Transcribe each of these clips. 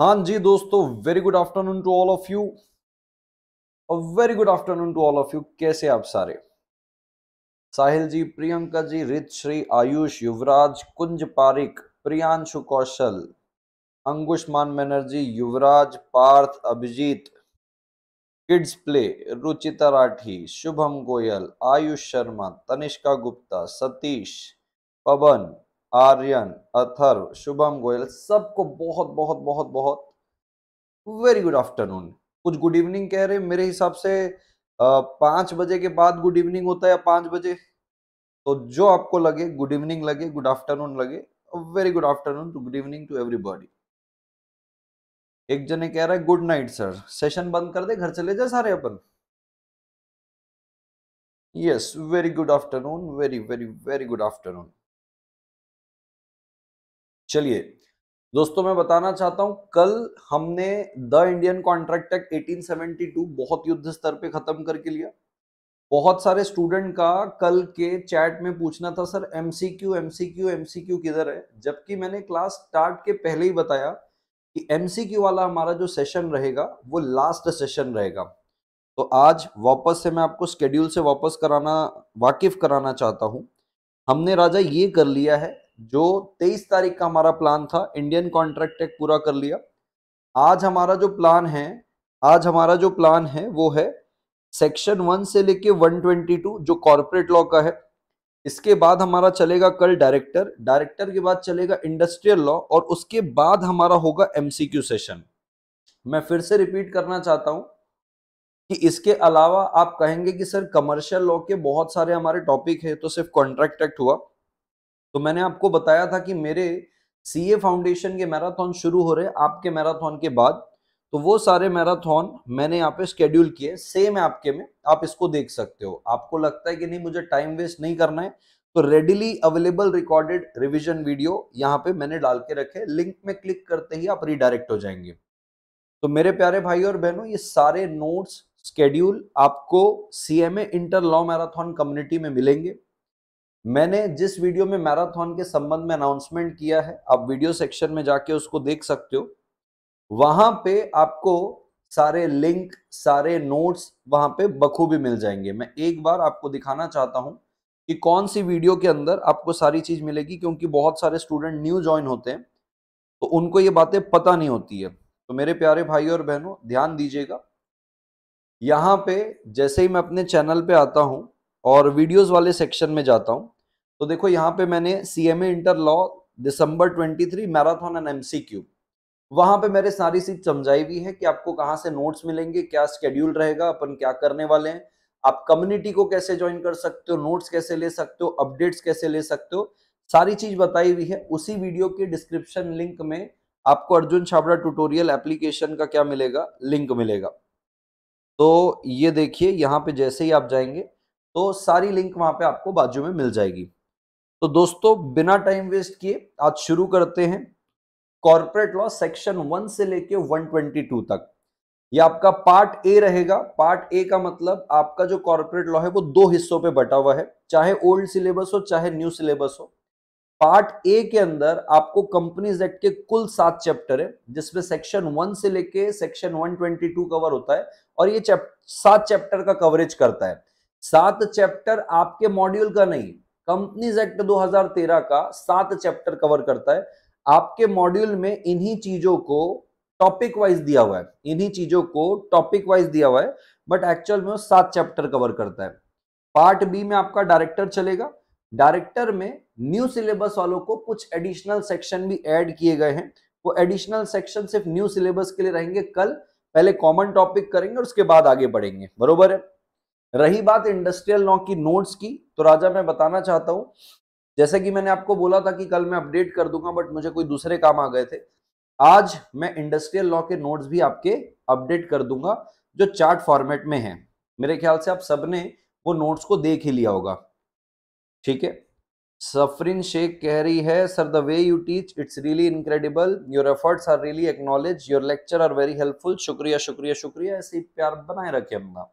हाँ जी दोस्तों very good afternoon to all of you very good afternoon to all of you कैसे आप सारे साहिल जी प्रियंका जी रित श्री आयुष युवराज कुंज पारिक प्रियांशु कौशल अंगुष्मान बनर्जी युवराज पार्थ अभिजीत किड्स प्ले रुचिता राठी शुभम गोयल आयुष शर्मा तनिष्का गुप्ता सतीश पवन आर्यन अथर्व शुभम गोयल सबको बहुत बहुत बहुत बहुत वेरी गुड आफ्टरनून कुछ गुड इवनिंग कह रहे मेरे हिसाब से पाँच बजे के बाद गुड इवनिंग होता है या पाँच बजे तो जो आपको लगे गुड इवनिंग लगे गुड आफ्टरनून लगे very good afternoon to good evening to everybody एक जने कह रहा है गुड नाइट सर सेशन बंद कर दे घर चले जाए सारे अपन yes very good afternoon very very very good afternoon चलिए दोस्तों मैं बताना चाहता हूं कल हमने द इंडियन कॉन्ट्रैक्ट एक्ट 1872 बहुत युद्ध स्तर पे खत्म करके लिया बहुत सारे स्टूडेंट का कल के चैट में पूछना था सर एमसीक्यू एमसीक्यू एमसीक्यू किधर है जबकि मैंने क्लास स्टार्ट के पहले ही बताया कि एमसीक्यू वाला हमारा जो सेशन रहेगा वो लास्ट सेशन रहेगा तो आज वापस से मैं आपको स्केड्यूल से वापस कराना वाकिफ कराना चाहता हूँ हमने राजा ये कर लिया है जो 23 तारीख का हमारा प्लान था इंडियन कॉन्ट्रैक्ट एक्ट पूरा कर लिया आज हमारा जो प्लान है आज हमारा जो प्लान है वो है सेक्शन वन से लेके 122 जो कॉरपोरेट लॉ का है इसके बाद हमारा चलेगा कल डायरेक्टर डायरेक्टर के बाद चलेगा इंडस्ट्रियल लॉ और उसके बाद हमारा होगा एमसीक्यू सेशन मैं फिर से रिपीट करना चाहता हूं कि इसके अलावा आप कहेंगे कि सर कमर्शियल लॉ के बहुत सारे हमारे टॉपिक है तो सिर्फ कॉन्ट्रैक्ट एक्ट हुआ तो मैंने आपको बताया था कि मेरे सीए फाउंडेशन के मैराथन शुरू हो रहे आपके मैराथन के बाद तो वो सारे मैराथन मैंने यहाँ पे स्केड्यूल किए सेम आपके में आप इसको देख सकते हो आपको लगता है कि नहीं मुझे टाइम वेस्ट नहीं करना है तो readily available recorded revision video यहाँ पे मैंने डाल के रखे लिंक में क्लिक करते ही आप रिडायरेक्ट हो जाएंगे तो मेरे प्यारे भाई और बहनों ये सारे नोट्स स्केड्यूल आपको CMA inter law marathon community में मिलेंगे मैंने जिस वीडियो में मैराथन के संबंध में अनाउंसमेंट किया है आप वीडियो सेक्शन में जाके उसको देख सकते हो वहां पे आपको सारे लिंक सारे नोट्स वहां पे बखूबी मिल जाएंगे मैं एक बार आपको दिखाना चाहता हूं कि कौन सी वीडियो के अंदर आपको सारी चीज मिलेगी क्योंकि बहुत सारे स्टूडेंट न्यू ज्वाइन होते हैं तो उनको ये बातें पता नहीं होती है तो मेरे प्यारे भाई और बहनों ध्यान दीजिएगा यहाँ पे जैसे ही मैं अपने चैनल पे आता हूँ और वीडियोस वाले सेक्शन में जाता हूँ तो देखो यहाँ पे मैंने C M A inter law दिसंबर 23 मैराथन एंड एमसीक्यू वहां पे मेरे सारी सीट समझाई हुई है कि आपको कहाँ से नोट्स मिलेंगे क्या स्केड्यूल रहेगा अपन क्या करने वाले हैं आप कम्युनिटी को कैसे ज्वाइन कर सकते हो नोट्स कैसे ले सकते हो अपडेट्स कैसे ले सकते हो सारी चीज बताई हुई है उसी वीडियो के डिस्क्रिप्शन लिंक में आपको अर्जुन छाबड़ा ट्यूटोरियल एप्लीकेशन का क्या मिलेगा लिंक मिलेगा तो ये देखिए यहाँ पे जैसे ही आप जाएंगे तो सारी लिंक वहां पे आपको बाजू में मिल जाएगी तो दोस्तों बिना टाइम वेस्ट किए आज शुरू करते हैं कॉर्पोरेट लॉ सेक्शन वन से लेके 122 तक ये आपका पार्ट ए रहेगा पार्ट ए का मतलब आपका जो कॉर्पोरेट लॉ है वो दो हिस्सों पे बटा हुआ है चाहे ओल्ड सिलेबस हो चाहे न्यू सिलेबस हो पार्ट ए के अंदर आपको कंपनीज एक्ट के कुल सात चैप्टर है जिसमें सेक्शन वन से लेके सेक्शन टू कवर होता है और ये चैप, सात चैप्टर का कवरेज करता है सात चैप्टर आपके मॉड्यूल का नहीं कंपनीज एक्ट 2013 का सात चैप्टर कवर करता है आपके मॉड्यूल में इन्हीं चीजों को टॉपिक वाइज दिया हुआ है इन्हीं चीजों को टॉपिक वाइज दिया हुआ है बट एक्चुअल में सात चैप्टर कवर करता है पार्ट बी में आपका डायरेक्टर चलेगा डायरेक्टर में न्यू सिलेबस वालों को कुछ एडिशनल सेक्शन भी ऐड किए गए हैं वो एडिशनल सेक्शन सिर्फ न्यू सिलेबस के लिए रहेंगे कल पहले कॉमन टॉपिक करेंगे और उसके बाद आगे बढ़ेंगे बरोबर है रही बात इंडस्ट्रियल लॉ की नोट्स की तो राजा मैं बताना चाहता हूं जैसे कि मैंने आपको बोला था कि कल मैं अपडेट कर दूंगा बट मुझे कोई दूसरे काम आ गए थे आज मैं इंडस्ट्रियल लॉ के नोट्स भी आपके अपडेट कर दूंगा जो चार्ट फॉर्मेट में है मेरे ख्याल से आप सबने वो नोट्स को देख ही लिया होगा ठीक है सफरिन शेख कह रही है sir the way you teach it's really incredible your efforts are really acknowledge your lecture are very helpful शुक्रिया शुक्रिया शुक्रिया ऐसे प्यार बनाए रखे अपना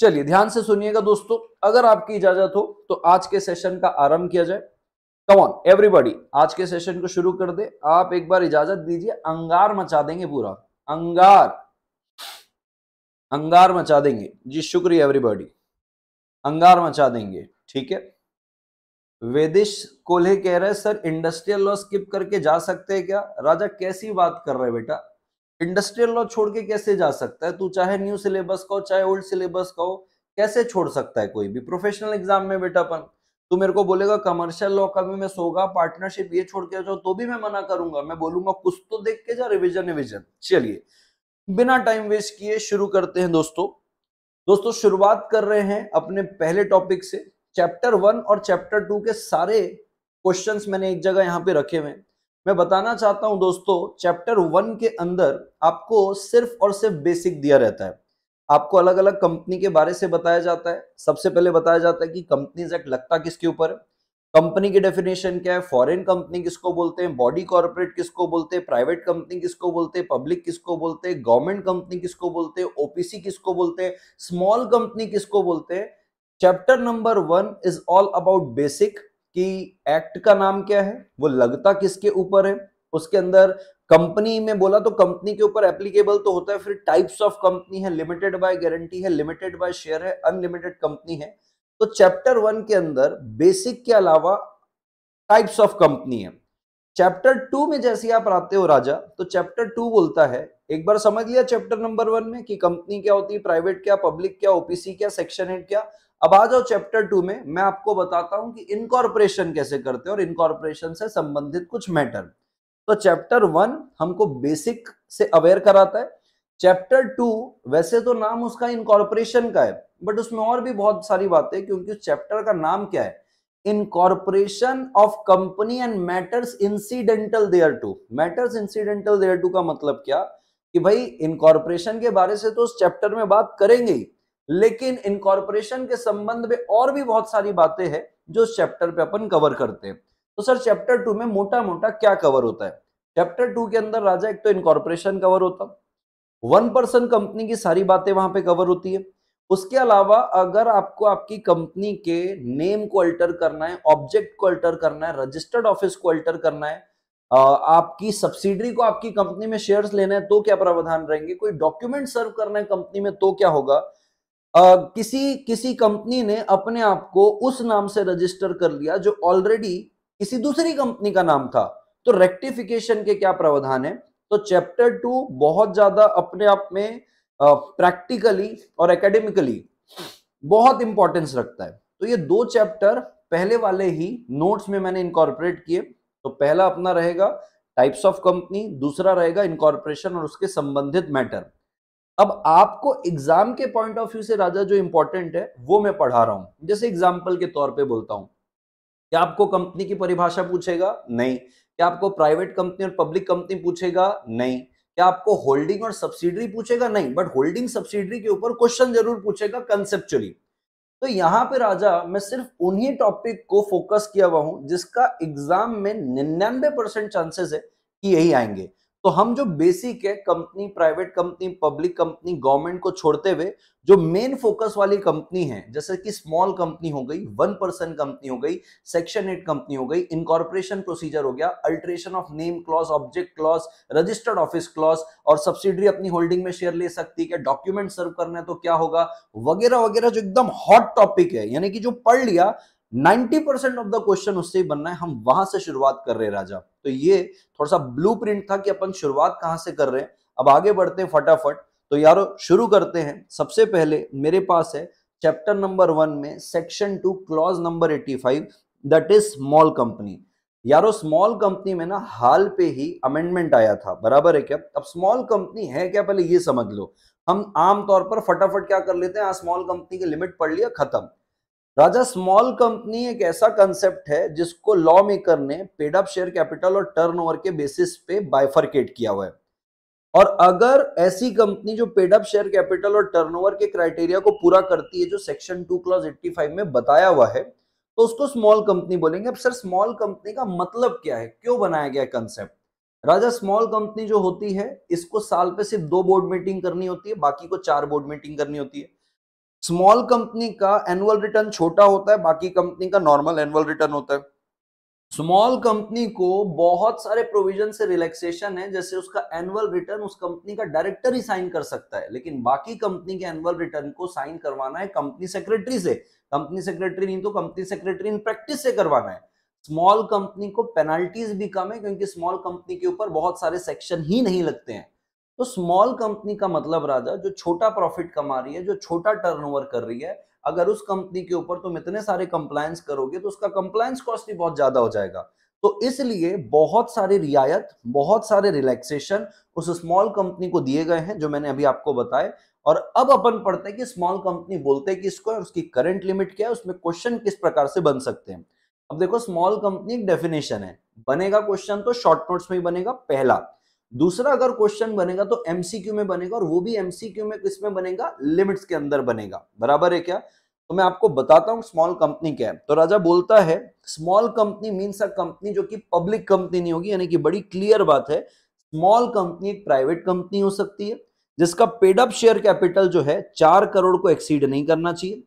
चलिए ध्यान से सुनिएगा दोस्तों अगर आपकी इजाजत हो तो आज के सेशन का आरंभ किया जाए कमॉन एवरीबॉडी आज के सेशन को शुरू कर दे आप एक बार इजाजत दीजिए अंगार मचा देंगे पूरा अंगार अंगार मचा देंगे जी शुक्रिया एवरीबॉडी अंगार मचा देंगे ठीक है वेदिश कोल्हे कह रहे हैं सर इंडस्ट्रियल लॉ स्किप करके जा सकते हैं क्या राजा कैसी बात कर रहे बेटा इंडस्ट्रियल लॉ छोड़ के कैसे जा सकता है तू चाहे न्यू सिलेबस का हो चाहे ओल्ड सिलेबस का हो कैसे छोड़ सकता है कोई भी प्रोफेशनल एग्जाम में बेटा अपन तू मेरे को बोलेगा कमर्शियल लॉ का भी मैं सोगा पार्टनरशिप ये छोड़ के जाओ तो भी मैं मना करूंगा मैं बोलूंगा कुछ तो देख के जा रिविजन रिविजन चलिए बिना टाइम वेस्ट किए शुरू करते हैं दोस्तों दोस्तों शुरुआत कर रहे हैं अपने पहले टॉपिक से चैप्टर वन और चैप्टर टू के सारे क्वेश्चंस मैंने एक जगह यहाँ पे रखे हुए हैं मैं बताना चाहता हूं दोस्तों चैप्टर वन के अंदर आपको सिर्फ और सिर्फ बेसिक दिया रहता है आपको अलग अलग कंपनी के बारे से बताया जाता है सबसे पहले बताया जाता है कि कंपनीज एक्ट लगता किसके ऊपर कंपनी की डेफिनेशन क्या है फॉरेन कंपनी किसको बोलते हैं बॉडी कॉर्पोरेट किसको बोलते हैं प्राइवेट कंपनी किसको बोलते हैं पब्लिक किसको बोलते हैं गवर्नमेंट कंपनी किसको बोलते हैं ओपीसी किसको बोलते हैं स्मॉल कंपनी किसको बोलते हैं chapter number one is all about basic कि एक्ट का नाम क्या है वो लगता किसके ऊपर है उसके अंदर कंपनी में बोला तो कंपनी के ऊपर एप्लीकेबल तो होता है फिर टाइप्स ऑफ कंपनी है लिमिटेड बाय गारंटी है लिमिटेड बाय शेयर है अनलिमिटेड कंपनी है तो चैप्टर वन के अंदर बेसिक के अलावा टाइप्स ऑफ कंपनी है चैप्टर टू में जैसे आप आते हो राजा तो चैप्टर टू बोलता है एक बार समझ लिया चैप्टर नंबर वन में कि कंपनी क्या होती है प्राइवेट क्या पब्लिक क्या ओपीसी क्या सेक्शन एट क्या अब आ जाओ चैप्टर टू में मैं आपको बताता हूं कि इनकॉर्पोरेशन कैसे करते हैं और इनकॉर्पोरेशन से संबंधित कुछ मैटर तो चैप्टर वन हमको बेसिक से अवेयर कराता है चैप्टर टू वैसे तो नाम उसका इनकॉर्पोरेशन का है बट उसमें और भी बहुत सारी बातें क्योंकि उस चैप्टर का नाम क्या है incorporation of company and matters incidental thereto matters incidental thereto का मतलब क्या कि भाई इनकॉर्पोरेशन के बारे से तो उस चैप्टर में बात करेंगे ही लेकिन इनकॉर्पोरेशन के संबंध में और भी बहुत सारी बातें हैं जो चैप्टर पे अपन कवर करते हैं तो सर चैप्टर टू में मोटा मोटा क्या कवर होता है चैप्टर टू के अंदर राजा एक तो इनकॉर्पोरेशन कवर होता वन पर्सन कंपनी की सारी बातें वहां पे कवर होती है उसके अलावा अगर आपको आपकी कंपनी के नेम को अल्टर करना है ऑब्जेक्ट को अल्टर करना है रजिस्टर्ड ऑफिस को अल्टर करना है आपकी सब्सिडरी को आपकी कंपनी में शेयर्स लेना है तो क्या प्रावधान रहेंगे कोई डॉक्यूमेंट सर्व करना है कंपनी में तो क्या होगा किसी किसी कंपनी ने अपने आप को उस नाम से रजिस्टर कर लिया जो ऑलरेडी किसी दूसरी कंपनी का नाम था तो रेक्टिफिकेशन के क्या प्रावधान है तो चैप्टर टू बहुत ज्यादा अपने आप में प्रैक्टिकली और एकेडमिकली बहुत इंपॉर्टेंस रखता है तो ये दो चैप्टर पहले वाले ही नोट्स में मैंने इनकॉर्पोरेट किए तो पहला अपना रहेगा टाइप्स ऑफ कंपनी दूसरा रहेगा इनकॉर्पोरेशन और उसके संबंधित मैटर अब आपको एग्जाम के पॉइंट ऑफ व्यू से राजा जो इंपॉर्टेंट है वो मैं पढ़ा रहा हूं जैसे एग्जाम्पल के तौर पे बोलता हूं क्या आपको कंपनी की परिभाषा पूछेगा नहीं क्या आपको प्राइवेट कंपनी और पब्लिक कंपनी पूछेगा नहीं क्या आपको होल्डिंग और सब्सिडरी पूछेगा नहीं बट होल्डिंग सब्सिडरी के ऊपर क्वेश्चन जरूर पूछेगा कंसेप्चुअली तो यहाँ पे राजा मैं सिर्फ उन्हीं टॉपिक को फोकस किया हुआ हूं जिसका एग्जाम में निन्यानबे परसेंट चांसेस है कि यही आएंगे तो हम जो बेसिक है company private company public company government को छोड़ते हुए जो मेन फोकस वाली कंपनी है जैसे कि स्मॉल कंपनी हो गई वन पर्सन कंपनी हो गई सेक्शन एट कंपनी हो गई इनकॉर्पोरेशन प्रोसीजर हो गया alteration of name clause object clause registered office clause और सब्सिडरी अपनी होल्डिंग में शेयर ले सकती है डॉक्यूमेंट सर्व करना है तो क्या होगा वगैरह वगैरह जो एकदम हॉट टॉपिक है यानी कि जो पढ़ लिया 90 परसेंट ऑफ द क्वेश्चन उससे ही बनना है हम वहां से शुरुआत कर रहे हैं राजा तो ये थोड़ा सा ब्लू था कि अपन शुरुआत कहां से कर रहे हैं अब आगे बढ़ते हैं फटाफट तो यारो शुरू करते हैं सबसे पहले मेरे पास है चैप्टर नंबर वन में section two clause number eighty five that is small company यारो स्मॉल कंपनी में ना हाल पे ही अमेंडमेंट आया था बराबर है क्या अब स्मॉल कंपनी है क्या पहले ये समझ लो हम आमतौर पर फटाफट क्या कर लेते हैं स्मॉल कंपनी की लिमिट पढ़ लिया खत्म राजा स्मॉल कंपनी एक ऐसा कंसेप्ट है जिसको लॉ मेकर ने पेड अप शेयर कैपिटल और टर्नओवर के बेसिस पे बाइफरकेट किया हुआ है और अगर ऐसी कंपनी जो पेड अप शेयर कैपिटल और टर्नओवर के क्राइटेरिया को पूरा करती है जो सेक्शन टू क्लॉज फाइव में बताया हुआ है तो उसको स्मॉल कंपनी बोलेंगे अब सर स्मॉल कंपनी का मतलब क्या है क्यों बनाया गया कंसेप्ट राजा स्मॉल कंपनी जो होती है इसको साल पे सिर्फ दो बोर्ड मीटिंग करनी होती है बाकी को चार बोर्ड मीटिंग करनी होती है स्मॉल कंपनी का एनुअल रिटर्न छोटा होता है बाकी कंपनी का नॉर्मल एनुअल रिटर्न होता है स्मॉल कंपनी को बहुत सारे प्रोविजन से रिलैक्सेशन है जैसे उसका एनुअल रिटर्न उस कंपनी का डायरेक्टर ही साइन कर सकता है लेकिन बाकी कंपनी के एनुअल रिटर्न को साइन करवाना है कंपनी सेक्रेटरी से कंपनी सेक्रेटरी नहीं तो कंपनी सेक्रेटरी इन प्रैक्टिस से करवाना है स्मॉल कंपनी को पेनाल्टीज भी कम है क्योंकि स्मॉल कंपनी के ऊपर बहुत सारे सेक्शन ही नहीं लगते हैं तो स्मॉल कंपनी का मतलब राजा जो छोटा प्रॉफिट कमा रही है जो छोटा टर्नओवर कर रही है अगर उस कंपनी के ऊपर तुम इतने सारे कंप्लायंस करोगे तो उसका कंप्लायंस कॉस्ट भी बहुत ज्यादा हो जाएगा तो इसलिए बहुत सारे रियायत बहुत सारे रिलैक्सेशन उस स्मॉल कंपनी को दिए गए हैं जो मैंने अभी आपको बताए और अब अपन पढ़ते हैं कि स्मॉल कंपनी बोलते हैं इसको है उसकी करंट लिमिट क्या है उसमें क्वेश्चन किस प्रकार से बन सकते हैं अब देखो स्मॉल कंपनी एक डेफिनेशन है बनेगा क्वेश्चन तो शॉर्ट नोट्स में ही बनेगा पहला दूसरा अगर क्वेश्चन बनेगा तो एमसीक्यू में बनेगा और वो भी एमसीक्यू में किसमें बनेगा लिमिट्स के अंदर बनेगा बराबर है क्या तो मैं आपको बताता हूं स्मॉल कंपनी क्या है तो राजा बोलता है small company means a company जो कि पब्लिक कंपनी नहीं होगी यानी कि बड़ी क्लियर बात है स्मॉल कंपनी एक प्राइवेट कंपनी हो सकती है जिसका पेडअप शेयर कैपिटल जो है चार करोड़ को एक्सीड नहीं करना चाहिए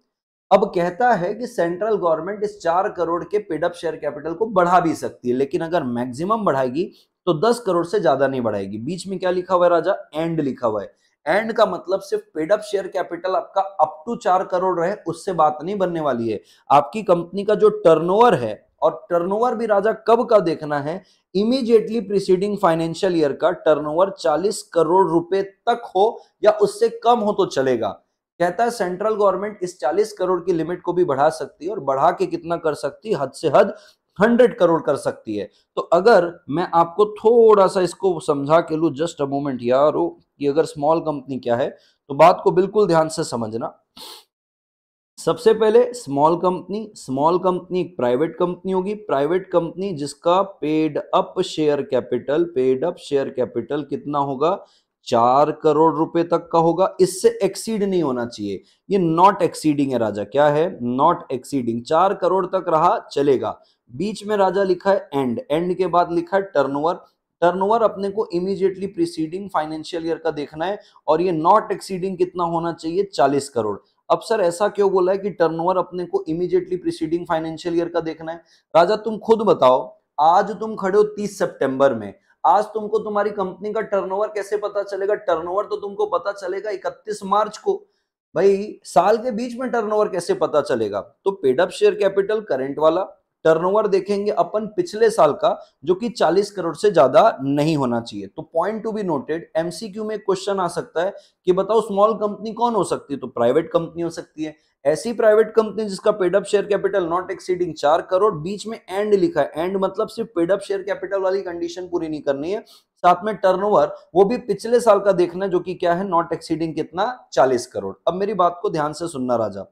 अब कहता है कि सेंट्रल गवर्नमेंट इस चार करोड़ के पेडअप शेयर कैपिटल को बढ़ा भी सकती है लेकिन अगर मैक्सिमम बढ़ाएगी तो दस करोड़ से ज्यादा नहीं बढ़ाएगी बीच में क्या लिखा हुआ है राजा एंड लिखा हुआ है एंड का मतलब सिर्फ पेडअप शेयर कैपिटल आपका अप टू चार करोड़ रहे उससे बात नहीं बनने वाली है आपकी कंपनी का जो टर्नओवर है और टर्नओवर भी राजा कब का देखना है इमीडिएटली प्रीसीडिंग फाइनेंशियल ईयर का टर्नओवर 40 करोड़ रुपए तक हो या उससे कम हो तो चलेगा कहता है सेंट्रल गवर्नमेंट इस 40 करोड़ की लिमिट को भी बढ़ा सकती है और बढ़ा के कितना कर सकती हद से हद हंड्रेड करोड़ कर सकती है तो अगर मैं आपको थोड़ा सा इसको समझा के लूँ जस्ट अ मोमेंट हो कि अगर स्मॉल कंपनी क्या है तो बात को बिल्कुल ध्यान से समझना सबसे पहले स्मॉल कंपनी स्मॉल कंपनी एक प्राइवेट कंपनी होगी प्राइवेट कंपनी जिसका paid up share capital paid up share capital कितना होगा चार करोड़ रुपए तक का होगा इससे एक्सीड नहीं होना चाहिए ये नॉट एक्सीडिंग है राजा क्या है नॉट एक्सीडिंग चार करोड़ तक रहा चलेगा बीच में राजा लिखा है एंड एंड के बाद लिखा है टर्नओवर टर्नओवर अपने को इमीडिएटली प्रीसीडिंग फाइनेंशियल ईयर का देखना है और ये नॉट एक्सीडिंग कितना होना चाहिए चालीस करोड़ अब सर ऐसा क्यों बोला है कि टर्नओवर अपने को इमीडिएटली प्रीसीडिंग फाइनेंशियल ईयर का देखना है राजा तुम खुद बताओ आज तुम खड़े हो तीस सितंबर में आज तुमको तुम्हारी कंपनी का टर्नओवर कैसे पता चलेगा टर्नओवर तो तुमको पता चलेगा इकतीस मार्च को भाई साल के बीच में टर्नओवर कैसे पता चलेगा तो पेडअप शेयर कैपिटल करेंट वाला टर्नओवर देखेंगे अपन पिछले साल का जो कि 40 करोड़ से ज्यादा नहीं होना चाहिए तो point to be noted MCQ में क्वेश्चन आ सकता है कि बताओ स्मॉल कंपनी कौन हो सकती है तो प्राइवेट कंपनी हो सकती है ऐसी प्राइवेट कंपनी जिसका paid up share capital not exceeding चार करोड़ बीच में एंड लिखा है एंड मतलब सिर्फ पेडअप शेयर कैपिटल वाली कंडीशन पूरी नहीं करनी है साथ में टर्नओवर वो भी पिछले साल का देखना जो कि क्या है नॉट एक्सीडिंग कितना चालीस करोड़ अब मेरी बात को ध्यान से सुनना राजा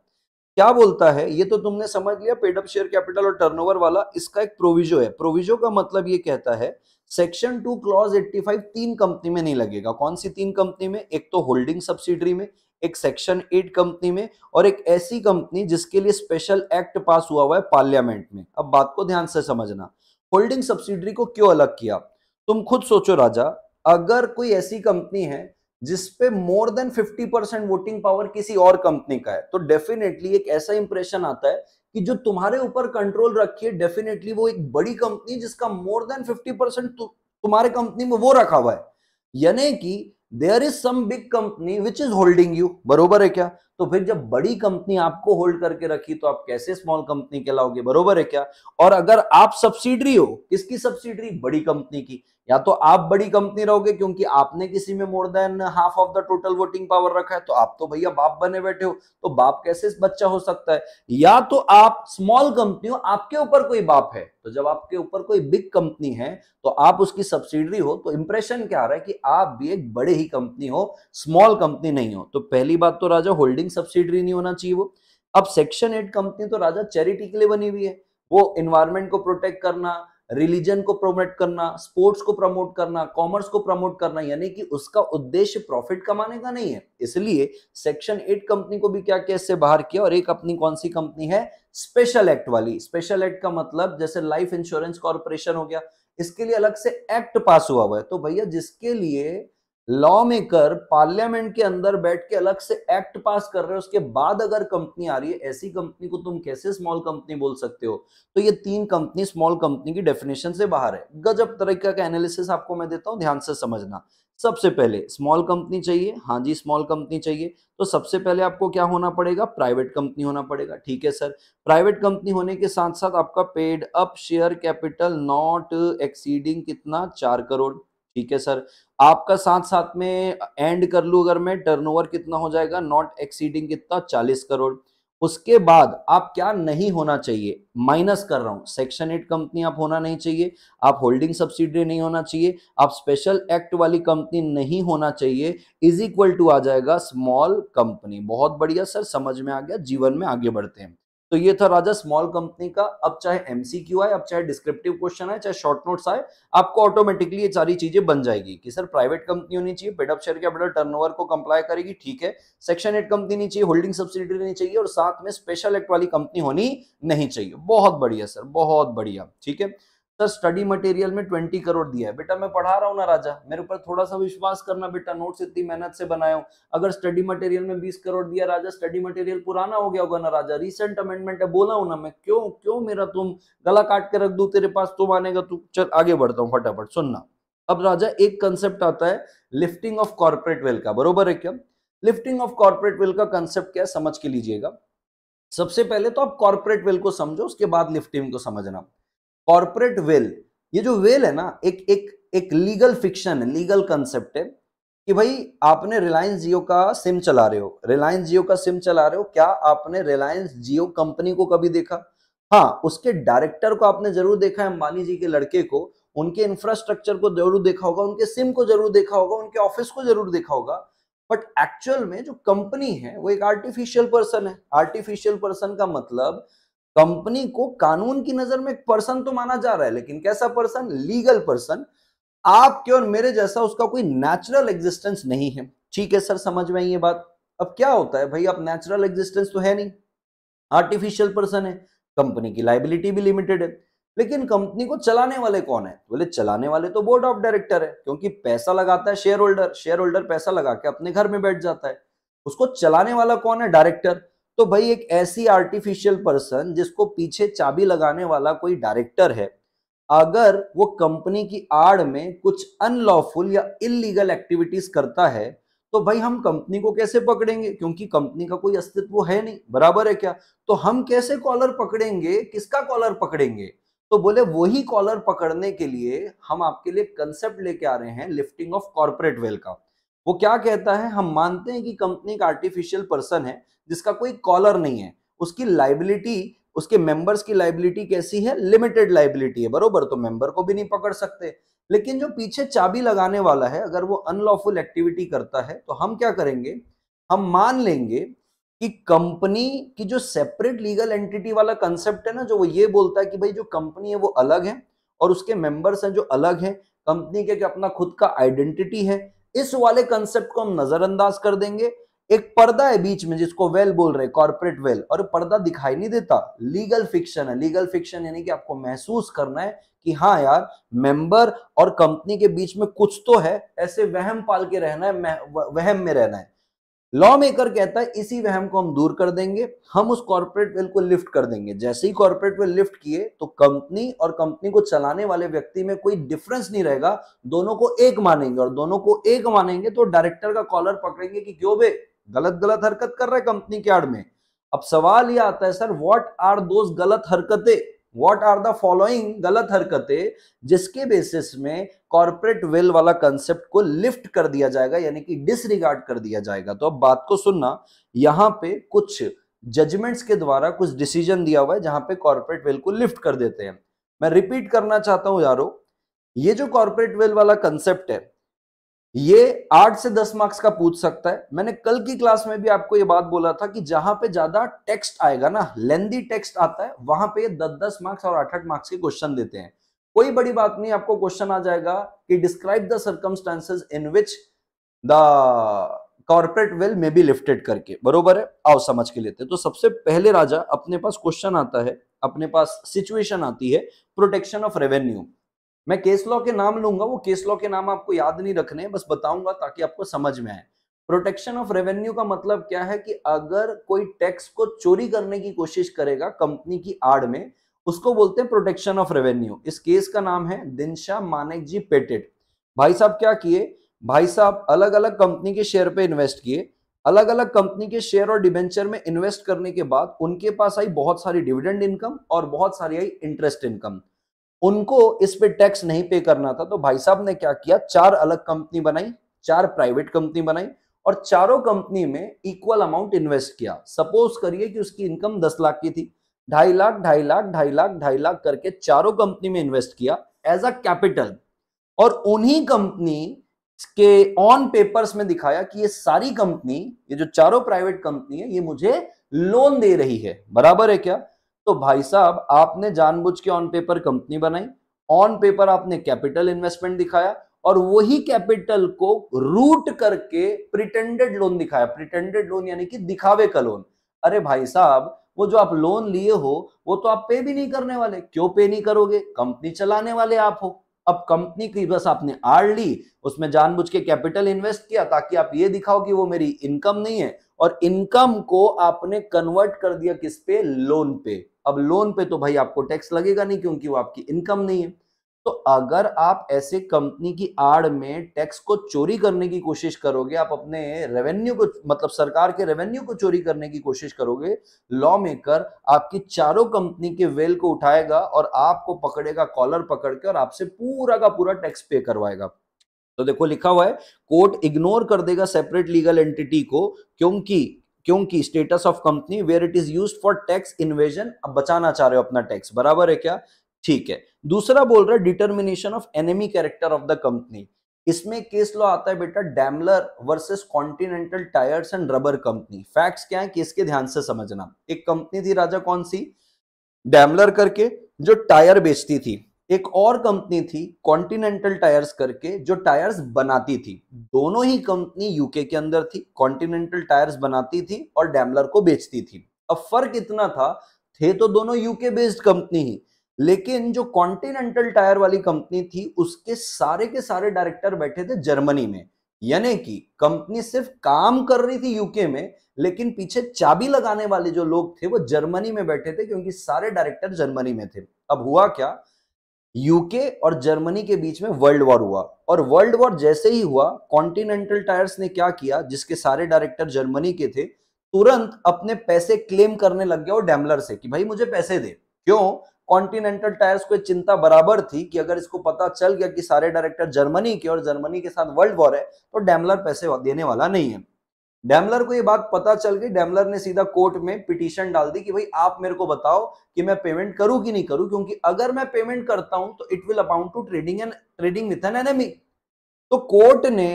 क्या बोलता है ये तो तुमने समझ लिया पेड अप शेयर कैपिटल और टर्नओवर वाला इसका एक प्रोविजो है प्रोविजो का मतलब ये कहता है सेक्शन टू क्लॉज 85 तीन कंपनी में नहीं लगेगा कौन सी तीन कंपनी में एक तो होल्डिंग सब्सिडरी में एक सेक्शन एट कंपनी में और एक ऐसी कंपनी जिसके लिए स्पेशल एक्ट पास हुआ हुआ है पार्लियामेंट में अब बात को ध्यान से समझना होल्डिंग सब्सिडरी को क्यों अलग किया तुम खुद सोचो राजा अगर कोई ऐसी कंपनी है जिसपे more than 50 percent voting power किसी और कंपनी का है तो डेफिनेटली एक ऐसा इंप्रेशन आता है कि जो तुम्हारे ऊपर कंट्रोल है डेफिनेटली वो एक बड़ी कंपनी जिसका मोर देन 50 परसेंट तुम्हारे कंपनी में वो रखा हुआ है यानी कि there is some big company which is holding you बरोबर है क्या तो फिर जब बड़ी कंपनी आपको होल्ड करके रखी तो आप कैसे स्मॉल कंपनी कहलाओगे बरोबर है क्या और अगर आप सब्सिडरी हो किसकी सब्सिडरी बड़ी कंपनी की या तो आप बड़ी कंपनी रहोगे क्योंकि आपने किसी में more than half of the total voting power रखा है तो आप तो भैया बाप बने बैठे हो तो बाप कैसे बच्चा हो सकता है या तो आप स्मॉल कंपनी हो आपके ऊपर कोई बाप है तो जब आपके ऊपर कोई बिग कंपनी है तो आप उसकी सब्सिडरी हो तो इंप्रेशन क्या आ रहा है कि आप भी एक बड़े ही कंपनी हो स्मॉल कंपनी नहीं हो तो पहली बात तो राजा होल्डिंग सब्सिडरी नहीं होना चाहिए वो अब सेक्शन एट कंपनी तो राजा चैरिटी के लिए बनी हुई है वो इन्वायरमेंट को प्रोटेक्ट करना रिलीजन को प्रमोट करना स्पोर्ट्स को प्रमोट करना कॉमर्स को प्रमोट करना यानी कि उसका उद्देश्य प्रॉफिट कमाने का नहीं है इसलिए सेक्शन एट कंपनी को भी क्या किया इससे बाहर किया और एक कंपनी कौन सी कंपनी है स्पेशल एक्ट वाली स्पेशल एक्ट का मतलब जैसे लाइफ इंश्योरेंस कॉरपोरेशन हो गया इसके लिए अलग से एक्ट पास हुआ हुआ है तो भैया जिसके लिए लॉ मेकर पार्लियामेंट के अंदर बैठ के अलग से एक्ट पास कर रहे हैं उसके बाद अगर कंपनी आ रही है ऐसी कंपनी को तुम कैसे स्मॉल कंपनी बोल सकते हो तो ये तीन कंपनी स्मॉल कंपनी की डेफिनेशन से बाहर है गजब तरीका का एनालिसिस आपको मैं देता हूं ध्यान से समझना सबसे पहले स्मॉल कंपनी चाहिए हाँ जी स्मॉल कंपनी चाहिए तो सबसे पहले आपको क्या होना पड़ेगा प्राइवेट कंपनी होना पड़ेगा ठीक है सर प्राइवेट कंपनी होने के साथ साथ आपका paid up share capital not exceeding कितना चार करोड़ ठीक है सर आपका साथ साथ में एंड कर लू अगर मैं टर्नओवर कितना हो जाएगा नॉट एक्सीडिंग कितना चालीस करोड़ उसके बाद आप क्या नहीं होना चाहिए माइनस कर रहा हूं सेक्शन एट कंपनी आप होना नहीं चाहिए आप होल्डिंग सब्सिडी नहीं होना चाहिए आप स्पेशल एक्ट वाली कंपनी नहीं होना चाहिए इज इक्वल टू आ जाएगा स्मॉल कंपनी बहुत बढ़िया सर समझ में आ गया जीवन में आगे बढ़ते हैं तो ये था राजा स्मॉल कंपनी का अब चाहे एमसीक्यू आए अब चाहे डिस्क्रिप्टिव क्वेश्चन आए चाहे शॉर्ट नोट्स आए आपको ऑटोमेटिकली ये सारी चीजें बन जाएगी कि सर प्राइवेट कंपनी होनी चाहिए पेडअप शेयर के बड़ा टर्नओवर को कंप्लाई करेगी ठीक है सेक्शन एट कंपनी नहीं चाहिए होल्डिंग सब्सिडी नहीं चाहिए और साथ में स्पेशल एक्ट वाली कंपनी होनी नहीं चाहिए बहुत बढ़िया सर बहुत बढ़िया ठीक है सर स्टडी मटेरियल में ट्वेंटी करोड़ दिया है बेटा मैं पढ़ा रहा हूँ ना राजा मेरे ऊपर थोड़ा सा विश्वास करना बेटा नोट्स इतनी मेहनत से बनाया हूँ अगर स्टडी मटेरियल में बीस करोड़ दिया राजा स्टडी मटेरियल पुराना हो गया होगा ना राजा रिसेंट अमेंडमेंट है बोला हूँ ना मैं क्यों क्यों मेरा तुम गला काट के रख दू तेरे पास तुम आनेगा तू चल आगे बढ़ता हूँ फटाफट सुनना अब राजा एक कंसेप्ट आता है लिफ्टिंग ऑफ कॉर्पोरेट वेल का बरोबर है क्या लिफ्टिंग ऑफ कॉर्पोरेट वेल का कंसेप्ट क्या है समझ के लीजिएगा सबसे पहले तो आप कॉर्पोरेट वेल को समझो उसके बाद लिफ्टिंग को समझना कॉर्पोरेट वेल ये जो वेल है ना एक एक एक लीगल फिक्शन है लीगल कंसेप्ट है कि भाई आपने रिलायंस जियो का सिम चला रहे हो रिलायंस जियो का सिम चला रहे हो क्या आपने रिलायंस जियो कंपनी को कभी देखा हाँ उसके डायरेक्टर को आपने जरूर देखा है अंबानी जी के लड़के को उनके इंफ्रास्ट्रक्चर को जरूर देखा होगा उनके सिम को जरूर देखा होगा उनके ऑफिस को जरूर देखा होगा बट एक्चुअल में जो कंपनी है वो एक आर्टिफिशियल पर्सन है आर्टिफिशियल पर्सन का मतलब कंपनी को कानून की नजर में एक पर्सन तो माना जा रहा है लेकिन कैसा पर्सन लीगल पर्सन आपके और मेरे जैसा उसका कोई नेचुरल एग्जिस्टेंस नहीं है ठीक है सर समझ में ये बात अब क्या होता है भाई आप नेचुरल एग्जिस्टेंस तो है नहीं आर्टिफिशियल पर्सन है कंपनी की लाइबिलिटी भी लिमिटेड है लेकिन कंपनी को चलाने वाले कौन है तो बोले चलाने वाले तो बोर्ड ऑफ डायरेक्टर है क्योंकि पैसा लगाता है शेयर होल्डर शेयर होल्डर पैसा लगा के अपने घर में बैठ जाता है उसको चलाने वाला कौन है डायरेक्टर तो भाई एक ऐसी आर्टिफिशियल पर्सन जिसको पीछे चाबी लगाने वाला कोई डायरेक्टर है अगर वो कंपनी की आड़ में कुछ अनलॉफुल या इलीगल एक्टिविटीज करता है तो भाई हम कंपनी को कैसे पकड़ेंगे क्योंकि कंपनी का कोई अस्तित्व है नहीं बराबर है क्या तो हम कैसे कॉलर पकड़ेंगे किसका कॉलर पकड़ेंगे तो बोले वही कॉलर पकड़ने के लिए हम आपके लिए कंसेप्ट लेके आ रहे हैं लिफ्टिंग ऑफ कॉर्पोरेट वेल का वो क्या कहता है हम मानते हैं कि कंपनी का आर्टिफिशियल पर्सन है जिसका कोई कॉलर नहीं है उसकी लाइबिलिटी उसके मेंबर्स की लाइबिलिटी कैसी है लिमिटेड लाइबिलिटी है बरोबर तो मेंबर को भी नहीं पकड़ सकते लेकिन जो पीछे चाबी लगाने वाला है अगर वो अनलॉफुल एक्टिविटी करता है तो हम क्या करेंगे हम मान लेंगे कि कंपनी की जो सेपरेट लीगल एंटिटी वाला कंसेप्ट है ना जो वो ये बोलता है कि भाई जो कंपनी है वो अलग है और उसके मेंबर्स हैं जो अलग हैं कंपनी के अपना खुद का आइडेंटिटी है इस वाले कंसेप्ट को हम नजरअंदाज कर देंगे एक पर्दा है बीच में जिसको वेल बोल रहे कॉर्पोरेट वेल और पर्दा दिखाई नहीं देता लीगल फिक्शन है लीगल फिक्शन यानी कि आपको महसूस करना है कि हाँ यार मेंबर और कंपनी के बीच में कुछ तो है ऐसे वहम पाल के रहना है वहम में रहना है लॉ मेकर कहता है इसी वहम को हम दूर कर देंगे हम उस कॉर्पोरेट वेल को लिफ्ट कर देंगे जैसे ही कॉर्पोरेट वेल लिफ्ट किए तो कंपनी और कंपनी को चलाने वाले व्यक्ति में कोई डिफरेंस नहीं रहेगा दोनों को एक मानेंगे और दोनों को एक मानेंगे तो डायरेक्टर का कॉलर पकड़ेंगे कि क्यों भे गलत गलत हरकत कर रहा है कंपनी के आड़ में अब सवाल ये आता है सर व्हाट आर दोज गलत हरकतें व्हाट आर द फॉलोइंग गलत हरकतें जिसके बेसिस में कॉर्पोरेट वेल वाला कंसेप्ट को लिफ्ट कर दिया जाएगा यानी कि डिसरिगार्ड कर दिया जाएगा तो अब बात को सुनना यहां पे कुछ जजमेंट्स के द्वारा कुछ डिसीजन दिया हुआ है जहां पे कॉर्पोरेट वेल को लिफ्ट कर देते हैं मैं रिपीट करना चाहता हूं यारो ये जो कॉर्पोरेट वेल वाला कंसेप्ट है ये आठ से दस मार्क्स का पूछ सकता है मैंने कल की क्लास में भी आपको ये बात बोला था कि जहां पे ज्यादा टेक्स्ट आएगा ना लेंदी टेक्स्ट आता है वहां पे दस दस मार्क्स और आठ आठ मार्क्स के क्वेश्चन देते हैं कोई बड़ी बात नहीं आपको क्वेश्चन आ जाएगा कि describe the circumstances in which the corporate veil may be lifted करके बरोबर है आओ समझ के लेते हैं तो सबसे पहले राजा अपने पास क्वेश्चन आता है अपने पास सिचुएशन आती है प्रोटेक्शन ऑफ रेवेन्यू मैं केस लॉ के नाम लूंगा वो केस लॉ के नाम आपको याद नहीं रखने बस बताऊंगा ताकि आपको समझ में आए प्रोटेक्शन ऑफ रेवेन्यू का मतलब क्या है कि अगर कोई टैक्स को चोरी करने की कोशिश करेगा कंपनी की आड़ में उसको बोलते हैं प्रोटेक्शन ऑफ रेवेन्यू इस केस का नाम है दिनशा मानेक जी पेटेड भाई साहब क्या किए भाई साहब अलग अलग कंपनी के शेयर पे इन्वेस्ट किए अलग अलग कंपनी के शेयर और डिबेंचर में इन्वेस्ट करने के बाद उनके पास आई बहुत सारी डिविडेंड इनकम और बहुत सारी आई इंटरेस्ट इनकम उनको इस पे टैक्स नहीं पे करना था तो भाई साहब ने क्या किया चार अलग कंपनी बनाई चार प्राइवेट कंपनी बनाई और चारों कंपनी में इक्वल अमाउंट इन्वेस्ट किया सपोज करिए कि उसकी इनकम दस लाख की थी ढाई लाख ढाई लाख ढाई लाख ढाई लाख करके चारों कंपनी में इन्वेस्ट किया एज अ कैपिटल और उन्हीं कंपनी के ऑन पेपर्स में दिखाया कि ये सारी कंपनी ये जो चारों प्राइवेट कंपनी है ये मुझे लोन दे रही है बराबर है क्या तो भाई साहब आपने जानबूझ के ऑन पेपर कंपनी बनाई ऑन पेपर आपने कैपिटल इन्वेस्टमेंट दिखाया और वही कैपिटल को रूट करके प्रिटेंडेड लोन दिखाया प्रिटेंडेड लोन यानी कि दिखावे का लोन अरे भाई साहब वो जो आप लोन लिए हो वो तो आप पे भी नहीं करने वाले क्यों पे नहीं करोगे कंपनी चलाने वाले आप हो अब कंपनी की बस आपने आड़ ली उसमें जानबूझ के कैपिटल इन्वेस्ट किया ताकि आप ये दिखाओ कि वो मेरी इनकम नहीं है और इनकम को आपने कन्वर्ट कर दिया किस पे लोन पे अब लोन पे तो भाई आपको टैक्स लगेगा नहीं क्योंकि वो आपकी इनकम नहीं है तो अगर आप ऐसे कंपनी की आड़ में टैक्स को चोरी करने की कोशिश करोगे आप अपने रेवेन्यू को मतलब सरकार के रेवेन्यू को चोरी करने की कोशिश करोगे लॉ मेकर आपकी चारों कंपनी के वेल को उठाएगा और आपको पकड़ेगा कॉलर पकड़ के और आपसे पूरा का पूरा टैक्स पे करवाएगा तो देखो लिखा हुआ है कोर्ट इग्नोर कर देगा सेपरेट लीगल एंटिटी को क्योंकि क्योंकि status of company where it is use for tax evasion अब बचाना चाह रहे हो अपना टैक्स बराबर है क्या ठीक है दूसरा बोल रहा है determination of enemy character of the company इसमें केस लॉ आता है बेटा Daimler versus Continental Tyres and Rubber Company facts क्या है किसके ध्यान से समझना एक कंपनी थी राजा कौन सी डैमलर करके जो टायर बेचती थी एक और कंपनी थी कॉन्टिनेंटल टायर्स करके जो टायर्स बनाती थी दोनों ही कंपनी यूके के अंदर थी कॉन्टिनेंटल टायर्स बनाती थी और डैमलर को बेचती थी अब फर्क इतना था थे तो दोनों यूके बेस्ड कंपनी ही लेकिन जो कॉन्टिनेंटल टायर वाली कंपनी थी उसके सारे के सारे डायरेक्टर बैठे थे जर्मनी में यानी कि कंपनी सिर्फ काम कर रही थी यूके में लेकिन पीछे चाबी लगाने वाले जो लोग थे वो जर्मनी में बैठे थे क्योंकि सारे डायरेक्टर जर्मनी में थे अब हुआ क्या यूके और जर्मनी के बीच में वर्ल्ड वॉर हुआ और वर्ल्ड वॉर जैसे ही हुआ कॉन्टिनेंटल टायर्स ने क्या किया जिसके सारे डायरेक्टर जर्मनी के थे तुरंत अपने पैसे क्लेम करने लग गया और डैमलर से कि भाई मुझे पैसे दे क्यों कॉन्टिनेंटल टायर्स को चिंता बराबर थी कि अगर इसको पता चल गया कि सारे डायरेक्टर जर्मनी के और जर्मनी के साथ वर्ल्ड वॉर है तो डैमलर पैसे देने वाला नहीं है डैमलर को ये बात पता चल गई डैमलर ने सीधा कोर्ट में पिटीशन डाल दी कि भाई आप मेरे को बताओ कि मैं पेमेंट करूं कि नहीं करूं क्योंकि अगर मैं पेमेंट करता हूं तो it will amount to trading and trading with an enemy तो कोर्ट ने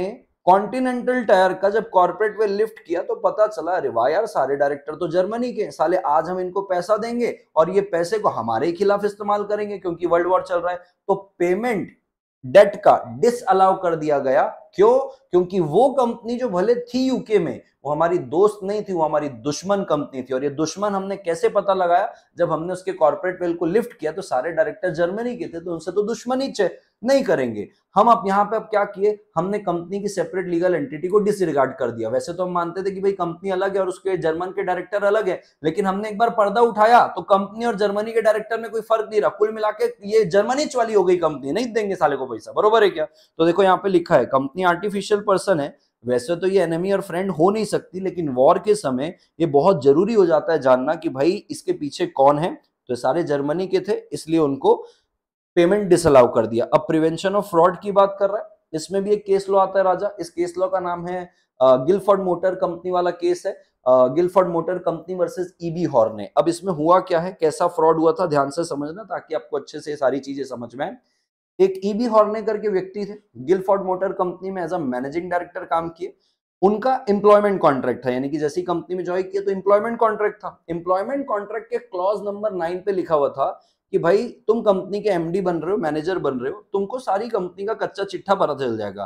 कॉन्टिनेंटल टायर का जब कॉर्पोरेट वे लिफ्ट किया तो पता चला अरे वाह यार सारे डायरेक्टर तो जर्मनी के साले आज हम इनको पैसा देंगे और ये पैसे को हमारे खिलाफ इस्तेमाल करेंगे क्योंकि वर्ल्ड वॉर चल रहा है तो पेमेंट डेट का डिस अलाउ कर दिया गया क्यों क्योंकि वो कंपनी जो भले थी यूके में वो हमारी दोस्त नहीं थी वो हमारी दुश्मन कंपनी थी और ये दुश्मन हमने कैसे पता लगाया जब हमने उसके कॉर्पोरेट वेल को लिफ्ट किया तो सारे डायरेक्टर जर्मनी के थे तो उनसे तो दुश्मन ही नहीं करेंगे हम अब यहाँ पे अब क्या किए हमने कंपनी की सेपरेट लीगल एंटिटी को डिसरिगार्ड कर दिया वैसे तो हम मानते थे कि भाई कंपनी अलग है और उसके जर्मन के डायरेक्टर अलग है लेकिन हमने एक बार पर्दा उठाया तो कंपनी और जर्मनी के डायरेक्टर में कोई फर्क नहीं रहा कुल मिला के ये जर्मनी वाली हो गई कंपनी नहीं देंगे साले को पैसा बरोबर है क्या तो देखो यहाँ पे लिखा है कंपनी आर्टिफिशियल पर्सन है वैसे तो ये एनिमी और फ्रेंड हो नहीं सकती लेकिन वॉर के समय ये बहुत जरूरी हो जाता है जानना कि भाई इसके पीछे कौन है तो सारे जर्मनी के थे इसलिए उनको पेमेंट डिसअलाउ कर दिया अब प्रिवेंशन ऑफ फ्रॉड की बात कर रहा है इसमें भी एक केस लॉ आता है राजा इस केस लॉ का नाम है गिलफर्ड मोटर कंपनी वाला केस है Gilford Motor Company versus EB e Horne अब इसमें हुआ क्या है कैसा फ्रॉड हुआ था ध्यान से समझना ताकि आपको अच्छे से सारी चीजें समझ में आए एक ईबी e हॉर्ने करके व्यक्ति थे गिलफर्ड मोटर कंपनी में एज अ मैनेजिंग डायरेक्टर काम किए उनका एम्प्लॉयमेंट कॉन्ट्रैक्ट था यानी कि जैसी कंपनी में ज्वाइन किया तो एम्प्लॉयमेंट कॉन्ट्रैक्ट था एम्प्लॉयमेंट कॉन्ट्रैक्ट के क्लॉज नंबर नाइन पे लिखा हुआ था कि भाई तुम कंपनी के एमडी बन रहे हो मैनेजर बन रहे हो तुमको सारी कंपनी का कच्चा चिट्ठा पता चल जाएगा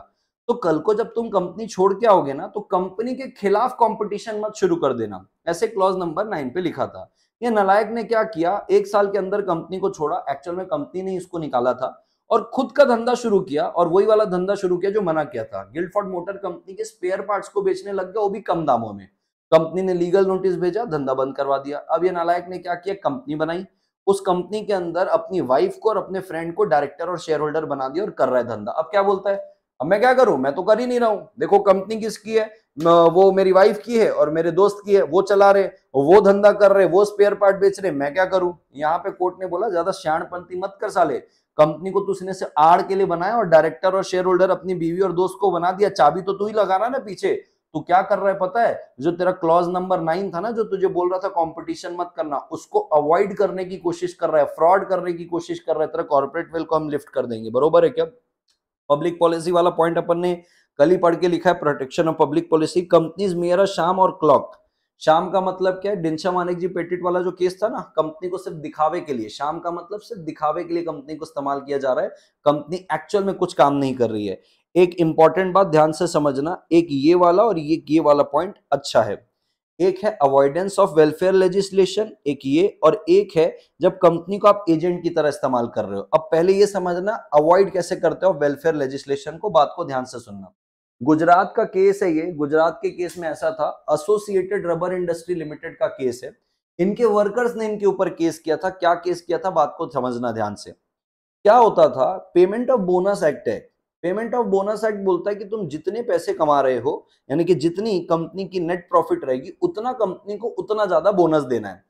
तो कल को जब तुम कंपनी छोड़ के आओगे ना तो कंपनी के खिलाफ कंपटीशन मत शुरू कर देना ऐसे क्लॉज नंबर नाइन पे लिखा था ये नलायक ने क्या किया एक साल के अंदर कंपनी को छोड़ा एक्चुअल में कंपनी ने इसको निकाला था और खुद का धंधा शुरू किया और वही वाला धंधा शुरू किया जो मना किया था गिल्डफोर्ड मोटर कंपनी के स्पेयर पार्ट्स को बेचने लग गया वो भी कम दामों में कंपनी ने लीगल नोटिस भेजा धंधा बंद करवा दिया अब ये नालायक ने क्या किया कंपनी बनाई उस कंपनी के अंदर अपनी वाइफ को और अपने फ्रेंड को डायरेक्टर और शेयर होल्डर बना दिया और कर रहा है धंधा अब क्या बोलता है अब मैं क्या करूं मैं तो कर ही नहीं रहा हूं देखो कंपनी किसकी है वो मेरी वाइफ की है और मेरे दोस्त की है वो चला रहे वो धंधा कर रहे वो स्पेयर पार्ट बेच रहे मैं क्या करूं यहाँ पे कोर्ट ने बोला ज्यादा श्याणपंथी मत कर साले कंपनी को तूने से आड़ के लिए बनाया और डायरेक्टर और शेयर होल्डर अपनी बीवी और दोस्त को बना दिया चाबी तो तू ही लगाना ना पीछे तू क्या कर रहा है पता है जो तेरा क्लॉज नंबर नाइन था ना जो तुझे बोल रहा था कंपटीशन मत करना उसको अवॉइड करने की कोशिश कर रहा है फ्रॉड करने की कोशिश कर रहा है तेरा कॉर्पोरेट वेल को हम लिफ्ट कर देंगे बरोबर है क्या पब्लिक पॉलिसी वाला पॉइंट अपन ने कल ही पढ़ के लिखा है protection of public policy companies मेरा शाम और क्लॉक शाम का मतलब क्या है डिंशा मानिक जी पेटिट वाला जो केस था ना कंपनी को सिर्फ दिखावे के लिए शाम का मतलब सिर्फ दिखावे के लिए कंपनी को इस्तेमाल किया जा रहा है कंपनी एक्चुअल में कुछ काम नहीं कर रही है एक इंपॉर्टेंट बात ध्यान से समझना एक ये वाला और ये ये वाला पॉइंट अच्छा है एक है अवॉइडेंस ऑफ वेलफेयर लेजिस्लेशन एक ये और एक है जब कंपनी को आप एजेंट की तरह इस्तेमाल कर रहे हो अब पहले ये समझना अवॉइड कैसे करते हो वेलफेयर लेजिस्लेशन को बात को ध्यान से सुनना गुजरात का केस है ये गुजरात के केस में ऐसा था एसोसिएटेड रबर इंडस्ट्री लिमिटेड का केस है इनके वर्कर्स ने इनके ऊपर केस किया था क्या केस किया था बात को समझना ध्यान से क्या होता था पेमेंट ऑफ बोनस एक्ट है पेमेंट ऑफ बोनस एक्ट बोलता है कि तुम जितने पैसे कमा रहे हो यानी कि जितनी कंपनी की नेट प्रॉफिट रहेगी उतना कंपनी को उतना ज्यादा बोनस देना है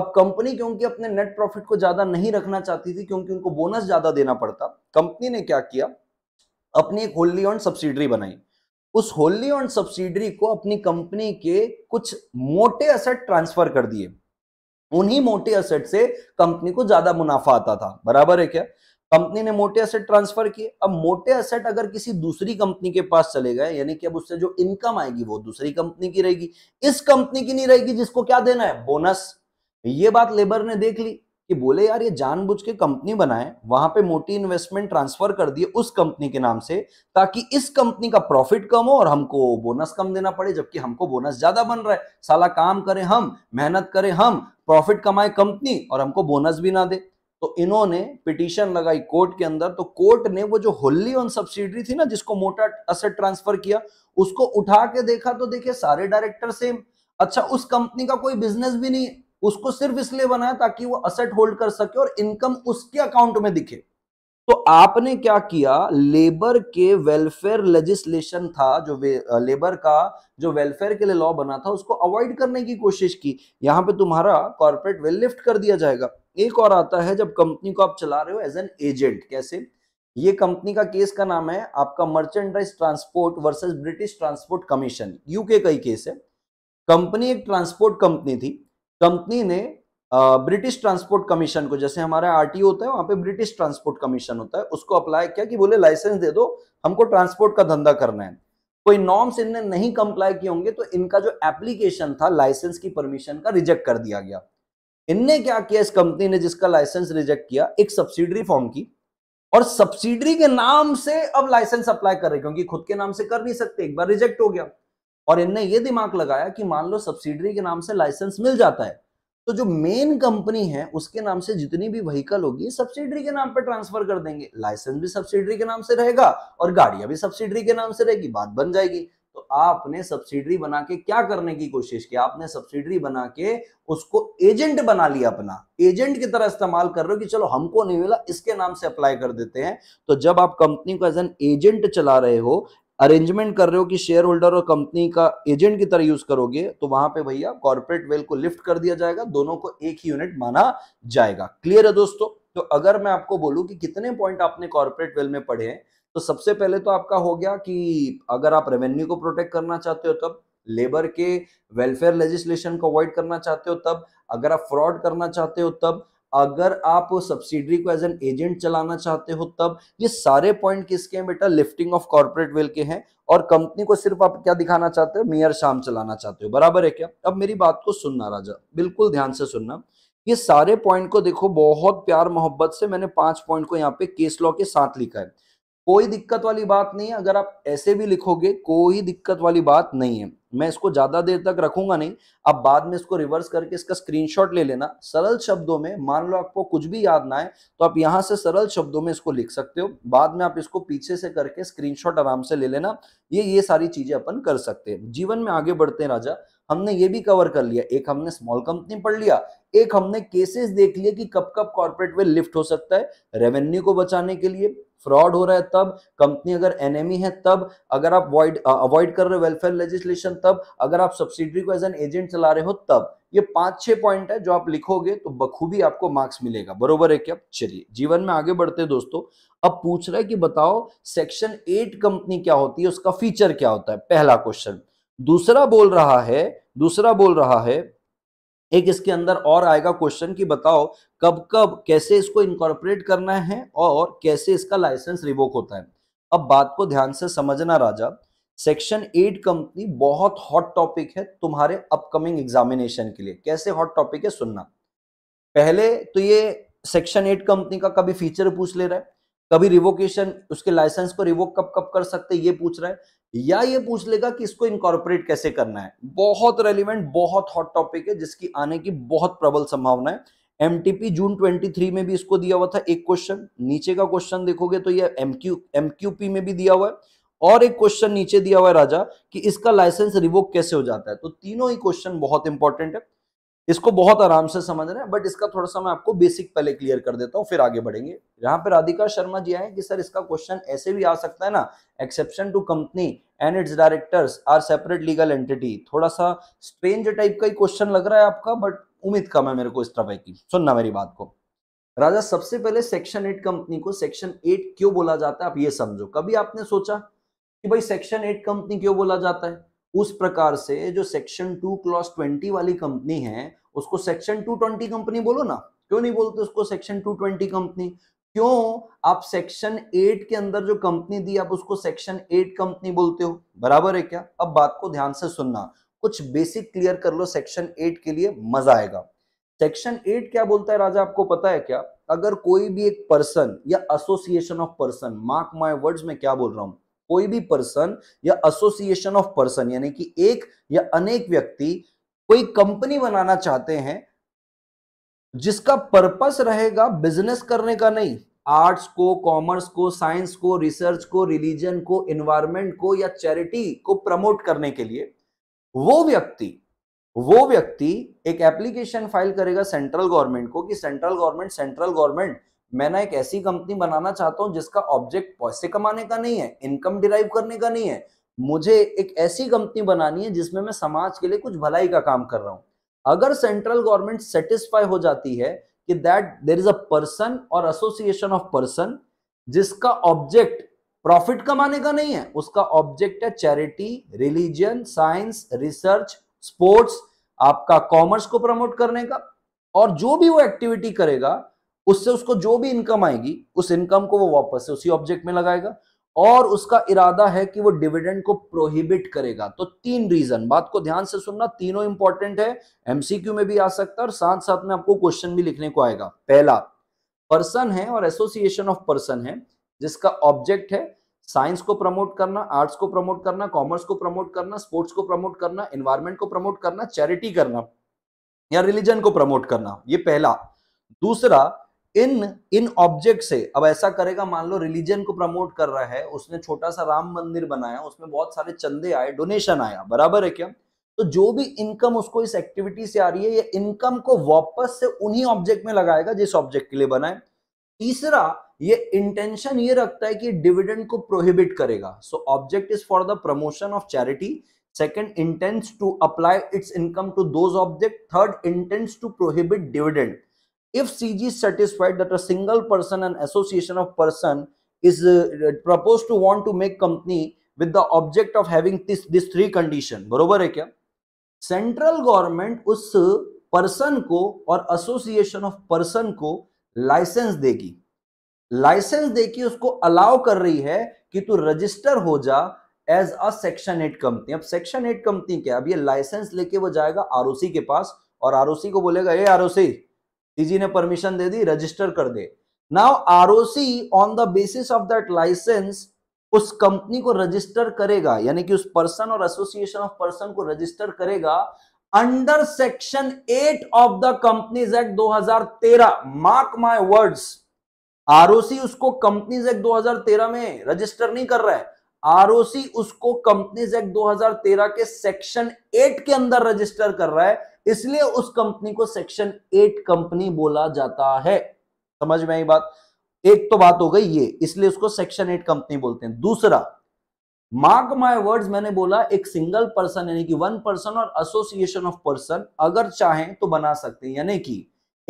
अब कंपनी क्योंकि अपने नेट प्रॉफिट को ज्यादा नहीं रखना चाहती थी क्योंकि उनको बोनस ज्यादा देना पड़ता कंपनी ने क्या किया अपनी एक होल्ली ऑन सब्सिडरी बनाई उस होल्ली ऑन सब्सिडरी को अपनी कंपनी के कुछ मोटे असेट ट्रांसफर कर दिए उन्हीं मोटे असेट से कंपनी को ज्यादा मुनाफा आता था बराबर है क्या कंपनी ने मोटे असेट ट्रांसफर किए अब मोटे असेट अगर किसी दूसरी कंपनी के पास चले गए यानी कि अब उससे जो इनकम आएगी वो दूसरी कंपनी की रहेगी इस कंपनी की नहीं रहेगी जिसको क्या देना है बोनस ये बात लेबर ने देख ली कि बोले यार ये जानबूझ के कंपनी बनाए वहां पे मोटी इन्वेस्टमेंट ट्रांसफर कर दिए उस कंपनी के नाम से ताकि इस कंपनी का प्रॉफिट कम हो और हमको बोनस कम देना पड़े जबकि हमको बोनस ज्यादा बन रहा है साला काम करें हम मेहनत करें हम प्रॉफिट कमाए कंपनी और हमको बोनस भी ना दे तो इन्होंने पिटीशन लगाई कोर्ट के अंदर तो कोर्ट ने वो जो होली ऑन सब्सिडी थी ना जिसको मोटा असेट ट्रांसफर किया उसको उठा के देखा तो देखिए सारे डायरेक्टर सेम अच्छा उस कंपनी का कोई बिजनेस भी नहीं उसको सिर्फ इसलिए बनाया ताकि वो असेट होल्ड कर सके और इनकम उसके अकाउंट में दिखे तो आपने क्या किया लेबर के वेलफेयर लेजिस्लेशन था जो लेबर का जो वेलफेयर के लिए लॉ बना था उसको अवॉइड करने की कोशिश की यहां पे तुम्हारा कॉर्पोरेट वेल लिफ्ट कर दिया जाएगा एक और आता है जब कंपनी को आप चला रहे हो एज एन एजेंट कैसे ये कंपनी का केस का नाम है आपका Merchandise Transport versus British Transport Commission UK का ही केस है कंपनी एक ट्रांसपोर्ट कंपनी थी कंपनी ने ब्रिटिश ट्रांसपोर्ट कमीशन को जैसे हमारा आरटीओ होता है वहां पे ब्रिटिश ट्रांसपोर्ट कमीशन होता है उसको अप्लाई किया कि बोले लाइसेंस दे दो हमको ट्रांसपोर्ट का धंधा करना है कोई नॉर्म्स इनने नहीं कंप्लाई किए होंगे तो इनका जो एप्लीकेशन था लाइसेंस की परमिशन का रिजेक्ट कर दिया गया इनने क्या किया इस कंपनी ने जिसका लाइसेंस रिजेक्ट किया एक सब्सिडरी फॉर्म की और सब्सिडरी के नाम से अब लाइसेंस अप्लाई कर रहे क्योंकि खुद के नाम से कर नहीं सकते एक बार रिजेक्ट हो गया और इनने ये दिमाग लगाया कि मान लो सब्सिडरी के नाम से लाइसेंस मिल जाता है तो जो मेन कंपनी है उसके नाम से जितनी भी व्हीकल होगी सब्सिडरी के नाम पर ट्रांसफर कर देंगे लाइसेंस भी सब्सिडरी के नाम से रहेगा और गाड़ियां भी सब्सिडरी के नाम से रहेगी बात बन जाएगी तो आपने सब्सिडरी बना के क्या करने की कोशिश की आपने सब्सिडरी बना के उसको एजेंट बना लिया अपना एजेंट की तरह इस्तेमाल कर रहे हो कि चलो हमको नहीं मिला इसके नाम से अप्लाई कर देते हैं तो जब आप कंपनी को एज एन एजेंट चला रहे हो अरेंजमेंट कर रहे हो कि शेयर होल्डर और कंपनी का एजेंट की तरह यूज करोगे तो वहां पे भैया कॉर्पोरेट वेल को लिफ्ट कर दिया जाएगा दोनों को एक ही यूनिट माना जाएगा क्लियर है दोस्तों तो अगर मैं आपको बोलूं कि कितने पॉइंट आपने कॉर्पोरेट वेल में पढ़े हैं तो सबसे पहले तो आपका हो गया कि अगर आप रेवेन्यू को प्रोटेक्ट करना चाहते हो तब लेबर के वेलफेयर लेजिस्लेशन को अवॉइड करना चाहते हो तब अगर आप फ्रॉड करना चाहते हो तब अगर आप सब्सिडरी को एज एन एजेंट चलाना चाहते हो तब ये सारे पॉइंट किसके हैं बेटा लिफ्टिंग ऑफ कॉर्पोरेट वेल के हैं और कंपनी को सिर्फ आप क्या दिखाना चाहते हो मेयर शाम चलाना चाहते हो बराबर है क्या अब मेरी बात को सुनना राजा बिल्कुल ध्यान से सुनना ये सारे पॉइंट को देखो बहुत प्यार मोहब्बत से मैंने पांच पॉइंट को यहाँ पे केस लॉ के साथ लिखा है कोई दिक्कत वाली बात नहीं है अगर आप ऐसे भी लिखोगे कोई दिक्कत वाली बात नहीं है मैं इसको ज्यादा देर तक रखूंगा नहीं अब बाद में इसको रिवर्स करके इसका स्क्रीनशॉट ले लेना सरल शब्दों में मान लो आपको कुछ भी याद ना आए तो आप यहाँ से सरल शब्दों में इसको लिख सकते हो बाद में आप इसको पीछे से करके स्क्रीनशॉट आराम से ले लेना ये ये सारी चीजें अपन कर सकते हैं जीवन में आगे बढ़ते हैं राजा हमने ये भी कवर कर लिया एक हमने स्मॉल कंपनी पढ़ लिया एक हमने केसेस देख लिया कि कब कब कॉर्पोरेट वे लिफ्ट हो सकता है रेवेन्यू को बचाने के लिए फ्रॉड हो रहा है तब कंपनी अगर एनएमई है तब अगर आप वॉइड अवॉइड कर रहे हो वेलफेयर लेजिस्लेशन तब अगर आप सब्सिडी को एज एन एजेंट चला रहे हो तब ये पांच छह पॉइंट है जो आप लिखोगे तो बखूबी आपको मार्क्स मिलेगा बरोबर है क्या चलिए जीवन में आगे बढ़ते दोस्तों अब पूछ रहा है कि बताओ सेक्शन एट कंपनी क्या होती है उसका फीचर क्या होता है पहला क्वेश्चन दूसरा बोल रहा है दूसरा बोल रहा है एक इसके अंदर और आएगा क्वेश्चन कि बताओ कब कब कैसे इसको इनकॉर्पोरेट करना है और कैसे इसका लाइसेंस रिवोक होता है अब बात को ध्यान से समझना राजा सेक्शन एट कंपनी बहुत हॉट टॉपिक है तुम्हारे अपकमिंग एग्जामिनेशन के लिए कैसे हॉट टॉपिक है सुनना पहले तो ये सेक्शन एट कंपनी का कभी फीचर पूछ ले रहा है कभी रिवोकेशन उसके लाइसेंस को रिवोक कब कब कर सकते ये पूछ रहा है या ये पूछ लेगा कि इसको इनकॉर्पोरेट कैसे करना है बहुत रेलिवेंट बहुत हॉट टॉपिक है जिसकी आने की बहुत प्रबल संभावना है एमटीपी जून 23 में भी इसको दिया हुआ था एक क्वेश्चन नीचे का क्वेश्चन देखोगे तो ये एमक्यू एमक्यूपी में भी दिया हुआ है और एक क्वेश्चन नीचे दिया हुआ है राजा कि इसका लाइसेंस रिवोक कैसे हो जाता है तो तीनों ही क्वेश्चन बहुत इंपॉर्टेंट है इसको बहुत आराम से समझ रहे हैं बट इसका थोड़ा सा मैं आपको बेसिक पहले क्लियर कर देता हूँ फिर आगे बढ़ेंगे यहाँ पे राधिका शर्मा जी आए कि सर इसका क्वेश्चन ऐसे भी आ सकता है ना exception to company and its directors are separate legal entity थोड़ा सा स्ट्रेंज टाइप का ही क्वेश्चन लग रहा है आपका बट उम्मीद कम है मेरे को इस तरह की सुनना मेरी बात को राजा सबसे पहले सेक्शन एट कंपनी को सेक्शन एट क्यों बोला जाता है आप ये समझो कभी आपने सोचा कि भाई सेक्शन एट कंपनी क्यों बोला जाता है उस प्रकार से जो सेक्शन टू क्लॉस ट्वेंटी वाली कंपनी है उसको सेक्शन 220 कंपनी बोलो ना क्यों नहीं बोलते उसको सेक्शन 220 कंपनी क्यों आप सेक्शन 8 के अंदर जो कंपनी दी आप उसको सेक्शन 8 कंपनी बोलते हो बराबर है क्या अब बात को ध्यान से सुनना कुछ बेसिक क्लियर कर लो सेक्शन 8 के लिए मजा आएगा सेक्शन 8 क्या बोलता है राजा आपको पता है क्या अगर कोई भी एक पर्सन या association of person mark my words में क्या बोल रहा हूं कोई भी पर्सन या एसोसिएशन ऑफ पर्सन यानी कि एक या अनेक व्यक्ति कोई कंपनी बनाना चाहते हैं जिसका पर्पस रहेगा बिजनेस करने का नहीं आर्ट्स को कॉमर्स को साइंस को रिसर्च को रिलीजन को इन्वायरमेंट को या चैरिटी को प्रमोट करने के लिए वो व्यक्ति वो व्यक्ति एक एप्लीकेशन फाइल करेगा सेंट्रल गवर्नमेंट को कि सेंट्रल गवर्नमेंट सेंट्रल गवर्नमेंट मैं ना एक ऐसी कंपनी बनाना चाहता हूं जिसका ऑब्जेक्ट पैसे कमाने का नहीं है इनकम डिराइव करने का नहीं है मुझे एक ऐसी कंपनी बनानी है जिसमें मैं समाज के लिए कुछ भलाई का काम कर रहा हूं अगर सेंट्रल गवर्नमेंट सेटिस्फाई हो जाती है कि that there is a person और एसोसिएशन ऑफ पर्सन जिसका ऑब्जेक्ट प्रॉफिट कमाने का नहीं है उसका ऑब्जेक्ट है charity religion science research sports आपका कॉमर्स को प्रमोट करने का और जो भी वो एक्टिविटी करेगा उससे उसको जो भी इनकम आएगी उस इनकम को वो वापस से उसी ऑब्जेक्ट में लगाएगा और उसका इरादा है कि वो डिविडेंड को प्रोहिबिट करेगा तो तीन रीजन बात को ध्यान से सुनना तीनों इंपॉर्टेंट है एमसीक्यू में भी आ सकता है और साथ साथ में आपको क्वेश्चन भी लिखने को आएगा पहला पर्सन है और एसोसिएशन ऑफ पर्सन है जिसका ऑब्जेक्ट है साइंस को प्रमोट करना आर्ट्स को प्रमोट करना कॉमर्स को प्रमोट करना स्पोर्ट्स को प्रमोट करना एनवायरमेंट को प्रमोट करना चैरिटी करना या रिलीजन को प्रमोट करना ये पहला दूसरा इन इन ऑब्जेक्ट से अब ऐसा करेगा मान लो रिलीजन को प्रमोट कर रहा है उसने छोटा सा राम मंदिर बनाया उसमें बहुत सारे चंदे आए डोनेशन आया बराबर है क्या तो जो भी इनकम उसको इस एक्टिविटी से आ रही है ये इनकम को वापस से उन्हीं ऑब्जेक्ट में लगाएगा जिस ऑब्जेक्ट के लिए बनाए तीसरा ये इंटेंशन ये रखता है कि डिविडेंड को प्रोहिबिट करेगा so object is for the promotion of charity second intends to apply its income to those object third intends to prohibit dividend if CG is satisfied that a single person and association of person is uh, proposed to want to make company with the object of having this this three condition बरोबर है क्या central government उस person को और association of person को licence देगी licence देके उसको अलाउ कर रही है कि तू रजिस्टर हो जा as a section eight company अब सेक्शन एट कंपनी क्या अब ये लाइसेंस लेके वो जाएगा आरओसी के पास और आरओसी को बोलेगा ए आरओसी डीजी ने परमिशन दे दी रजिस्टर कर दे now ROC on the basis of that licence उस कंपनी को रजिस्टर करेगा यानी कि उस पर्सन और एसोसिएशन ऑफ पर्सन को रजिस्टर करेगा under section eight of the companies act 2013 mark my words ROC उसको कंपनीज एक्ट 2013 में रजिस्टर नहीं कर रहा है आरओसी उसको कंपनीज एक्ट 2013 के सेक्शन 8 के अंदर रजिस्टर कर रहा है इसलिए उस कंपनी को सेक्शन एट कंपनी बोला जाता है समझ में आई बात एक तो बात हो गई ये इसलिए उसको सेक्शन एट कंपनी बोलते हैं दूसरा मार्क माय वर्ड्स मैंने बोला एक सिंगल पर्सन यानी कि वन पर्सन और एसोसिएशन ऑफ पर्सन अगर चाहें तो बना सकते हैं यानी कि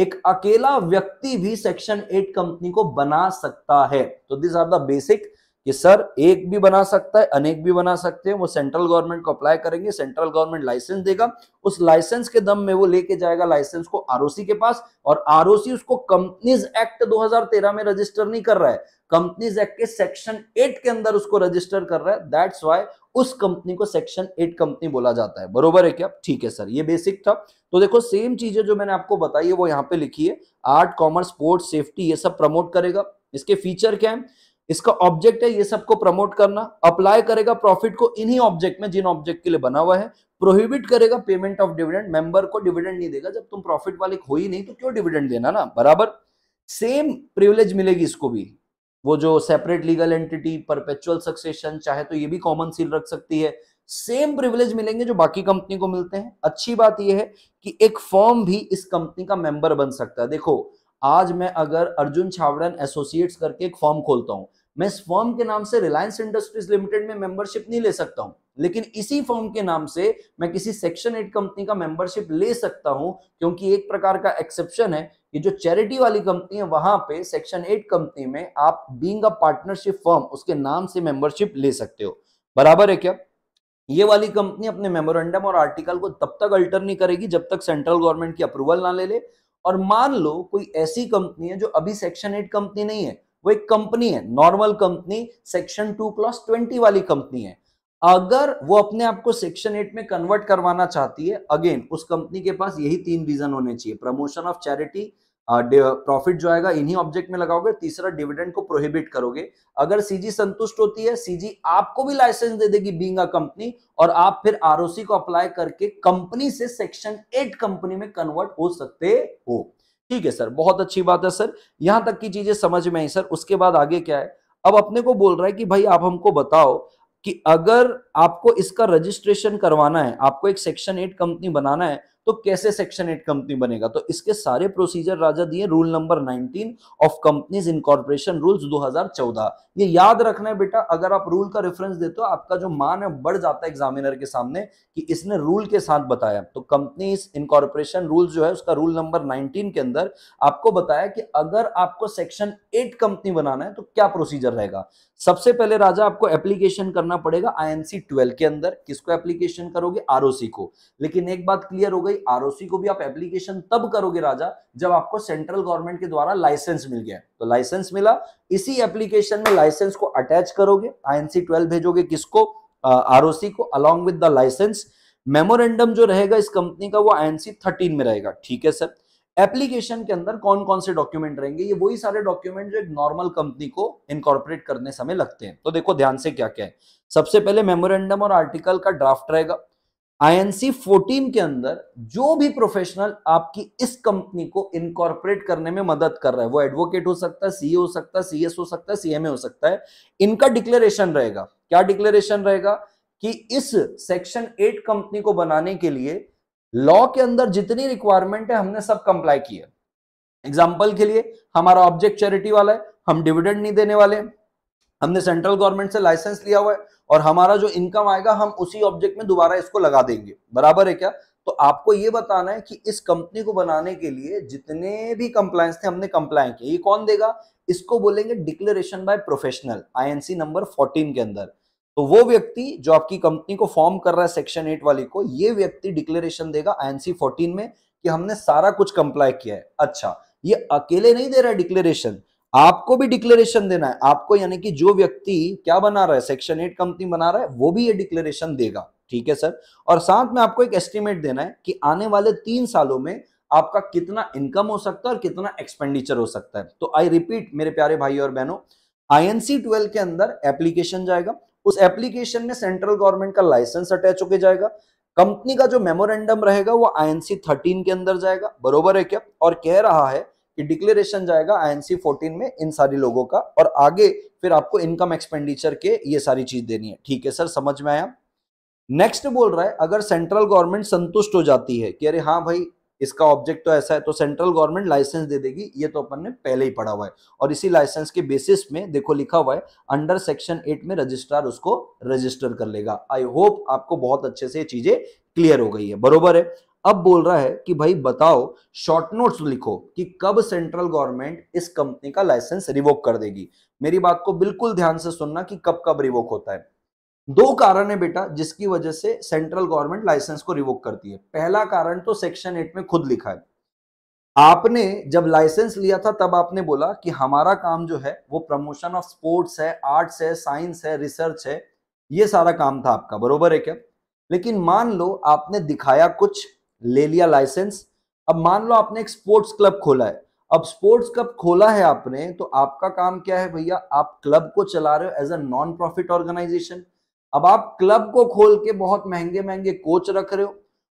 एक अकेला व्यक्ति भी सेक्शन एट कंपनी को बना सकता है तो दिस आर द बेसिक कि सर एक भी बना सकता है अनेक भी बना सकते हैं वो सेंट्रल गवर्नमेंट को अप्लाई करेंगे सेंट्रल गवर्नमेंट लाइसेंस देगा उस लाइसेंस के दम में वो लेके जाएगा लाइसेंस को आरओसी के पास और आरओसी उसको कंपनीज एक्ट 2013 में रजिस्टर नहीं कर रहा है कंपनीज एक्ट के सेक्शन 8 के अंदर उसको रजिस्टर कर रहा है दैट्स वाई उस कंपनी को सेक्शन एट कंपनी बोला जाता है बरोबर है क्या ठीक है सर ये बेसिक था तो देखो सेम चीजें जो मैंने आपको बताई है वो यहाँ पे लिखी है आर्ट कॉमर्स स्पोर्ट्स सेफ्टी ये सब प्रमोट करेगा इसके फीचर क्या है इसका ऑब्जेक्ट है ये सबको प्रमोट करना अप्लाई करेगा प्रॉफिट को इन्हीं ऑब्जेक्ट में जिन ऑब्जेक्ट के लिए बना हुआ है प्रोहिबिट करेगा पेमेंट ऑफ डिविडेंड मेंबर को डिविडेंड नहीं देगा जब तुम प्रॉफिट वाले हो ही नहीं तो क्यों डिविडेंड देना ना बराबर सेम प्रिविलेज मिलेगी इसको भी वो जो separate legal entity perpetual succession चाहे तो ये भी कॉमन सील रख सकती है सेम प्रिविलेज मिलेंगे जो बाकी कंपनी को मिलते हैं अच्छी बात यह है कि एक फॉर्म भी इस कंपनी का मेंबर बन सकता है देखो आज मैं अगर अर्जुन छावड़न एसोसिएट्स करके एक फॉर्म खोलता हूं मैं इस फॉर्म के नाम से रिलायंस इंडस्ट्रीज लिमिटेड में मेंबरशिप नहीं ले सकता हूं लेकिन इसी फॉर्म के नाम से मैं किसी सेक्शन एट कंपनी का मेंबरशिप ले सकता हूं क्योंकि एक प्रकार का एक्सेप्शन है कि जो चैरिटी वाली कंपनी है वहां पे सेक्शन एट कंपनी में आप बींग अ पार्टनरशिप फॉर्म उसके नाम से मेंबरशिप ले सकते हो बराबर है क्या ये वाली कंपनी अपने मेमोरेंडम और आर्टिकल को तब तक अल्टर नहीं करेगी जब तक सेंट्रल गवर्नमेंट की अप्रूवल ना ले ले और मान लो कोई ऐसी कंपनी है जो अभी सेक्शन एट कंपनी नहीं है वो एक कंपनी है normal company section two clause twenty वाली कंपनी है अगर वो अपने आप को सेक्शन एट में कन्वर्ट करवाना चाहती है अगेन उस कंपनी के पास यही तीन रीजन होने चाहिए प्रमोशन ऑफ चैरिटी प्रॉफिट जो आएगा इन्हीं ऑब्जेक्ट में लगाओगे तीसरा डिविडेंड को प्रोहिबिट करोगे अगर सीजी संतुष्ट होती है सीजी आपको भी लाइसेंस दे देगी बींग अ कंपनी और आप फिर आरओसी को अप्लाई करके कंपनी से सेक्शन एट कंपनी में कन्वर्ट हो सकते हो ठीक है सर बहुत अच्छी बात है सर यहां तक की चीजें समझ में आई सर उसके बाद आगे क्या है अब अपने को बोल रहा है कि भाई आप हमको बताओ कि अगर आपको इसका रजिस्ट्रेशन करवाना है आपको एक सेक्शन एट कंपनी बनाना है तो कैसे सेक्शन एट कंपनी बनेगा तो इसके सारे प्रोसीजर राजा दिए rule number 19 of companies incorporation rules 2014 ये याद रखना है बेटा अगर आप रूल का रेफरेंस देते हो आपका जो मान है बढ़ जाता है एग्जामिनर के सामने कि इसने रूल के साथ बताया तो कंपनीज इनकॉर्पोरेशन रूल जो है उसका रूल नंबर नाइनटीन के अंदर आपको बताया कि अगर आपको सेक्शन एट कंपनी बनाना है तो क्या प्रोसीजर रहेगा सबसे पहले राजा आपको एप्लीकेशन करना पड़ेगा आईएनसी 12 के अंदर किसको एप्लीकेशन करोगे आरओसी को लेकिन एक बात क्लियर हो गई आरओसी को भी आप एप्लीकेशन तब करोगे राजा जब आपको सेंट्रल गवर्नमेंट के द्वारा लाइसेंस मिल गया तो लाइसेंस मिला इसी एप्लीकेशन में लाइसेंस को अटैच करोगे आईएमसी ट्वेल्व भेजोगे किसको आरओसी को along with the licence memorandum जो रहेगा इस कंपनी का वो आईएनसी थर्टीन में रहेगा ठीक है सर एप्लीकेशन के अंदर कौन कौन से डॉक्यूमेंट रहेंगे ये वही सारे डॉक्यूमेंट जो एक नॉर्मल कंपनी को इनकॉर्पोरेट करने समय लगते हैं तो देखो ध्यान से क्या क्या है सबसे पहले मेमोरेंडम और आर्टिकल का ड्राफ्ट रहेगा आईएनसी 14 के अंदर जो भी प्रोफेशनल आपकी इस कंपनी को इनकॉर्पोरेट करने में मदद कर रहा है वो एडवोकेट हो सकता है सीए e हो सकता है सीएस हो सकता है सीएमए हो सकता है इनका डिक्लेरेशन रहेगा क्या डिक्लेरेशन रहेगा कि इस सेक्शन 8 कंपनी को बनाने के लिए लॉ के अंदर जितनी रिक्वायरमेंट है हमने सब कंप्लाई किया एग्जाम्पल के लिए हमारा ऑब्जेक्ट चैरिटी वाला है हम डिविडेंड नहीं देने वाले हमने सेंट्रल गवर्नमेंट से लाइसेंस लिया हुआ है और हमारा जो इनकम आएगा हम उसी ऑब्जेक्ट में दोबारा इसको लगा देंगे बराबर है क्या तो आपको ये बताना है कि इस कंपनी को बनाने के लिए जितने भी कंप्लायंस थे हमने कंप्लाई किए ये कौन देगा इसको बोलेंगे declaration by professional INC number 14 के अंदर तो वो व्यक्ति जो आपकी कंपनी को फॉर्म कर रहा है सेक्शन एट वाली को ये व्यक्ति डिक्लेरेशन देगा आईएनसी फोर्टीन में कि हमने सारा कुछ कंप्लाई किया है अच्छा ये अकेले नहीं दे रहा है डिक्लेरेशन आपको भी डिक्लेरेशन देना है आपको यानी कि जो व्यक्ति क्या बना रहा है सेक्शन एट कंपनी बना रहा है वो भी ये डिक्लेरेशन देगा ठीक है सर और साथ में आपको एक एस्टिमेट देना है कि आने वाले तीन सालों में आपका कितना इनकम हो सकता है और कितना एक्सपेंडिचर हो सकता है तो आई रिपीट मेरे प्यारे भाई और बहनों आईएनसी ट्वेल्व के अंदर एप्लीकेशन जाएगा उस एप्लीकेशन में सेंट्रल गवर्नमेंट का लाइसेंस अटैच होके जाएगा कंपनी का जो मेमोरेंडम रहेगा वो आईएनसी 13 के अंदर जाएगा बरोबर है क्या और कह रहा है कि डिक्लेरेशन जाएगा आईएनसी 14 में इन सारे लोगों का और आगे फिर आपको इनकम एक्सपेंडिचर के ये सारी चीज देनी है ठीक है सर समझ में आया नेक्स्ट बोल रहा है अगर सेंट्रल गवर्नमेंट संतुष्ट हो जाती है कि अरे हाँ भाई इसका ऑब्जेक्ट तो ऐसा है तो सेंट्रल गवर्नमेंट लाइसेंस दे देगी ये तो अपन ने पहले ही पढ़ा हुआ है और इसी लाइसेंस के बेसिस में देखो लिखा हुआ है अंडर सेक्शन एट में रजिस्ट्रार उसको रजिस्टर कर लेगा आई होप आपको बहुत अच्छे से चीजें क्लियर हो गई है बरोबर है अब बोल रहा है कि भाई बताओ शॉर्ट नोट्स लिखो कि कब सेंट्रल गवर्नमेंट इस कंपनी का लाइसेंस रिवोक कर देगी मेरी बात को बिल्कुल ध्यान से सुनना कि कब कब रिवोक होता है दो कारण है बेटा जिसकी वजह से सेंट्रल गवर्नमेंट लाइसेंस को रिवोक करती है पहला कारण तो सेक्शन एट में खुद लिखा है आपने जब लाइसेंस लिया था तब आपने बोला कि हमारा काम जो है वो प्रमोशन ऑफ स्पोर्ट्स है आर्ट्स है साइंस है रिसर्च है ये सारा काम था आपका बरोबर है क्या लेकिन मान लो आपने दिखाया कुछ ले लिया लाइसेंस अब मान लो आपने एक स्पोर्ट्स क्लब खोला है अब स्पोर्ट्स क्लब खोला है आपने तो आपका काम क्या है भैया आप क्लब को चला रहे हो as a non profit organisation अब आप क्लब को खोल के बहुत महंगे महंगे कोच रख रहे हो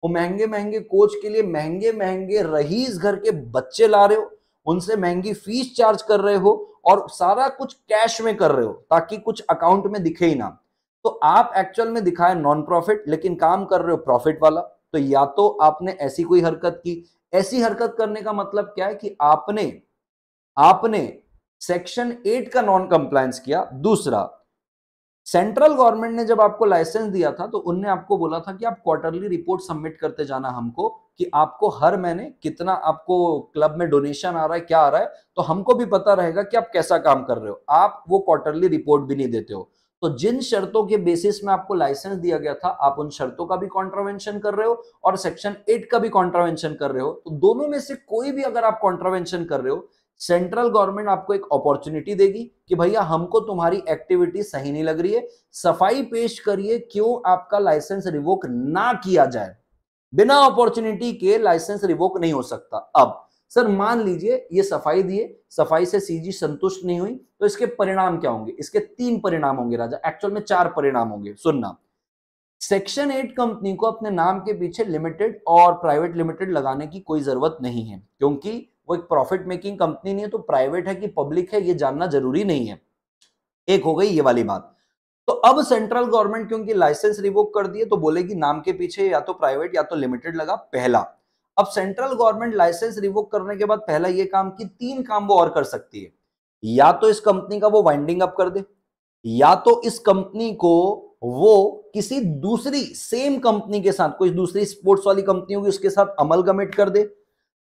वो महंगे महंगे कोच के लिए महंगे महंगे रहीस घर के बच्चे ला रहे हो उनसे महंगी फीस चार्ज कर रहे हो और सारा कुछ कैश में कर रहे हो ताकि कुछ अकाउंट में दिखे ही ना तो आप एक्चुअल में दिखाए नॉन प्रॉफिट लेकिन काम कर रहे हो प्रॉफिट वाला तो या तो आपने ऐसी कोई हरकत की ऐसी हरकत करने का मतलब क्या है कि आपने आपने सेक्शन एट का नॉन कंप्लायंस किया दूसरा सेंट्रल गवर्नमेंट ने जब आपको लाइसेंस दिया था तो उनने आपको बोला था कि आप क्वार्टरली रिपोर्ट सबमिट करते जाना हमको कि आपको हर महीने कितना आपको क्लब में डोनेशन आ रहा है क्या आ रहा है तो हमको भी पता रहेगा कि आप कैसा काम कर रहे हो आप वो क्वार्टरली रिपोर्ट भी नहीं देते हो तो जिन शर्तों के बेसिस में आपको लाइसेंस दिया गया था आप उन शर्तों का भी कॉन्ट्रावेंशन कर रहे हो और सेक्शन एट का भी कॉन्ट्रावेंशन कर रहे हो तो दोनों में से कोई भी अगर आप कॉन्ट्रावेंशन कर रहे हो सेंट्रल गवर्नमेंट आपको एक अपॉर्चुनिटी देगी कि भैया हमको तुम्हारी एक्टिविटी सही नहीं लग रही है सफाई पेश करिए क्यों आपका लाइसेंस रिवोक ना किया जाए बिना अपॉर्चुनिटी के लाइसेंस रिवोक नहीं हो सकता अब सर मान लीजिए ये सफाई दिए सफाई से सीजी संतुष्ट नहीं हुई तो इसके परिणाम क्या होंगे इसके तीन परिणाम होंगे राजा एक्चुअल में चार परिणाम होंगे सुनना सेक्शन एट कंपनी को अपने नाम के पीछे लिमिटेड और प्राइवेट लिमिटेड लगाने की कोई जरूरत नहीं है क्योंकि वो एक प्रॉफिट मेकिंग कंपनी नहीं है तो प्राइवेट है कि पब्लिक है ये जानना जरूरी नहीं है एक हो गई ये वाली बात तो अब सेंट्रल गवर्नमेंट क्योंकि लाइसेंस रिवोक कर दिए तो बोलेगी नाम के पीछे या तो प्राइवेट या तो लिमिटेड लगा पहला अब सेंट्रल गवर्नमेंट लाइसेंस रिवोक करने के बाद पहला ये काम की तीन काम वो और कर सकती है या तो इस कंपनी का वो वाइंडिंग अप कर दे या तो इस कंपनी को वो किसी दूसरी सेम कंपनी के साथ कोई दूसरी स्पोर्ट्स वाली कंपनी होगी उसके साथ अमल कमिट कर दे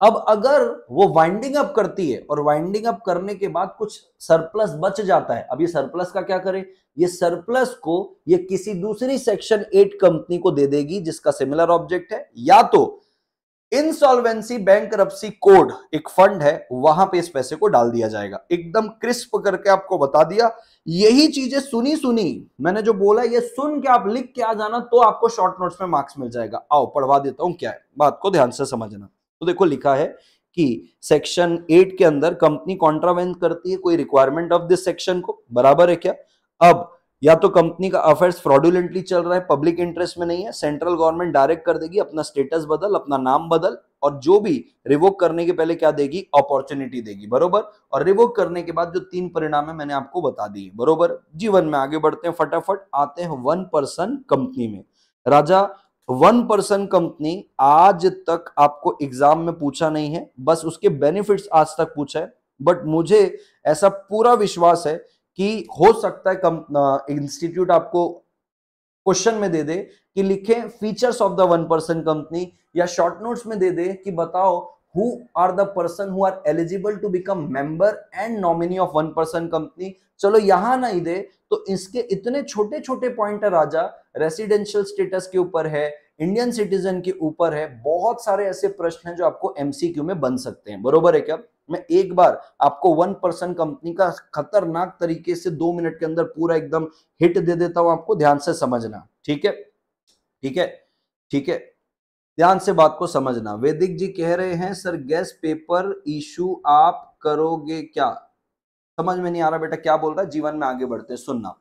अब अगर वो वाइंडिंग अप करती है और वाइंडिंग अप करने के बाद कुछ सरप्लस बच जाता है अब ये सरप्लस का क्या करें ये सरप्लस को ये किसी दूसरी सेक्शन एट कंपनी को दे देगी जिसका सिमिलर ऑब्जेक्ट है या तो इनसॉल्वेंसी बैंक कोड एक फंड है वहां पे इस पैसे को डाल दिया जाएगा एकदम क्रिस्प करके आपको बता दिया यही चीजें सुनी सुनी मैंने जो बोला ये सुन के आप लिख के आ जाना तो आपको शॉर्ट नोट्स में मार्क्स मिल जाएगा आओ पढ़वा देता हूं क्या है बात को ध्यान से समझना तो देखो लिखा है कि सेक्शन एट के अंदर कंपनी कॉन्ट्रावेंस करती है कोई रिक्वायरमेंट ऑफ दिस सेक्शन को बराबर है क्या अब या तो कंपनी का अफेयर्स फ्रॉडुलेंटली चल रहा है पब्लिक इंटरेस्ट में नहीं है सेंट्रल गवर्नमेंट डायरेक्ट कर देगी अपना स्टेटस बदल अपना नाम बदल और जो भी रिवोक करने के पहले क्या देगी अपॉर्चुनिटी देगी बरोबर और रिवोक करने के बाद जो तीन परिणाम है मैंने आपको बता दिए बरोबर जीवन में आगे बढ़ते हैं फटाफट आते हैं वन पर्सन कंपनी में राजा वन पर्सन कंपनी आज तक आपको एग्जाम में पूछा नहीं है बस उसके बेनिफिट्स आज तक पूछा है बट मुझे ऐसा पूरा विश्वास है कि हो सकता है इंस्टीट्यूट आपको क्वेश्चन में दे दे कि लिखे features of the one person company या शॉर्ट नोट्स में दे दे कि बताओ who are the person who are eligible to become member and nominee of one person company चलो यहां ही दे तो इसके इतने छोटे छोटे पॉइंटर राजा रेसिडेंशियल स्टेटस के ऊपर है इंडियन सिटीजन के ऊपर है बहुत सारे ऐसे प्रश्न हैं जो आपको एमसीक्यू में बन सकते हैं बरोबर है क्या मैं एक बार आपको वन पर्सन कंपनी का खतरनाक तरीके से दो मिनट के अंदर पूरा एकदम हिट दे देता हूं आपको ध्यान से समझना ठीक है ठीक है ठीक है ध्यान से बात को समझना वैदिक जी कह रहे हैं सर गैस पेपर इशू आप करोगे क्या समझ में नहीं आ रहा बेटा क्या बोल रहा है जीवन में आगे बढ़ते सुनना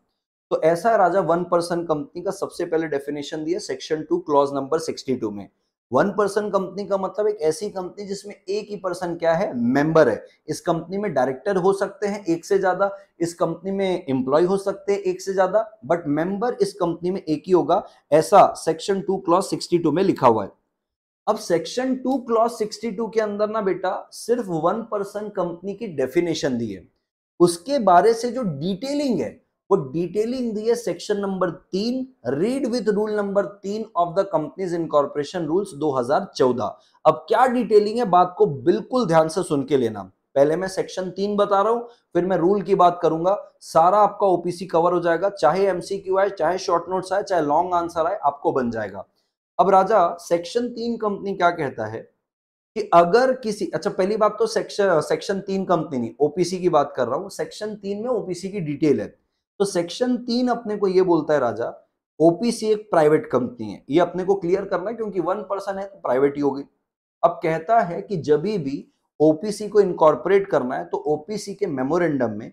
तो ऐसा राजा वन पर्सन कंपनी का सबसे पहले डेफिनेशन दिया section two clause number sixty two में वन पर्सन कंपनी का मतलब एक ऐसी कंपनी जिसमें एक ही पर्सन क्या है मेंबर है इस कंपनी में डायरेक्टर हो सकते हैं एक से ज्यादा इस कंपनी में एम्प्लॉय हो सकते हैं एक से ज्यादा बट मेंबर इस कंपनी में एक ही होगा ऐसा section two clause sixty two में लिखा हुआ है अब section two clause sixty two के अंदर ना बेटा सिर्फ वन पर्सन कंपनी की डेफिनेशन दी है उसके बारे से जो डिटेलिंग है वो डिटेलिंग दी है सेक्शन नंबर तीन रीड विथ रूल नंबर तीन of the companies incorporation rules 2014 अब क्या डिटेलिंग है बात को बिल्कुल ध्यान से सुन के लेना पहले मैं सेक्शन तीन बता रहा हूं फिर मैं रूल की बात करूंगा सारा आपका ओपीसी कवर हो जाएगा चाहे एमसीक्यू आए चाहे शॉर्ट नोट्स आए चाहे लॉन्ग आंसर आए आपको बन जाएगा अब राजा सेक्शन तीन कंपनी क्या कहता है कि अगर किसी अच्छा पहली बात तो सेक्शन सेक्शन तीन कंपनी नहीं ओपीसी की बात कर रहा हूं सेक्शन तीन में ओपीसी की डिटेल है तो सेक्शन तीन अपने को ये बोलता है राजा ओपीसी एक प्राइवेट कंपनी है ये अपने को क्लियर करना है क्योंकि वन पर्सन है तो प्राइवेट ही होगी अब कहता है कि जब भी ओपीसी को इनकॉर्पोरेट करना है तो ओपीसी के मेमोरेंडम में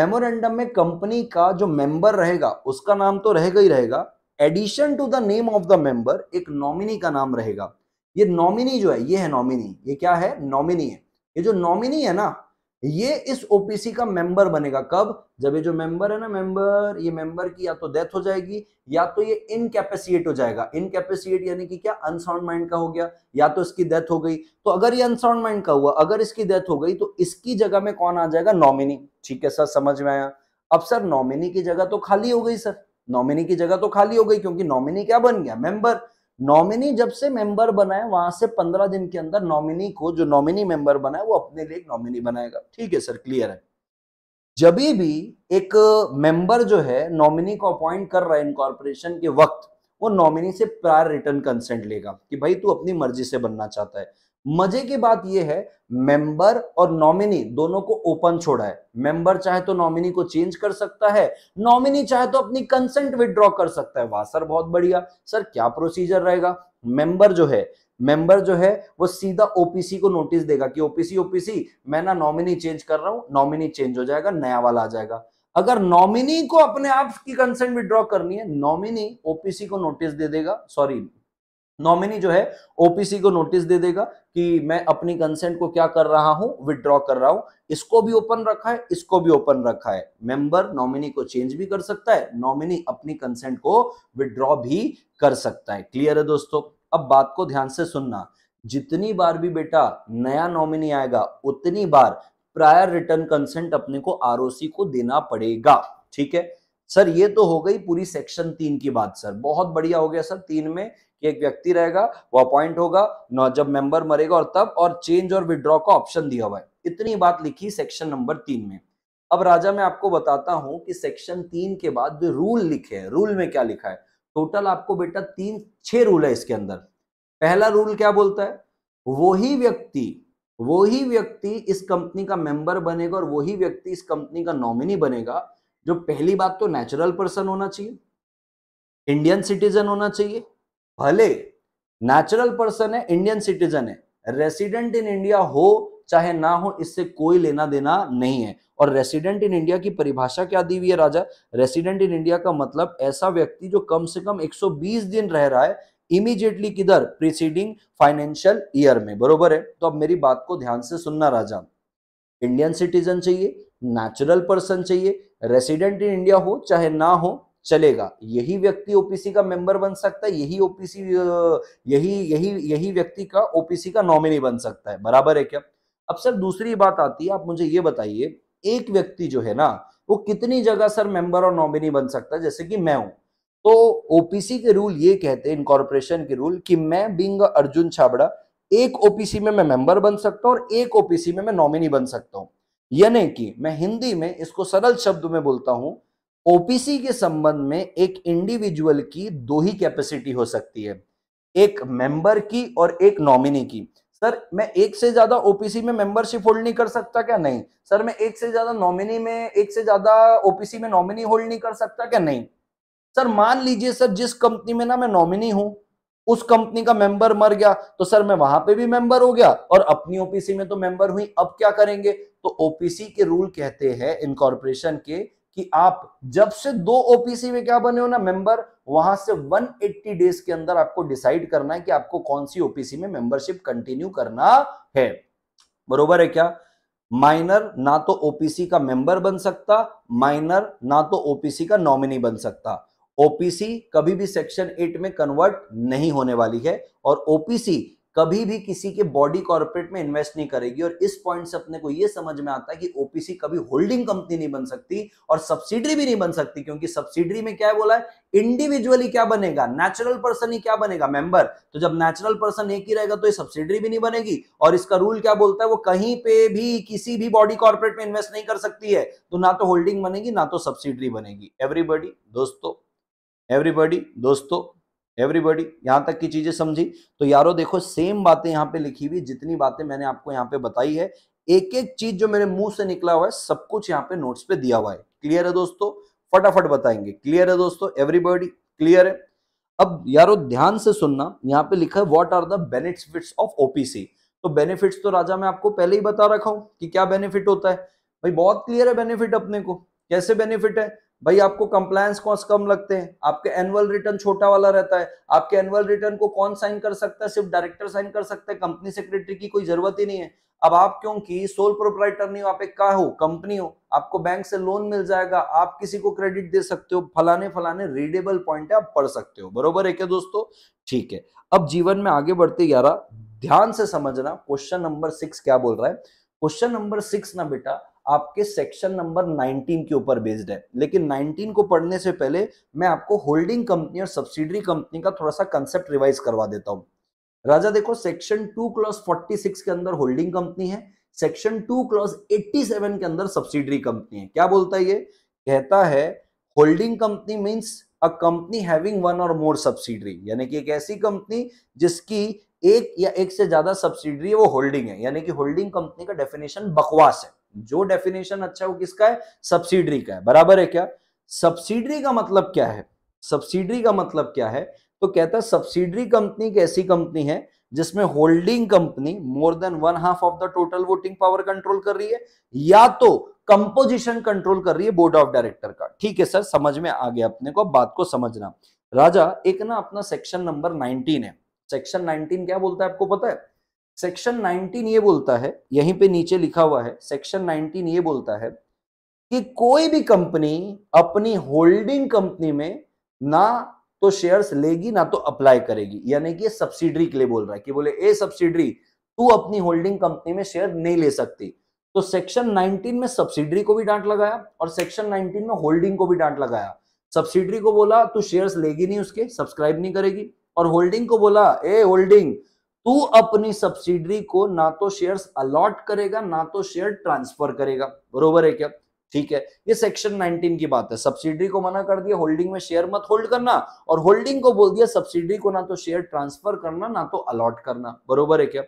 मेमोरेंडम में कंपनी का जो मेंबर रहेगा उसका नाम तो रहेगा ही रहेगा addition to the name of the member एक नॉमिनी का नाम रहेगा ये नॉमिनी जो है ये है नॉमिनी ये क्या है नॉमिनी है ये जो नॉमिनी है ना ये इस ओपीसी का मेंबर बनेगा कब जब ये जो मेंबर है ना मेंबर ये मेंबर की या तो डेथ हो जाएगी या तो ये इनकेपेसिएट हो जाएगा इनकेपेसिएट यानी कि क्या अनसाउंड माइंड का हो गया या तो इसकी डेथ हो गई तो अगर ये अनसाउंड माइंड का हुआ अगर इसकी डेथ हो गई तो इसकी जगह में कौन आ जाएगा नॉमिनी ठीक है सर समझ में आया अब सर नॉमिनी की जगह तो खाली हो गई सर नॉमिनी की जगह तो खाली हो गई क्योंकि नॉमिनी क्या बन गया मेंबर नॉमिनी जब से मेंबर बनाए वहां से पंद्रह दिन के अंदर नॉमिनी को जो नॉमिनी मेंबर बनाए वो अपने लिए नॉमिनी बनाएगा ठीक है सर क्लियर है जब भी एक मेंबर जो है नॉमिनी को अपॉइंट कर रहा है इनकॉर्पोरेशन के वक्त वो नॉमिनी से प्रायर रिटर्न कंसेंट लेगा कि भाई तू अपनी मर्जी से बनना चाहता है मजे की बात यह है मेंबर और नॉमिनी दोनों को ओपन छोड़ा है मेंबर चाहे तो नॉमिनी को चेंज कर सकता है नॉमिनी चाहे तो अपनी कंसेंट विदड्रॉ कर सकता है वाह सर बहुत बढ़िया सर क्या प्रोसीजर रहेगा मेंबर जो है मेंबर जो है वो सीधा ओपीसी को नोटिस देगा कि ओपीसी ओपीसी मैं ना नॉमिनी चेंज कर रहा हूं नॉमिनी चेंज हो जाएगा नया वाला आ जाएगा अगर नॉमिनी को अपने आप की कंसेंट विड्रॉ करनी है नॉमिनी ओपीसी को नोटिस दे देगा सॉरी नॉमिनी जो है ओपीसी को नोटिस दे देगा कि मैं अपनी कंसेंट को क्या कर रहा हूं विदड्रॉ कर रहा हूं इसको भी ओपन रखा है इसको भी ओपन रखा है मेंबर नॉमिनी को चेंज भी कर सकता है नॉमिनी अपनी कंसेंट को विदड्रॉ भी कर सकता है क्लियर है दोस्तों अब बात को ध्यान से सुनना जितनी बार भी बेटा नया नॉमिनी आएगा उतनी बार प्रायर रिटर्न कंसेंट अपने को आर को देना पड़ेगा ठीक है सर ये तो हो गई पूरी सेक्शन तीन की बात सर बहुत बढ़िया हो गया सर तीन में कि एक व्यक्ति रहेगा वो अपॉइंट होगा न जब मेंबर मरेगा और तब और चेंज और विड्रॉ का ऑप्शन दिया हुआ है इतनी बात लिखी सेक्शन नंबर तीन में अब राजा मैं आपको बताता हूं कि सेक्शन तीन के बाद जो रूल लिखे हैं रूल में क्या लिखा है टोटल आपको बेटा तीन छह रूल है इसके अंदर पहला रूल क्या बोलता है वही व्यक्ति वही व्यक्ति इस कंपनी का मेंबर बनेगा और वही व्यक्ति इस कंपनी का नॉमिनी बनेगा जो पहली बात तो नेचुरल पर्सन होना चाहिए इंडियन सिटीजन होना चाहिए भले नेचुरल पर्सन है इंडियन सिटीजन है रेसिडेंट इन इंडिया हो चाहे ना हो इससे कोई लेना देना नहीं है और रेसिडेंट इन इंडिया की परिभाषा क्या दी हुई है राजा रेसिडेंट इन इंडिया का मतलब ऐसा व्यक्ति जो कम से कम 120 दिन रह रहा है इमीजिएटली किधर प्रीसीडिंग फाइनेंशियल ईयर में बरोबर है तो अब मेरी बात को ध्यान से सुनना राजा इंडियन सिटीजन चाहिए नेचुरल पर्सन चाहिए रेसिडेंट इन इंडिया हो चाहे ना हो चलेगा यही व्यक्ति ओपीसी का मेंबर बन सकता है यही ओपीसी यही यही यही व्यक्ति का ओपीसी का नॉमिनी बन सकता है बराबर है क्या अब सर दूसरी बात आती है आप मुझे ये बताइए एक व्यक्ति जो है ना वो कितनी जगह सर मेंबर और नॉमिनी बन सकता है जैसे कि मैं हूं तो ओपीसी के रूल ये कहते हैं इनकॉर्पोरेशन के रूल कि मैं बिंग अर्जुन छाबड़ा एक ओपीसी में मैं मेंबर बन सकता हूँ और एक ओपीसी में मैं नॉमिनी बन सकता हूँ यानी कि मैं हिंदी में इसको सरल शब्द में बोलता हूं ओपीसी के संबंध में एक इंडिविजुअल की दो ही कैपेसिटी हो सकती है एक मेंबर की और एक नॉमिनी की सर मैं एक से ज्यादा ओपीसी में मेंबरशिप होल्ड नहीं कर सकता क्या नहीं सर मैं एक से ज्यादा नॉमिनी में एक से ज्यादा ओपीसी में नॉमिनी होल्ड नहीं कर सकता क्या नहीं सर मान लीजिए सर जिस कंपनी में ना मैं नॉमिनी हूं उस कंपनी का मेंबर मर गया तो सर मैं वहां पे भी मेंबर हो गया और अपनी ओपीसी में तो मेंबर हुई अब क्या करेंगे तो ओपीसी के रूल कहते हैं इनकॉर्पोरेशन के कि आप जब से दो ओपीसी में क्या बने हो ना मेंबर वहां से 180 डेज के अंदर आपको डिसाइड करना है कि आपको कौन सी ओपीसी में मेंबरशिप कंटिन्यू करना है बरोबर है क्या माइनर ना तो ओपीसी का मेंबर बन सकता माइनर ना तो ओपीसी का नॉमिनी बन सकता ओपीसी कभी भी सेक्शन 8 में कन्वर्ट नहीं होने वाली है और ओपीसी कभी भी किसी के बॉडी कॉर्पोरेट में इन्वेस्ट नहीं करेगी और इस पॉइंट से अपने को यह समझ में आता है कि ओपीसी कभी होल्डिंग कंपनी नहीं बन सकती और सब्सिडरी भी नहीं बन सकती क्योंकि सब्सिडरी में क्या बोला है इंडिविजुअली क्या बनेगा नेचुरल पर्सन ही क्या बनेगा मेंबर तो जब नेचुरल पर्सन एक ही रहेगा तो ये सब्सिडरी भी नहीं बनेगी और इसका रूल क्या बोलता है वो कहीं पे भी किसी भी बॉडी कॉर्पोरेट में इन्वेस्ट नहीं कर सकती है तो ना तो होल्डिंग बनेगी ना तो सब्सिडरी बनेगी एवरीबॉडी दोस्तों एवरीबॉडी दोस्तों एवरीबॉडी यहाँ तक की चीजें समझी तो यारो देखो सेम बातें यहाँ पे लिखी हुई जितनी बातें मैंने आपको यहाँ पे बताई है एक एक चीज जो मेरे मुंह से निकला हुआ है सब कुछ यहाँ पे नोट्स पे दिया हुआ है क्लियर है दोस्तों फटाफट बताएंगे क्लियर है दोस्तों एवरीबॉडी क्लियर है अब यारो ध्यान से सुनना यहाँ पे लिखा है what are the benefit of OPC तो बेनिफिट्स तो राजा मैं आपको पहले ही बता रखा हूँ कि क्या बेनिफिट होता है भाई बहुत क्लियर है बेनिफिट अपने को कैसे बेनिफिट है भाई आपको कंप्लायंस कॉस्ट कम लगते हैं आपके एनुअल रिटर्न छोटा वाला रहता है आपके एनुअल रिटर्न को कौन साइन कर सकता है सिर्फ डायरेक्टर साइन कर सकता है कंपनी सेक्रेटरी की कोई जरूरत ही नहीं है अब आप क्योंकि सोल प्रोपराइटर नहीं हो आप एक का हो कंपनी हो आपको बैंक से लोन मिल जाएगा आप किसी को क्रेडिट दे सकते हो फलाने फलाने रीडेबल पॉइंट है आप पढ़ सकते हो बरोबर है क्या दोस्तों ठीक है अब जीवन में आगे बढ़ते ग्यारह ध्यान से समझना क्वेश्चन नंबर सिक्स क्या बोल रहा है क्वेश्चन नंबर सिक्स ना बेटा आपके सेक्शन नंबर 19 के ऊपर बेस्ड है लेकिन 19 को पढ़ने से पहले मैं आपको होल्डिंग कंपनी और सब्सिडरी कंपनी का थोड़ा सा कंसेप्ट रिवाइज करवा देता हूँ राजा देखो सेक्शन टू क्लॉज 46 के अंदर होल्डिंग कंपनी है सेक्शन टू क्लॉज 87 के अंदर सब्सिडरी कंपनी है क्या बोलता है ये कहता है holding company means a company having one और मोर सब्सिडरी यानी कि एक ऐसी कंपनी जिसकी एक या एक से ज्यादा सब्सिडरी वो होल्डिंग है यानी कि होल्डिंग कंपनी का डेफिनेशन बकवास है जो डेफिनेशन अच्छा वो किसका है सब्सिडरी का है बराबर है क्या सब्सिडरी का मतलब क्या है सब्सिडरी का मतलब क्या है तो कहता है सब्सिडरी कंपनी एक ऐसी कंपनी है जिसमें holding company more than one half of the total voting power control कर रही है या तो कंपोजिशन कंट्रोल कर रही है बोर्ड ऑफ डायरेक्टर का ठीक है सर समझ में आ गया अपने को बात को समझना राजा एक ना अपना सेक्शन नंबर 19 है सेक्शन 19 क्या बोलता है आपको पता है सेक्शन 19 ये बोलता है यहीं पे नीचे लिखा हुआ है सेक्शन 19 ये बोलता है कि कोई भी कंपनी अपनी होल्डिंग कंपनी में ना तो शेयर्स लेगी ना तो अप्लाई करेगी यानी कि सब्सिडरी के लिए बोल रहा है कि बोले ए सब्सिडरी तू अपनी होल्डिंग कंपनी में शेयर नहीं ले सकती तो सेक्शन 19 में सब्सिडरी को भी डांट लगाया और सेक्शन 19 में होल्डिंग को भी डांट लगाया सब्सिडरी को बोला तू शेयर्स लेगी नहीं उसके सब्सक्राइब नहीं करेगी और होल्डिंग को बोला ए होल्डिंग तू अपनी सब्सिडरी को ना तो शेयर्स अलॉट करेगा ना तो शेयर ट्रांसफर करेगा बरोबर है क्या ठीक है ये सेक्शन 19 की बात है सब्सिडरी को मना कर दिया होल्डिंग में शेयर मत होल्ड करना और होल्डिंग को बोल दिया सब्सिडरी को ना तो शेयर ट्रांसफर करना ना तो अलॉट करना बरोबर है क्या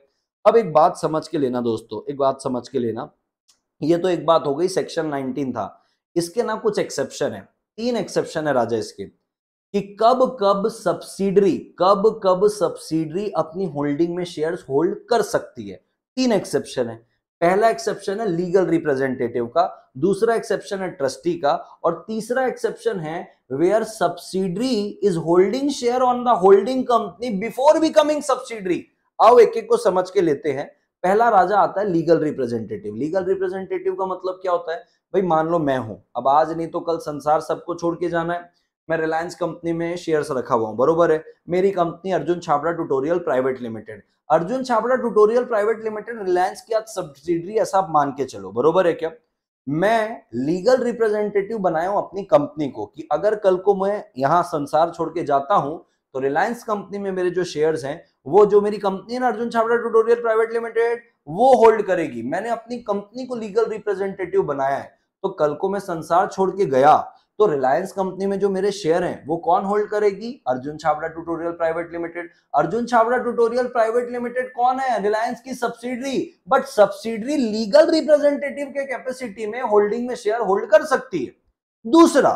अब एक बात समझ के लेना दोस्तों एक बात समझ के लेना ये तो एक बात हो गई सेक्शन 19 था इसके ना कुछ एक्सेप्शन है तीन एक्सेप्शन है राजा इसके कि कब कब सब्सिडरी कब कब सब्सिडरी अपनी होल्डिंग में शेयर्स होल्ड कर सकती है तीन एक्सेप्शन है पहला एक्सेप्शन है लीगल रिप्रेजेंटेटिव का दूसरा एक्सेप्शन है ट्रस्टी का और तीसरा एक्सेप्शन है where subsidiary is holding share on the holding company before becoming subsidiary आओ एक एक को समझ के लेते हैं पहला राजा आता है लीगल रिप्रेजेंटेटिव लीगल रिप्रेजेंटेटिव का मतलब क्या होता है भाई मान लो मैं हूं अब आज नहीं तो कल संसार सबको छोड़ के जाना है मैं रिलायंस कंपनी में शेयर्स रखा हुआ हूँ बरोबर है मेरी company Arjun Chhabra tutorial private limited Arjun Chhabra tutorial private limited Reliance की आज सब्सिडरी ऐसा आप मान के चलो बरोबर है क्या मैं लीगल रिप्रेजेंटेटिव बनाया हूं अपनी कंपनी को कि अगर कल को मैं यहाँ संसार छोड़ के जाता हूँ तो रिलायंस कंपनी में मेरे जो शेयर्स हैं वो जो मेरी कंपनी है ना Arjun Chhabra tutorial private limited वो होल्ड करेगी मैंने अपनी कंपनी को लीगल रिप्रेजेंटेटिव बनाया है तो कल को मैं संसार छोड़ के गया तो रिलायंस कंपनी में जो मेरे शेयर हैं वो कौन होल्ड करेगी Arjun Chhabra tutorial private limited Arjun Chhabra tutorial private limited कौन है रिलायंस की subsidiary but subsidiary legal representative के कैपेसिटी में होल्डिंग में शेयर होल्ड कर सकती है दूसरा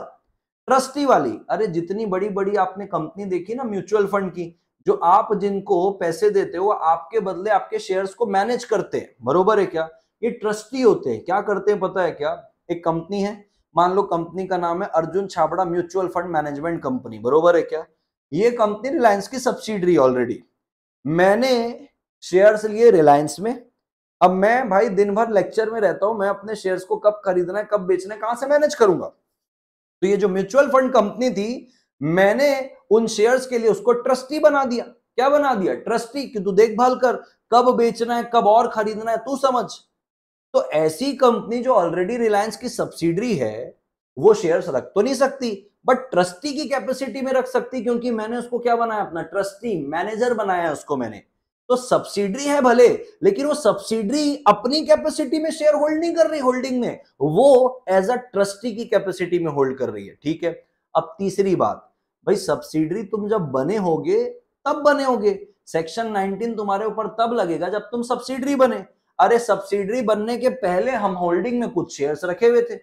ट्रस्टी वाली अरे जितनी बड़ी बड़ी आपने कंपनी देखी ना म्यूचुअल फंड की जो आप जिनको पैसे देते हो आपके बदले आपके शेयर्स को मैनेज करते हैं बरोबर है क्या ये ट्रस्टी होते हैं क्या करते हैं पता है क्या एक कंपनी है मान लो कंपनी का नाम है Arjun Chhabra mutual fund management company बरोबर है क्या ये कंपनी रिलायंस की सब्सिडरी ऑलरेडी मैंने शेयर्स लिए रिलायंस में अब मैं भाई दिन भर लेक्चर में रहता हूं मैं अपने शेयर्स को कब खरीदना है कब बेचना है कहां से मैनेज करूंगा तो ये जो म्यूचुअल फंड कंपनी थी मैंने उन शेयर्स के लिए उसको ट्रस्टी बना दिया क्या बना दिया ट्रस्टी कि तू देखभाल कर कब बेचना है कब और खरीदना है तू समझ तो ऐसी कंपनी जो ऑलरेडी रिलायंस की सब्सिडरी है वो शेयर्स रख तो नहीं सकती बट ट्रस्टी की कैपेसिटी में रख सकती क्योंकि मैंने उसको क्या बनाया अपना ट्रस्टी मैनेजर बनाया उसको मैंने तो सब्सिडरी है भले लेकिन वो सब्सिडरी अपनी कैपेसिटी में शेयर होल्ड नहीं कर रही होल्डिंग में वो एज अ ट्रस्टी की कैपेसिटी में होल्ड कर रही है ठीक है अब तीसरी बात भाई सब्सिडरी तुम जब बने होगे तब बने होगे सेक्शन 19 तुम्हारे ऊपर तब लगेगा जब तुम सब्सिडरी बने अरे सब्सिडरी बनने के पहले हम होल्डिंग में कुछ शेयर्स रखे हुए थे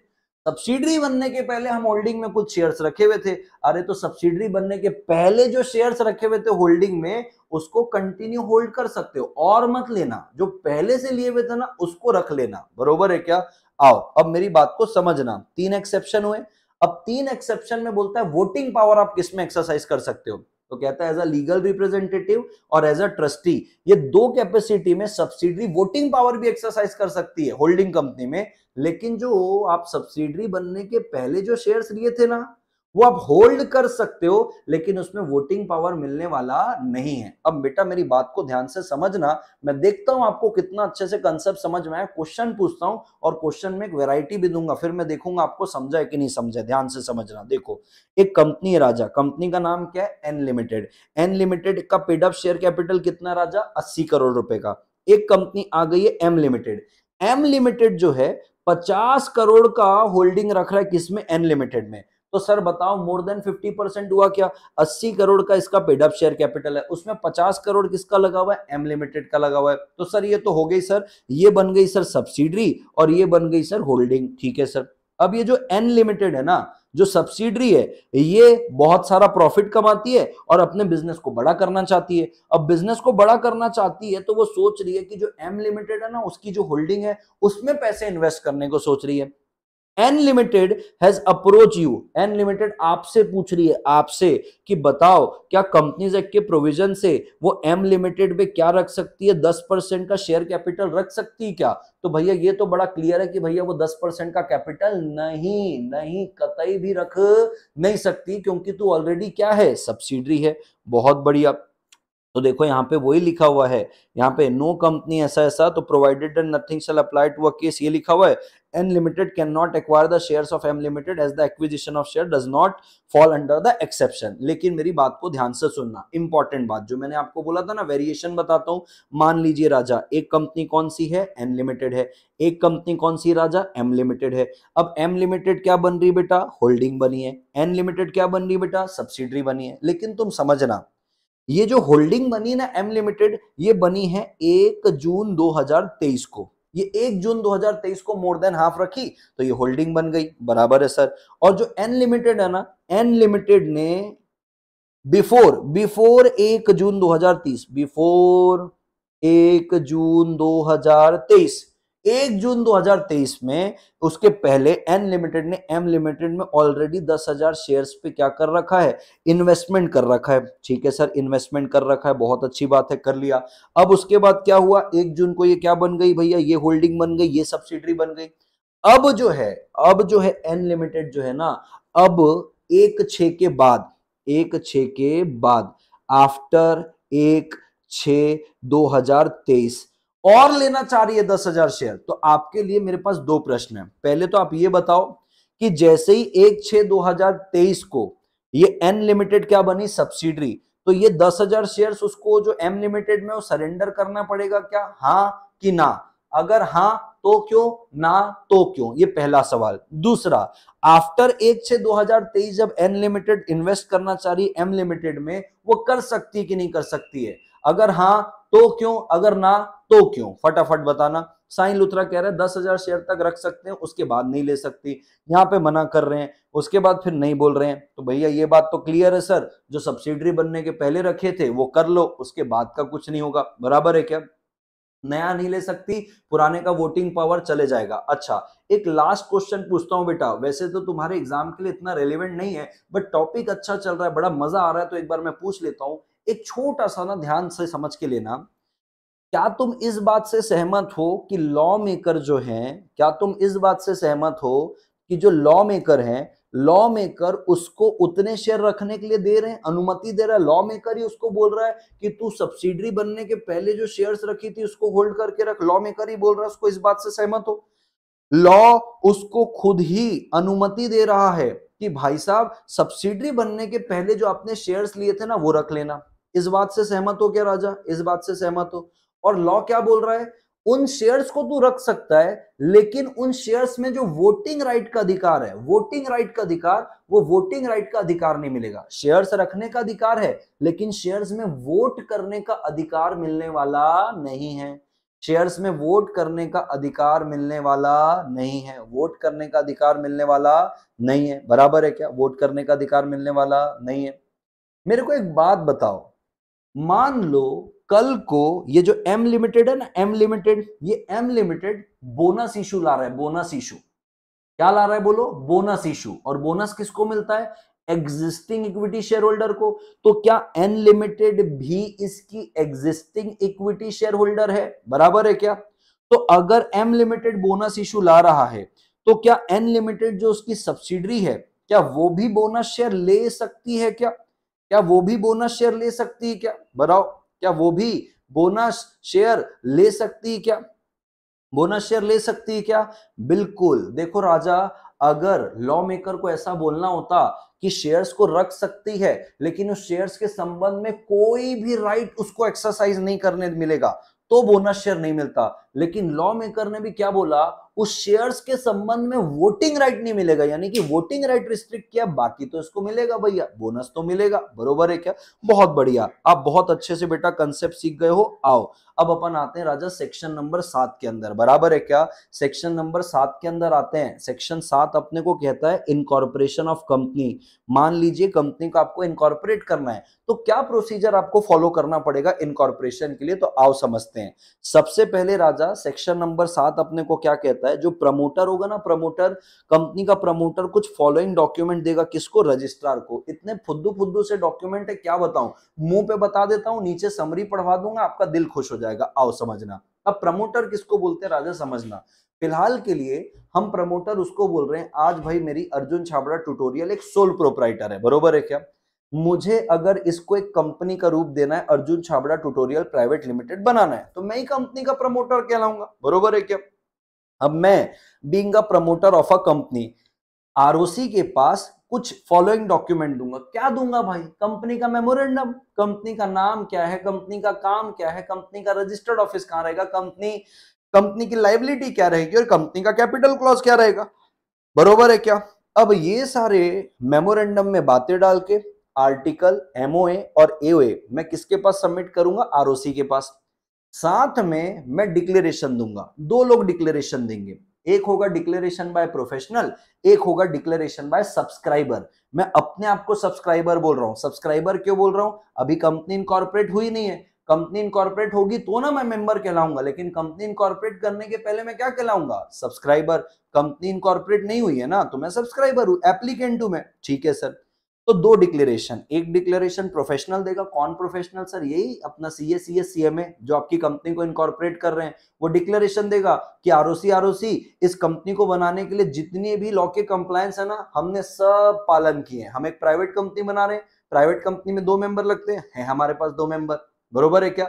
सब्सिडरी बनने के पहले हम होल्डिंग में कुछ शेयर्स रखे हुए थे अरे तो सब्सिडरी बनने के पहले जो शेयर्स रखे हुए थे होल्डिंग में उसको कंटिन्यू होल्ड कर सकते हो और मत लेना जो पहले से लिए हुए थे ना उसको रख लेना बरोबर है क्या आओ अब मेरी बात को समझना तीन एक्सेप्शन हुए अब तीन एक्सेप्शन में बोलता है वोटिंग पावर आप किसमें एक्सरसाइज कर सकते हो तो कहता है एज अ लीगल रिप्रेजेंटेटिव और एज अ ट्रस्टी ये दो कैपेसिटी में सब्सिडरी वोटिंग पावर भी एक्सरसाइज कर सकती है होल्डिंग कंपनी में लेकिन जो आप सब्सिडरी बनने के पहले जो शेयर्स लिए थे ना वो आप होल्ड कर सकते हो लेकिन उसमें वोटिंग पावर मिलने वाला नहीं है अब बेटा मेरी बात को ध्यान से समझना मैं देखता हूं आपको कितना अच्छे से कंसेप्ट समझ में आया क्वेश्चन पूछता हूं और क्वेश्चन में एक वेराइटी भी दूंगा फिर मैं देखूंगा आपको समझा है कि नहीं समझा ध्यान से समझना देखो एक कंपनी है राजा कंपनी का नाम क्या है एन लिमिटेड एन लिमिटेड का पेडअप शेयर कैपिटल कितना राजा अस्सी करोड़ रुपए का एक कंपनी आ गई है एम लिमिटेड एम लिमिटेड जो है पचास करोड़ का होल्डिंग रख रहा है किसमें एन लिमिटेड में तो सर बताओ मोर देन 50 परसेंट हुआ क्या 80 करोड़ का इसका पेडअप शेयर कैपिटल है उसमें 50 करोड़ किसका लगा हुआ है एम लिमिटेड का लगा हुआ है तो सर ये तो हो गई सर ये बन गई सर सब्सिडरी और ये बन गई सर होल्डिंग ठीक है सर अब ये जो एन लिमिटेड है ना जो सब्सिडरी है ये बहुत सारा प्रॉफिट कमाती है और अपने बिजनेस को बड़ा करना चाहती है अब बिजनेस को बड़ा करना चाहती है तो वो सोच रही है कि जो एम लिमिटेड है ना उसकी जो होल्डिंग है उसमें पैसे इन्वेस्ट करने को सोच रही है N limited has approach you N limited आपसे पूछ रही है आपसे कि बताओ क्या कंपनीज एक्ट के प्रोविजन से वो एम लिमिटेड में क्या रख सकती है दस परसेंट का शेयर कैपिटल रख सकती है क्या तो भैया ये तो बड़ा क्लियर है कि भैया वो दस परसेंट का कैपिटल नहीं नहीं कतई भी रख नहीं सकती क्योंकि तू ऑलरेडी क्या है सब्सिडरी है बहुत बढ़िया तो देखो यहाँ पे वही लिखा हुआ है यहाँ पे नो कंपनी ऐसा ऐसा तो provided and nothing shall apply to a case ये लिखा हुआ है N limited can not acquire the share of M limited as the acquisition of share does not fall under the exception लेकिन मेरी बात को ध्यान से सुनना इंपॉर्टेंट बात जो मैंने आपको बोला था ना वेरिएशन बताता हूं मान लीजिए राजा एक कंपनी कौन सी है एन लिमिटेड है एक कंपनी कौन सी राजा एम लिमिटेड है अब एम लिमिटेड क्या बन रही बेटा होल्डिंग बनी है एन लिमिटेड क्या बन रही बेटा सब्सिडरी बनी है लेकिन तुम समझना ये जो होल्डिंग बनी ना एम लिमिटेड ये बनी है एक जून 2023 को ये एक जून 2023 को मोर देन हाफ रखी तो ये होल्डिंग बन गई बराबर है सर और जो एन लिमिटेड है ना एन लिमिटेड ने बिफोर बिफोर एक जून 2030 बिफोर एक जून 2023 एक जून 2023 में उसके पहले एन लिमिटेड ने एम लिमिटेड में ऑलरेडी दस हजार शेयर पे क्या कर रखा है इन्वेस्टमेंट कर रखा है ठीक है सर इन्वेस्टमेंट कर रखा है बहुत अच्छी बात है कर लिया अब उसके बाद क्या हुआ एक जून को ये क्या बन गई भैया ये होल्डिंग बन गई ये सब्सिडरी बन गई अब जो है अब जो है एन लिमिटेड जो है ना अब एक छे के बाद एक छ के बाद आफ्टर एक छ दो हजार तेईस और लेना चाह रही है दस हजार शेयर तो आपके लिए मेरे पास दो प्रश्न है पहले तो आप ये बताओ कि जैसे ही एक छह दो हजार तेईस को ये एन लिमिटेड क्या बनी सब्सिडरी तो ये दस हजार शेयर उसको जो एम लिमिटेड में वो सरेंडर करना पड़ेगा क्या हाँ कि ना अगर हाँ तो क्यों ना तो क्यों ये पहला सवाल दूसरा आफ्टर एक छह दो हजार तेईस जब एन लिमिटेड इन्वेस्ट करना चाह रही एम लिमिटेड में वो कर सकती कि नहीं कर सकती है अगर हाँ तो क्यों अगर ना तो क्यों फटाफट बताना साइन लुथरा कह रहे हैं दस हजार शेयर तक रख सकते हैं उसके बाद नहीं ले सकती यहाँ पे मना कर रहे हैं उसके बाद फिर नहीं बोल रहे हैं तो भैया ये बात तो क्लियर है सर जो सब्सिडरी बनने के पहले रखे थे वो कर लो उसके बाद का कुछ नहीं होगा बराबर है क्या नया नहीं ले सकती पुराने का वोटिंग पावर चले जाएगा अच्छा एक लास्ट क्वेश्चन पूछता हूं बेटा वैसे तो तुम्हारे एग्जाम के लिए इतना रेलिवेंट नहीं है बट टॉपिक अच्छा चल रहा है बड़ा मजा आ रहा है तो एक बार मैं पूछ लेता हूं एक छोटा सा ना ध्यान से समझ के लेना क्या तुम इस बात से सहमत हो कि लॉ मेकर जो हैं क्या तुम इस बात से सहमत हो कि जो लॉ मेकर हैं लॉ मेकर उसको उतने शेयर रखने के लिए दे रहे हैं अनुमति दे रहा है लॉ मेकर ही उसको बोल रहा है कि तू सब्सिडरी बनने के पहले जो शेयर्स रखी थी उसको होल्ड करके रख लॉ मेकर ही बोल रहा है उसको इस बात से सहमत हो लॉ उसको खुद ही अनुमति दे रहा है कि भाई साहब सब्सिडरी बनने के पहले जो आपने शेयर्स लिए थे ना वो रख लेना इस बात से सहमत हो क्या राजा इस बात से सहमत हो और लॉ क्या बोल रहा है उन शेयर्स को तू तो रख सकता है लेकिन उन शेयर्स में जो वोटिंग राइट का अधिकार है वोटिंग राइट का अधिकार वो वोटिंग राइट का अधिकार नहीं मिलेगा शेयर्स रखने का अधिकार है लेकिन शेयर्स में वोट करने का अधिकार मिलने वाला नहीं है शेयर्स में वोट करने का अधिकार मिलने वाला नहीं है वोट करने का अधिकार मिलने वाला नहीं है बराबर है क्या वोट करने का अधिकार मिलने वाला नहीं है मेरे को एक बात बताओ मान लो कल को ये जो एम लिमिटेड है ना एम लिमिटेड ये एम लिमिटेड बोनस इशू ला रहा है बोनस इशू क्या ला रहा है बोलो बोनस इशू और बोनस किसको मिलता है एग्जिस्टिंग इक्विटी शेयर होल्डर को तो क्या एन लिमिटेड भी इसकी एग्जिस्टिंग इक्विटी शेयर होल्डर है बराबर है क्या तो अगर एम लिमिटेड बोनस इशू ला रहा है तो क्या एन लिमिटेड जो उसकी सब्सिडरी है क्या वो भी बोनस शेयर ले सकती है क्या क्या वो भी बोनस शेयर ले सकती है क्या बताओ क्या वो भी बोनस शेयर ले सकती है क्या बोनस शेयर ले सकती है क्या बिल्कुल देखो राजा अगर लॉ मेकर को ऐसा बोलना होता कि शेयर्स को रख सकती है लेकिन उस शेयर्स के संबंध में कोई भी राइट उसको एक्सरसाइज नहीं करने मिलेगा तो बोनस शेयर नहीं मिलता लेकिन लॉ मेकर ने भी क्या बोला उस शेयर्स के संबंध में वोटिंग राइट नहीं मिलेगा यानी कि वोटिंग राइट रिस्ट्रिक्ट किया बाकी तो इसको मिलेगा भैया बोनस तो मिलेगा बरोबर है क्या बहुत बढ़िया आप बहुत अच्छे से बेटा कंसेप्ट सीख गए हो आओ अब अपन आते हैं राजा सेक्शन नंबर सात के अंदर बराबर है क्या सेक्शन नंबर सात के अंदर आते हैं सेक्शन सात अपने को कहता है इनकॉर्पोरेशन ऑफ कंपनी मान लीजिए कंपनी को आपको इनकॉर्पोरेट करना है तो क्या प्रोसीजर आपको फॉलो करना पड़ेगा इनकॉर्पोरेशन के लिए तो आओ समझते हैं सबसे पहले राजा सेक्शन नंबर सात अपने को क्या कहता है होता है जो प्रमोटर होगा ना प्रमोटर कंपनी का प्रमोटर कुछ फॉलोइंग डॉक्यूमेंट देगा किसको रजिस्ट्रार को इतने फुद्दू फुद्दू से डॉक्यूमेंट है क्या बताऊं मुंह पे बता देता हूं नीचे समरी पढ़वा दूंगा आपका दिल खुश हो जाएगा आओ समझना अब प्रमोटर किसको बोलते हैं राजा समझना फिलहाल के लिए हम प्रमोटर उसको बोल रहे हैं आज भाई मेरी अर्जुन छाबड़ा ट्यूटोरियल एक सोल प्रोपराइटर है बरोबर है क्या मुझे अगर इसको एक कंपनी का रूप देना है Arjun Chhabra tutorial private limited बनाना है तो मैं ही कंपनी का प्रमोटर कहलाऊंगा बरोबर है क्या अब मैं being a promoter of a company आर के पास कुछ फॉलोइंग डॉक्यूमेंट दूंगा क्या दूंगा भाई कंपनी का मेमोरेंडम कंपनी का नाम क्या है कंपनी का काम क्या है कंपनी का रजिस्टर्ड ऑफिस कहाँ रहेगा कंपनी कंपनी की लाइबिलिटी क्या रहेगी और कंपनी का कैपिटल क्लॉज क्या रहेगा बरोबर है क्या अब ये सारे मेमोरेंडम में बातें डाल के आर्टिकल एमओए और एओए मैं किसके पास सबमिट करूंगा आरओसी के पास साथ में मैं डिक्लेरेशन दूंगा दो लोग डिक्लेरेशन देंगे एक होगा डिक्लेरेशन बाय प्रोफेशनल एक होगा डिक्लेरेशन बाय सब्सक्राइबर मैं अपने आप को सब्सक्राइबर बोल रहा हूं सब्सक्राइबर क्यों बोल रहा हूं अभी कंपनी इनकॉर्पोरेट हुई नहीं है कंपनी इनकॉर्पोरेट होगी तो ना मैं मेंबर कहलाऊंगा लेकिन कंपनी इनकॉर्पोरेट करने के पहले मैं क्या कहलाऊंगा सब्सक्राइबर कंपनी इनकॉर्पोरेट नहीं हुई है ना तो मैं सब्सक्राइबर हूँ एप्लीकेंट हूँ मैं ठीक है सर तो दो डिक्लेरेशन एक डिक्लेरेशन प्रोफेशनल देगा कौन प्रोफेशनल सर यही अपना सीए सीए सीएमए जो आपकी कंपनी को इनकॉर्पोरेट कर रहे हैं वो डिक्लेरेशन देगा कि आरओसी आरओसी इस कंपनी को बनाने के लिए जितनी भी लॉ के कंप्लायंस है ना हमने सब पालन किए हम एक प्राइवेट कंपनी बना रहे हैं प्राइवेट कंपनी में दो मेंबर लगते हैं है हमारे पास दो मेंबर बरोबर है क्या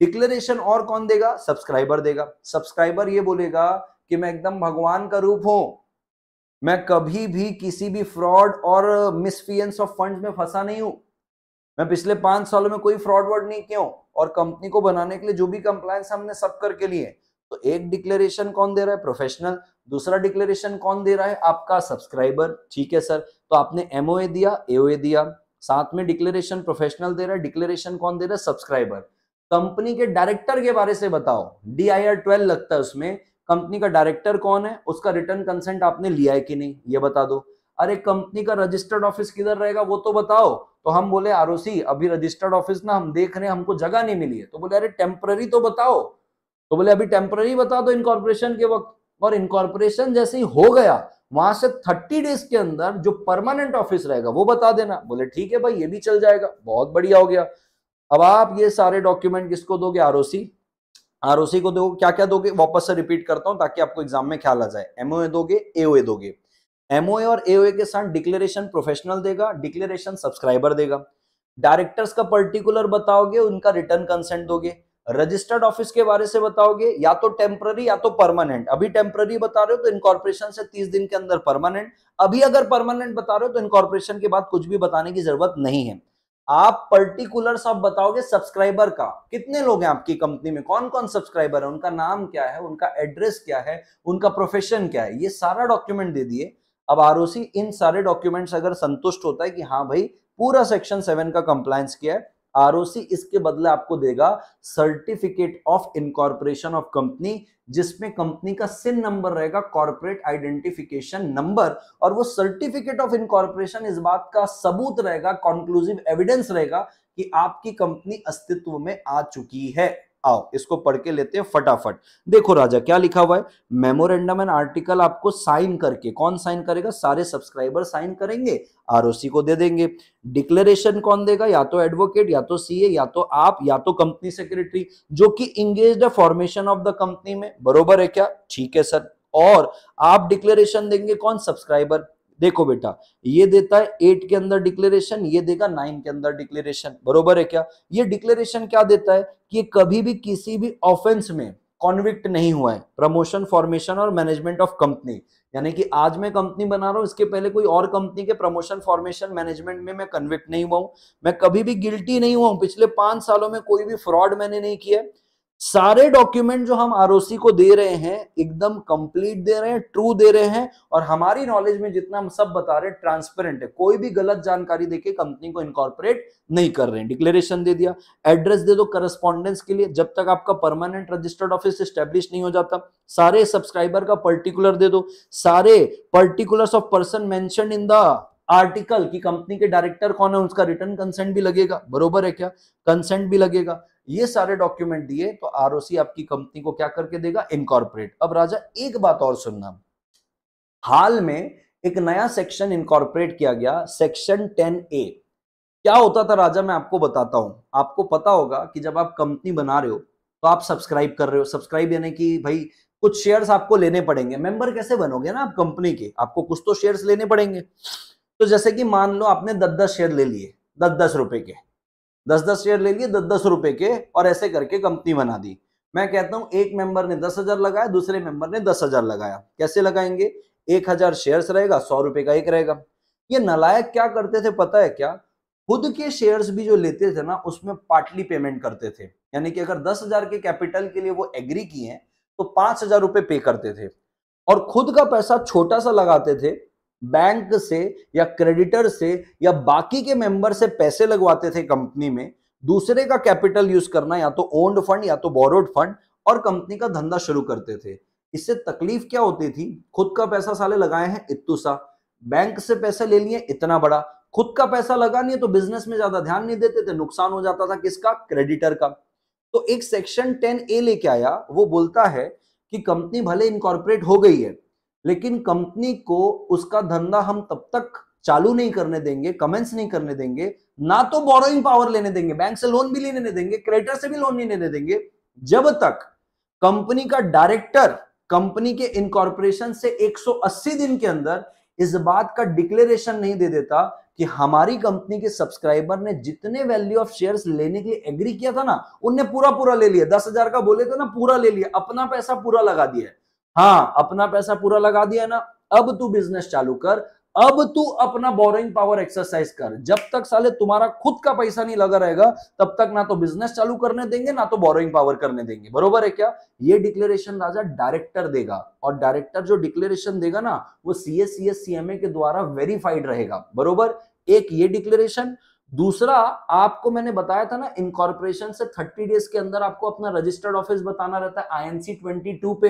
डिक्लेरेशन और कौन देगा सब्सक्राइबर देगा सब्सक्राइबर ये बोलेगा कि मैं एकदम भगवान का रूप हूं मैं कभी भी किसी भी फ्रॉड और मिसफियंस ऑफ फंड में फंसा नहीं हूं मैं पिछले पांच सालों में कोई फ्रॉड वर्ड नहीं क्यों और कंपनी को बनाने के लिए जो भी कंप्लायंस हमने सब करके लिए तो एक डिक्लेरेशन कौन दे रहा है प्रोफेशनल दूसरा डिक्लेरेशन कौन दे रहा है आपका सब्सक्राइबर ठीक है सर तो आपने एमओए दिया एओए दिया साथ में डिक्लेरेशन प्रोफेशनल दे रहा है डिक्लेरेशन कौन दे रहा है सब्सक्राइबर कंपनी के डायरेक्टर के बारे से बताओ डी आई लगता है उसमें कंपनी का डायरेक्टर कौन है उसका रिटर्न कंसेंट आपने लिया है कि नहीं ये बता दो अरे कंपनी का रजिस्टर्ड ऑफिस किधर रहेगा वो तो बताओ तो हम बोले आर अभी रजिस्टर्ड ऑफिस ना हम देख रहे हैं हमको जगह नहीं मिली है तो बोले अरे टेम्पररी तो बताओ तो बोले अभी टेम्पररी बता दो इनकॉर्पोरेशन के वक्त और इनकॉर्पोरेशन जैसे ही हो गया वहां से थर्टी डेज के अंदर जो परमानेंट ऑफिस रहेगा वो बता देना बोले ठीक है भाई ये भी चल जाएगा बहुत बढ़िया हो गया अब आप ये सारे डॉक्यूमेंट किसको दोगे आरओसी सी को दो क्या क्या दोगे वापस से रिपीट करता हूं ताकि आपको एग्जाम में ख्याल आ जाए एमओए दोगे एओए दोगे एमओए और एओए के साथ डिक्लेरेशन प्रोफेशनल देगा डिक्लेरेशन सब्सक्राइबर देगा डायरेक्टर्स का पर्टिकुलर बताओगे उनका रिटर्न कंसेंट दोगे रजिस्टर्ड ऑफिस के बारे से बताओगे या तो टेम्पररी या तो परमानेंट अभी टेम्पररी बता रहे हो तो इनकॉर्पोरेशन से तीस दिन के अंदर परमानेंट अभी अगर परमानेंट बता रहे हो तो इनकॉर्पोरेशन के बाद कुछ भी बताने की जरूरत नहीं है आप पर्टिकुलर सब बताओगे सब्सक्राइबर का कितने लोग हैं आपकी कंपनी में कौन कौन सब्सक्राइबर है उनका नाम क्या है उनका एड्रेस क्या है उनका प्रोफेशन क्या है ये सारा डॉक्यूमेंट दे दिए अब आर इन सारे डॉक्यूमेंट्स अगर संतुष्ट होता है कि हाँ भाई पूरा सेक्शन सेवन का कंप्लायंस किया है आरओसी इसके बदले आपको देगा certificate of incorporation of company जिसमें कंपनी का सिन नंबर रहेगा कॉर्पोरेट आइडेंटिफिकेशन नंबर और वो सर्टिफिकेट ऑफ इनकॉर्पोरेशन इस बात का सबूत रहेगा कॉन्क्लूसिव एविडेंस रहेगा कि आपकी कंपनी अस्तित्व में आ चुकी है आओ इसको पढ़ के लेते हैं फटाफट देखो राजा क्या लिखा हुआ है मेमोरेंडम एंड आर्टिकल आपको साइन करके कौन साइन करेगा सारे सब्सक्राइबर साइन करेंगे आरओसी को दे देंगे डिक्लेरेशन कौन देगा या तो एडवोकेट या तो सीए या तो आप या तो कंपनी सेक्रेटरी जो कि इंगेज है फॉर्मेशन ऑफ द कंपनी में बरोबर है क्या ठीक है सर और आप डिक्लेरेशन देंगे कौन सब्सक्राइबर देखो बेटा ये देता है एट के अंदर डिक्लेरेशन ये देगा नाइन के अंदर डिक्लेरेशन बरोबर है क्या ये डिक्लेरेशन क्या देता है कि कभी भी किसी भी ऑफेंस में कॉन्विक्ट नहीं हुआ है प्रमोशन फॉर्मेशन और मैनेजमेंट ऑफ कंपनी यानी कि आज मैं कंपनी बना रहा हूं इसके पहले कोई और कंपनी के प्रमोशन फॉर्मेशन मैनेजमेंट में मैं कन्विक्ट नहीं हुआ हूं मैं कभी भी गिल्टी नहीं हुआ हूं पिछले पांच सालों में कोई भी फ्रॉड मैंने नहीं किया सारे डॉक्यूमेंट जो हम आरओसी को दे रहे हैं एकदम कंप्लीट दे रहे हैं ट्रू दे रहे हैं और हमारी नॉलेज में जितना हम सब बता रहे हैं ट्रांसपेरेंट है कोई भी गलत जानकारी देके कंपनी को इनकॉर्पोरेट नहीं कर रहे हैं डिक्लेरेशन दे दिया एड्रेस दे दो करस्पॉन्डेंस के लिए जब तक आपका परमानेंट रजिस्टर्ड ऑफिस स्टेब्लिश नहीं हो जाता सारे सब्सक्राइबर का पर्टिकुलर दे दो सारे particular of person mention in the article की कंपनी के डायरेक्टर कौन है उसका रिटर्न कंसेंट भी लगेगा बरोबर है क्या कंसेंट भी लगेगा ये सारे डॉक्यूमेंट दिए तो आर आपकी कंपनी को क्या करके देगा इनकॉर्पोरेट अब राजा एक बात और सुनना हाल में एक नया सेक्शन इनकॉर्पोरेट किया गया सेक्शन टेन ए क्या होता था राजा मैं आपको बताता हूं आपको पता होगा कि जब आप कंपनी बना रहे हो तो आप सब्सक्राइब कर रहे हो सब्सक्राइब यानी कि भाई कुछ शेयर्स आपको लेने पड़ेंगे मेंबर कैसे बनोगे ना आप कंपनी के आपको कुछ तो शेयर्स लेने पड़ेंगे तो जैसे कि मान लो आपने दस दस शेयर ले लिए दस दस रुपए के दस दस शेयर ले लिए दस दस रुपए के और ऐसे करके कंपनी बना दी मैं कहता हूं एक मेंबर ने दस हजार लगाया दूसरे मेंबर ने दस हजार लगाया कैसे लगाएंगे एक हजार शेयर रहेगा सौ रुपए का एक रहेगा ये नलायक क्या करते थे पता है क्या खुद के शेयर्स भी जो लेते थे ना उसमें पार्टली पेमेंट करते थे यानी कि अगर दस हजार के कैपिटल के लिए वो एग्री किए तो पांच हजार रुपए पे करते थे और खुद का पैसा छोटा सा लगाते थे बैंक से या क्रेडिटर से या बाकी के मेंबर से पैसे लगवाते थे कंपनी में दूसरे का कैपिटल यूज करना या तो ओन्ड फंड या तो बोरोड फंड और कंपनी का धंधा शुरू करते थे इससे तकलीफ क्या होती थी खुद का पैसा साले लगाए हैं इतु सा बैंक से पैसा ले लिए इतना बड़ा खुद का पैसा लगा नहीं तो बिजनेस में ज्यादा ध्यान नहीं देते थे नुकसान हो जाता था किसका क्रेडिटर का तो एक सेक्शन टेन ए लेके आया वो बोलता है कि कंपनी भले इनकॉर्पोरेट हो गई है लेकिन कंपनी को उसका धंधा हम तब तक चालू नहीं करने देंगे कमेंस नहीं करने देंगे ना तो बोरोइंग पावर लेने देंगे बैंक से लोन भी लेने देंगे क्रेडिटर से भी लोन नहीं लेने देंगे जब तक कंपनी का डायरेक्टर कंपनी के इनकॉर्पोरेशन से 180 दिन के अंदर इस बात का डिक्लेरेशन नहीं दे देता कि हमारी कंपनी के सब्सक्राइबर ने जितने वैल्यू ऑफ शेयर्स लेने के लिए एग्री किया था ना उनने पूरा पूरा ले लिया दस हजार का बोले थे तो ना पूरा ले लिया अपना पैसा पूरा लगा दिया हाँ अपना पैसा पूरा लगा दिया ना अब तू बिजनेस चालू कर अब तू अपना बोरिंग पावर एक्सरसाइज कर जब तक साले तुम्हारा खुद का पैसा नहीं लगा रहेगा तब तक ना तो बिजनेस चालू करने देंगे ना तो बोरिंग पावर करने देंगे बरोबर है क्या ये डिक्लेरेशन राजा डायरेक्टर देगा और डायरेक्टर जो डिक्लेरेशन देगा ना वो सी एम सीएमए के द्वारा वेरीफाइड रहेगा बरोबर एक ये डिक्लेरेशन दूसरा आपको मैंने बताया था ना इनकॉर्पोरेशन से 30 डेज के अंदर आपको अपना रजिस्टर्ड ऑफिस बताना रहता है आईएनसी 22 पे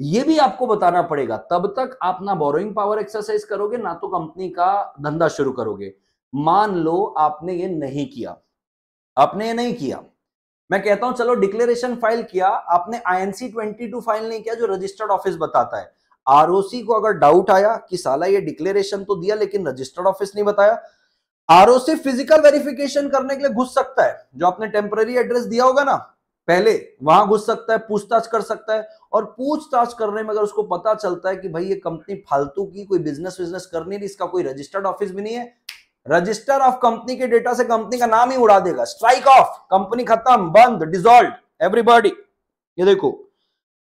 ये भी आपको बताना पड़ेगा तब तक आप ना बोरोइंग पावर एक्सरसाइज करोगे ना तो कंपनी का धंधा शुरू करोगे मान लो आपने ये नहीं किया आपने ये नहीं किया मैं कहता हूं चलो डिक्लेरेशन फाइल किया आपने आईएनसी 22 फाइल नहीं किया जो रजिस्टर्ड ऑफिस बताता है आरओसी को अगर डाउट आया कि साला ये डिक्लेरेशन तो दिया लेकिन रजिस्टर्ड ऑफिस नहीं बताया आरओसी फिजिकल वेरिफिकेशन करने के लिए घुस सकता है जो आपने टेम्पररी एड्रेस दिया होगा ना पहले वहां घुस सकता है पूछताछ कर सकता है और पूछताछ करने में अगर उसको पता चलता है कि भाई ये कंपनी फालतू की कोई बिजनेस विजनेस करनी नहीं इसका कोई रजिस्टर्ड ऑफिस भी नहीं है रजिस्टर ऑफ कंपनी के डेटा से कंपनी का नाम ही उड़ा देगा स्ट्राइक ऑफ कंपनी खत्म बंद डिजोल्व एवरीबॉडी ये देखो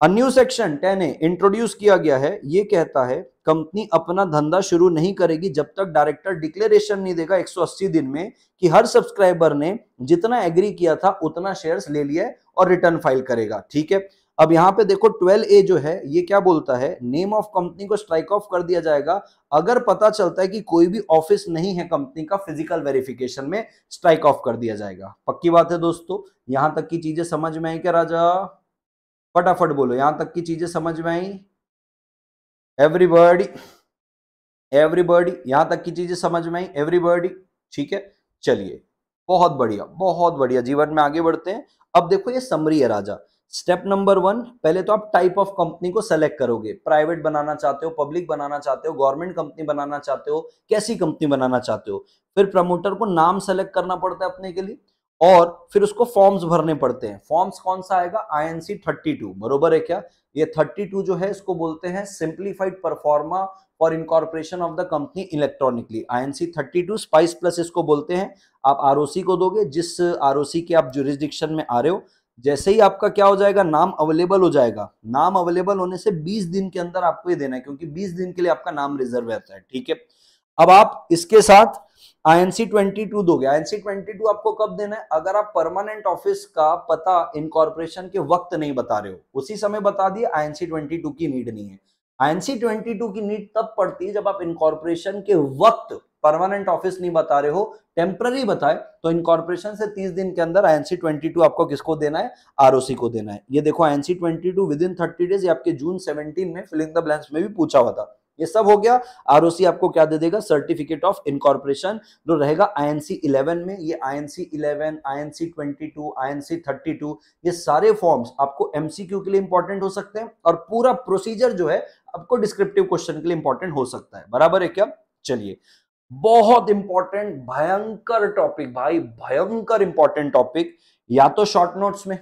a new section ten A introduce किया गया है ये कहता है कंपनी अपना धंधा शुरू नहीं करेगी जब तक डायरेक्टर डिक्लेरेशन नहीं देगा 180 दिन में कि हर सब्सक्राइबर ने जितना एग्री किया था उतना शेयर्स ले लिया और रिटर्न फाइल करेगा ठीक है अब यहाँ पे देखो 12 ए जो है ये क्या बोलता है नेम ऑफ कंपनी को स्ट्राइक ऑफ कर दिया जाएगा अगर पता चलता है कि कोई भी ऑफिस नहीं है कंपनी का फिजिकल वेरिफिकेशन में स्ट्राइक ऑफ कर दिया जाएगा पक्की बात है दोस्तों यहां तक की चीजें समझ में आई क्या राजा फटाफट बोलो यहां तक की चीजें समझ में आई एवरीबर्डी एवरीबर्डी यहां तक की चीजें समझ में आई एवरीबर्डी ठीक है चलिए बहुत बढ़िया बहुत बढ़िया जीवन में आगे बढ़ते हैं अब देखो ये समरी है राजा स्टेप नंबर वन पहले तो आप टाइप ऑफ कंपनी को सेलेक्ट करोगे प्राइवेट बनाना चाहते हो पब्लिक बनाना चाहते हो गवर्नमेंट कंपनी बनाना चाहते हो कैसी कंपनी बनाना चाहते हो फिर प्रमोटर को नाम सेलेक्ट करना पड़ता है अपने के लिए और फिर उसको फॉर्म्स भरने पड़ते हैं फॉर्म्स कौन सा आएगा आईएनसी 32 बरोबर है क्या ये 32 जो है इसको बोलते हैं simplified proforma for incorporation of the company electronically INC 32 spice plus इसको बोलते हैं आप आरओसी को दोगे जिस आरओसी के आप जुरिस्डिक्शन में आ रहे हो जैसे ही आपका क्या हो जाएगा नाम अवेलेबल हो जाएगा नाम अवेलेबल होने से बीस दिन के अंदर आपको ये देना है क्योंकि बीस दिन के लिए आपका नाम रिजर्व रहता है ठीक है अब आप इसके साथ आईएनसी ट्वेंटी टू दोगे आईएनसी टू आपको कब देना है अगर आप परमानेंट ऑफिस का पता इनकॉर्पोरेशन के वक्त नहीं बता रहे हो उसी समय बता दिए आईएनसी टू की नीड नहीं है आईएनसी टू की नीड तब पड़ती है जब आप इनकॉर्पोरेशन के वक्त परमानेंट ऑफिस नहीं बता रहे हो टेम्पररी बताए तो इनकॉर्पोरेशन से तीस दिन के अंदर आईएनसी टू आपको किसको देना है आरओसी को देना है ये देखो INC two within thirty days आपके जून 17 में फिलिंग द ब्लैंक्स में भी पूछा हुआ था ये सब हो गया आर आपको क्या दे देगा सर्टिफिकेट ऑफ इनकॉर्पोरेशन जो रहेगा आईएनसी 11 में ये आईएनसी 11 आईएनसी 22 आईएनसी 32 ये सारे फॉर्म्स आपको एमसीक्यू के लिए इंपॉर्टेंट हो सकते हैं और पूरा प्रोसीजर जो है आपको डिस्क्रिप्टिव क्वेश्चन के लिए इंपॉर्टेंट हो सकता है बराबर है क्या चलिए बहुत इंपॉर्टेंट भयंकर टॉपिक भाई भयंकर इंपॉर्टेंट टॉपिक या तो शॉर्ट नोट्स में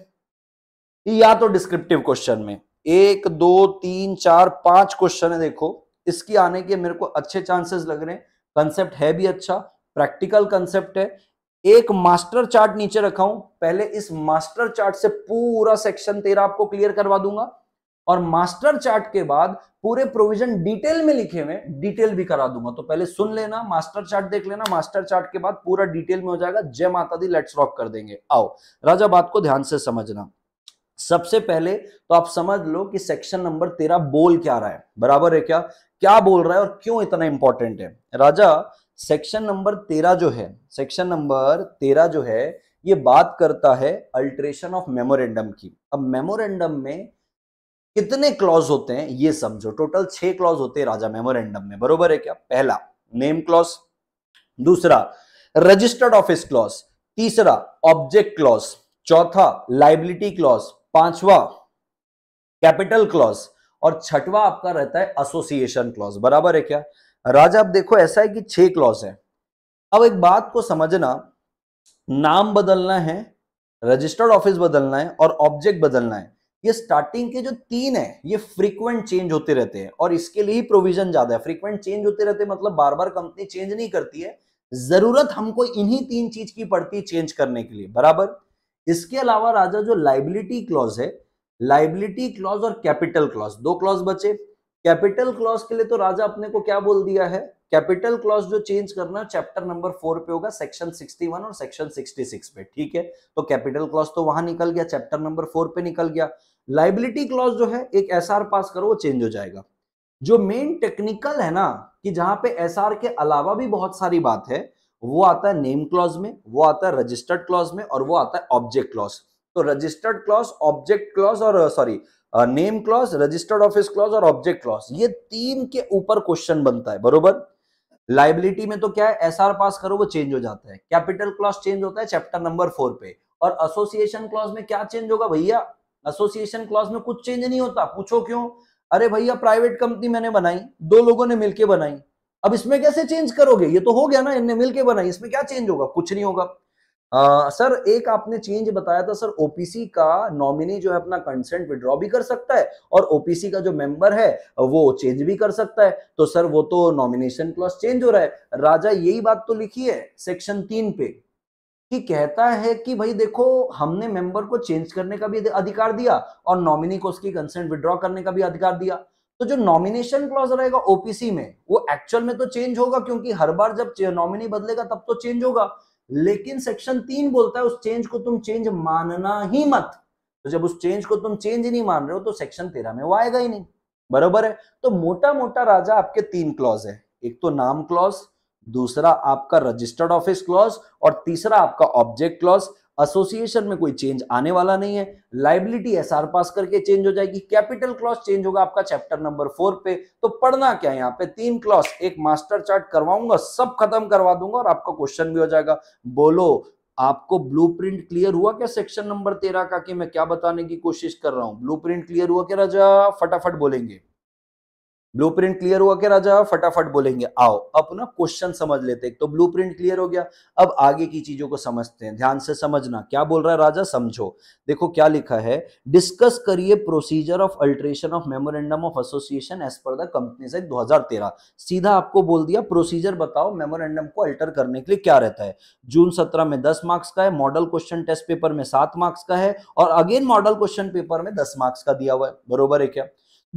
या तो डिस्क्रिप्टिव क्वेश्चन में एक दो तीन चार पांच क्वेश्चन है देखो इसकी आने के मेरे को अच्छे चांसेस लग रहे हैं कंसेप्ट है भी अच्छा प्रैक्टिकल कंसेप्ट है एक मास्टर चार्ट नीचे रखा हूं पहले इस मास्टर चार्ट से पूरा सेक्शन तेरा आपको क्लियर करवा दूंगा और मास्टर चार्ट के बाद पूरे प्रोविजन डिटेल में लिखे हुए डिटेल भी करा दूंगा तो पहले सुन लेना मास्टर चार्ट देख लेना मास्टर चार्ट के बाद पूरा डिटेल में हो जाएगा जय माता दी लेट्स रॉक कर देंगे आओ राजा बात को ध्यान से समझना सबसे पहले तो आप समझ लो कि सेक्शन नंबर तेरा बोल क्या रहा है बराबर है क्या क्या बोल रहा है और क्यों इतना इंपॉर्टेंट है राजा सेक्शन नंबर तेरह जो है सेक्शन नंबर तेरह जो है ये बात करता है अल्ट्रेशन ऑफ मेमोरेंडम की अब मेमोरेंडम में कितने क्लॉज होते हैं ये समझो टोटल छह क्लॉज होते हैं राजा मेमोरेंडम में बरोबर है क्या पहला नेम क्लॉज दूसरा रजिस्टर्ड ऑफिस क्लॉज तीसरा ऑब्जेक्ट क्लॉज चौथा लाइबिलिटी क्लॉज पांचवा कैपिटल क्लॉज और छठवा आपका रहता है एसोसिएशन क्लॉज बराबर है क्या राजा आप देखो ऐसा है कि छह क्लॉज है अब एक बात को समझना नाम बदलना है रजिस्टर्ड ऑफिस बदलना है और ऑब्जेक्ट बदलना है ये स्टार्टिंग के जो तीन है ये फ्रीक्वेंट चेंज होते रहते हैं और इसके लिए ही प्रोविजन ज्यादा है फ्रीक्वेंट चेंज होते रहते हैं मतलब बार बार कंपनी चेंज नहीं करती है जरूरत हमको इन्हीं तीन चीज की पड़ती है चेंज करने के लिए बराबर इसके अलावा राजा जो लाइबिलिटी क्लॉज है लाइबिलिटी क्लॉज और कैपिटल क्लॉज दो क्लॉज बचे कैपिटल क्लॉज के लिए तो राजा अपने को क्या बोल दिया है कैपिटल क्लॉज जो चेंज करना है चैप्टर नंबर फोर पे होगा सेक्शन 61 और सेक्शन 66 पे ठीक है तो कैपिटल क्लॉज तो वहां निकल गया चैप्टर नंबर फोर पे निकल गया लाइबिलिटी क्लॉज जो है एक एस पास करो वो चेंज हो जाएगा जो मेन टेक्निकल है ना कि जहां पे एस के अलावा भी बहुत सारी बात है वो आता है नेम क्लॉज में वो आता है रजिस्टर्ड क्लॉज में और वो आता है ऑब्जेक्ट क्लॉज तो रजिस्टर्ड क्लॉज ऑब्जेक्ट क्लॉज और sorry name clause registered office clause और ऑब्जेक्ट क्लॉज ये तीन के ऊपर क्वेश्चन बनता है बरोबर लाइबिलिटी में तो क्या है एसआर पास करो वो चेंज हो जाता है कैपिटल क्लॉज चेंज होता है चैप्टर नंबर फोर पे और एसोसिएशन क्लॉज में क्या चेंज होगा भैया एसोसिएशन क्लॉज में कुछ चेंज नहीं होता पूछो क्यों अरे भैया प्राइवेट कंपनी मैंने बनाई दो लोगों ने मिलकर बनाई अब इसमें कैसे चेंज करोगे ये तो हो गया ना इनने मिलकर बनाई इसमें क्या चेंज होगा कुछ नहीं होगा आ, सर एक आपने चेंज बताया था सर ओपीसी का नॉमिनी जो है अपना कंसेंट विड्रॉ भी कर सकता है और ओपीसी का जो मेंबर है वो चेंज भी कर सकता है तो सर वो तो नॉमिनेशन क्लॉज चेंज हो रहा है राजा यही बात तो लिखी है सेक्शन तीन पे कि कहता है कि भाई देखो हमने मेंबर को चेंज करने का भी अधिकार दिया और नॉमिनी को उसकी कंसेंट विड्रॉ करने का भी अधिकार दिया तो जो नॉमिनेशन क्लॉज रहेगा ओपीसी में वो एक्चुअल में तो चेंज होगा क्योंकि हर बार जब नॉमिनी बदलेगा तब तो चेंज होगा लेकिन सेक्शन तीन बोलता है उस चेंज को तुम चेंज मानना ही मत तो जब उस चेंज को तुम चेंज नहीं मान रहे हो तो सेक्शन तेरह में वो आएगा ही नहीं बरोबर है तो मोटा मोटा राजा आपके तीन क्लॉज है एक तो नाम क्लॉज दूसरा आपका रजिस्टर्ड ऑफिस क्लॉज और तीसरा आपका ऑब्जेक्ट क्लॉज एसोसिएशन में कोई चेंज आने वाला नहीं है लाइबिलिटी एस आर पास करके चेंज हो जाएगी कैपिटल क्लॉस चेंज होगा आपका चैप्टर नंबर फोर पे तो पढ़ना क्या है यहाँ पे तीन क्लॉस एक मास्टर चार्ट करवाऊंगा सब खत्म करवा दूंगा और आपका क्वेश्चन भी हो जाएगा बोलो आपको ब्लूप्रिंट क्लियर हुआ क्या सेक्शन नंबर तेरह का कि मैं क्या बताने की कोशिश कर रहा हूं ब्लूप्रिंट क्लियर हुआ क्या राजा फटाफट बोलेंगे प्रिंट क्लियर हुआ क्या राजा फटाफट बोलेंगे आओ अपना क्वेश्चन समझ लेते हैं तो प्रिंट क्लियर हो गया अब आगे की चीजों को समझते हैं ध्यान से समझना क्या बोल रहा है राजा समझो देखो क्या लिखा है डिस्कस करिए procedure of alteration of memorandum of association as per the companies act 2013 सीधा आपको बोल दिया प्रोसीजर बताओ मेमोरेंडम को अल्टर करने के लिए क्या रहता है जून सत्रह में दस मार्क्स का है मॉडल क्वेश्चन टेस्ट पेपर में सात मार्क्स का है और अगेन मॉडल क्वेश्चन पेपर में दस मार्क्स का दिया हुआ है बरोबर है क्या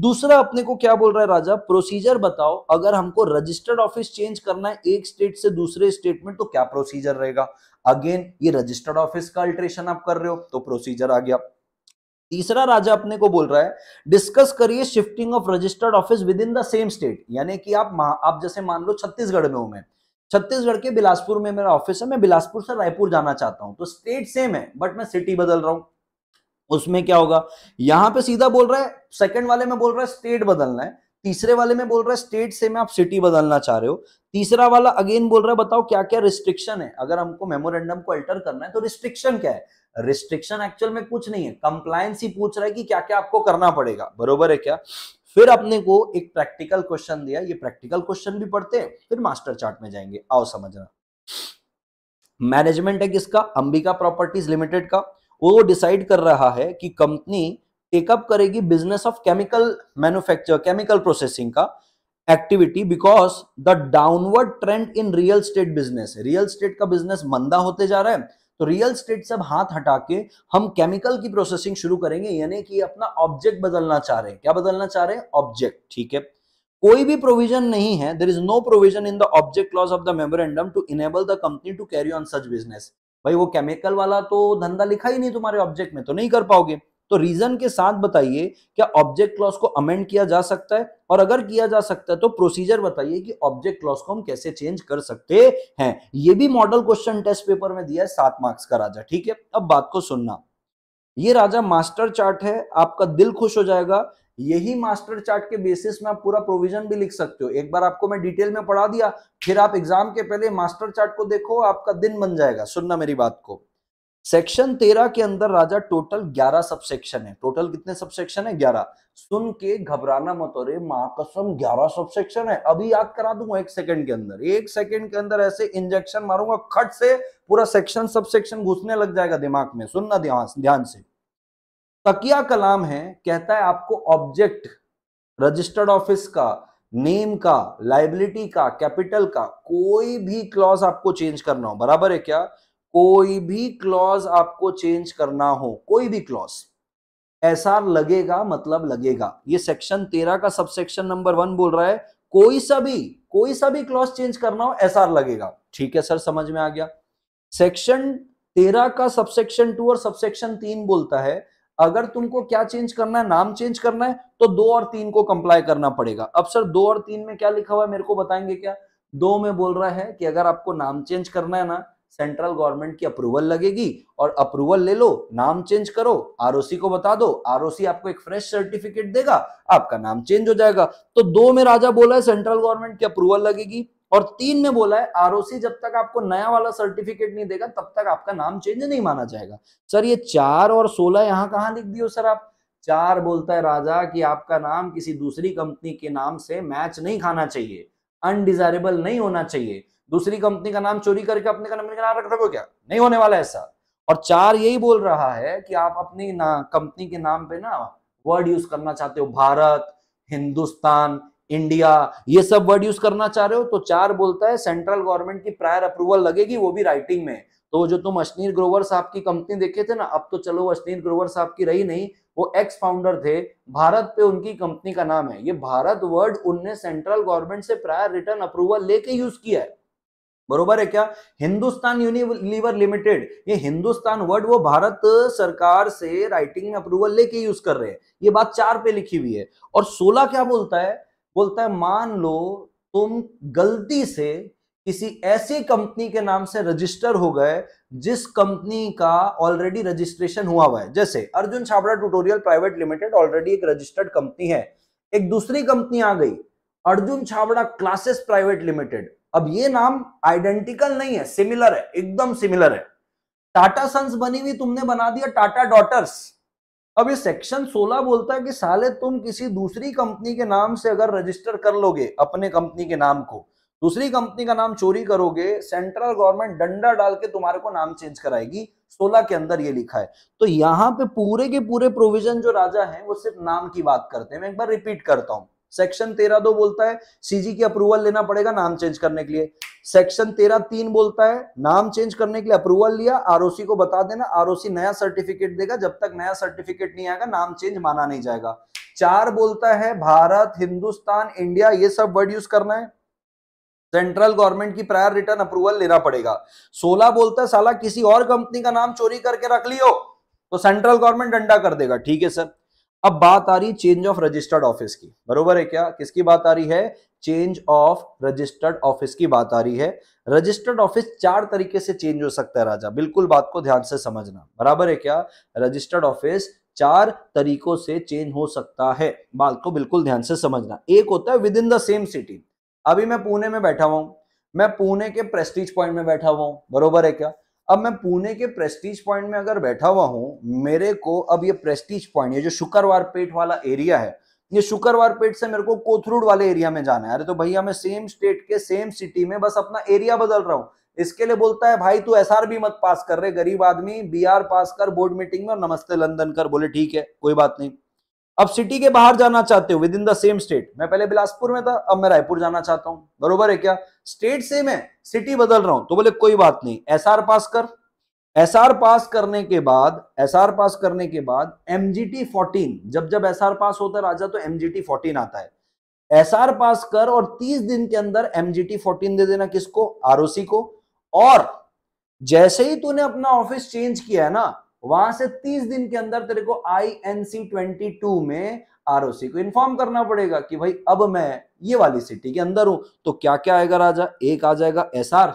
दूसरा अपने को क्या बोल रहा है राजा प्रोसीजर बताओ अगर हमको रजिस्टर्ड ऑफिस चेंज करना है एक स्टेट से दूसरे स्टेट में तो क्या प्रोसीजर रहेगा अगेन ये रजिस्टर्ड ऑफिस का अल्ट्रेशन आप कर रहे हो तो प्रोसीजर आ गया तीसरा राजा अपने को बोल रहा है डिस्कस करिए shifting of registered office within the same state यानी कि आप आप जैसे मान लो छत्तीसगढ़ में हूं मैं छत्तीसगढ़ के बिलासपुर में मेरा ऑफिस है मैं बिलासपुर से रायपुर जाना चाहता हूं तो स्टेट सेम है बट मैं सिटी बदल रहा हूं उसमें क्या होगा यहां पे सीधा बोल रहा है सेकंड वाले में बोल रहा है स्टेट बदलना है तीसरे वाले में बोल रहा है स्टेट से मैं आप सिटी बदलना चाह रहे हो तीसरा वाला अगेन बोल रहा है बताओ क्या क्या रिस्ट्रिक्शन है अगर हमको मेमोरेंडम को अल्टर करना है तो रिस्ट्रिक्शन क्या है रिस्ट्रिक्शन एक्चुअल में कुछ नहीं है कंप्लायंस ही पूछ रहा है कि क्या क्या आपको करना पड़ेगा बरोबर है क्या फिर अपने को एक प्रैक्टिकल क्वेश्चन दिया ये प्रैक्टिकल क्वेश्चन भी पढ़ते हैं फिर मास्टर चार्ट में जाएंगे आओ समझना मैनेजमेंट है किसका अंबिका प्रॉपर्टीज लिमिटेड का वो डिसाइड कर रहा है कि कंपनी टेकअप करेगी business of chemical manufacture chemical processing का activity because the downward trend in real estate business real estate का बिजनेस मंदा होते जा रहा है तो रियल स्टेट से हाथ हटा के हम केमिकल की प्रोसेसिंग शुरू करेंगे यानी कि अपना ऑब्जेक्ट बदलना चाह रहे हैं क्या बदलना चाह रहे हैं ऑब्जेक्ट ठीक है कोई भी प्रोविजन नहीं है there is no provision in the object clause of the memorandum to enable the company to carry on such business भाई वो केमिकल वाला तो धंधा लिखा ही नहीं तुम्हारे ऑब्जेक्ट में तो नहीं कर पाओगे तो रीजन के साथ बताइए क्या ऑब्जेक्ट क्लॉज को अमेंड किया जा सकता है और अगर किया जा सकता है तो प्रोसीजर बताइए कि ऑब्जेक्ट क्लॉज को हम कैसे चेंज कर सकते हैं ये भी मॉडल क्वेश्चन टेस्ट पेपर में दिया है सात मार्क्स का राजा ठीक है अब बात को सुनना ये राजा मास्टर चार्ट है आपका दिल खुश हो जाएगा यही मास्टर चार्ट के बेसिस में आप पूरा प्रोविजन भी लिख सकते हो एक बार आपको मैं डिटेल में पढ़ा दिया फिर आप एग्जाम के पहले मास्टर चार्ट को देखो आपका दिन बन जाएगा सुनना मेरी बात को सेक्शन तेरह के अंदर राजा टोटल ग्यारह सबसेक्शन है टोटल कितने सबसेक्शन है ग्यारह सुन के घबराना मत और माँ कसम ग्यारह सबसेक्शन है अभी याद करा दूंगा एक सेकंड के अंदर एक सेकंड के अंदर ऐसे इंजेक्शन मारूंगा खट से पूरा सेक्शन सबसेक्शन घुसने लग जाएगा दिमाग में सुनना ध्यान से तकिया कलाम है कहता है आपको ऑब्जेक्ट रजिस्टर्ड ऑफिस का नेम का लाइबिलिटी का कैपिटल का कोई भी क्लॉज आपको चेंज करना हो बराबर है क्या कोई भी क्लॉज आपको चेंज करना हो कोई भी क्लॉज ऐसा लगेगा मतलब लगेगा ये सेक्शन तेरह का सबसेक्शन नंबर वन बोल रहा है कोई सा भी कोई सा भी क्लॉज चेंज करना हो ऐसा लगेगा ठीक है सर समझ में आ गया सेक्शन तेरह का सबसेक्शन टू और सबसेक्शन तीन बोलता है अगर तुमको क्या चेंज करना है नाम चेंज करना है तो दो और तीन को कंप्लाई करना पड़ेगा अब सर दो और तीन में क्या लिखा हुआ है मेरे को बताएंगे क्या दो में बोल रहा है कि अगर आपको नाम चेंज करना है ना सेंट्रल गवर्नमेंट की अप्रूवल लगेगी और अप्रूवल ले लो नाम चेंज करो आरओसी को बता दो आरओसी आपको एक फ्रेश सर्टिफिकेट देगा आपका नाम चेंज हो जाएगा तो दो में राजा बोला है सेंट्रल गवर्नमेंट की अप्रूवल लगेगी और तीन में बोला है आरओसी जब तक आपको नया वाला सर्टिफिकेट नहीं देगा तब तक आपका नाम चेंज नहीं माना जाएगा सर ये चार और सोलह यहाँ कहाँ लिख दियो सर आप चार बोलता है राजा कि आपका नाम किसी दूसरी कंपनी के नाम से मैच नहीं खाना चाहिए अनडिजायरेबल नहीं होना चाहिए दूसरी कंपनी का नाम चोरी करके अपने कंपनी का नाम रख रखो क्या नहीं होने वाला ऐसा और चार यही बोल रहा है कि आप अपनी कंपनी के नाम पे ना वर्ड यूज करना चाहते हो भारत हिंदुस्तान इंडिया ये सब वर्ड यूज करना चाह रहे हो तो चार बोलता है सेंट्रल गवर्नमेंट की प्रायर अप्रूवल लगेगी वो भी राइटिंग में तो जो तुम अश्नीर ग्रोवर साहब की कंपनी देखे थे ना अब तो चलो अश्नीर ग्रोवर साहब की रही नहीं वो एक्स फाउंडर थे भारत पे उनकी कंपनी का नाम है ये भारत वर्ड उनने सेंट्रल गवर्नमेंट से प्रायर रिटर्न अप्रूवल लेके यूज किया है बरोबर है क्या हिंदुस्तान यूनिवर लिमिटेड ये हिंदुस्तान वर्ड वो भारत सरकार से राइटिंग में अप्रूवल लेके यूज कर रहे हैं ये बात चार पे लिखी हुई है और सोलह क्या बोलता है बोलता है मान लो तुम गलती से किसी ऐसी कंपनी के नाम से रजिस्टर हो गए जिस कंपनी का ऑलरेडी रजिस्ट्रेशन हुआ हुआ है जैसे Arjun Chhabra tutorial private limited already एक रजिस्टर्ड कंपनी है एक दूसरी कंपनी आ गई Arjun Chhabra classes private limited अब ये नाम आइडेंटिकल नहीं है सिमिलर है एकदम सिमिलर है टाटा सन्स बनी हुई तुमने बना दिया टाटा डॉटर्स अब ये सेक्शन 16 बोलता है कि साले तुम किसी दूसरी कंपनी के नाम से अगर रजिस्टर कर लोगे अपने कंपनी के नाम को दूसरी कंपनी का नाम चोरी करोगे सेंट्रल गवर्नमेंट डंडा डाल के तुम्हारे को नाम चेंज कराएगी 16 के अंदर ये लिखा है तो यहाँ पे पूरे के पूरे प्रोविजन जो राजा है वो सिर्फ नाम की बात करते हैं मैं एक बार रिपीट करता हूँ सेक्शन तेरह दो बोलता है सीजी की अप्रूवल लेना पड़ेगा नाम चेंज करने के लिए सेक्शन तेरह तीन बोलता है नाम चेंज करने के लिए अप्रूवल लिया आरओसी को बता देना आरओसी नया सर्टिफिकेट देगा जब तक नया सर्टिफिकेट नहीं आएगा नाम चेंज माना नहीं जाएगा चार बोलता है भारत हिंदुस्तान इंडिया ये सब वर्ड यूज करना है सेंट्रल गवर्नमेंट की प्रायर रिटर्न अप्रूवल लेना पड़ेगा सोलह बोलता है साला किसी और कंपनी का नाम चोरी करके रख लियो तो सेंट्रल गवर्नमेंट डंडा कर देगा ठीक है सर अब बात आ रही चेंज ऑफ रजिस्टर्ड ऑफिस की बरोबर है क्या किसकी बात आ रही है चेंज ऑफ रजिस्टर्ड ऑफिस की बात आ रही है रजिस्टर्ड ऑफिस चार तरीके से चेंज हो सकता है राजा बिल्कुल बात को ध्यान से समझना बराबर है क्या रजिस्टर्ड ऑफिस चार तरीकों से चेंज हो सकता है बात को बिल्कुल ध्यान से समझना एक होता है within the same city अभी मैं पुणे में बैठा हुआ मैं पुणे के प्रेस्टीज पॉइंट में बैठा हुआ हूँ बरोबर है क्या अब मैं पुणे के प्रेस्टीज पॉइंट में अगर बैठा हुआ हूं मेरे को अब ये प्रेस्टीज पॉइंट ये जो शुक्रवार पेट वाला एरिया है ये शुक्रवार पेट से मेरे को कोथरूड वाले एरिया में जाना है अरे तो भैया मैं सेम स्टेट के सेम सिटी में बस अपना एरिया बदल रहा हूँ इसके लिए बोलता है भाई तू एसआर भी मत पास कर रहे गरीब आदमी बीआर पास कर बोर्ड मीटिंग में और नमस्ते लंदन कर बोले ठीक है कोई बात नहीं अब सिटी के बाहर जाना चाहते हो within the same state मैं पहले बिलासपुर में था अब मैं रायपुर जाना चाहता हूं बरोबर है क्या स्टेट सेम है सिटी बदल रहा हूं तो बोले कोई बात नहीं एस पास कर एस पास करने के बाद एस पास करने के बाद एम जी जब जब एस पास होता है राजा तो एम जी आता है एस पास कर और 30 दिन के अंदर एम जी दे देना किसको आरओसी को और जैसे ही तूने अपना ऑफिस चेंज किया है ना वहां से 30 दिन के अंदर तेरे को I N C twenty two में आरओसी को इन्फॉर्म करना पड़ेगा कि भाई अब मैं ये वाली सिटी के अंदर हूं तो क्या क्या आएगा राजा एक आ जाएगा एस आर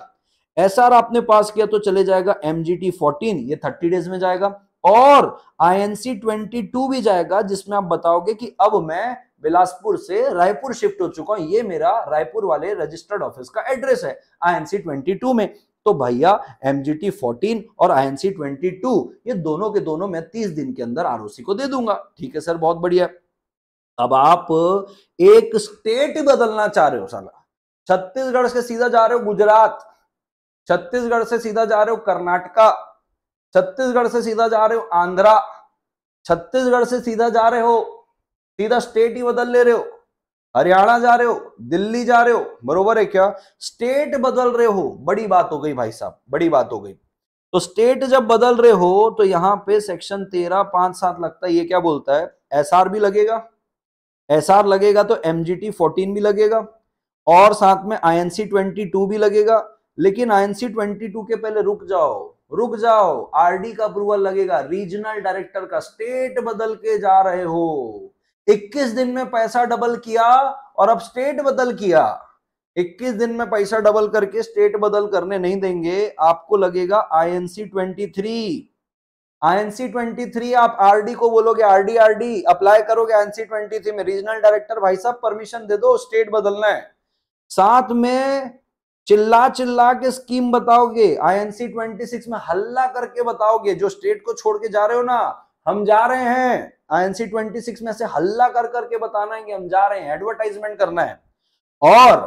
एस आर आपने पास किया तो चले जाएगा एम जी टी फोर्टीन ये थर्टी डेज में जाएगा और I N C twenty two भी जाएगा जिसमें आप बताओगे कि अब मैं बिलासपुर से रायपुर शिफ्ट हो चुका हूं ये मेरा रायपुर वाले रजिस्टर्ड ऑफिस का एड्रेस है I N C twenty two में तो भैया एम जी टी फोर्टीन और I N C twenty two ये दोनों के दोनों मैं तीस दिन के अंदर आर को दे दूंगा ठीक है सर बहुत बढ़िया अब आप एक स्टेट बदलना चाह रहे हो साला छत्तीसगढ़ से सीधा जा रहे हो गुजरात छत्तीसगढ़ से सीधा जा रहे हो कर्नाटका छत्तीसगढ़ से सीधा जा रहे हो आंध्रा छत्तीसगढ़ से सीधा जा रहे हो सीधा स्टेट ही बदल ले रहे हो हरियाणा जा रहे हो दिल्ली जा रहे हो बरोबर है क्या स्टेट बदल रहे हो बड़ी बात हो गई भाई साहब बड़ी बात हो गई तो स्टेट जब बदल रहे हो तो यहां पे सेक्शन तेरह पांच सात लगता है ये क्या बोलता है एस भी लगेगा एस लगेगा तो एम जी भी लगेगा और साथ में आई एन भी लगेगा लेकिन आई एन के पहले रुक जाओ रुक जाओ आरडी का अप्रूवल लगेगा रीजनल डायरेक्टर का स्टेट बदल के जा रहे हो 21 दिन में पैसा डबल किया और अब स्टेट बदल किया 21 दिन में पैसा डबल करके स्टेट बदल करने नहीं देंगे आपको लगेगा आईएनसी 23 आईएनसी 23 आप आरडी को बोलोगे आरडी आरडी अप्लाई करोगे आईएनसी 23 में रीजनल डायरेक्टर भाई साहब परमिशन दे दो स्टेट बदलना है साथ में चिल्ला चिल्ला के स्कीम बताओगे आईएनसी 26 में हल्ला करके बताओगे जो स्टेट को छोड़ के जा रहे हो ना हम जा रहे हैं आईएनसी 26 में से हल्ला कर करके बताना है कि हम जा रहे हैं एडवर्टाइजमेंट करना है और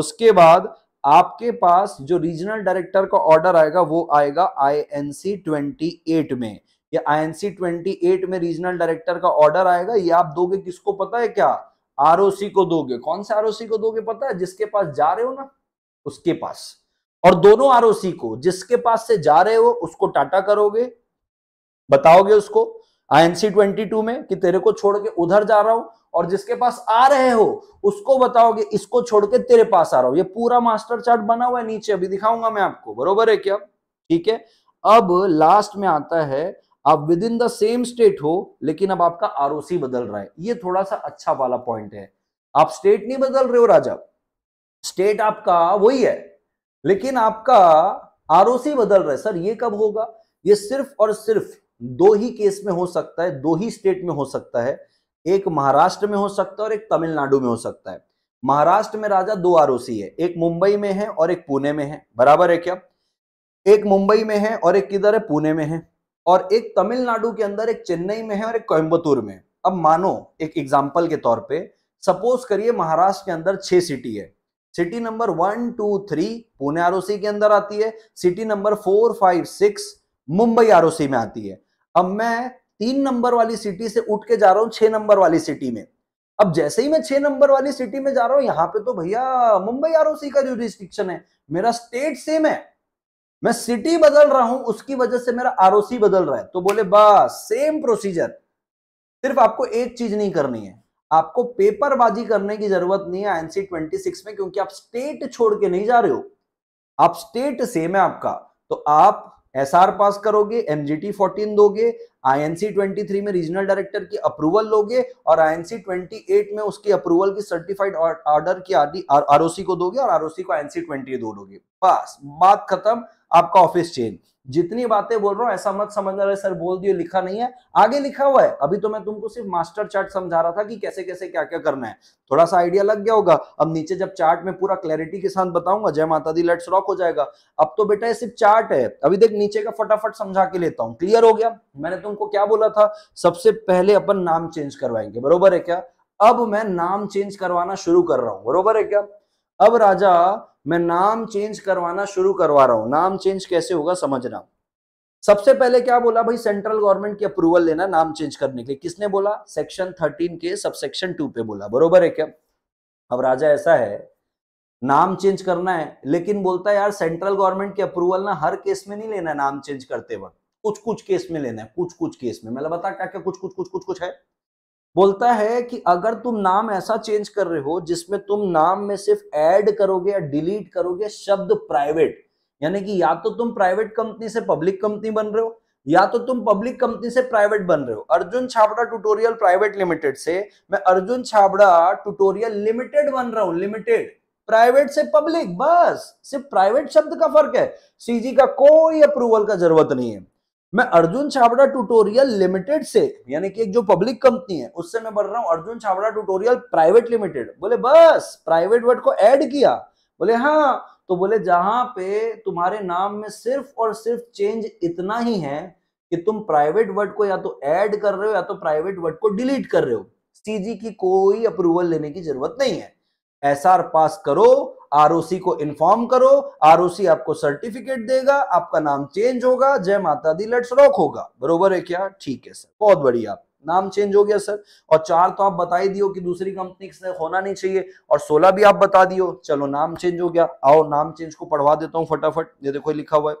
उसके बाद आपके पास जो रीजनल डायरेक्टर का ऑर्डर आएगा वो आएगा आईएनसी 28 में या आईएनसी 28 में रीजनल डायरेक्टर का ऑर्डर आएगा ये आप दोगे किसको पता है क्या आरओसी को दोगे कौन से आरओसी को दोगे पता है जिसके पास जा रहे हो ना उसके पास और दोनों आरओसी को जिसके पास से जा रहे हो उसको टाटा करोगे बताओगे उसको आईएनसी ट्वेंटी टू में कि तेरे को छोड़ के उधर जा रहा हूं और जिसके पास आ रहे हो उसको बताओगे इसको छोड़ के तेरे पास आ रहा हूं ये पूरा मास्टर चार्ट बना हुआ है नीचे अभी दिखाऊंगा मैं आपको बरोबर है क्या ठीक है अब लास्ट में आता है आप within the same state हो लेकिन अब आपका आर बदल रहा है ये थोड़ा सा अच्छा वाला पॉइंट है आप स्टेट नहीं बदल रहे हो राजा स्टेट आपका वही है लेकिन आपका आर बदल रहा है सर ये कब होगा ये सिर्फ और सिर्फ दो ही केस में हो सकता है दो ही स्टेट में हो सकता है एक महाराष्ट्र में हो सकता है और एक तमिलनाडु में हो सकता है महाराष्ट्र में राजा दो आर है एक मुंबई में है और एक पुणे में है बराबर है क्या एक मुंबई में है और एक किधर है पुणे में है और एक तमिलनाडु के अंदर एक चेन्नई में है और एक कोयम्बतूर में अब मानो एक एग्जाम्पल के तौर पे सपोज करिए महाराष्ट्र के अंदर छह सिटी है city number one two three Pune ROC के अंदर आती है city number four five six Mumbai ROC में आती है अब मैं तीन नंबर वाली सिटी से उठ के जा रहा हूँ छह नंबर वाली सिटी में अब जैसे ही मैं छह नंबर वाली सिटी में जा रहा हूँ यहाँ पे तो भैया मुंबई आर का जो रिस्ट्रिक्शन है मेरा स्टेट सेम है मैं सिटी बदल रहा हूं उसकी वजह से मेरा आर बदल रहा है तो बोले बस सेम प्रोसीजर सिर्फ आपको एक चीज नहीं करनी है आपको पेपरबाजी करने की जरूरत नहीं है एनसी ट्वेंटी सिक्स में क्योंकि आप स्टेट छोड़ के नहीं जा रहे हो आप स्टेट सेम है आपका तो आप एस आर पास करोगे एमजीटी 14 दोगे आईएनसी 23 में रीजनल डायरेक्टर की अप्रूवल लोगे और आईएनसी 28 में उसकी अप्रूवल की सर्टिफाइड ऑर्डर की आरओसी को दोगे और आरओसी को आईएनसी 20 दो दोगे बस बात खत्म आपका ऑफिस चेंज जितनी बातें बोल रहा हूँ ऐसा मत समझना रहे सर बोल दियो लिखा नहीं है आगे लिखा हुआ है अभी तो मैं तुमको सिर्फ मास्टर चार्ट समझा रहा था कि कैसे कैसे क्या क्या करना है थोड़ा सा आइडिया लग गया होगा अब नीचे जब चार्ट में पूरा क्लैरिटी के साथ बताऊंगा जय माता दी लेट्स रॉक हो जाएगा अब तो बेटा ये सिर्फ चार्ट है अभी देख नीचे का फटाफट समझा के लेता हूँ क्लियर हो गया मैंने तुमको क्या बोला था सबसे पहले अपन नाम चेंज करवाएंगे बरोबर है क्या अब मैं नाम चेंज करवाना शुरू कर रहा हूँ बरोबर है क्या अब राजा मैं नाम चेंज करवाना शुरू करवा रहा हूँ नाम चेंज कैसे होगा समझना सबसे पहले क्या बोला भाई सेंट्रल गवर्नमेंट की अप्रूवल लेना नाम चेंज करने के लिए किसने बोला सेक्शन थर्टीन के सबसेक्शन टू पे बोला बरोबर है क्या अब राजा ऐसा है नाम चेंज करना है लेकिन बोलता है यार सेंट्रल गवर्नमेंट की अप्रूवल ना हर केस में नहीं लेना नाम चेंज करते वक्त कुछ कुछ केस में लेना है कुछ कुछ केस में मतलब बता क्या क्या कुछ कुछ कुछ कुछ कुछ है बोलता है कि अगर तुम नाम ऐसा चेंज कर रहे हो जिसमें तुम नाम में सिर्फ ऐड करोगे या डिलीट करोगे शब्द प्राइवेट यानी कि या तो तुम प्राइवेट कंपनी से पब्लिक कंपनी बन रहे हो या तो तुम पब्लिक कंपनी से प्राइवेट बन रहे हो Arjun Chhabra tutorial private limited से मैं अर्जुन छाबड़ा ट्यूटोरियल लिमिटेड बन रहा हूं लिमिटेड प्राइवेट से पब्लिक बस सिर्फ प्राइवेट शब्द का फर्क है सीजी का कोई अप्रूवल का जरूरत नहीं है मैं अर्जुन छाबड़ा ट्यूटोरियल लिमिटेड से यानी कि एक जो पब्लिक कंपनी है उससे मैं बोल रहा हूँ Arjun Chhabra tutorial private limited बोले बस प्राइवेट वर्ड को ऐड किया बोले हाँ तो बोले जहां पे तुम्हारे नाम में सिर्फ और सिर्फ चेंज इतना ही है कि तुम प्राइवेट वर्ड को या तो ऐड कर रहे हो या तो प्राइवेट वर्ड को डिलीट कर रहे हो सीजी की कोई अप्रूवल लेने की जरूरत नहीं है एसआर पास करो आरओसी को इन्फॉर्म करो आरओसी आपको सर्टिफिकेट देगा आपका नाम चेंज होगा जय माता दी लेट्स रॉक होगा बरोबर है क्या ठीक है सर बहुत बढ़िया नाम चेंज हो गया सर और चार तो आप बता ही दियो कि दूसरी कंपनी से होना नहीं चाहिए और सोलह भी आप बता दियो चलो नाम चेंज हो गया आओ नाम चेंज को पढ़वा देता हूँ फटाफट ये देखो लिखा हुआ है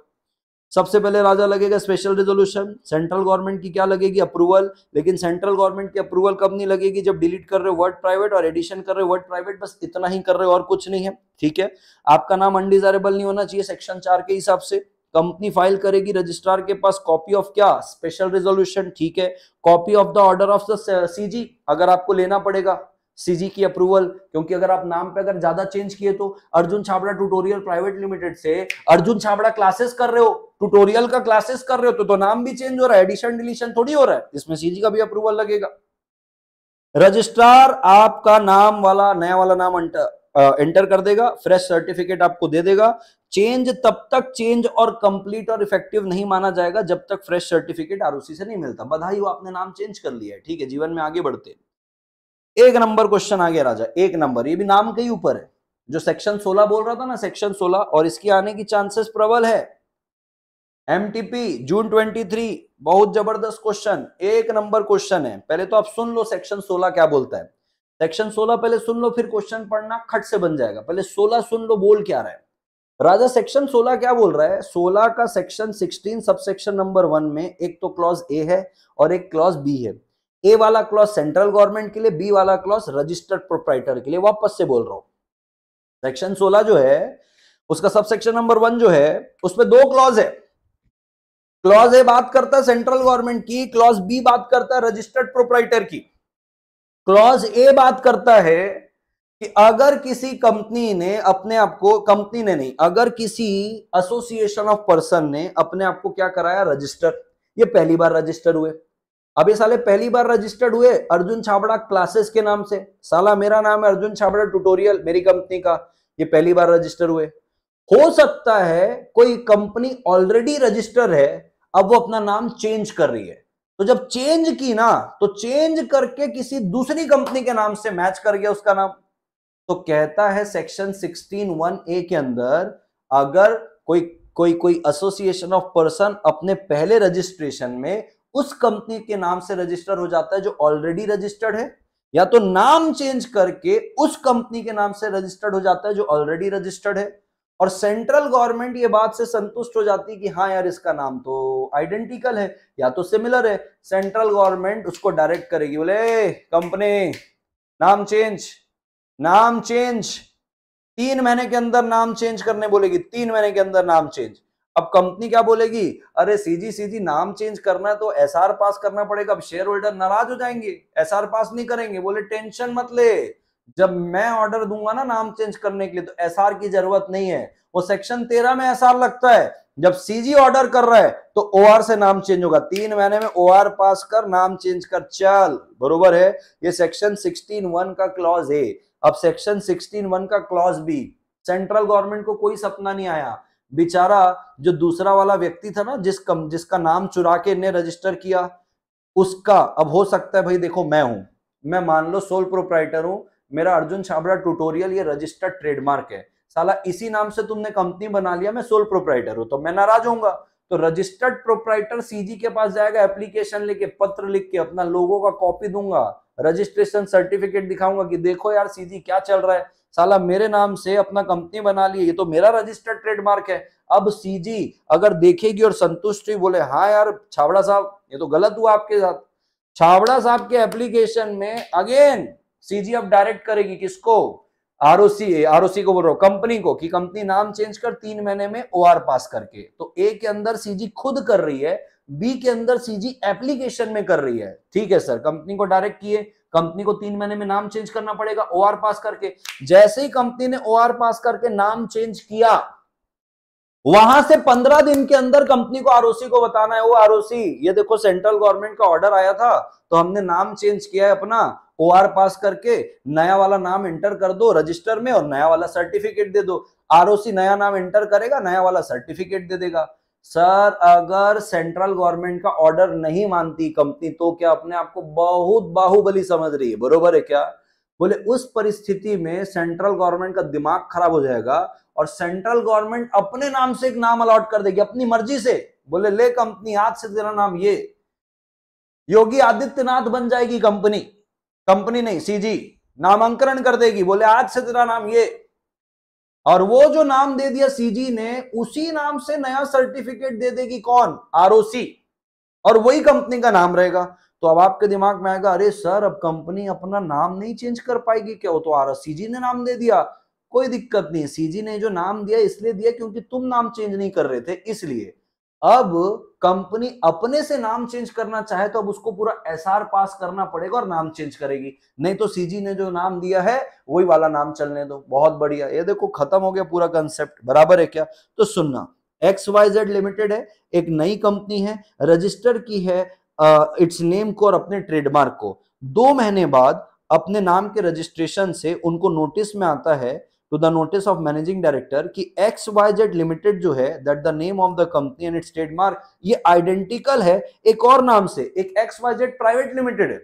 सबसे पहले राजा लगेगा स्पेशल रेजोल्यूशन सेंट्रल गवर्नमेंट की क्या लगेगी अप्रूवल लेकिन सेंट्रल गवर्नमेंट की अप्रूवल कब नहीं लगेगी जब डिलीट कर रहे हो वर्ड प्राइवेट और एडिशन कर रहे हो वर्ड प्राइवेट बस इतना ही कर रहे हो और कुछ नहीं है ठीक है आपका नाम अनडिजायरेबल नहीं होना चाहिए सेक्शन चार के हिसाब से कंपनी फाइल करेगी रजिस्ट्रार के पास कॉपी ऑफ क्या स्पेशल रेजोल्यूशन ठीक है copy of the order of the CG अगर आपको लेना पड़ेगा सीजी की अप्रूवल क्योंकि अगर आप नाम पे अगर ज्यादा चेंज किए तो Arjun Chhabra tutorial private limited से अर्जुन छाबड़ा क्लासेस कर रहे हो ट्यूटोरियल का क्लासेस कर रहे हो तो, तो नाम भी चेंज हो रहा है एडिशन डिलीशन थोड़ी हो रहा है इसमें सीजी का भी अप्रूवल लगेगा रजिस्ट्रार आपका नाम वाला नया वाला नाम एंटर कर देगा फ्रेश सर्टिफिकेट आपको दे देगा चेंज तब तक चेंज और कंप्लीट और इफेक्टिव नहीं माना जाएगा जब तक फ्रेश सर्टिफिकेट आरओसी से नहीं मिलता बधाई हो आपने नाम चेंज कर लिया है ठीक है जीवन में आगे बढ़ते हैं एक नंबर क्वेश्चन आ गया राजा एक नंबर ये भी नाम के ही ऊपर है जो सेक्शन 16 बोल रहा था ना सेक्शन 16 और इसकी आने की चांसेस प्रबल है एमटीपी जून 23 बहुत जबरदस्त क्वेश्चन एक नंबर क्वेश्चन है पहले तो आप सुन लो सेक्शन 16 क्या बोलता है सेक्शन 16 पहले सुन लो फिर क्वेश्चन पढ़ना खट से बन जाएगा पहले 16 सुन लो बोल क्या रहा है राजा सेक्शन 16 क्या बोल रहा है 16 का सेक्शन 16 सबसेक्शन नंबर वन में एक तो क्लॉज ए है और एक क्लॉज बी है ए वाला क्लॉज सेंट्रल गवर्नमेंट के लिए बी वाला क्लॉज रजिस्टर्ड प्रोप्राइटर के लिए वापस से बोल रहा हूं सेक्शन सोलह जो है उसका सबसेक्शन नंबर वन जो है उसमें दो क्लॉज है क्लॉज ए बात करता है सेंट्रल गवर्नमेंट की क्लॉज बी बात करता है रजिस्टर्ड प्रोप्राइटर की क्लॉज ए बात करता है कि अगर किसी कंपनी ने अपने आप को कंपनी ने नहीं अगर किसी एसोसिएशन ऑफ पर्सन ने अपने आप को क्या कराया रजिस्टर ये पहली बार रजिस्टर हुए अब ये साले पहली बार रजिस्टर्ड हुए अर्जुन छाबड़ा क्लासेस के नाम से साला मेरा नाम है अर्जुन छाबड़ा ट्यूटोरियल मेरी कंपनी का ये पहली बार रजिस्टर हुए हो सकता है कोई कंपनी ऑलरेडी रजिस्टर है अब वो अपना नाम चेंज कर रही है तो जब चेंज की ना तो चेंज करके किसी दूसरी कंपनी के नाम से मैच कर गया उसका नाम तो कहता है सेक्शन सिक्सटीन वन ए के अंदर अगर कोई कोई कोई एसोसिएशन ऑफ पर्सन अपने पहले रजिस्ट्रेशन में उस कंपनी के नाम से रजिस्टर हो जाता है जो ऑलरेडी रजिस्टर्ड है या तो नाम चेंज करके उस कंपनी के नाम से रजिस्टर्ड हो जाता है जो ऑलरेडी रजिस्टर्ड है और सेंट्रल गवर्नमेंट ये बात से संतुष्ट हो जाती है कि हाँ यार इसका नाम तो आइडेंटिकल है या तो सिमिलर है सेंट्रल गवर्नमेंट उसको डायरेक्ट करेगी बोले कंपनी नाम चेंज नाम चेंज तीन महीने के अंदर नाम चेंज करने बोलेगी तीन महीने के अंदर नाम चेंज अब कंपनी क्या बोलेगी अरे सीजी सीजी नाम चेंज करना है तो एस आर पास करना पड़ेगा अब शेयर होल्डर नाराज हो जाएंगे एस पास नहीं करेंगे बोले टेंशन मत ले जब मैं ऑर्डर दूंगा ना नाम चेंज करने के लिए तो एस की जरूरत नहीं है वो सेक्शन तेरह में एस लगता है जब सीजी ऑर्डर कर रहा है तो ओ आर से नाम चेंज होगा तीन महीने में ओ आर पास कर नाम चेंज कर चल बरोबर है ये सेक्शन सिक्सटीन वन का क्लॉज है अब सेक्शन सिक्सटीन वन का क्लॉज बी सेंट्रल गवर्नमेंट को कोई सपना नहीं आया बेचारा जो दूसरा वाला व्यक्ति था ना जिस कम जिसका नाम चुरा के इनने रजिस्टर किया उसका अब हो सकता है भाई देखो मैं हूं मैं मान लो सोल प्रोप्राइटर हूं मेरा अर्जुन छाबड़ा ट्यूटोरियल ये रजिस्टर्ड ट्रेडमार्क है साला इसी नाम से तुमने कंपनी बना लिया मैं सोल प्रोप्राइटर हूं तो मैं नाराज होऊंगा तो रजिस्टर्ड प्रोप्राइटर सीजी के पास जाएगा एप्लीकेशन लेके पत्र लिख के अपना लोगों का कॉपी दूंगा रजिस्ट्रेशन सर्टिफिकेट दिखाऊंगा कि देखो यार सीजी क्या चल रहा है साला मेरे नाम से अपना कंपनी बना ली ये तो मेरा रजिस्टर्ड ट्रेडमार्क है अब सीजी अगर देखेगी और संतुष्ट हुई बोले हाँ यार छावड़ा साहब ये तो गलत हुआ आपके साथ छावड़ा साहब के एप्लीकेशन में अगेन सीजी अब डायरेक्ट करेगी किसको आरओसी आरओसी को बोल रहा हूं कंपनी को कि कंपनी नाम चेंज कर तीन महीने में ओ पास करके तो ए के अंदर सीजी खुद कर रही है बी के अंदर सीजी एप्लीकेशन में कर रही है ठीक है सर कंपनी को डायरेक्ट किए कंपनी को तीन महीने में नाम चेंज करना पड़ेगा ओ पास करके जैसे ही कंपनी ने ओ पास करके नाम चेंज किया वहां से पंद्रह दिन के अंदर कंपनी को आरओसी को बताना है वो आरओसी ये देखो सेंट्रल गवर्नमेंट का ऑर्डर आया था तो हमने नाम चेंज किया है अपना ओ पास करके नया वाला नाम एंटर कर दो रजिस्टर में और नया वाला सर्टिफिकेट दे दो आरओसी नया नाम एंटर करेगा नया वाला सर्टिफिकेट दे देगा सर अगर सेंट्रल गवर्नमेंट का ऑर्डर नहीं मानती कंपनी तो क्या अपने आप को बहुत बाहुबली समझ रही है बरोबर है क्या बोले उस परिस्थिति में सेंट्रल गवर्नमेंट का दिमाग खराब हो जाएगा और सेंट्रल गवर्नमेंट अपने नाम से एक नाम अलॉट कर देगी अपनी मर्जी से बोले ले कंपनी आज से तेरा नाम ये योगी आदित्यनाथ बन जाएगी कंपनी कंपनी नहीं सीजी नामांकरण कर देगी बोले आज से तेरा नाम ये और वो जो नाम दे दिया सीजी ने उसी नाम से नया सर्टिफिकेट दे देगी कौन आरओसी और वही कंपनी का नाम रहेगा तो अब आपके दिमाग में आएगा अरे सर अब कंपनी अपना नाम नहीं चेंज कर पाएगी क्या वो तो आर सीजी ने नाम दे दिया कोई दिक्कत नहीं सीजी ने जो नाम दिया इसलिए दिया क्योंकि तुम नाम चेंज नहीं कर रहे थे इसलिए अब कंपनी अपने से नाम चेंज करना चाहे तो अब उसको पूरा एस पास करना पड़ेगा और नाम चेंज करेगी नहीं तो सीजी ने जो नाम दिया है वही वाला नाम चलने दो बहुत बढ़िया ये देखो खत्म हो गया पूरा कंसेप्ट बराबर है क्या तो सुनना एक्स वाई जेड लिमिटेड है एक नई कंपनी है रजिस्टर की है इट्स uh, नेम को और अपने ट्रेडमार्क को दो महीने बाद अपने नाम के रजिस्ट्रेशन से उनको नोटिस में आता है to the notice of managing director कि एक्स वाई जेड लिमिटेड जो है that the name of the company and its trademark ये आइडेंटिकल है एक और नाम से एक X Y Z private limited है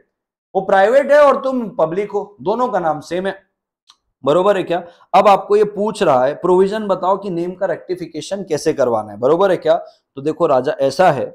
वो प्राइवेट है और तुम पब्लिक हो दोनों का नाम सेम है बरोबर है क्या अब आपको ये पूछ रहा है प्रोविजन बताओ कि नेम का रेक्टिफिकेशन कैसे करवाना है बरोबर है क्या तो देखो राजा ऐसा है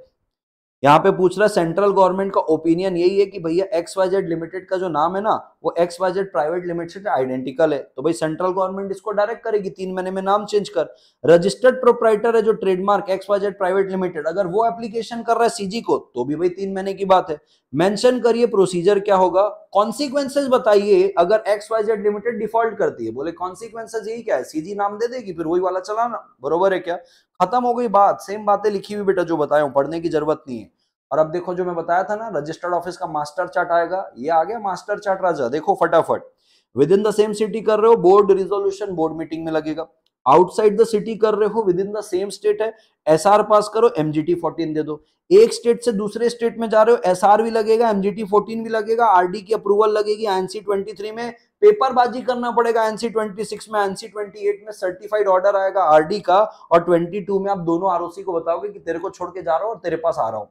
यहाँ पे पूछ रहा है सेंट्रल गवर्नमेंट का ओपिनियन यही है कि भैया एक्स वाई जेड लिमिटेड का जो नाम है ना वो X Y Z private limited identical है तो भाई सेंट्रल गवर्नमेंट इसको डायरेक्ट करेगी तीन महीने में नाम चेंज कर रजिस्टर्ड प्रोपराइटर है जो trademark X Y Z private limited अगर वो एप्लीकेशन कर रहा है सीजी को तो भी भाई तीन महीने की बात है मेंशन करिए प्रोसीजर क्या होगा कॉन्सिक्वेंसेज बताइए अगर X Y Z limited default करती है बोले कॉन्सिक्वेंसेज यही क्या है सीजी नाम दे देगी फिर वही वाला चलाना बरोबर है क्या खत्म हो गई बात सेम बातें लिखी हुई बेटा जो बताया पढ़ने की जरूरत नहीं है और अब देखो जो मैं बताया था ना रजिस्टर्ड ऑफिस का मास्टर चार्ट आएगा ये आ गया मास्टर चार्ट राजा देखो फटाफट within the same city कर रहे हो बोर्ड रिजोल्यूशन बोर्ड मीटिंग में लगेगा आउटसाइड द सिटी कर रहे हो within the same state है एस पास करो एमजीटी 14 दे दो एक स्टेट से दूसरे स्टेट में जा रहे हो एस भी लगेगा एमजीटी 14 भी लगेगा आरडी की अप्रूवल लगेगी एनसी ट्वेंटी में पेपरबाजी करना पड़ेगा एनसी ट्वेंटी सिक्स में एनसी ट्वेंटी एट में सर्टिफाइड ऑर्डर आएगा आरडी का और ट्वेंटी टू में आप दोनों आरओसी को बताओगे कि तेरे को छोड़ के जा रहा हूं और तेरे पास आ रहा हूं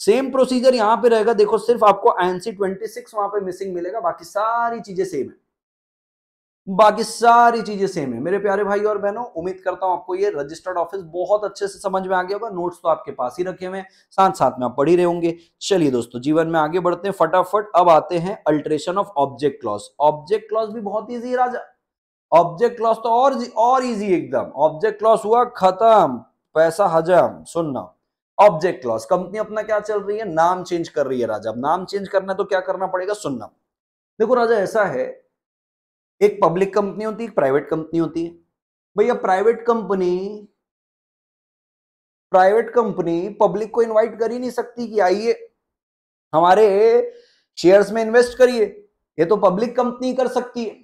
सेम प्रोसीजर यहां पे रहेगा देखो सिर्फ आपको आईएनसी 26 वहां पर मिसिंग मिलेगा बाकी सारी चीजें सेम है बाकी सारी चीजें सेम है मेरे प्यारे भाई और बहनों उम्मीद करता हूं आपको ये रजिस्टर्ड ऑफिस बहुत अच्छे से समझ में आ गया होगा नोट्स तो आपके पास ही रखे हुए साथ साथ में आप पढ़ ही रहे होंगे चलिए दोस्तों जीवन में आगे बढ़ते हैं फटाफट अब आते हैं alteration of object clause object clause भी बहुत ईजी है राजा ऑब्जेक्ट क्लॉज तो और और इजी एकदम ऑब्जेक्ट क्लॉज हुआ खत्म पैसा हजम सुनना ऑब्जेक्ट लॉस कंपनी अपना क्या चल रही है नाम चेंज कर रही है राजा अब नाम चेंज करना है तो क्या करना पड़ेगा सुनना देखो राजा ऐसा है एक पब्लिक कंपनी होती है एक प्राइवेट कंपनी होती है भैया private company private company public को इनवाइट कर ही नहीं सकती कि आइए हमारे शेयर्स में इन्वेस्ट करिए ये तो पब्लिक कंपनी कर सकती है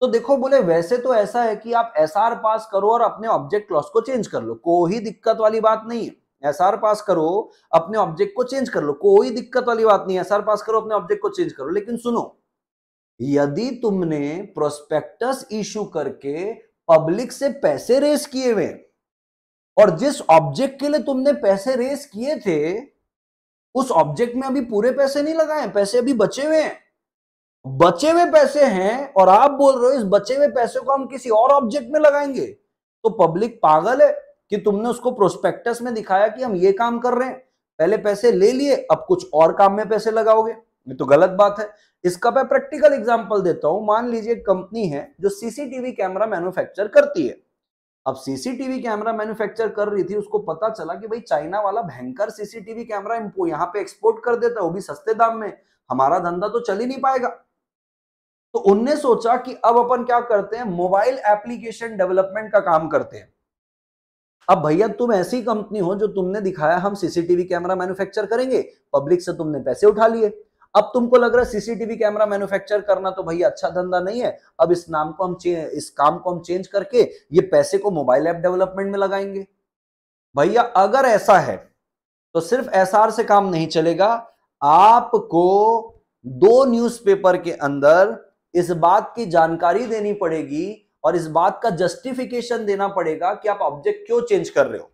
तो देखो बोले वैसे तो ऐसा है कि आप एसआर पास करो और अपने ऑब्जेक्ट लॉस को चेंज कर लो कोई दिक्कत वाली बात नहीं है एसआर पास करो अपने ऑब्जेक्ट को चेंज कर लो कोई दिक्कत वाली बात नहीं एसआर पास करो अपने ऑब्जेक्ट को चेंज करो लेकिन सुनो यदि तुमने प्रोस्पेक्टस इश्यू करके पब्लिक से पैसे रेस किए हुए और जिस ऑब्जेक्ट के लिए तुमने पैसे रेस किए थे उस ऑब्जेक्ट में अभी पूरे पैसे नहीं लगाए पैसे अभी बचे हुए हैं बचे हुए पैसे हैं और आप बोल रहे हो इस बचे हुए पैसे को हम किसी और ऑब्जेक्ट में लगाएंगे तो पब्लिक पागल है कि तुमने उसको प्रोस्पेक्टस में दिखाया कि हम ये काम कर रहे हैं पहले पैसे ले लिए अब कुछ और काम में पैसे लगाओगे ये तो गलत बात है इसका मैं प्रैक्टिकल एग्जाम्पल देता हूं मान लीजिए कंपनी है जो सीसीटीवी कैमरा मैन्युफैक्चर करती है अब सीसीटीवी कैमरा मैन्युफैक्चर कर रही थी उसको पता चला कि भाई चाइना वाला भयंकर सीसीटीवी कैमरा यहाँ पे एक्सपोर्ट कर देता है वो भी सस्ते दाम में हमारा धंधा तो चल ही नहीं पाएगा तो उनने सोचा कि अब अपन क्या करते हैं मोबाइल एप्लीकेशन डेवलपमेंट का काम करते हैं अब भैया तुम ऐसी कंपनी हो जो तुमने दिखाया हम सीसीटीवी कैमरा मैन्युफैक्चर करेंगे पब्लिक से तुमने पैसे उठा लिए अब तुमको लग रहा है सीसीटीवी कैमरा मैन्युफैक्चर करना तो भैया अच्छा धंधा नहीं है अब इस नाम को हम इस काम को हम चेंज करके ये पैसे को मोबाइल ऐप डेवलपमेंट में लगाएंगे भैया अगर ऐसा है तो सिर्फ आर से काम नहीं चलेगा आपको दो न्यूज़पेपर के अंदर इस बात की जानकारी देनी पड़ेगी और इस बात का जस्टिफिकेशन देना पड़ेगा कि आप ऑब्जेक्ट क्यों चेंज कर रहे हो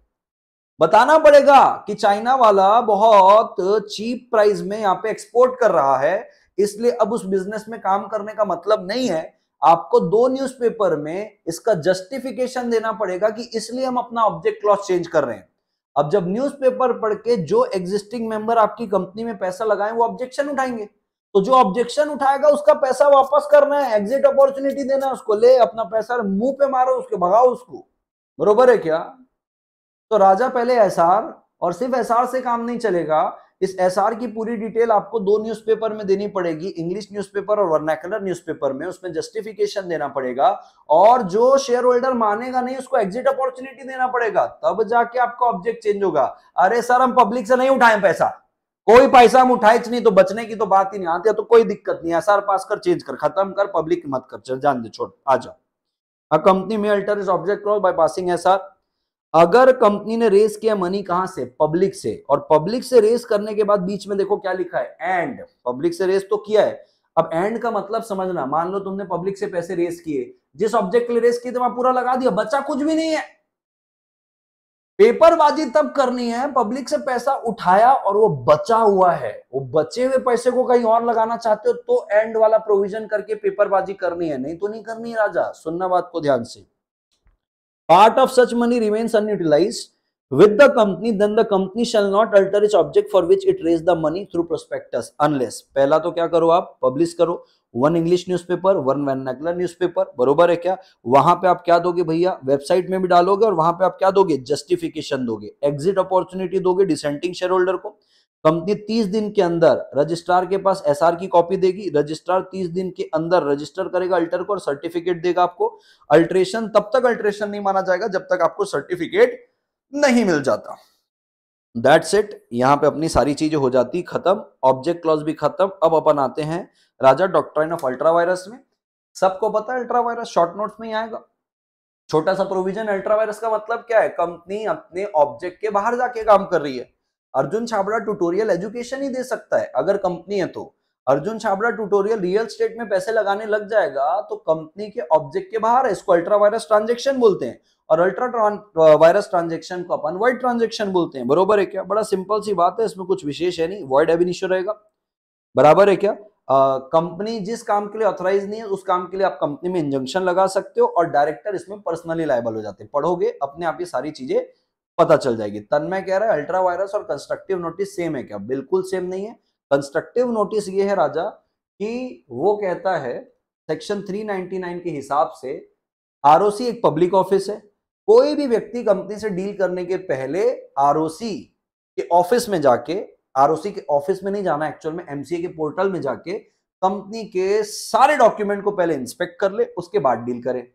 बताना पड़ेगा कि चाइना वाला बहुत चीप प्राइस में यहाँ पे एक्सपोर्ट कर रहा है इसलिए अब उस बिजनेस में काम करने का मतलब नहीं है आपको दो न्यूज़पेपर में इसका जस्टिफिकेशन देना पड़ेगा कि इसलिए हम अपना ऑब्जेक्ट क्लॉज चेंज कर रहे हैं अब जब न्यूज़पेपर पढ़ के जो एग्जिस्टिंग मेंबर आपकी कंपनी में पैसा लगाए वो ऑब्जेक्शन उठाएंगे तो जो ऑब्जेक्शन उठाएगा उसका पैसा वापस करना है एग्जिट अपॉर्चुनिटी देना है उसको ले अपना पैसा मुंह पे मारो उसके भगाओ उसको बरोबर है क्या तो राजा पहले एसआर और सिर्फ एसआर से काम नहीं चलेगा इस एसआर की पूरी डिटेल आपको दो न्यूज़पेपर में देनी पड़ेगी इंग्लिश न्यूज़पेपर और वर्नैकुलर न्यूज़पेपर में उसमें जस्टिफिकेशन देना पड़ेगा और जो शेयर होल्डर मानेगा नहीं उसको एग्जिट अपॉर्चुनिटी देना पड़ेगा तब जाके आपका ऑब्जेक्ट चेंज होगा अरे सर हम पब्लिक से नहीं उठाए पैसा कोई पैसा हम उठाए नहीं तो बचने की तो बात ही नहीं आती हाँ, तो कोई दिक्कत नहीं एस पास कर चेंज कर खत्म कर पब्लिक मत कर जान दे छोड़ आ जाओ अ कंपनी में alter is object clause by passing S अगर कंपनी ने रेस किया मनी कहां से पब्लिक से और पब्लिक से रेस करने के बाद बीच में देखो क्या लिखा है एंड पब्लिक से रेस तो किया है अब एंड का मतलब समझना मान लो तुमने पब्लिक से पैसे रेस किए जिस ऑब्जेक्ट के लिए रेस किए थे वहां पूरा लगा दिया बच्चा कुछ भी नहीं है पेपरबाजी तब करनी है पब्लिक से पैसा उठाया और वो बचा हुआ है वो बचे हुए पैसे को कहीं और लगाना चाहते हो तो एंड वाला प्रोविजन करके पेपरबाजी करनी है नहीं तो नहीं करनी राजा सुनना बात को ध्यान से part of such money remains unutilised with the company then the company shall not alter it object for which it raise the money through prospectus unless पहला तो क्या करो आप पब्लिश करो one English newspaper one vernacular newspaper बरोबर है क्या वहां पे आप क्या दोगे भैया वेबसाइट में भी डालोगे और वहां पे आप क्या दोगे जस्टिफिकेशन दोगे एग्जिट अपॉर्चुनिटी दोगे डिसेंटिंग शेयर होल्डर को कंपनी तीस दिन के अंदर रजिस्ट्रार के पास एसआर की कॉपी देगी रजिस्ट्रार तीस दिन के अंदर रजिस्टर करेगा अल्टर को और सर्टिफिकेट देगा आपको अल्ट्रेशन तब तक अल्ट्रेशन नहीं माना जाएगा जब तक आपको सर्टिफिकेट नहीं मिल जाता दैट्स इट यहाँ पे अपनी सारी चीजें हो जाती खत्म ऑब्जेक्ट क्लॉज भी खत्म अब अपन आते हैं राजा डॉक्ट्राइन ऑफ अल्ट्रा वायरस में सबको पता है अल्ट्रा वायरस शॉर्ट नोट्स में ही आएगा छोटा सा प्रोविजन अल्ट्रा वायरस का मतलब क्या है कंपनी अपने ऑब्जेक्ट के बाहर जाके काम कर रही है अर्जुन छाबड़ा ट्यूटोरियल एजुकेशन ही दे सकता है अगर कंपनी है तो Arjun Chhabra tutorial real estate में पैसे लगाने लग जाएगा तो कंपनी के ऑब्जेक्ट के बाहर है इसको अल्ट्रा वायरस ट्रांजेक्शन बोलते हैं और अल्ट्रा वायरस ट्रांजेक्शन को अपन वर्ड ट्रांजेक्शन बोलते हैं बरोबर है क्या बड़ा सिंपल सी बात है इसमें कुछ विशेष है नहीं वर्ड एबिनिशो रहेगा बराबर है क्या कंपनी जिस काम के लिए ऑथराइज नहीं है उस काम के लिए आप कंपनी में इंजंक्शन लगा सकते हो और डायरेक्टर इसमें पर्सनली लाइबल हो जाते हैं पढ़ोगे अपने आप ये सारी चीजें पता चल जाएगी तन्मय कह रहा है अल्ट्रा वायरस और कंस्ट्रक्टिव नोटिस सेम है क्या बिल्कुल सेम नहीं है कंस्ट्रक्टिव नोटिस ये है राजा कि वो कहता है सेक्शन थ्री के हिसाब से आर एक पब्लिक ऑफिस है कोई भी व्यक्ति कंपनी से डील करने के पहले आरओसी के ऑफिस में जाके आरओसी के ऑफिस में नहीं जाना एक्चुअल में एमसीए के पोर्टल में जाके कंपनी के सारे डॉक्यूमेंट को पहले इंस्पेक्ट कर ले उसके बाद डील करे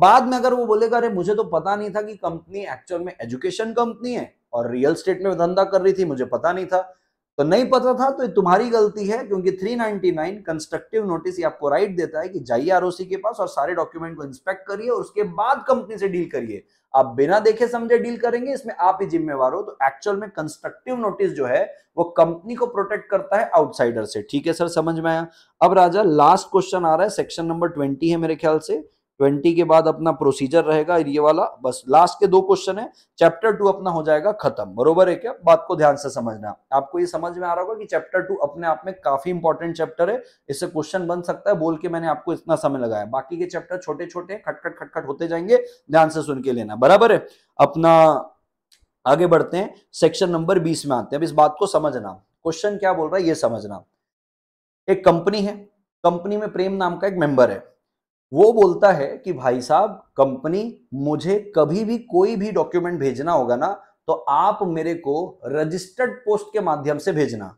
बाद में अगर वो बोलेगा अरे मुझे तो पता नहीं था कि कंपनी एक्चुअल में एजुकेशन कंपनी है और रियल स्टेट में धंधा कर रही थी मुझे पता नहीं था तो नहीं पता था तो तुम्हारी गलती है क्योंकि 399 कंस्ट्रक्टिव नोटिस आपको राइट देता है कि जाइए आरओसी के पास और सारे डॉक्यूमेंट को इंस्पेक्ट करिए और उसके बाद कंपनी से डील करिए आप बिना देखे समझे डील करेंगे इसमें आप ही जिम्मेवार हो तो एक्चुअल में कंस्ट्रक्टिव नोटिस जो है वो कंपनी को प्रोटेक्ट करता है आउटसाइडर से ठीक है सर समझ में आया अब राजा लास्ट क्वेश्चन आ रहा है सेक्शन नंबर ट्वेंटी है मेरे ख्याल से ट्वेंटी के बाद अपना प्रोसीजर रहेगा ये वाला बस लास्ट के दो क्वेश्चन है चैप्टर टू अपना हो जाएगा खत्म बरोबर है क्या बात को ध्यान से समझना आपको ये समझ में आ रहा होगा कि चैप्टर टू अपने आप में काफी इंपॉर्टेंट चैप्टर है इससे क्वेश्चन बन सकता है बोल के मैंने आपको इतना समय लगाया बाकी के चैप्टर छोटे छोटे खटखट खटखट होते जाएंगे ध्यान से सुन के लेना बराबर है अपना आगे बढ़ते हैं सेक्शन नंबर बीस में आते हैं अब इस बात को समझना क्वेश्चन क्या बोल रहा है ये समझना एक कंपनी है कंपनी में प्रेम नाम का एक मेंबर है वो बोलता है कि भाई साहब कंपनी मुझे कभी भी कोई भी डॉक्यूमेंट भेजना होगा ना तो आप मेरे को रजिस्टर्ड पोस्ट के माध्यम से भेजना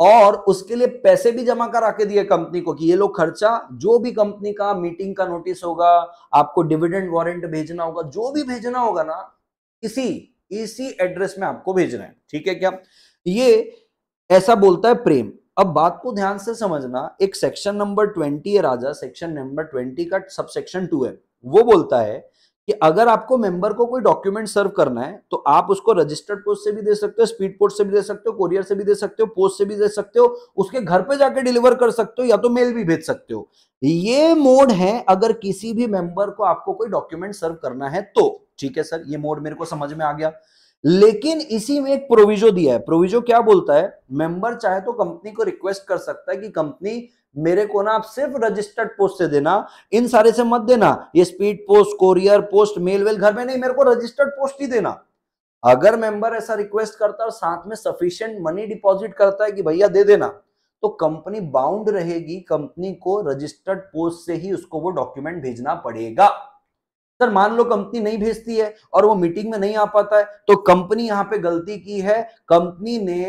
और उसके लिए पैसे भी जमा करा के दिए कंपनी को कि ये लोग खर्चा जो भी कंपनी का मीटिंग का नोटिस होगा आपको डिविडेंड वारंट भेजना होगा जो भी भेजना होगा ना इसी इसी एड्रेस में आपको भेजना है ठीक है क्या ये ऐसा बोलता है प्रेम अब बात को ध्यान से समझना एक सेक्शन नंबर ट्वेंटी है राजा सेक्शन नंबर ट्वेंटी का सब सेक्शन टू है वो बोलता है कि अगर आपको मेंबर को कोई डॉक्यूमेंट सर्व करना है तो आप उसको रजिस्टर्ड पोस्ट से भी दे सकते हो स्पीड पोस्ट से भी दे सकते हो कोरियर से भी दे सकते हो पोस्ट से भी दे सकते हो उसके घर पे जाके डिलीवर कर सकते हो या तो मेल भी भेज सकते हो ये मोड है अगर किसी भी मेंबर को आपको कोई डॉक्यूमेंट सर्व करना है तो ठीक है सर ये मोड मेरे को समझ में आ गया लेकिन इसी में एक प्रोविजो दिया है प्रोविजो क्या बोलता है मेंबर चाहे तो कंपनी को रिक्वेस्ट कर सकता है कि कंपनी मेरे को ना आप सिर्फ रजिस्टर्ड पोस्ट से देना इन सारे से मत देना ये speed post courier post mail well घर में नहीं मेरे को रजिस्टर्ड पोस्ट ही देना अगर मेंबर ऐसा रिक्वेस्ट करता है और साथ में सफिशियंट मनी डिपॉजिट करता है कि भैया दे देना तो कंपनी बाउंड रहेगी कंपनी को रजिस्टर्ड पोस्ट से ही उसको वो डॉक्यूमेंट भेजना पड़ेगा सर मान लो कंपनी नहीं भेजती है और वो मीटिंग में नहीं आ पाता है तो कंपनी यहां पे गलती की है कंपनी ने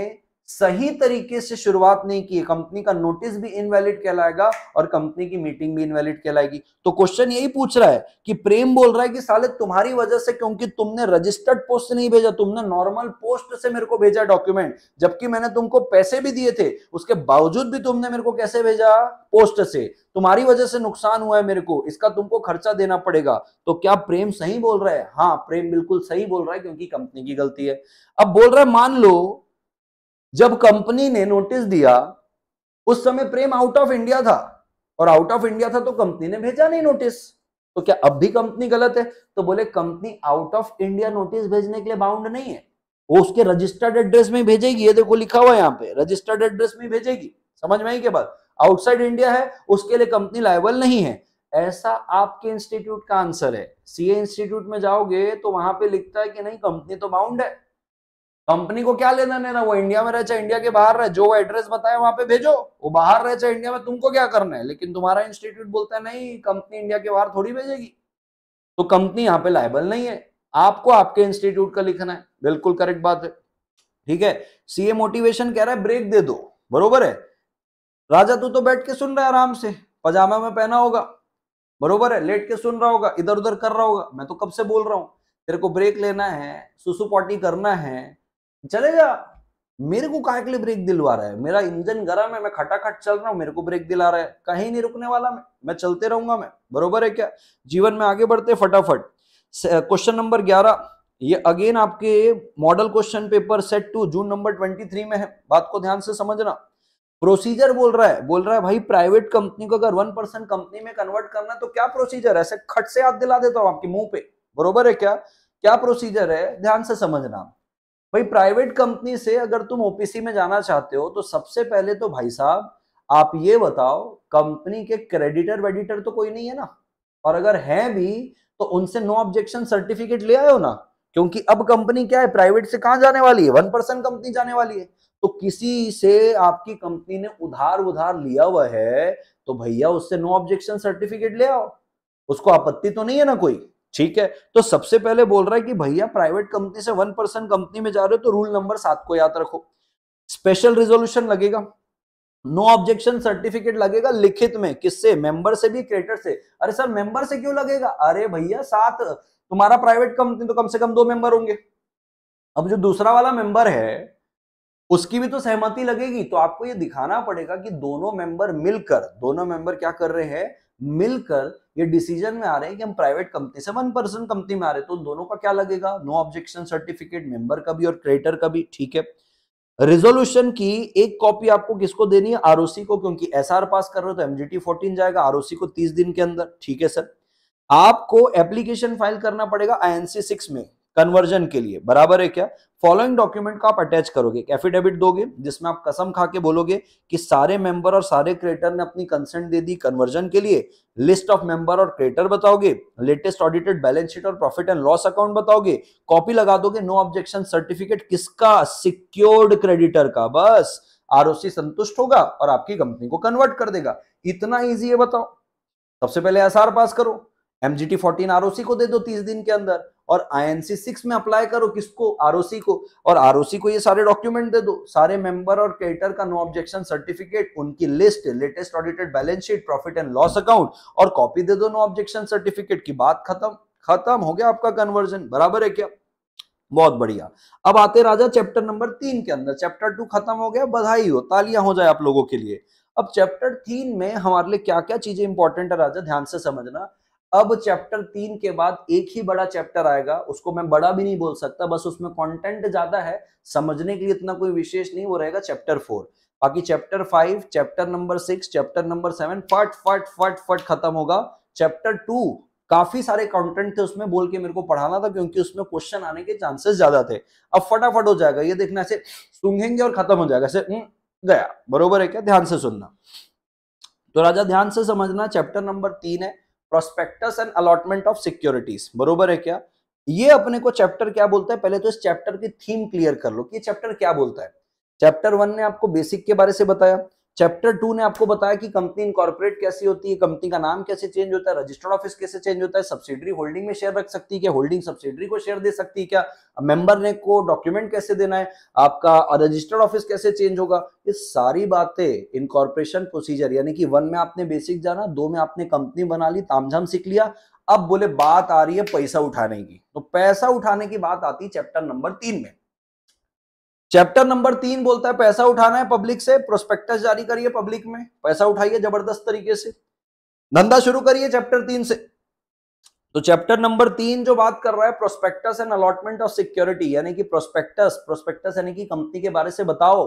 सही तरीके से शुरुआत नहीं की कंपनी का नोटिस भी इनवैलिड कहलाएगा और कंपनी की मीटिंग भी इनवैलिड कहलाएगी तो क्वेश्चन यही पूछ रहा है कि प्रेम बोल रहा है कि साले तुम्हारी वजह से क्योंकि तुमने रजिस्टर्ड पोस्ट नहीं भेजा तुमने नॉर्मल पोस्ट से मेरे को भेजा डॉक्यूमेंट जबकि मैंने तुमको पैसे भी दिए थे उसके बावजूद भी तुमने मेरे को कैसे भेजा पोस्ट से तुम्हारी वजह से नुकसान हुआ है मेरे को इसका तुमको खर्चा देना पड़ेगा तो क्या प्रेम सही बोल रहा है हाँ प्रेम बिल्कुल सही बोल रहा है क्योंकि कंपनी की गलती है अब बोल रहा है मान लो जब कंपनी ने नोटिस दिया उस समय प्रेम आउट ऑफ इंडिया था और आउट ऑफ इंडिया था तो कंपनी ने भेजा नहीं नोटिस तो क्या अब भी कंपनी गलत है तो बोले company out of India notice भेजने के लिए बाउंड नहीं है वो उसके रजिस्टर्ड एड्रेस में भेजेगी ये देखो लिखा हुआ है यहाँ पे रजिस्टर्ड एड्रेस में भेजेगी समझ में आई क्या बात आउटसाइड इंडिया है उसके लिए कंपनी लाइबल नहीं है ऐसा आपके इंस्टीट्यूट का आंसर है सीए इंस्टीट्यूट में जाओगे तो वहां पे लिखता है कि नहीं कंपनी तो बाउंड है कंपनी को क्या लेना देना वो इंडिया में रह चाहे इंडिया के बाहर रहे जो एड्रेस बताए वहां पे भेजो वो बाहर रहे चाहे इंडिया में तुमको क्या करना है लेकिन तुम्हारा इंस्टीट्यूट बोलता है नहीं कंपनी इंडिया के बाहर थोड़ी भेजेगी तो कंपनी यहाँ पे लाइबल नहीं है आपको आपके इंस्टीट्यूट का लिखना है बिल्कुल करेक्ट बात है ठीक है सीए मोटिवेशन कह रहा है ब्रेक दे दो बरोबर है राजा तू तो बैठ के सुन रहा है आराम से पजामा में पहना होगा बरोबर है लेट के सुन रहा होगा इधर उधर कर रहा होगा मैं तो कब से बोल रहा हूँ तेरे को ब्रेक लेना है सुसुपॉटी करना है चले जा मेरे को काहे के लिए ब्रेक दिलवा रहा है मेरा इंजन गर्म है मैं खटाखट चल रहा हूँ मेरे को ब्रेक दिला रहा है कहीं नहीं रुकने वाला मैं मैं चलते रहूंगा मैं बरोबर है क्या जीवन में आगे बढ़ते फटाफट क्वेश्चन नंबर ग्यारह ये अगेन आपके model question paper set two June number twenty three में है बात को ध्यान से समझना प्रोसीजर बोल रहा है बोल रहा है भाई प्राइवेट कंपनी को अगर वन परसेंट कंपनी में कन्वर्ट करना है तो क्या प्रोसीजर है ऐसे खट से हाथ दिला देता हूँ आपके मुंह पे बरोबर है क्या क्या प्रोसीजर है ध्यान से समझना भाई प्राइवेट कंपनी से अगर तुम ओपीसी में जाना चाहते हो तो सबसे पहले तो भाई साहब आप ये बताओ कंपनी के क्रेडिटर वेडिटर तो कोई नहीं है ना और अगर है भी तो उनसे नो ऑब्जेक्शन सर्टिफिकेट ले आए हो ना क्योंकि अब कंपनी क्या है प्राइवेट से कहां जाने वाली है वन परसेंट कंपनी जाने वाली है तो किसी से आपकी कंपनी ने उधार उधार लिया हुआ है तो भैया उससे नो ऑब्जेक्शन सर्टिफिकेट ले आओ उसको आपत्ति तो नहीं है ना कोई ठीक है तो सबसे पहले बोल रहा है कि भैया प्राइवेट कंपनी से वन परसेंट कंपनी में जा रहे हो तो रूल नंबर सात को याद रखो स्पेशल रिजोल्यूशन लगेगा नो ऑब्जेक्शन सर्टिफिकेट लगेगा लिखित में किससे मेंबर से भी क्रेडिटर से अरे सर मेंबर से क्यों लगेगा अरे भैया सात तुम्हारा प्राइवेट कंपनी तो कम से कम दो मेंबर होंगे अब जो दूसरा वाला मेंबर है उसकी भी तो सहमति लगेगी तो आपको ये दिखाना पड़ेगा कि दोनों मेंबर मिलकर दोनों मेंबर क्या कर रहे हैं मिलकर ये डिसीजन में आ रहे हैं कि हम प्राइवेट कंपनी से वन पर्सन कंपनी में आ रहे हैं तो दोनों का क्या लगेगा नो ऑब्जेक्शन सर्टिफिकेट मेंबर का भी और क्रिएटर का भी ठीक है रिजोल्यूशन की एक कॉपी आपको किसको देनी है आरओसी को क्योंकि एसआर पास कर रहे हो तो एमजीटी 14 जाएगा आरओसी को 30 दिन के अंदर ठीक है सर आपको एप्लीकेशन फाइल करना पड़ेगा आईएनसी सिक्स में कन्वर्जन के लिए बराबर है क्या फॉलोइंग डॉक्यूमेंट को आप अटैच करोगे एक एफिडेविट दोगे जिसमें आप कसम खा के बोलोगे कि सारे मेंबर और सारे क्रिएटर ने अपनी कंसेंट दे दी कन्वर्जन के लिए लिस्ट ऑफ मेंबर और क्रिएटर बताओगे लेटेस्ट ऑडिटेड बैलेंस शीट और प्रॉफिट एंड लॉस अकाउंट बताओगे कॉपी लगा दोगे नो ऑब्जेक्शन सर्टिफिकेट किसका सिक्योर्ड क्रेडिटर का बस आरओसी संतुष्ट होगा और आपकी कंपनी को कन्वर्ट कर देगा इतना ईजी है बताओ सबसे पहले एस पास करो एमजीटी फोर्टीन आरओसी को दे दो तीस दिन के अंदर और आईएनसी सिक्स में अप्लाई करो किसको आरओसी को और आरओसी को ये सारे डॉक्यूमेंट दे दो सारे मेंबर और कैटर का नो ऑब्जेक्शन सर्टिफिकेट उनकी list latest audited balance sheet profit and loss account और कॉपी दे दो नो ऑब्जेक्शन सर्टिफिकेट की बात खत्म खत्म हो गया आपका कन्वर्जन बराबर है क्या बहुत बढ़िया अब आते राजा चैप्टर नंबर तीन के अंदर चैप्टर टू खत्म हो गया बधाई हो तालियां हो जाए आप लोगों के लिए अब चैप्टर तीन में हमारे लिए क्या क्या चीजें इंपॉर्टेंट है राजा ध्यान से समझना अब चैप्टर तीन के बाद एक ही बड़ा चैप्टर आएगा उसको मैं बड़ा भी नहीं बोल सकता बस उसमें कंटेंट ज्यादा है समझने के लिए इतना कोई विशेष नहीं वो रहेगा चैप्टर फोर बाकी chapter five chapter number six chapter number seven फट फट फट फट खत्म होगा चैप्टर टू काफी सारे कंटेंट थे उसमें बोल के मेरे को पढ़ाना था क्योंकि उसमें क्वेश्चन आने के चांसेस ज्यादा थे अब फटाफट हो जाएगा ये देखना ऐसे सूंघेंगे और खत्म हो जाएगा ऐसे हम्म, गया बरोबर है क्या ध्यान से सुनना तो राजा ध्यान से समझना चैप्टर नंबर तीन है prospectus and allotment of securities बरोबर है क्या ये अपने को चैप्टर क्या बोलता है पहले तो इस चैप्टर की थीम क्लियर कर लो कि चैप्टर क्या बोलता है चैप्टर वन ने आपको बेसिक के बारे से बताया चैप्टर टू ने आपको बताया कि कंपनी इनकॉर्पोरेट कैसी होती है कंपनी का नाम कैसे चेंज होता है रजिस्टर्ड ऑफिस कैसे चेंज होता है सब्सिडरी होल्डिंग में शेयर रख सकती है क्या होल्डिंग सब्सिडरी को शेयर दे सकती है क्या मेंबर ने को डॉक्यूमेंट कैसे देना है आपका रजिस्टर्ड ऑफिस कैसे चेंज होगा ये सारी बातें इनकॉर्पोरेशन प्रोसीजर यानी कि वन में आपने बेसिक जाना दो में आपने कंपनी बना ली तामझाम सीख लिया अब बोले बात आ रही है पैसा उठाने की तो पैसा उठाने की बात आती है चैप्टर नंबर तीन में चैप्टर नंबर तीन बोलता है पैसा उठाना है पब्लिक से प्रोस्पेक्टस जारी करिए पब्लिक में पैसा उठाइए जबरदस्त तरीके से धंधा शुरू करिए चैप्टर तीन से तो चैप्टर नंबर तीन जो बात कर रहा है prospectus and allotment of security यानी कि प्रोस्पेक्टस प्रोस्पेक्टस यानी कि कंपनी के बारे से बताओ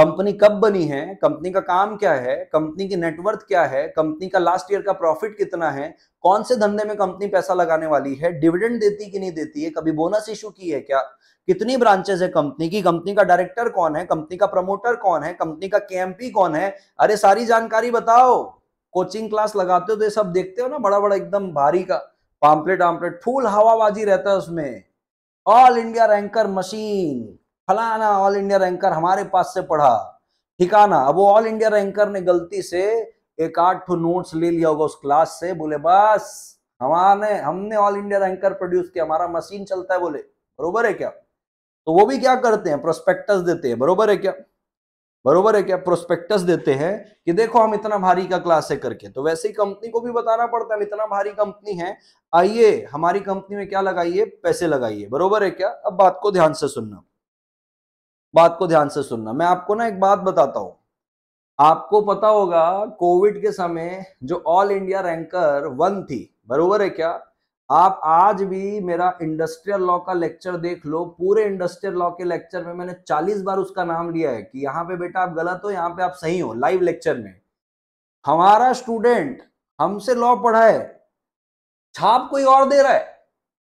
कंपनी कब बनी है कंपनी का काम क्या है कंपनी की नेटवर्थ क्या है कंपनी का लास्ट ईयर का प्रॉफिट कितना है कौन से धंधे में कंपनी पैसा लगाने वाली है डिविडेंड देती कि नहीं देती है कभी बोनस इशू की है क्या कितनी ब्रांचेस है कंपनी की कंपनी का डायरेक्टर कौन है कंपनी का प्रमोटर कौन है कंपनी का के कौन है अरे सारी जानकारी बताओ कोचिंग क्लास लगाते हो तो ये सब देखते हो ना बड़ा बड़ा एकदम भारी का पाम्पलेट वाम्पलेट फूल हवाबाजी रहता है उसमें ऑल इंडिया रैंकर मशीन फलाना ऑल इंडिया रैंकर हमारे पास से पढ़ा ठिकाना अब वो ऑल इंडिया रैंकर ने गलती से एक आठ नोट्स ले लिया होगा उस क्लास से बोले बस हमारे हमने ऑल इंडिया रैंकर प्रोड्यूस किया हमारा मशीन चलता है बोले बरोबर है क्या तो वो भी क्या करते हैं प्रोस्पेक्टस देते हैं बरोबर है क्या बरोबर है क्या प्रोस्पेक्टस देते हैं कि देखो हम इतना भारी का क्लास है करके तो वैसे ही कंपनी को भी बताना पड़ता है इतना भारी कंपनी है आइए हमारी कंपनी में क्या लगाइए पैसे लगाइए बरोबर है क्या अब बात को ध्यान से सुनना बात को ध्यान से सुनना मैं आपको ना एक बात बताता हूँ आपको पता होगा कोविड के समय जो ऑल इंडिया रैंकर वन थी बरोबर है क्या आप आज भी मेरा इंडस्ट्रियल लॉ का लेक्चर देख लो पूरे इंडस्ट्रियल लॉ के लेक्चर में मैंने 40 बार उसका नाम लिया है कि यहाँ पे बेटा आप गलत हो यहाँ पे आप सही हो लाइव लेक्चर में हमारा स्टूडेंट हमसे लॉ पढ़ा है छाप कोई और दे रहा है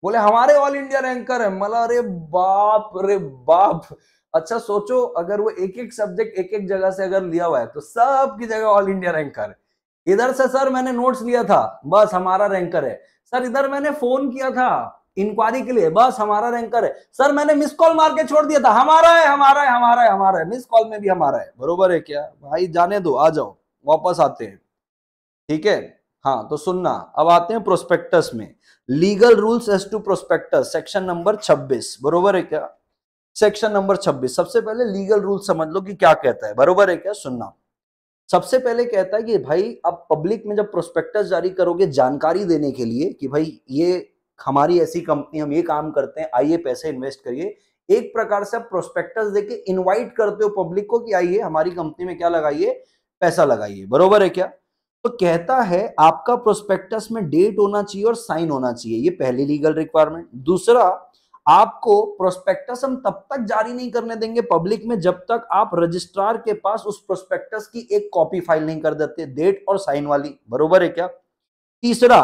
बोले हमारे ऑल इंडिया रैंकर है मला अरे बाप रे बाप अच्छा सोचो अगर वो एक एक सब्जेक्ट एक एक जगह से अगर लिया हुआ है तो सबकी जगह ऑल इंडिया रैंकर है इधर से सर मैंने नोट्स लिया था बस हमारा रैंकर है सर इधर मैंने फोन किया था इंक्वायरी के लिए बस हमारा रैंकर है सर मैंने मिस कॉल मार के छोड़ दिया था हमारा है हमारा है हमारा है हमारा है मिस कॉल में भी हमारा है बरोबर है क्या भाई जाने दो आ जाओ वापस आते हैं ठीक है हाँ तो सुनना अब आते हैं प्रोस्पेक्टस में legal rules as to prospectus section number 26 बरोबर है क्या सेक्शन नंबर 26 सबसे पहले लीगल रूल समझ लो कि क्या कहता है बरोबर है क्या सुनना सबसे पहले कहता है कि भाई आप पब्लिक में जब प्रोस्पेक्टस जारी करोगे जानकारी देने के लिए कि भाई ये हमारी ऐसी कंपनी हम ये काम करते हैं आइए पैसे इन्वेस्ट करिए एक प्रकार से आप प्रोस्पेक्टस देके इनवाइट करते हो पब्लिक को कि आइए हमारी कंपनी में क्या लगाइए पैसा लगाइए बरोबर है क्या तो कहता है आपका प्रोस्पेक्टस में डेट होना चाहिए और साइन होना चाहिए ये पहली लीगल रिक्वायरमेंट दूसरा आपको प्रोस्पेक्टस हम तब तक जारी नहीं करने देंगे पब्लिक में जब तक आप रजिस्ट्रार के पास उस प्रोस्पेक्टस की एक कॉपी फाइल नहीं कर देते डेट और साइन वाली बरोबर है क्या तीसरा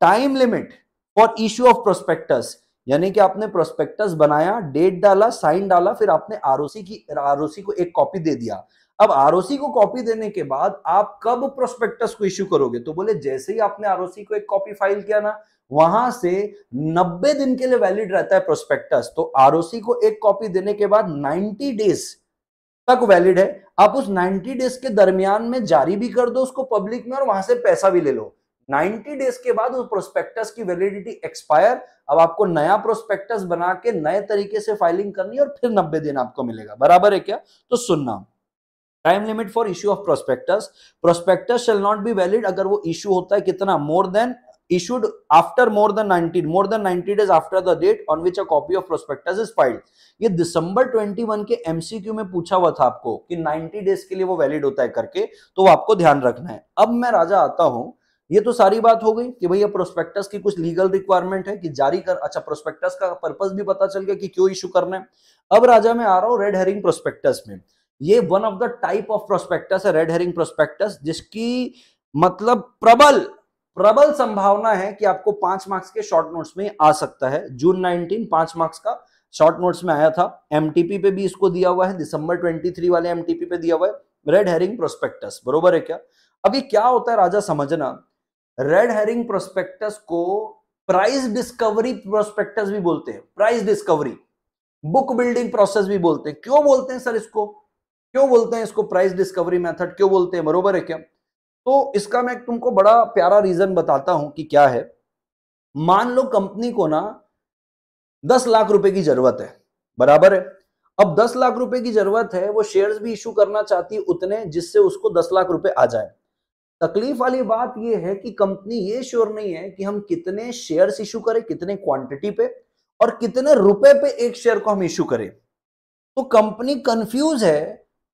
time limit for issue of prospectus यानी कि आपने प्रोस्पेक्टस बनाया डेट डाला साइन डाला फिर आपने आरओसी की आरओसी को एक कॉपी दे दिया अब आरओसी को कॉपी देने के बाद आप कब प्रोस्पेक्टस को इश्यू करोगे तो बोले जैसे ही आपने आरओसी को एक कॉपी फाइल किया ना वहां से 90 दिन के लिए वैलिड रहता है प्रोस्पेक्टस तो आरओसी को एक कॉपी देने के बाद 90 डेज तक वैलिड है आप उस 90 डेज के दरमियान में जारी भी कर दो उसको पब्लिक में और वहां से पैसा भी ले लो 90 डेज के बाद उस प्रोस्पेक्टस की वैलिडिटी एक्सपायर अब आपको नया प्रोस्पेक्टस बना के नए तरीके से फाइलिंग करनी और फिर 90 दिन आपको मिलेगा बराबर है क्या तो सुनना time limit for issue of prospectus prospectus shall not be valid अगर वो इश्यू होता है कितना more than issued after more than 90 more than 90 days after the date on which a copy of prospectus is filed ये दिसंबर 21 के MCQ में पूछा हुआ था आपको कि 90 डेज के लिए वो वैलिड होता है करके तो आपको ध्यान रखना है अब मैं राजा आता हूं ये तो सारी बात हो गई कि भैया प्रोस्पेक्टस की कुछ लीगल रिक्वायरमेंट है कि जारी कर अच्छा प्रोस्पेक्टस का पर्पस भी पता चल गया कि क्यों इशू करना है अब राजा मैं आ रहा हूं रेड हेरिंग प्रोस्पेक्टस में ये one of the type of prospectus है रेड हेरिंग प्रोस्पेक्टस जिसकी मतलब प्रबल प्रबल संभावना है कि आपको पांच मार्क्स के शॉर्ट नोट्स में आ सकता है जून नाइनटीन पांच मार्क्स का शॉर्ट नोट्स में आया था एमटीपी पे भी इसको दिया हुआ है दिसंबर ट्वेंटी थ्री वाले एमटीपी पे दिया हुआ है रेड हेरिंग प्रोस्पेक्टस बरोबर है क्या अब ये क्या होता है राजा समझना रेड हेरिंग प्रोस्पेक्टस को प्राइस डिस्कवरी प्रोस्पेक्टस भी बोलते हैं price discovery book building process भी बोलते हैं क्यों बोलते हैं सर इसको क्यों बोलते हैं इसको प्राइस डिस्कवरी मेथड क्यों बोलते हैं बरोबर है क्या तो इसका मैं तुमको बड़ा प्यारा रीजन बताता हूं कि क्या है मान लो कंपनी को ना दस लाख रुपए की जरूरत है बराबर है अब दस लाख रुपए की जरूरत है वो शेयर्स भी इशू करना चाहती उतने जिससे उसको दस लाख रुपए आ जाए तकलीफ वाली बात यह है कि कंपनी ये श्योर नहीं है कि हम कितने शेयर्स इशू करें कितने क्वांटिटी पे और कितने रुपए पे एक शेयर को हम इशू करें तो कंपनी कंफ्यूज है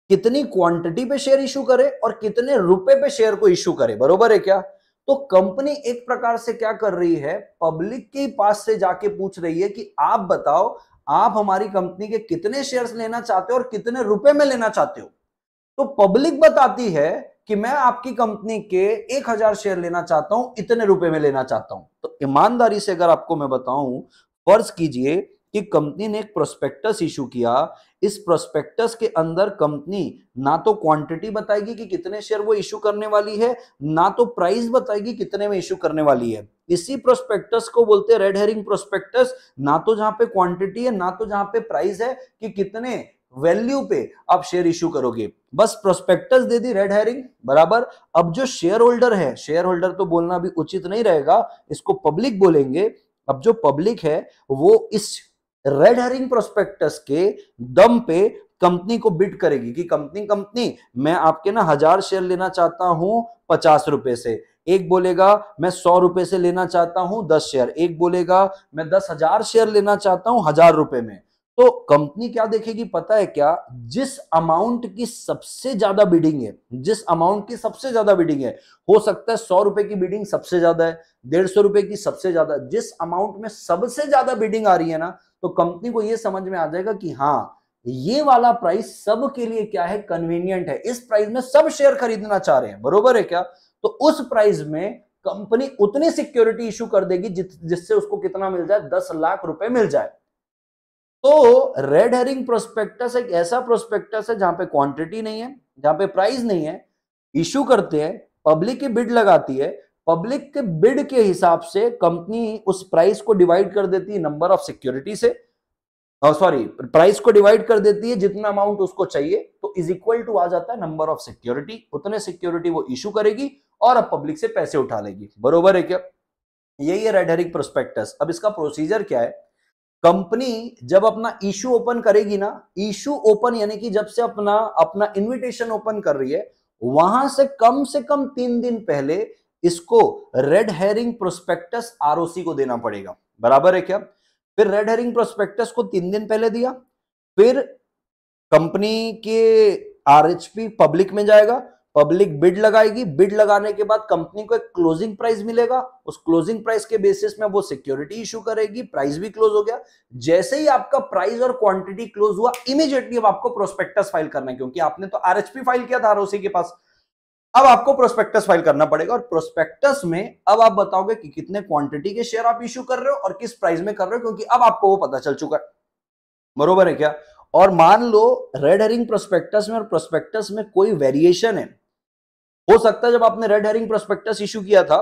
कितनी क्वांटिटी पे शेयर इशू करे और कितने रुपए पे शेयर को इशू करे बरोबर है क्या तो कंपनी एक प्रकार से क्या कर रही है पब्लिक के पास से जाके पूछ रही है कि आप बताओ आप हमारी कंपनी के कितने शेयर्स लेना चाहते हो और कितने रुपए में लेना चाहते हो तो पब्लिक बताती है कि मैं आपकी कंपनी के एक हजार शेयर लेना चाहता हूं इतने रुपए में लेना चाहता हूं तो ईमानदारी से अगर आपको मैं बताऊं फर्ज कीजिए कि कंपनी ने एक प्रोस्पेक्टस इशू किया इस प्रोस्पेक्टस के अंदर कंपनी ना तो क्वांटिटी बताएगी कि कितने शेयर वो इशू करने वाली है ना तो प्राइस बताएगी कितने में इशू करने वाली है इसी प्रोस्पेक्टस को बोलते हैं रेड हेरिंग प्रोस्पेक्टस ना तो जहां पे क्वांटिटी है ना तो जहां पे प्राइस है कि कितने वैल्यू पे आप शेयर इशू करोगे बस प्रोस्पेक्टस दे दी रेड हेरिंग बराबर अब जो शेयर होल्डर है शेयर होल्डर तो बोलना भी उचित नहीं रहेगा इसको पब्लिक बोलेंगे अब जो पब्लिक है वो इस रेड हेरिंग प्रोस्पेक्टस के दम पे कंपनी को बिट करेगी कि कंपनी कंपनी मैं आपके ना हजार शेयर लेना चाहता हूं पचास रुपए से एक बोलेगा मैं सौ रुपए से लेना चाहता हूं दस शेयर एक बोलेगा मैं दस हजार शेयर लेना चाहता हूं हजार रुपए में तो कंपनी क्या देखेगी पता है क्या जिस अमाउंट की सबसे ज्यादा बिडिंग है जिस अमाउंट की सबसे ज्यादा बिडिंग है हो सकता है सौ रुपए की बिडिंग सबसे ज्यादा है डेढ़ सौ रुपए की सबसे ज्यादा जिस अमाउंट में सबसे ज्यादा बिडिंग आ रही है ना तो कंपनी को यह समझ में आ जाएगा कि हाँ ये वाला प्राइस सबके लिए क्या है कन्वीनियंट है इस प्राइस में सब शेयर खरीदना चाह रहे हैं बरोबर है क्या तो उस प्राइस में कंपनी उतनी सिक्योरिटी इश्यू कर देगी जिससे उसको कितना मिल जाए दस लाख रुपए मिल जाए तो रेड हेरिंग प्रोस्पेक्टस एक ऐसा प्रोस्पेक्टस है जहां पे क्वांटिटी नहीं है जहां पे प्राइस नहीं है इश्यू करते हैं पब्लिक की बिड लगाती है पब्लिक के बिड के हिसाब से कंपनी उस प्राइस को डिवाइड कर देती है नंबर ऑफ सिक्योरिटी से सॉरी प्राइस को डिवाइड कर देती है जितना अमाउंट उसको चाहिए तो इज इक्वल टू आ जाता है नंबर ऑफ सिक्योरिटी उतने सिक्योरिटी वो इशू करेगी और अब पब्लिक से पैसे उठा लेगी बरोबर है क्या यही है रेड रेडहरिक प्रोस्पेक्टस अब इसका प्रोसीजर क्या है कंपनी जब अपना इशू ओपन करेगी ना इशू ओपन यानी कि जब से अपना अपना इनविटेशन ओपन कर रही है वहां से कम से कम तीन दिन पहले इसको रेड हेरिंग प्रोस्पेक्टस आरओसी को देना पड़ेगा बराबर है क्या फिर रेड हेरिंग प्रोस्पेक्टस को तीन दिन पहले दिया फिर कंपनी के आरएचपी पब्लिक में जाएगा पब्लिक बिड लगाएगी बिड लगाने के बाद कंपनी को एक क्लोजिंग प्राइस मिलेगा उस क्लोजिंग प्राइस के बेसिस में वो सिक्योरिटी इशू करेगी प्राइस भी क्लोज हो गया जैसे ही आपका प्राइस और क्वांटिटी क्लोज हुआ इमीजिएटली अब आपको प्रोस्पेक्टस फाइल करना है क्योंकि आपने तो आरएचपी फाइल किया था आरओसी के पास अब आपको प्रोस्पेक्टस फाइल करना पड़ेगा और प्रोस्पेक्टस में अब आप बताओगे कि कितने क्वांटिटी के शेयर आप इश्यू कर रहे हो और किस प्राइस में कर रहे हो क्योंकि अब आपको वो पता चल चुका है बरोबर है क्या और मान लो रेड हेरिंग प्रोस्पेक्टस में और प्रोस्पेक्टस में कोई वेरिएशन है हो सकता है जब आपने रेड हेरिंग प्रोस्पेक्टस इश्यू किया था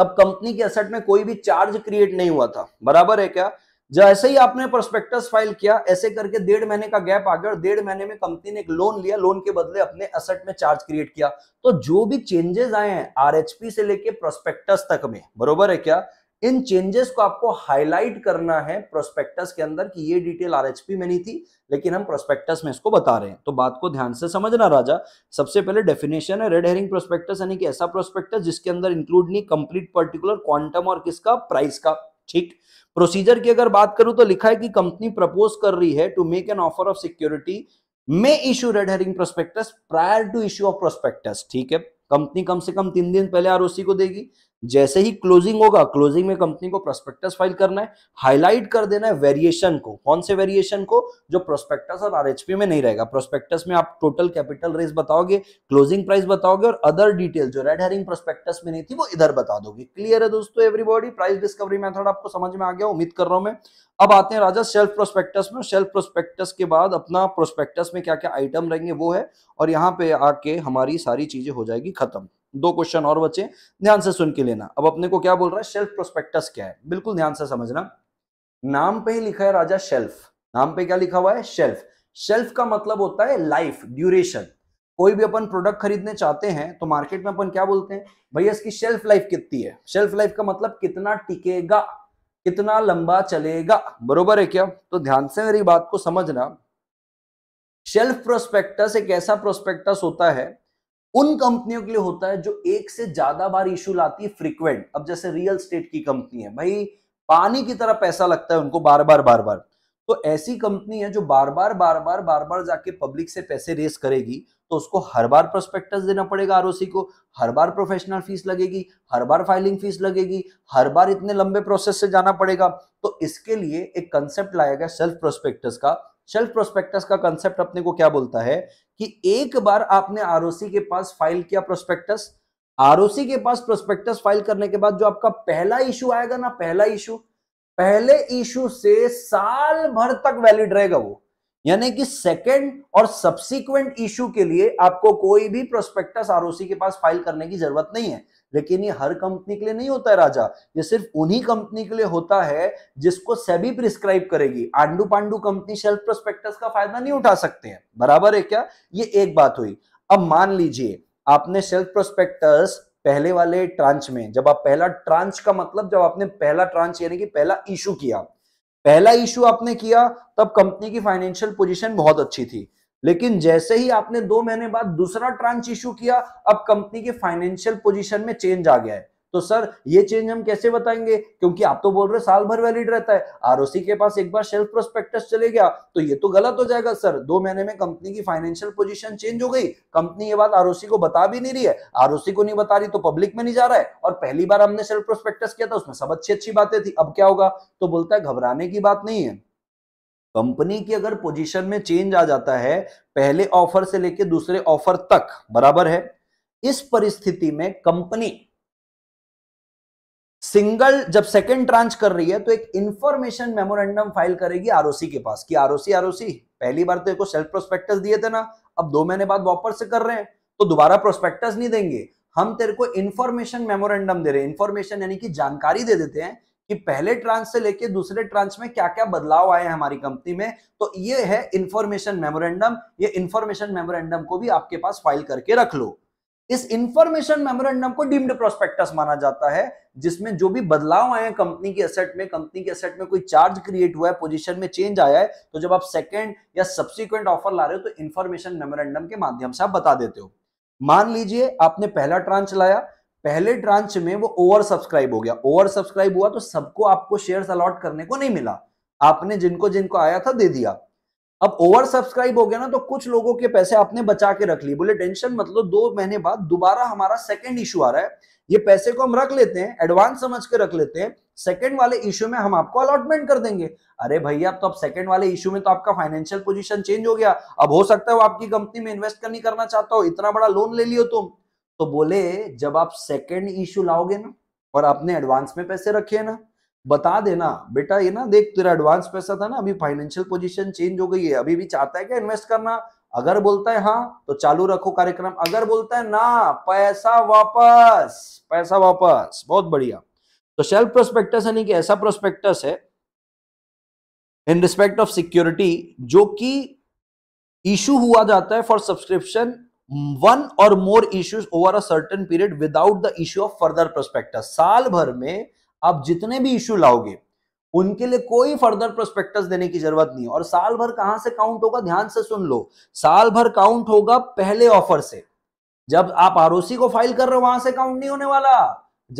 तब कंपनी के असेट में कोई भी चार्ज क्रिएट नहीं हुआ था बराबर है क्या जैसे ही आपने प्रोस्पेक्टस फाइल किया ऐसे करके डेढ़ महीने का गैप आ गया और डेढ़ महीने में कंपनी ने एक लोन लिया लोन के बदले अपने असट में चार्ज क्रिएट किया तो जो भी चेंजेस आए हैं आरएचपी से लेके प्रोस्पेक्टस तक में बरोबर है क्या इन चेंजेस को आपको हाईलाइट करना है प्रोस्पेक्टस के अंदर कि ये डिटेल आरएचपी में नहीं थी लेकिन हम प्रोस्पेक्टस में इसको बता रहे हैं तो बात को ध्यान से समझना राजा सबसे पहले डेफिनेशन है रेड हेरिंग प्रोस्पेक्टस यानी कि ऐसा प्रोस्पेक्टस जिसके अंदर इंक्लूड नहीं कंप्लीट पर्टिकुलर क्वांटम और किसका प्राइस का ठीक प्रोसीजर की अगर बात करूं तो लिखा है कि कंपनी प्रपोज कर रही है to make an offer of security may issue red herring prospectus prior to issue of prospectus ठीक है कंपनी कम से कम तीन दिन पहले आरओसी को देगी जैसे ही क्लोजिंग होगा क्लोजिंग में कंपनी को प्रोस्पेक्टस फाइल करना है हाईलाइट कर देना है वेरिएशन को कौन से वेरिएशन को जो प्रोस्पेक्टस और आरएचपी में नहीं रहेगा प्रोस्पेक्टस में आप टोटल कैपिटल रेस बताओगे क्लोजिंग प्राइस बताओगे और अदर डिटेल जो रेड हेरिंग प्रोस्पेक्टस में नहीं थी वो इधर बता दोगे क्लियर है दोस्तों एवरीबॉडी प्राइस डिस्कवरी मेथड आपको समझ में आ गया उम्मीद कर रहा हूं मैं अब आते हैं राजा सेल्फ प्रोस्पेक्टस में सेल्फ प्रोस्पेक्टस के बाद अपना प्रोस्पेक्टस में क्या क्या आइटम रहेंगे वो है और यहाँ पे आके हमारी सारी चीजें हो जाएगी खत्म दो क्वेश्चन और बचे ध्यान से सुन के लेना अब अपने को क्या बोल रहा है शेल्फ प्रोस्पेक्टस क्या है बिल्कुल ध्यान से समझना नाम पे ही लिखा है राजा शेल्फ नाम पे क्या लिखा हुआ है शेल्फ शेल्फ का मतलब होता है लाइफ ड्यूरेशन कोई भी अपन प्रोडक्ट खरीदने चाहते हैं तो मार्केट में अपन क्या बोलते हैं भैया इसकी शेल्फ लाइफ कितनी है शेल्फ लाइफ का मतलब कितना टिकेगा कितना लंबा चलेगा बरोबर है क्या तो ध्यान से मेरी बात को समझना शेल्फ प्रोस्पेक्टस एक ऐसा प्रोस्पेक्टस होता है उन कंपनियों के लिए होता है जो एक से ज्यादा बार इश्यू लाती है फ्रीक्वेंट अब जैसे रियल स्टेट की कंपनी है भाई पानी की तरह पैसा लगता है उनको बार बार बार बार तो ऐसी कंपनी है जो बार बार बार बार बार बार जाके पब्लिक से पैसे रेस करेगी तो उसको हर बार प्रोस्पेक्टस देना पड़ेगा आरओसी को हर बार प्रोफेशनल फीस लगेगी हर बार फाइलिंग फीस लगेगी हर बार इतने लंबे प्रोसेस से जाना पड़ेगा तो इसके लिए एक कंसेप्ट लाया गया सेल्फ प्रोस्पेक्टस का सेल्फ प्रोस्पेक्टस का कंसेप्ट अपने को क्या बोलता है कि एक बार आपने आरओसी के पास फाइल किया प्रोस्पेक्टस आरओसी के पास प्रोस्पेक्टस फाइल करने के बाद जो आपका पहला इशू आएगा ना पहला इशू पहले इशू से साल भर तक वैलिड रहेगा वो यानी कि सेकंड और सब्सिक्वेंट इशू के लिए आपको कोई भी प्रोस्पेक्टस आरओसी के पास फाइल करने की जरूरत नहीं है लेकिन ये हर कंपनी के लिए नहीं होता है राजा ये सिर्फ उन्हीं कंपनी के लिए होता है जिसको सेबी प्रिस्क्राइब करेगी आंडू पांडू कंपनी शेल्फ प्रोस्पेक्टस का फायदा नहीं उठा सकते हैं बराबर है क्या ये एक बात हुई अब मान लीजिए आपने सेल्फ प्रोस्पेक्टस पहले वाले ट्रांच में जब आप पहला ट्रांच का मतलब जब आपने पहला ट्रांच यानी कि पहला इशू किया पहला इशू आपने किया तब कंपनी की फाइनेंशियल पोजीशन बहुत अच्छी थी लेकिन जैसे ही आपने दो महीने बाद दूसरा ट्रांच इश्यू किया अब कंपनी के फाइनेंशियल पोजीशन में चेंज आ गया है तो सर ये चेंज हम कैसे बताएंगे क्योंकि आप तो बोल रहे साल भर वैलिड रहता है आरओसी के पास एक बार शेल्फ प्रोस्पेक्टस चले गया तो ये तो गलत हो जाएगा सर दो महीने में कंपनी की फाइनेंशियल पोजीशन चेंज हो गई कंपनी ये बात आरओसी को बता भी नहीं रही है आरओसी को नहीं बता रही तो पब्लिक में नहीं जा रहा है और पहली बार हमने सेल्फ प्रोस्पेक्टस किया था उसमें सब अच्छी अच्छी बातें थी अब क्या होगा तो बोलता है घबराने की बात नहीं है कंपनी की अगर पोजीशन में चेंज आ जाता है पहले ऑफर से लेकर दूसरे ऑफर तक बराबर है इस परिस्थिति में कंपनी सिंगल जब सेकंड ट्रांच कर रही है तो एक इंफॉर्मेशन मेमोरेंडम फाइल करेगी आरओसी के पास कि आरओसी आरओसी पहली बार तो सेल्फ प्रोस्पेक्टस दिए थे ना अब दो महीने बाद वापस से कर रहे हैं तो दोबारा प्रोस्पेक्टस नहीं देंगे हम तेरे को इंफॉर्मेशन मेमोरेंडम दे रहे हैं इंफॉर्मेशन यानी कि जानकारी दे देते हैं कि पहले ट्रांच से लेके दूसरे ट्रांच में क्या क्या बदलाव आए हैं हमारी कंपनी में तो ये है इंफॉर्मेशन मेमोरेंडम ये इंफॉर्मेशन मेमोरेंडम को भी आपके पास फाइल करके रख लो इस इंफॉर्मेशन मेमोरेंडम को डीम्ड प्रोस्पेक्टस माना जाता है जिसमें जो भी बदलाव आए हैं कंपनी के एसेट में कंपनी के एसेट में कोई चार्ज क्रिएट हुआ है पोजीशन में चेंज आया है तो जब आप सेकंड या सब्सिक्वेंट ऑफर ला रहे हो तो इंफॉर्मेशन मेमोरेंडम के माध्यम से आप बता देते हो मान लीजिए आपने पहला ट्रांच लाया पहले ट्रांच में वो ओवर सब्सक्राइब हो गया ओवर सब्सक्राइब हुआ तो सबको आपको शेयर अलॉट करने को नहीं मिला आपने जिनको जिनको आया था दे दिया अब ओवर सब्सक्राइब हो गया ना तो कुछ लोगों के पैसे आपने बचा के रख लिए बोले टेंशन मतलब दो महीने बाद दोबारा हमारा सेकेंड इशू आ रहा है ये पैसे को हम रख लेते हैं एडवांस समझ के रख लेते हैं सेकंड वाले इशू में हम आपको अलॉटमेंट कर देंगे अरे भैया तो अब सेकेंड वाले इशू में तो आपका फाइनेंशियल पोजिशन चेंज हो गया अब हो सकता है वो आपकी कंपनी में इन्वेस्ट करनी करना चाहता हो इतना बड़ा लोन ले लियो तुम तो बोले जब आप सेकेंड इशू लाओगे ना और आपने एडवांस में पैसे रखे ना बता देना बेटा ये ना देख तेरा एडवांस पैसा था ना अभी फाइनेंशियल पोजीशन चेंज हो गई है अभी भी चाहता है क्या इन्वेस्ट करना अगर बोलता है हाँ तो चालू रखो कार्यक्रम अगर बोलता है ना पैसा वापस पैसा वापस बहुत बढ़िया तो सेल्फ प्रोस्पेक्टस यानी कि ऐसा प्रोस्पेक्टस है इन रिस्पेक्ट ऑफ सिक्योरिटी जो कि इशू हुआ जाता है फॉर सब्सक्रिप्शन वन और more issues over a certain period without the issue of further prospectus साल भर में आप जितने भी इश्यू लाओगे उनके लिए कोई फर्दर प्रोस्पेक्टस देने की जरूरत नहीं और साल भर कहां से काउंट होगा ध्यान से सुन लो साल भर काउंट होगा पहले ऑफर से जब आप आरओसी को फाइल कर रहे हो वहां से काउंट नहीं होने वाला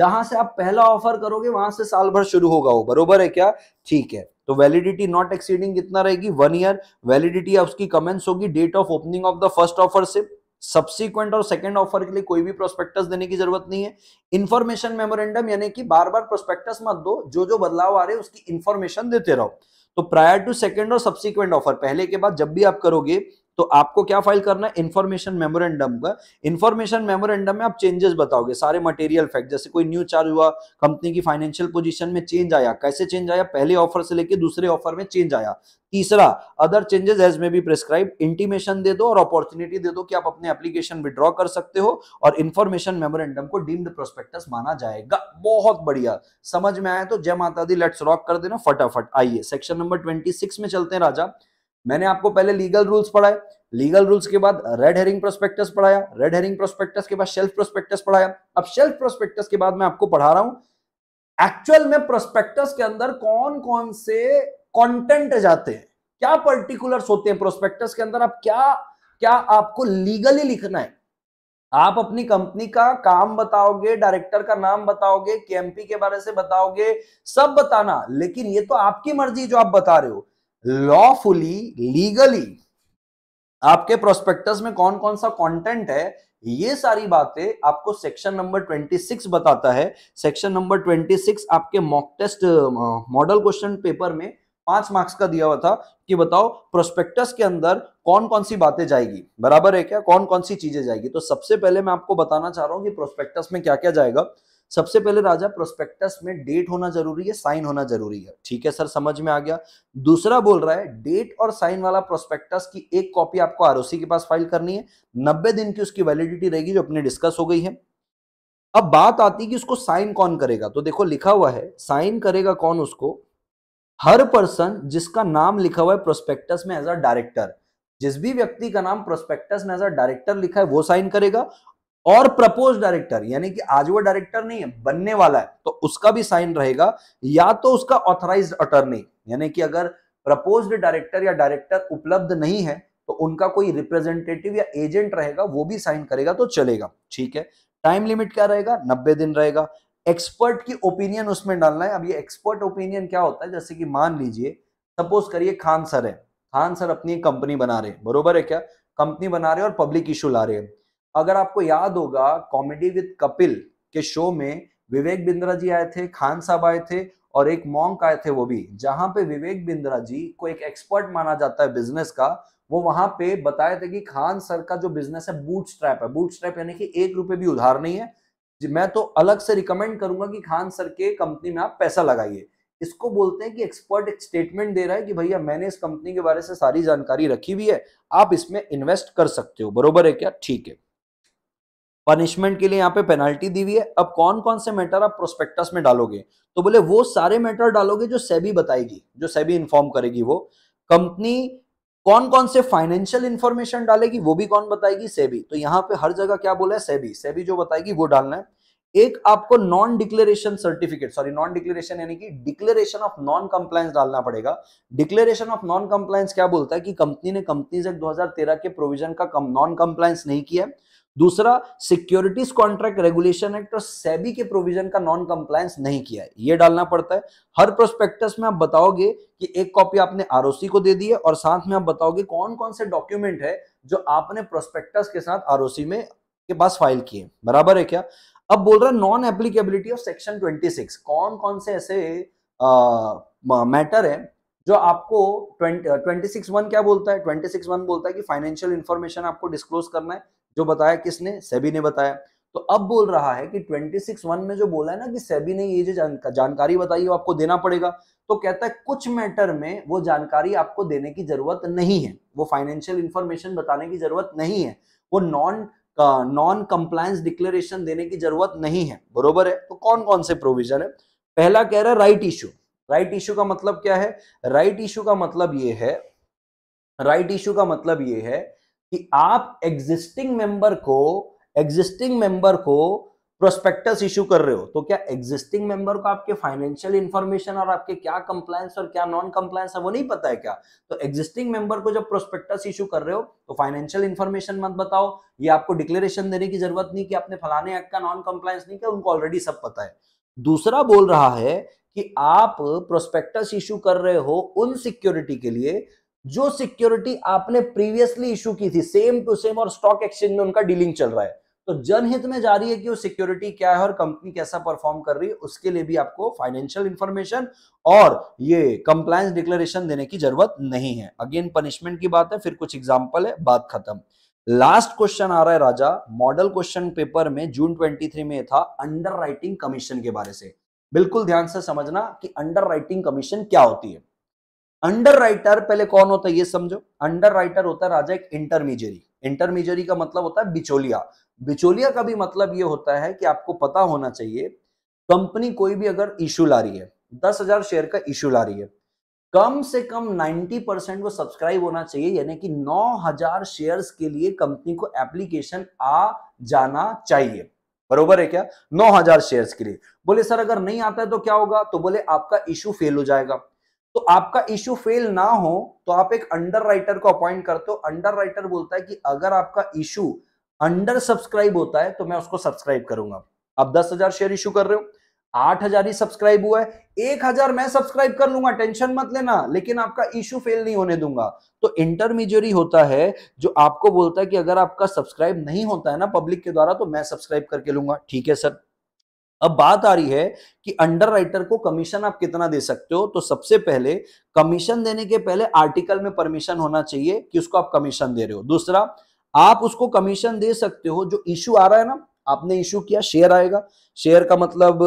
जहां से आप पहला ऑफर करोगे वहां से साल भर शुरू होगा वो बरोबर है क्या ठीक है तो वैलिडिटी नॉट एक्सीडिंग कितना रहेगी वन ईयर वैलिडिटी उसकी कमेंट्स होगी date of opening of the first offer से सब्सिक्वेंट और सेकेंड ऑफर के लिए कोई भी प्रोस्पेक्टस देने की जरूरत नहीं है इन्फॉर्मेशन मेमोरेंडम यानी कि बार बार प्रोस्पेक्टस मत दो जो जो बदलाव आ रहे हैं उसकी इन्फॉर्मेशन देते रहो तो प्रायर टू सेकेंड और सब्सिक्वेंट ऑफर पहले के बाद जब भी आप करोगे तो आपको क्या फाइल करना है इन्फॉर्मेशन मेमोरेंडम का इन्फॉर्मेशन मेमोरेंडम में आप चेंजेस बताओगे सारे मटेरियल फैक्ट जैसे कोई न्यू चार्ज हुआ कंपनी की फाइनेंशियल पोजिशन में चेंज आया कैसे चेंज आया पहले ऑफर से लेके दूसरे ऑफर में चेंज आया तीसरा other changes as may be prescribed intimation दे दो और अपॉर्चुनिटी दे दो कि आप अपने एप्लीकेशन विड्रॉ कर सकते हो और इन्फॉर्मेशन मेमोरेंडम को डीम्ड प्रोस्पेक्टस माना जाएगा बहुत बढ़िया समझ में आया तो जय माता दी लेट्स रॉक कर देना फटाफट आइए सेक्शन नंबर 26 में चलते हैं राजा मैंने आपको पहले लीगल रूल्स पढ़ाए लीगल रूल्स के बाद रेड हेरिंग प्रोस्पेक्टस पढ़ाया रेड हेरिंग प्रोस्पेक्टस के बाद शेल्फ प्रोस्पेक्टस पढ़ाया अब शेल्फ प्रोस्पेक्टस के बाद मैं आपको पढ़ा रहा हूं एक्चुअल में प्रोस्पेक्टस के अंदर कौन कौन से कंटेंट जाते हैं क्या पर्टिकुलर्स होते हैं प्रोस्पेक्टस के अंदर आप क्या क्या आपको लीगली लिखना है आप अपनी कंपनी का काम बताओगे डायरेक्टर का नाम बताओगे केएमपी के बारे से बताओगे सब बताना लेकिन ये तो आपकी मर्जी जो आप बता रहे हो लॉफुली लीगली आपके प्रोस्पेक्टस में कौन कौन सा कंटेंट है ये सारी बातें आपको सेक्शन नंबर 26 बताता है सेक्शन नंबर 26 आपके mock test model question paper में पांच मार्क्स का दिया हुआ था कि बताओ प्रोस्पेक्टस के अंदर कौन कौन सी बातें जाएगी बराबर है क्या कौन कौन सी चीजें जाएगी तो सबसे पहले मैं आपको बताना चाह रहा हूँ कि प्रोस्पेक्टस में क्या क्या जाएगा सबसे पहले राजा प्रोस्पेक्टस में डेट होना जरूरी है साइन होना जरूरी है ठीक है सर समझ में आ गया दूसरा बोल रहा है डेट और साइन वाला प्रोस्पेक्टस की एक कॉपी आपको आरओसी के पास फाइल करनी है नब्बे दिन की उसकी वैलिडिटी रहेगी जो अपनी डिस्कस हो गई है अब बात आती है कि उसको साइन कौन करेगा तो देखो लिखा हुआ है साइन करेगा कौन उसको हर पर्सन जिसका नाम लिखा हुआ है प्रोस्पेक्टस में एज अ डायरेक्टर जिस भी व्यक्ति का नाम प्रोस्पेक्टस में एज अ डायरेक्टर लिखा है वो साइन करेगा और प्रपोज डायरेक्टर यानी कि आज वो डायरेक्टर नहीं है बनने वाला है तो उसका भी साइन रहेगा या तो उसका ऑथोराइज अटर्नी यानी कि अगर प्रपोज डायरेक्टर या डायरेक्टर उपलब्ध नहीं है तो उनका कोई रिप्रेजेंटेटिव या एजेंट रहेगा वो भी साइन करेगा तो चलेगा ठीक है टाइम लिमिट क्या रहेगा नब्बे दिन रहेगा एक्सपर्ट की ओपिनियन उसमें डालना है अब ये एक्सपर्ट ओपिनियन क्या होता है जैसे कि मान लीजिए सपोज करिए खान सर है खान सर अपनी कंपनी बना रहे हैं बरोबर है क्या कंपनी बना रहे हैं और पब्लिक इशू ला रहे हैं अगर आपको याद होगा कॉमेडी विद कपिल के शो में विवेक बिंद्रा जी आए थे खान साहब आए थे और एक मॉन्क आए थे वो भी जहां पे विवेक बिंद्रा जी को एक एक्सपर्ट माना जाता है बिजनेस का वो वहां पे बताए थे कि खान सर का जो बिजनेस है बूट स्ट्रैप है बूट स्ट्रैप यानी कि एक रुपए भी उधार नहीं है मैं तो अलग से रिकमेंड करूंगा कि खान सर के कंपनी में आप पैसा लगाइए इसको बोलते हैं कि एक्सपर्ट एक स्टेटमेंट दे रहा है कि भैया मैंने इस कंपनी के बारे से सारी जानकारी रखी हुई है आप इसमें इन्वेस्ट कर सकते हो बरोबर है क्या ठीक है पनिशमेंट के लिए यहाँ पे पेनल्टी दी हुई है अब कौन कौन से मैटर आप प्रोस्पेक्टस में डालोगे तो बोले वो सारे मैटर डालोगे जो सेबी बताएगी जो सेबी इन्फॉर्म करेगी वो कंपनी कौन कौन से फाइनेंशियल इन्फॉर्मेशन डालेगी वो भी कौन बताएगी सेबी तो यहाँ पे हर जगह क्या बोला है सेबी सेबी जो बताएगी वो डालना है एक आपको non declaration certificate sorry non declaration यानी कि डिक्लेरेशन ऑफ नॉन कंप्लायंस डालना पड़ेगा डिक्लेरेशन ऑफ नॉन कंप्लायंस क्या बोलता है कि कंपनी ने कंपनीज एक्ट 2013 के प्रोविजन का नॉन कंप्लायंस नहीं किया है दूसरा सिक्योरिटीज कॉन्ट्रैक्ट रेगुलेशन एक्ट और सेबी के प्रोविजन का नॉन कंप्लायंस नहीं किया है ये डालना पड़ता है हर प्रोस्पेक्टस में आप बताओगे कि एक कॉपी आपने आर को दे दी है और साथ में आप बताओगे कौन कौन से डॉक्यूमेंट है जो आपने प्रोस्पेक्टस के साथ आर में के पास फाइल किए बराबर है क्या अब बोल रहा नॉन एप्लीकेबिलिटी ऑफ सेक्शन 26 कौन कौन से ऐसे मैटर है जो आपको ट्वेंटी सिक्स वन क्या बोलता है ट्वेंटी सिक्स वन बोलता है कि फाइनेंशियल इंफॉर्मेशन आपको डिस्क्लोज करना है जो बताया किसने सेबी ने बताया तो अब बोल रहा है कि ट्वेंटी सिक्स वन में जो बोला है ना कि सेबी ने ये जो जानकारी बताई वो आपको देना पड़ेगा तो कहता है कुछ मैटर में वो जानकारी आपको देने की जरूरत नहीं है वो फाइनेंशियल इंफॉर्मेशन बताने की जरूरत नहीं है वो नॉन नॉन कंप्लायंस डिक्लेरेशन देने की जरूरत नहीं है बरोबर है तो कौन कौन से प्रोविजन है पहला कह रहा है राइट इशू राइट इशू का मतलब क्या है राइट इशू का मतलब ये है राइट इशू का मतलब ये है कि आप एग्जिस्टिंग मेंबर को एग्जिस्टिंग मेंबर को प्रोस्पेक्टस इशू कर रहे हो तो क्या एग्जिस्टिंग मेंबर को आपके फाइनेंशियल इंफॉर्मेशन और आपके क्या कंप्लायंस और क्या नॉन कंप्लायंस है वो नहीं पता है क्या तो एग्जिस्टिंग मेंबर को जब प्रोस्पेक्टस इशू कर रहे हो तो फाइनेंशियल इंफॉर्मेशन मत बताओ ये आपको डिक्लेरेशन देने की जरूरत नहीं कि आपने फलाने एक्ट का नॉन कंप्लायंस नहीं किया उनको ऑलरेडी सब पता है दूसरा बोल रहा है कि आप प्रोस्पेक्टस इशू कर रहे हो उन सिक्योरिटी के लिए जो सिक्योरिटी आपने प्रीवियसली इशू की थी सेम टू सेम और स्टॉक एक्सचेंज में उनका डीलिंग चल रहा है तो जनहित में जा रही है कि वो सिक्योरिटी क्या है और कंपनी कैसा परफॉर्म कर रही है उसके लिए भी आपको फाइनेंशियल इंफॉर्मेशन और ये कंप्लायंस डिक्लेरेशन देने की जरूरत नहीं है अगेन पनिशमेंट की बात है फिर कुछ एग्जाम्पल है बात खत्म लास्ट क्वेश्चन आ रहा है राजा मॉडल क्वेश्चन पेपर में जून 23 में था अंडर कमीशन के बारे से बिल्कुल ध्यान से समझना कि अंडर कमीशन क्या होती है अंडर राइटर पहले कौन होता है ये समझो अंडर राइटर होता है राजा एक इंटरमीजरी इंटरमीजरी का मतलब होता है बिचौलिया बिचौलिया का भी मतलब ये होता है कि आपको पता होना चाहिए कंपनी कोई भी अगर इशू ला रही है दस हजार शेयर का इशू ला रही है कम से कम नाइनटी परसेंट को सब्सक्राइब होना चाहिए यानी कि नौ हजार शेयर के लिए कंपनी को एप्लीकेशन आ जाना चाहिए बरोबर है क्या नौ हजार शेयर्स के लिए बोले सर अगर नहीं आता है तो क्या होगा तो बोले आपका इशू फेल हो जाएगा तो आपका इश्यू फेल ना हो तो आप एक अंडर राइटर को अपॉइंट करते हो अंडर राइटर बोलता है कि अगर आपका इशू अंडर सब्सक्राइब होता है तो मैं उसको सब्सक्राइब करूंगा आप दस हजार शेयर इशू कर रहे हो आठ हजार ही सब्सक्राइब हुआ है एक हजार मैं सब्सक्राइब कर लूंगा टेंशन मत लेना लेकिन आपका इशू फेल नहीं होने दूंगा तो इंटरमीडियरी होता है जो आपको बोलता है कि अगर आपका सब्सक्राइब नहीं होता है ना पब्लिक के द्वारा तो मैं सब्सक्राइब करके लूंगा ठीक है सर अब बात आ रही है कि अंडर राइटर को कमीशन आप कितना दे सकते हो तो सबसे पहले कमीशन देने के पहले आर्टिकल में परमिशन होना चाहिए कि उसको आप कमीशन दे रहे हो दूसरा आप उसको कमीशन दे सकते हो जो इश्यू आ रहा है ना आपने इश्यू किया शेयर आएगा शेयर का मतलब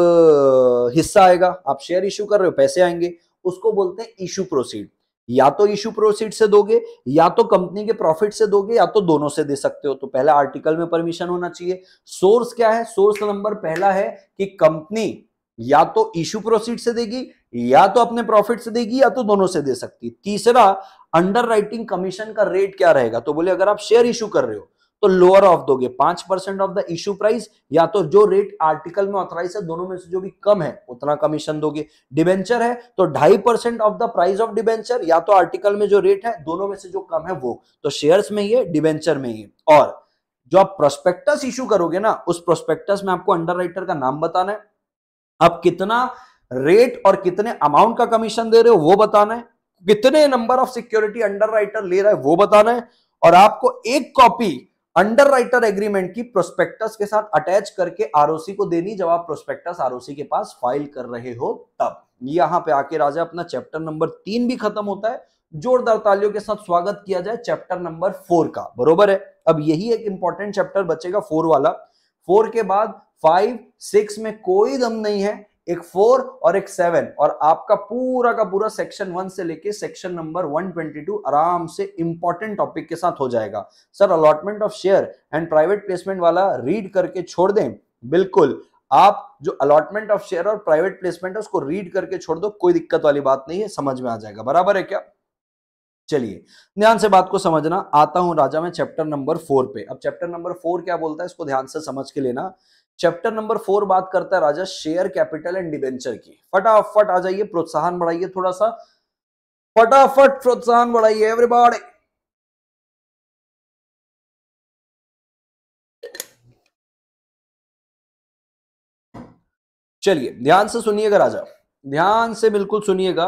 हिस्सा आएगा आप शेयर इशू कर रहे हो पैसे आएंगे उसको बोलते हैं इशू प्रोसीड या तो इशू प्रोसीड से दोगे या तो कंपनी के प्रॉफिट से दोगे या तो दोनों से दे सकते हो तो पहले आर्टिकल में परमिशन होना चाहिए सोर्स क्या है सोर्स नंबर पहला है कि कंपनी या तो इशू प्रोसीड से देगी या तो अपने प्रॉफिट से देगी या तो दोनों से दे सकती तीसरा अंडर राइटिंग कमीशन का रेट क्या रहेगा तो बोले अगर आप शेयर इशू कर रहे हो तो लोअर ऑफ दोगे पांच percent of the issue price या तो जो रेट आर्टिकल में ऑथराइज है दोनों में से जो भी कम है उतना कमीशन दोगे डिबेंचर है तो ढाई percent of the price of debenture या तो आर्टिकल में जो रेट है दोनों में से जो कम है वो तो शेयर में ये डिबेंचर में ही और जो आप प्रोस्पेक्टस इश्यू करोगे ना उस प्रोस्पेक्टस में आपको अंडर का नाम बताना है आप कितना रेट और कितने अमाउंट का कमीशन दे रहे हो वो बताना है कितने नंबर ऑफ सिक्योरिटी अंडर ले रहा है वो बताना है और आपको एक कॉपी अंडर राइटर एग्रीमेंट की प्रोस्पेक्टस के साथ अटैच करके आरओसी को देनी जब आप प्रोस्पेक्टस आरओसी के पास फाइल कर रहे हो तब यहां पे आके राजा अपना चैप्टर नंबर तीन भी खत्म होता है जोरदार तालियों के साथ स्वागत किया जाए चैप्टर नंबर फोर का बरोबर है अब यही एक इंपॉर्टेंट चैप्टर बचेगा फोर वाला फोर के बाद फाइव सिक्स में कोई दम नहीं है एक फोर और एक सेवन और आपका पूरा का पूरा सेक्शन वन से लेके सेक्शन नंबर टू आराम से इंपॉर्टेंट टॉपिक के साथ हो जाएगा sir allotment of share and private placement वाला रीड करके छोड़ दें बिल्कुल आप जो अलॉटमेंट ऑफ शेयर और प्राइवेट प्लेसमेंट है उसको रीड करके छोड़ दो कोई दिक्कत वाली बात नहीं है समझ में आ जाएगा बराबर है क्या चलिए ध्यान से बात को समझना आता हूं राजा में चैप्टर नंबर फोर पे अब चैप्टर नंबर फोर क्या बोलता है इसको ध्यान से समझ के लेना चैप्टर नंबर फोर बात करता है राजा शेयर कैपिटल एंड डिवेंचर की फटाफट आ जाइए प्रोत्साहन बढ़ाइए थोड़ा सा फटाफट प्रोत्साहन बढ़ाइए एवरीबॉडी चलिए ध्यान से सुनिएगा राजा ध्यान से बिल्कुल सुनिएगा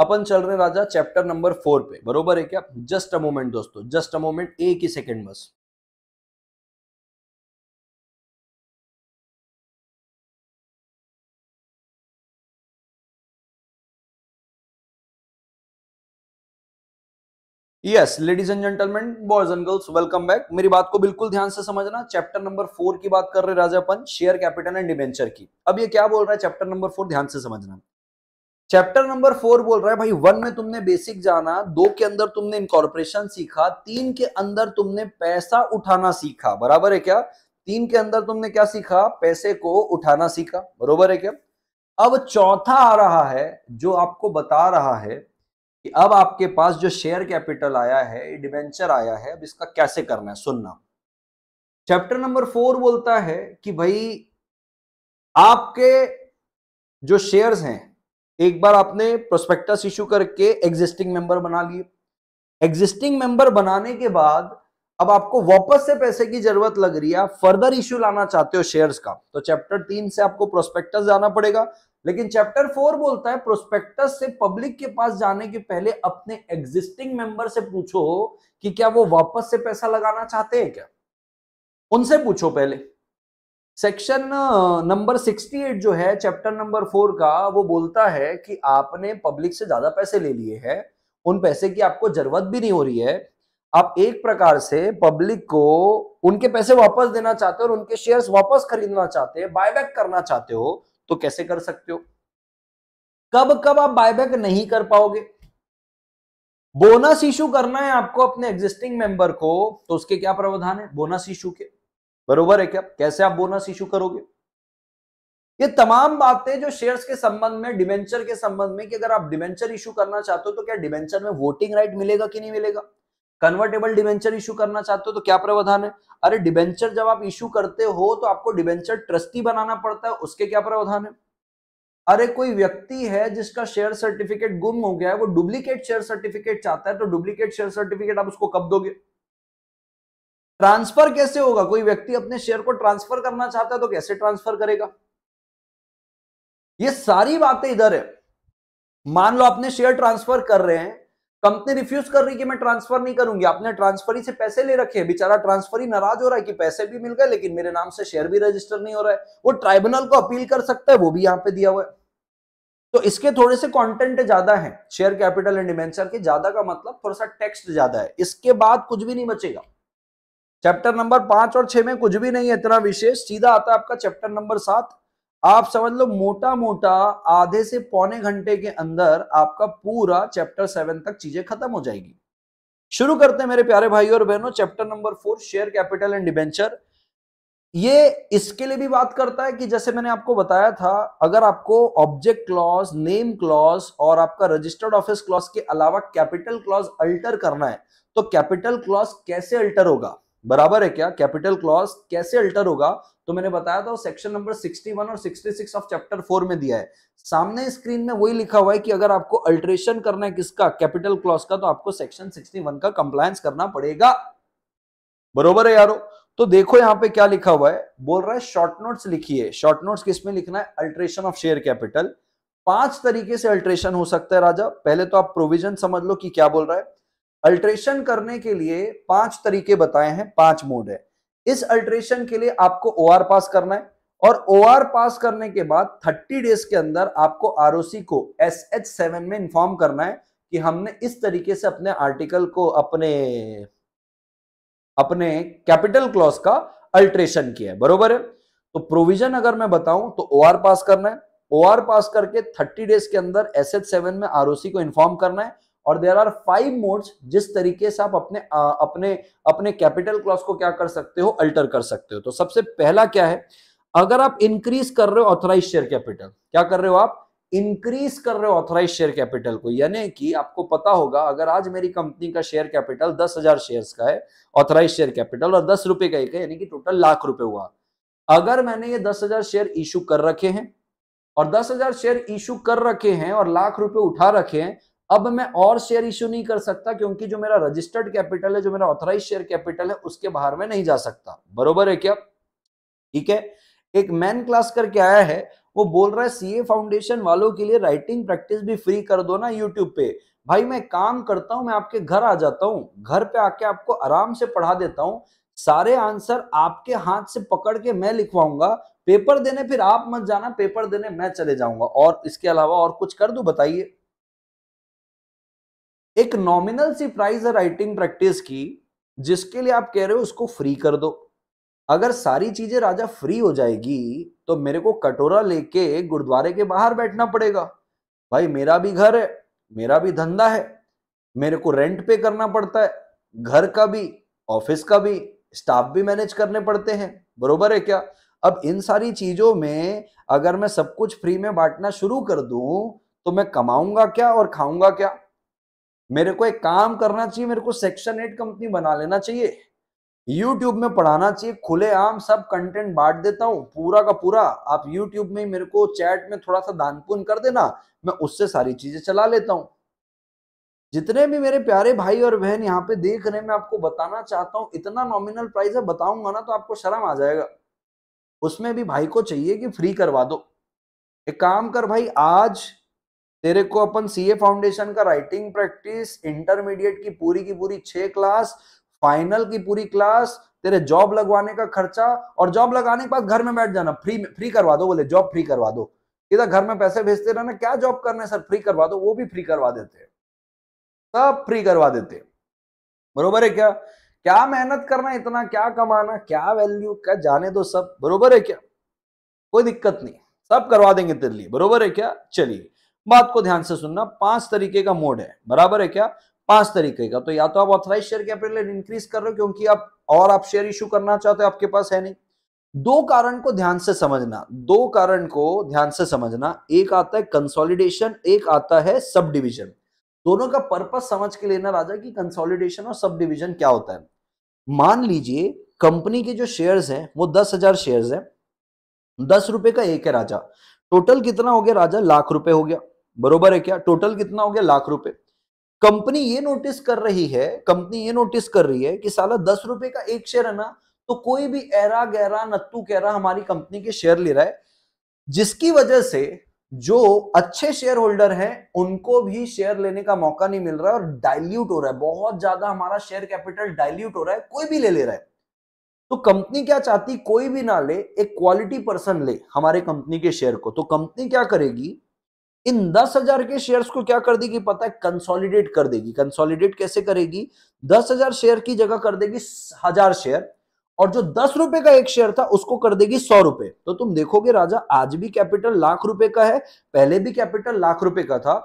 अपन चल रहे राजा चैप्टर नंबर फोर पे बरोबर है क्या जस्ट अ मोमेंट दोस्तों जस्ट अ मोमेंट एक ही सेकंड बस yes ladies and gentleman boys and girls welcome back मेरी बात को बिल्कुल ध्यान से समझना चैप्टर नंबर फोर की बात कर रहे राजा अपन शेयर कैपिटल एंड डिवेंचर की अब ये क्या बोल रहा है चैप्टर नंबर फोर ध्यान से समझना चैप्टर नंबर फोर बोल रहा है भाई वन में तुमने बेसिक जाना दो के अंदर तुमने इनकॉर्पोरेशन सीखा तीन के अंदर तुमने पैसा उठाना सीखा बराबर है क्या तीन के अंदर तुमने क्या सीखा पैसे को उठाना सीखा बरोबर है क्या अब चौथा आ रहा है जो आपको बता रहा है कि अब आपके पास जो शेयर कैपिटल आया है डिवेंचर आया है अब इसका कैसे करना है सुनना चैप्टर नंबर फोर बोलता है कि भाई आपके जो शेयर्स हैं एक बार आपने प्रोस्पेक्टस इशू करके एग्जिस्टिंग मेंबर बना लिए एग्जिस्टिंग मेंबर बनाने के बाद अब आपको वापस से पैसे की जरूरत लग रही है फर्दर इश्यू लाना चाहते हो शेयर्स का तो चैप्टर तीन से आपको प्रोस्पेक्टस जाना पड़ेगा लेकिन चैप्टर फोर बोलता है प्रोस्पेक्टस से पब्लिक के पास जाने के पहले अपने एग्जिस्टिंग मेंबर से पूछो कि क्या वो वापस से पैसा लगाना चाहते हैं क्या उनसे पूछो पहले सेक्शन नंबर 68 जो है चैप्टर नंबर फोर का वो बोलता है कि आपने पब्लिक से ज्यादा पैसे ले लिए हैं उन पैसे की आपको जरूरत भी नहीं हो रही है आप एक प्रकार से पब्लिक को उनके पैसे वापस देना चाहते हो और उनके शेयर्स वापस खरीदना चाहते हैं बायबैक करना चाहते हो तो कैसे कर सकते हो कब कब आप बायबैक नहीं कर पाओगे बोनस इशू करना है आपको अपने एग्जिस्टिंग मेंबर को तो उसके क्या प्रावधान है बोनस इशू के बरोबर है क्या कैसे आप बोनस इशू करोगे ये तमाम बातें जो शेयर्स के संबंध में डिवेंचर के संबंध में कि अगर आप डिवेंचर इशू करना चाहते हो तो क्या डिवेंचर में वोटिंग राइट मिलेगा कि नहीं मिलेगा कन्वर्टेबल डिबेंचर इशू करना चाहते हो तो क्या प्रावधान है अरे डिबेंचर जब आप इशू करते हो तो आपको डिबेंचर ट्रस्टी बनाना पड़ता है उसके क्या प्रावधान है अरे कोई व्यक्ति है जिसका शेयर सर्टिफिकेट गुम हो गया है वो डुप्लीकेट शेयर सर्टिफिकेट चाहता है तो डुप्लीकेट शेयर सर्टिफिकेट आप उसको कब दोगे ट्रांसफर कैसे होगा कोई व्यक्ति अपने शेयर को ट्रांसफर करना चाहता है तो कैसे ट्रांसफर करेगा ये सारी बातें इधर है मान लो अपने शेयर ट्रांसफर कर रहे हैं कंपनी रिफ्यूज कर रही कि मैं ट्रांसफर नहीं करूंगी आपने ट्रांसफर ही से पैसे ले रखे हैं बेचारा ट्रांसफर ही नाराज हो रहा है कि पैसे भी मिल गए लेकिन मेरे नाम से शेयर भी रजिस्टर नहीं हो रहा है वो ट्राइब्यूनल को अपील कर सकता है वो भी यहाँ पे दिया हुआ है तो इसके थोड़े से कंटेंट ज्यादा है शेयर कैपिटल एंड डिमेंचर के ज्यादा का मतलब थोड़ा सा टेक्स्ट ज्यादा है इसके बाद कुछ भी नहीं बचेगा चैप्टर नंबर पांच और छह में कुछ भी नहीं है इतना विशेष सीधा आता है आपका चैप्टर नंबर सात आप समझ लो मोटा मोटा आधे से पौने घंटे के अंदर आपका पूरा चैप्टर सेवन तक चीजें खत्म हो जाएगी शुरू करते हैं मेरे प्यारे भाई और बहनों chapter number four share capital and debenture ये इसके लिए भी बात करता है कि जैसे मैंने आपको बताया था अगर आपको ऑब्जेक्ट क्लॉज नेम क्लॉज और आपका रजिस्टर्ड ऑफिस क्लॉज के अलावा कैपिटल क्लॉज अल्टर करना है तो कैपिटल क्लॉज कैसे अल्टर होगा बराबर है क्या कैपिटल क्लॉज कैसे अल्टर होगा तो मैंने बताया था सेक्शन नंबर 61 और 66 ऑफ चैप्टर 4 में दिया है सामने स्क्रीन में वही लिखा हुआ है कि अगर आपको अल्ट्रेशन करना है किसका कैपिटल क्लॉस का तो आपको सेक्शन 61 का कंप्लायंस करना पड़ेगा बरोबर है यारो तो देखो यहां पे क्या लिखा हुआ है बोल रहा है शॉर्ट नोट्स लिखिए शॉर्ट नोट्स किसमें लिखना है अल्ट्रेशन ऑफ शेयर कैपिटल पांच तरीके से अल्ट्रेशन हो सकता है राजा पहले तो आप प्रोविजन समझ लो कि क्या बोल रहा है अल्ट्रेशन करने के लिए पांच तरीके बताए हैं पांच मोड है इस अल्ट्रेशन के लिए आपको ओ पास करना है और ओ पास करने के बाद 30 डेज के अंदर आपको आर को एस सेवन में इंफॉर्म करना है कि हमने इस तरीके से अपने आर्टिकल को अपने अपने कैपिटल क्लॉज का अल्ट्रेशन किया है बरोबर है तो प्रोविजन अगर मैं बताऊं तो ओ पास करना है ओ पास करके 30 डेज के अंदर एस एच सेवन में आर को इन्फॉर्म करना है और देर आर फाइव मोड्स जिस तरीके से आप अपने आ, अपने अपने कैपिटल क्लॉस को क्या कर सकते हो अल्टर कर सकते हो तो सबसे पहला क्या है अगर आप इंक्रीज कर रहे हो ऑथराइज शेयर कैपिटल क्या कर रहे हो आप इंक्रीज कर रहे हो ऑथराइज शेयर कैपिटल को यानी कि आपको पता होगा अगर आज मेरी कंपनी का शेयर कैपिटल दस हजार शेयर का है ऑथराइज शेयर कैपिटल और दस रुपए का एक है यानी कि टोटल लाख रुपए हुआ अगर मैंने ये दस हजार शेयर इशू कर रखे हैं और दस हजार शेयर इशू कर रखे हैं और लाख रुपए उठा रखे हैं अब मैं और शेयर इश्यू नहीं कर सकता क्योंकि जो मेरा रजिस्टर्ड कैपिटल है जो मेरा ऑथराइज शेयर कैपिटल है उसके बाहर में नहीं जा सकता बरोबर है क्या ठीक है एक मैन क्लास करके आया है वो बोल रहा है सीए फाउंडेशन वालों के लिए राइटिंग प्रैक्टिस भी फ्री कर दो ना यूट्यूब पे भाई मैं काम करता हूं मैं आपके घर आ जाता हूँ घर पे आके आपको आराम से पढ़ा देता हूँ सारे आंसर आपके हाथ से पकड़ के मैं लिखवाऊंगा पेपर देने फिर आप मत जाना पेपर देने मैं चले जाऊंगा और इसके अलावा और कुछ कर दू बताइए एक नॉमिनल सी प्राइस है राइटिंग प्रैक्टिस की जिसके लिए आप कह रहे हो उसको फ्री कर दो अगर सारी चीजें राजा फ्री हो जाएगी तो मेरे को कटोरा लेके गुरुद्वारे के बाहर बैठना पड़ेगा भाई मेरा भी घर है मेरा भी धंधा है मेरे को रेंट पे करना पड़ता है घर का भी ऑफिस का भी स्टाफ भी मैनेज करने पड़ते हैं बरोबर है क्या अब इन सारी चीजों में अगर मैं सब कुछ फ्री में बांटना शुरू कर दूं तो मैं कमाऊंगा क्या और खाऊंगा क्या मेरे को एक काम करना चाहिए मेरे को सेक्शन एट कंपनी बना लेना चाहिए यूट्यूब में पढ़ाना चाहिए खुले आम सब कंटेंट बांट देता हूँ पूरा का पूरा आप यूट्यूब में मेरे को चैट में थोड़ा सा दानपुन कर देना मैं उससे सारी चीजें चला लेता हूँ जितने भी मेरे प्यारे भाई और बहन यहाँ पे देख रहे हैं मैं आपको बताना चाहता हूँ इतना नॉमिनल प्राइस है बताऊंगा ना तो आपको शर्म आ जाएगा उसमें भी भाई को चाहिए कि फ्री करवा दो एक काम कर भाई आज तेरे को अपन सीए फाउंडेशन का राइटिंग प्रैक्टिस इंटरमीडिएट की पूरी की पूरी छह क्लास फाइनल की पूरी क्लास तेरे जॉब लगवाने का खर्चा और जॉब लगाने के बाद घर में बैठ जाना फ्री फ्री करवा दो बोले जॉब फ्री करवा दो इधर घर में पैसे भेजते रहना क्या जॉब करने सर फ्री करवा दो वो भी फ्री करवा देते सब फ्री करवा देते बरोबर है क्या क्या मेहनत करना इतना क्या कमाना क्या वैल्यू क्या जाने दो सब बरोबर है क्या कोई दिक्कत नहीं सब करवा देंगे तेरे लिए बरोबर है क्या चलिए बात को ध्यान से सुनना पांच तरीके का मोड है बराबर है क्या पांच तरीके का तो या तो आप ऑथराइज शेयर कैपिटल इंक्रीज कर रहे हो क्योंकि आप और आप शेयर इशू करना चाहते हो आपके पास है नहीं दो कारण को ध्यान से समझना दो कारण को ध्यान से समझना एक आता है कंसोलिडेशन एक आता है सब डिविजन दोनों का पर्पस समझ के लेना राजा कि कंसोलिडेशन और सब डिविजन क्या होता है मान लीजिए कंपनी के जो शेयर्स हैं वो दस हजार शेयर्स हैं दस रुपए का एक है राजा टोटल कितना हो गया राजा लाख रुपए हो गया बरोबर है क्या टोटल कितना हो गया लाख रुपए कंपनी ये नोटिस कर रही है कंपनी ये नोटिस कर रही है कि साला दस रुपए का एक शेयर है ना तो कोई भी एरा गहरा नत्तू कहरा हमारी कंपनी के शेयर ले रहा है जिसकी वजह से जो अच्छे शेयर होल्डर हैं उनको भी शेयर लेने का मौका नहीं मिल रहा है और डाइल्यूट हो रहा है बहुत ज्यादा हमारा शेयर कैपिटल डाइल्यूट हो रहा है कोई भी ले ले रहा है तो कंपनी क्या चाहती कोई भी ना ले एक क्वालिटी पर्सन ले हमारे कंपनी के शेयर को तो कंपनी क्या करेगी इन दस हजार के शेयर्स को क्या कर देगी पता है कंसोलिडेट कर देगी कंसोलिडेट कैसे करेगी दस हजार शेयर की जगह कर देगी हजार शेयर और जो दस रुपए का एक शेयर था उसको कर देगी सौ रुपए तो तुम देखोगे राजा आज भी कैपिटल लाख रुपए का है पहले भी कैपिटल लाख रुपए का था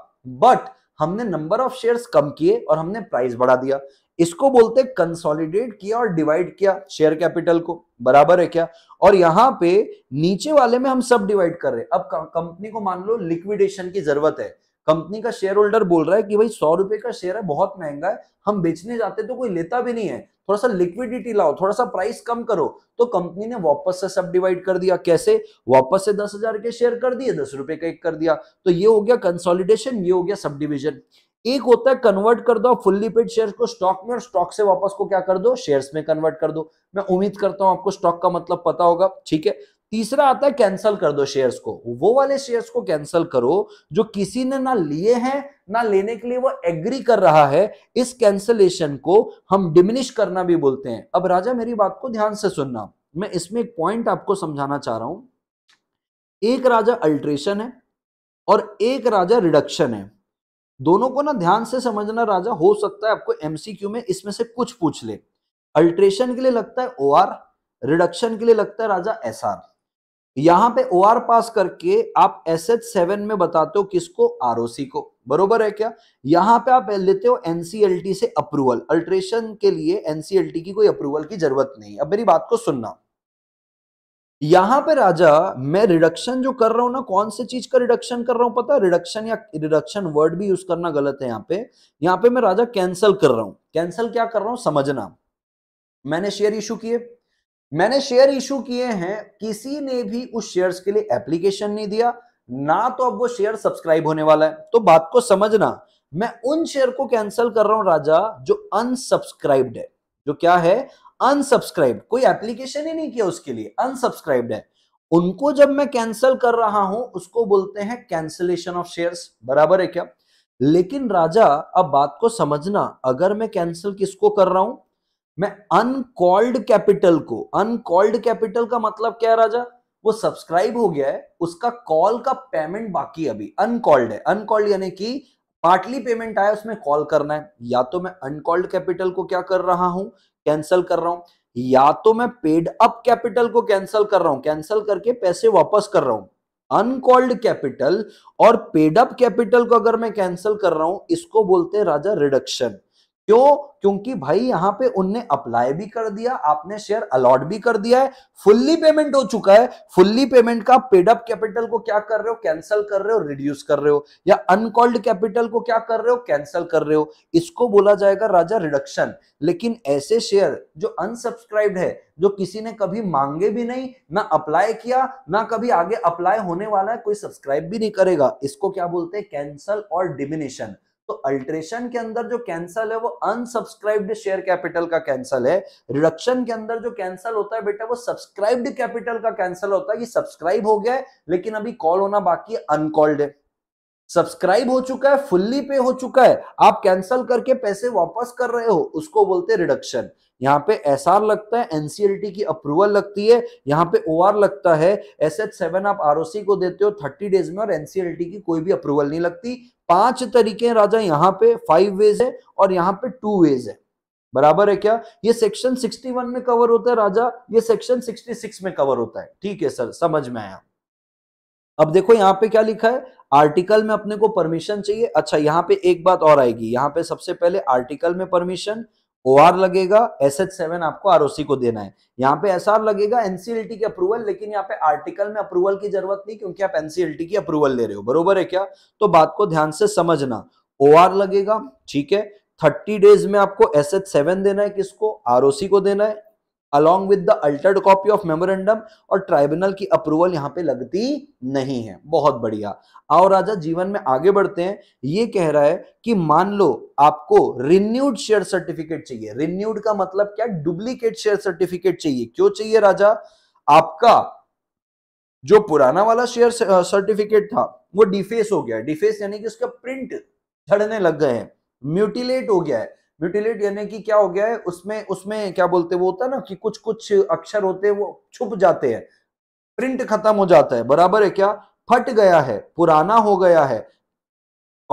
बट हमने नंबर ऑफ शेयर्स कम किए और हमने प्राइस बढ़ा दिया इसको बोलते कंसोलिडेट किया और डिवाइड किया शेयर कैपिटल को बराबर है क्या और यहाँ पे नीचे वाले में हम सब डिवाइड कर रहे हैं अब कंपनी को मान लो लिक्विडेशन की जरूरत है कंपनी का शेयर होल्डर बोल रहा है कि भाई सौ रुपए का शेयर है बहुत महंगा है हम बेचने जाते तो कोई लेता भी नहीं है थोड़ा सा लिक्विडिटी लाओ थोड़ा सा प्राइस कम करो तो कंपनी ने वापस से सब डिवाइड कर दिया कैसे वापस से दस हजार के शेयर कर दिए दस रुपए का एक कर दिया तो ये हो गया कंसोलिडेशन ये हो गया सब डिविजन एक होता है कन्वर्ट कर दो फुल्ली पेड शेयर को स्टॉक में और स्टॉक से वापस को क्या कर दो शेयर्स में कन्वर्ट कर दो मैं उम्मीद करता हूं आपको स्टॉक का मतलब पता होगा ठीक है तीसरा आता है कैंसिल कर दो शेयर्स को वो वाले शेयर्स को कैंसिल करो जो किसी ने ना लिए हैं ना लेने के लिए वो एग्री कर रहा है इस कैंसलेशन को हम डिमिनिश करना भी बोलते हैं अब राजा मेरी बात को ध्यान से सुनना मैं इसमें एक पॉइंट आपको समझाना चाह रहा हूं एक राजा अल्ट्रेशन है और एक राजा रिडक्शन है दोनों को ना ध्यान से समझना राजा हो सकता है आपको एमसीक्यू में इसमें से कुछ पूछ ले अल्ट्रेशन के लिए लगता है ओ आर रिडक्शन के लिए लगता है राजा एस आर यहां पे ओ आर पास करके आप एस एच सेवन में बताते हो किसको आर ओ सी को बरोबर है क्या यहां पे आप लेते हो एनसीएलटी से अप्रूवल अल्ट्रेशन के लिए एनसीएलटी की कोई अप्रूवल की जरूरत नहीं अब मेरी बात को सुनना यहां पे राजा मैं रिडक्शन जो कर रहा हूं ना कौन से चीज का रिडक्शन कर रहा हूं पता रिडक्शन या रिडक्शन वर्ड भी यूज करना गलत है यहां पे यहां पे मैं राजा कैंसल कर रहा हूं कैंसल क्या कर रहा हूं समझना मैंने शेयर इशू किए मैंने शेयर इशू किए हैं किसी ने भी उस शेयर्स के लिए एप्लीकेशन नहीं दिया ना तो अब वो शेयर सब्सक्राइब होने वाला है तो बात को समझना मैं उन शेयर को कैंसिल कर रहा हूं राजा जो अनसब्सक्राइब्ड है जो क्या है अनसब्सक्राइब कोई एप्लीकेशन ही नहीं किया उसके लिए अनसब्सक्राइब है उनको जब मैं कैंसिल कर रहा हूं उसको बोलते हैं कैंसिलेशन ऑफ शेयर बराबर है क्या लेकिन राजा अब बात को समझना अगर मैं कैंसिल किसको कर रहा हूं मैं अनकॉल्ड कैपिटल को अनकॉल्ड कैपिटल का मतलब क्या है राजा वो सब्सक्राइब हो गया है उसका कॉल का पेमेंट बाकी अभी अनकॉल्ड है अनकॉल्ड यानी कि पार्टली पेमेंट आया उसमें कॉल करना है या तो मैं अनकॉल्ड कैपिटल को क्या कर रहा हूं कैंसिल कर रहा हूं या तो मैं पेड अप कैपिटल को कैंसिल कर रहा हूं कैंसिल करके पैसे वापस कर रहा हूं अनकॉल्ड कैपिटल और पेड अप कैपिटल को अगर मैं कैंसिल कर रहा हूं इसको बोलते हैं राजा रिडक्शन क्यों क्योंकि भाई यहां पे उनने अप्लाई भी कर दिया आपने शेयर अलॉट भी कर दिया है फुल्ली पेमेंट हो चुका है फुल्ली पेमेंट का पेडअप कैपिटल को क्या कर रहे हो कैंसिल कर रहे हो रिड्यूस कर रहे हो या अनकॉल्ड कैपिटल को क्या कर रहे हो कैंसिल कर रहे हो इसको बोला जाएगा राजा रिडक्शन लेकिन ऐसे शेयर जो अनसब्सक्राइब है जो किसी ने कभी मांगे भी नहीं ना अप्लाई किया ना कभी आगे अप्लाई होने वाला है कोई सब्सक्राइब भी नहीं करेगा इसको क्या बोलते हैं कैंसल और डिमिनेशन तो अल्ट्रेशन के अंदर जो कैंसल है वो अनसब्सक्राइब्ड शेयर कैपिटल का कैंसल है रिडक्शन के अंदर जो कैंसल होता है बेटा वो सब्सक्राइब्ड कैपिटल का कैंसल होता है ये सब्सक्राइब हो गया है लेकिन अभी कॉल होना बाकी है अनकॉल्ड है सब्सक्राइब हो चुका है फुल्ली पे हो चुका है आप कैंसल करके पैसे वापस कर रहे हो उसको बोलते रिडक्शन यहाँ पे एस लगता है एनसीएलटी की अप्रूवल लगती है यहाँ पे ओ लगता है एस एच सेवन आप आर को देते हो थर्टी डेज में और एनसीएलटी की कोई भी अप्रूवल नहीं लगती पांच तरीके हैं राजा यहाँ पे फाइव वेज है और यहाँ पे टू वेज है बराबर है क्या ये सेक्शन सिक्सटी वन में कवर होता है राजा ये सेक्शन सिक्सटी सिक्स में कवर होता है ठीक है सर समझ में आया अब देखो यहाँ पे क्या लिखा है आर्टिकल में अपने को परमिशन चाहिए अच्छा यहाँ पे एक बात और आएगी यहाँ पे सबसे पहले आर्टिकल में परमिशन ओ आर लगेगा एस एच सेवन आपको आरओसी को देना है यहाँ पे एस आर लगेगा एनसीएलटी की अप्रूवल लेकिन यहाँ पे आर्टिकल में अप्रूवल की जरूरत नहीं क्योंकि आप एनसीएलटी की अप्रूवल ले रहे हो बरोबर है क्या तो बात को ध्यान से समझना ओ आर लगेगा ठीक है थर्टी डेज में आपको एस एच सेवन देना है किसको सी को देना है along with the altered copy of memorandum और ट्राइब्यूनल की अप्रूवल यहाँ पे लगती नहीं है बहुत बढ़िया आओ राजा जीवन में आगे बढ़ते हैं ये कह रहा है कि मान लो आपको रिन्यूड शेयर सर्टिफिकेट चाहिए रिन्यूड का मतलब क्या डुप्लीकेट शेयर सर्टिफिकेट चाहिए क्यों चाहिए राजा आपका जो पुराना वाला शेयर सर्टिफिकेट था वो डिफेस हो गया डिफेस यानी कि उसका प्रिंट झड़ने लग गए हैं म्यूटिलेट हो गया है म्यूटिलेट यानी कि क्या हो गया है उसमें उसमें क्या बोलते वो होता है ना कि कुछ कुछ अक्षर होते हैं वो छुप जाते हैं प्रिंट खत्म हो जाता है बराबर है क्या फट गया है पुराना हो गया है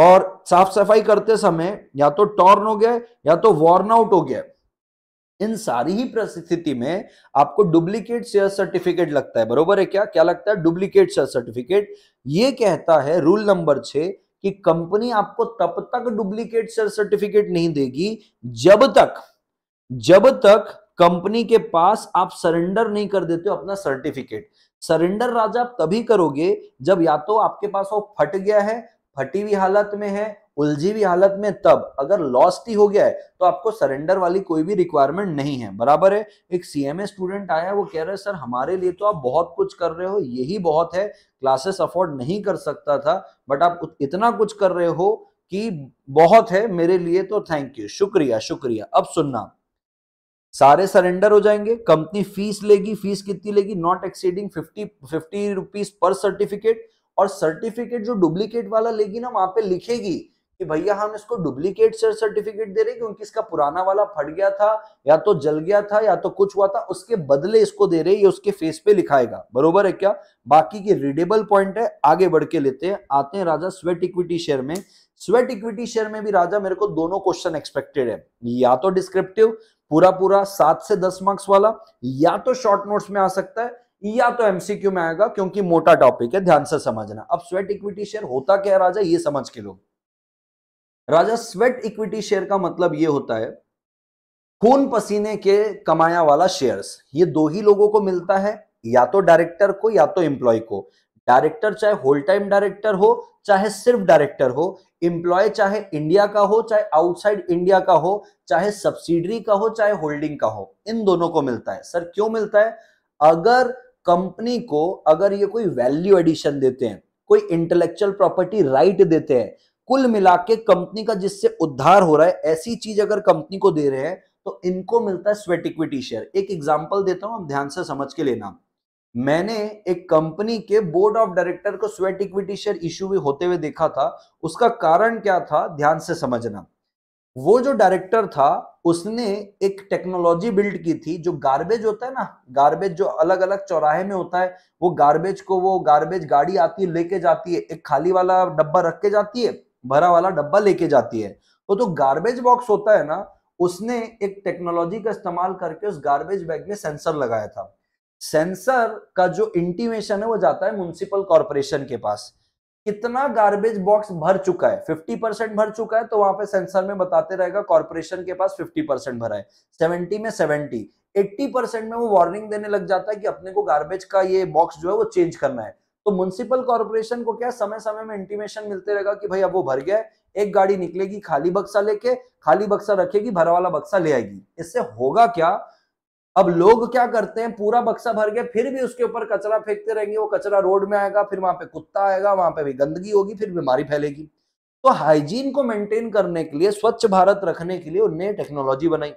और साफ सफाई करते समय या तो टॉर्न हो गया या तो वॉर्न आउट हो गया इन सारी ही परिस्थिति में आपको डुप्लीकेट शेयर सर्टिफिकेट लगता है बरोबर है क्या क्या लगता है डुप्लीकेट शेयर सर्टिफिकेट ये कहता है रूल नंबर छह कि कंपनी आपको तब तक डुप्लीकेट शेयर सर्टिफिकेट नहीं देगी जब तक जब तक कंपनी के पास आप सरेंडर नहीं कर देते हो अपना सर्टिफिकेट सरेंडर राजा आप तभी करोगे जब या तो आपके पास वो फट गया है फटी हुई हालत में है उलझी हुई हालत में तब अगर लॉस्ट ही हो गया है तो आपको सरेंडर वाली कोई भी रिक्वायरमेंट नहीं है बराबर है एक सीएमए स्टूडेंट आया वो कह रहा है सर हमारे लिए तो आप बहुत कुछ कर रहे हो यही बहुत है क्लासेस अफोर्ड नहीं कर सकता था बट आप इतना कुछ कर रहे हो कि बहुत है मेरे लिए तो थैंक यू शुक्रिया शुक्रिया अब सुनना सारे सरेंडर हो जाएंगे कंपनी फीस लेगी फीस कितनी लेगी not exceeding fifty fifty rupees पर सर्टिफिकेट और सर्टिफिकेट जो डुप्लीकेट वाला लेगी ना वहां पे लिखेगी कि भैया हम इसको डुप्लीकेट सर्टिफिकेट दे रहे क्योंकि इसका पुराना वाला फट गया था या तो जल गया था या तो कुछ हुआ था उसके बदले इसको दे रहे ये उसके फेस पे लिखाएगा बरोबर है क्या बाकी के रीडेबल पॉइंट है आगे बढ़ के लेते हैं आते हैं राजा स्वेट इक्विटी शेयर में स्वेट इक्विटी शेयर में भी राजा मेरे को दोनों क्वेश्चन एक्सपेक्टेड है या तो डिस्क्रिप्टिव पूरा पूरा सात से दस मार्क्स वाला या तो शॉर्ट नोट्स में आ सकता है या तो एमसीक्यू में आएगा क्योंकि मोटा टॉपिक है ध्यान से समझना अब स्वेट इक्विटी शेयर होता क्या है राजा ये समझ के लोग राजा स्वेट इक्विटी शेयर का मतलब ये होता है खून पसीने के कमाया वाला शेयर्स ये दो ही लोगों को मिलता है या तो डायरेक्टर को या तो एम्प्लॉय को डायरेक्टर चाहे होल टाइम डायरेक्टर हो चाहे सिर्फ डायरेक्टर हो एम्प्लॉय चाहे इंडिया का हो चाहे आउटसाइड इंडिया का हो चाहे सब्सिडरी का हो चाहे होल्डिंग का हो इन दोनों को मिलता है सर क्यों मिलता है अगर कंपनी को अगर ये कोई वैल्यू एडिशन देते हैं कोई इंटेलेक्चुअल प्रॉपर्टी राइट देते हैं कुल मिला के कंपनी का जिससे उद्धार हो रहा है ऐसी चीज अगर कंपनी को दे रहे हैं तो इनको मिलता है स्वेट इक्विटी शेयर एक एग्जाम्पल देता हूं आप ध्यान से समझ के लेना मैंने एक कंपनी के बोर्ड ऑफ डायरेक्टर को स्वेट इक्विटी शेयर इश्यू भी होते हुए देखा था उसका कारण क्या था ध्यान से समझना वो जो डायरेक्टर था उसने एक टेक्नोलॉजी बिल्ड की थी जो गार्बेज होता है ना गार्बेज जो अलग अलग चौराहे में होता है वो गार्बेज को वो गार्बेज गाड़ी आती है लेके जाती है एक खाली वाला डब्बा रख के जाती है भरा वाला डब्बा लेके जाती है तो जो गार्बेज बॉक्स होता है ना उसने एक टेक्नोलॉजी का इस्तेमाल करके उस गार्बेज बैग में सेंसर लगाया था सेंसर का जो इंटीमेशन है वो जाता है म्यूनसिपल कॉरपोरेशन के पास कितना गार्बेज बॉक्स भर चुका है फिफ्टी परसेंट भर चुका है तो वहां पे सेंसर में बताते रहेगा कॉरपोरेशन के पास फिफ्टी परसेंट भरा है सेवेंटी में सेवेंटी एट्टी परसेंट में वो वार्निंग देने लग जाता है कि अपने को गार्बेज का ये बॉक्स जो है वो चेंज करना है तो म्यूनसिपल कॉर्पोरेशन को क्या समय समय में इंटीमेशन मिलते रहेगा कि भाई अब वो भर गया एक गाड़ी निकलेगी खाली बक्सा लेके खाली बक्सा रखेगी भरा वाला बक्सा ले आएगी इससे होगा क्या अब लोग क्या करते हैं पूरा बक्सा भर गया फिर भी उसके ऊपर कचरा फेंकते रहेंगे वो कचरा रोड में आएगा फिर वहां पे कुत्ता आएगा वहां पे भी गंदगी होगी फिर बीमारी फैलेगी तो हाइजीन को मेंटेन करने के लिए स्वच्छ भारत रखने के लिए उनने टेक्नोलॉजी बनाई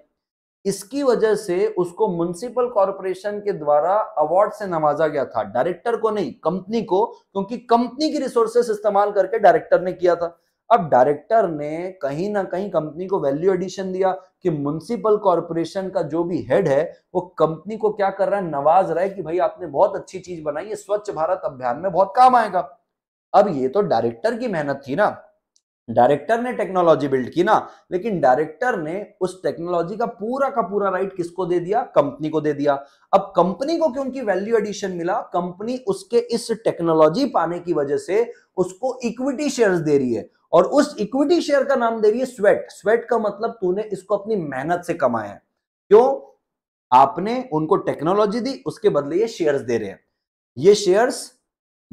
इसकी वजह से उसको म्यूनसिपल कॉरपोरेशन के द्वारा अवार्ड से नवाजा गया था डायरेक्टर को नहीं कंपनी को क्योंकि कंपनी की रिसोर्सेस इस्तेमाल करके डायरेक्टर ने किया था अब डायरेक्टर ने कहीं ना कहीं कंपनी को वैल्यू एडिशन दिया कि म्यूनसिपल कॉरपोरेशन का जो भी हेड है वो कंपनी को क्या कर रहा है नवाज रहा है कि भाई आपने बहुत अच्छी चीज बनाई है स्वच्छ भारत अभियान में बहुत काम आएगा अब ये तो डायरेक्टर की मेहनत थी ना डायरेक्टर ने टेक्नोलॉजी बिल्ड की ना लेकिन डायरेक्टर ने उस टेक्नोलॉजी का पूरा का पूरा राइट किसको दे दिया कंपनी को दे दिया अब कंपनी को क्योंकि वैल्यू एडिशन मिला कंपनी उसके इस टेक्नोलॉजी पाने की वजह से उसको इक्विटी शेयर्स दे रही है और उस इक्विटी शेयर का नाम दे रही है स्वेट स्वेट का मतलब तूने इसको अपनी मेहनत से कमाया है क्यों आपने उनको टेक्नोलॉजी दी उसके बदले ये शेयर्स दे रहे हैं ये शेयर्स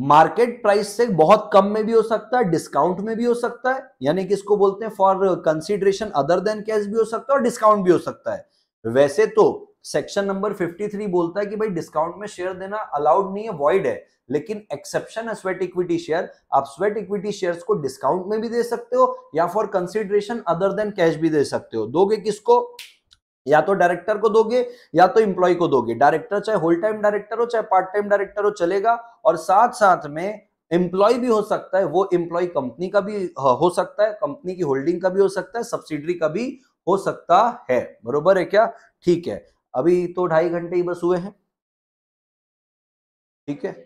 मार्केट प्राइस से बहुत कम में भी हो सकता है डिस्काउंट में भी हो सकता है यानी कि इसको बोलते हैं for consideration other than cash भी हो सकता है और डिस्काउंट भी हो सकता है वैसे तो सेक्शन नंबर 53 बोलता है कि भाई डिस्काउंट में शेयर देना अलाउड नहीं है वॉइड है लेकिन एक्सेप्शन है स्वेट इक्विटी शेयर आप स्वेट इक्विटी शेयर्स को डिस्काउंट में भी दे सकते हो या for consideration other than cash भी दे सकते हो दोगे किसको या तो डायरेक्टर को दोगे या तो इंप्लॉय को दोगे डायरेक्टर चाहे होल टाइम डायरेक्टर हो चाहे पार्ट टाइम डायरेक्टर हो चलेगा और साथ साथ में एम्प्लॉय भी हो सकता है वो एम्प्लॉय कंपनी का भी हो सकता है कंपनी की होल्डिंग का भी हो सकता है सब्सिडरी का भी हो सकता है बरोबर है क्या ठीक है अभी तो ढाई घंटे ही बस हुए हैं ठीक है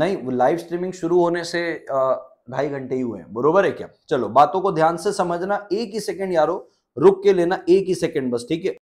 नहीं लाइव स्ट्रीमिंग शुरू होने से ढाई घंटे ही हुए हैं बरोबर है क्या चलो बातों को ध्यान से समझना एक ही सेकेंड यारो रुक के लेना एक ही सेकंड बस ठीक है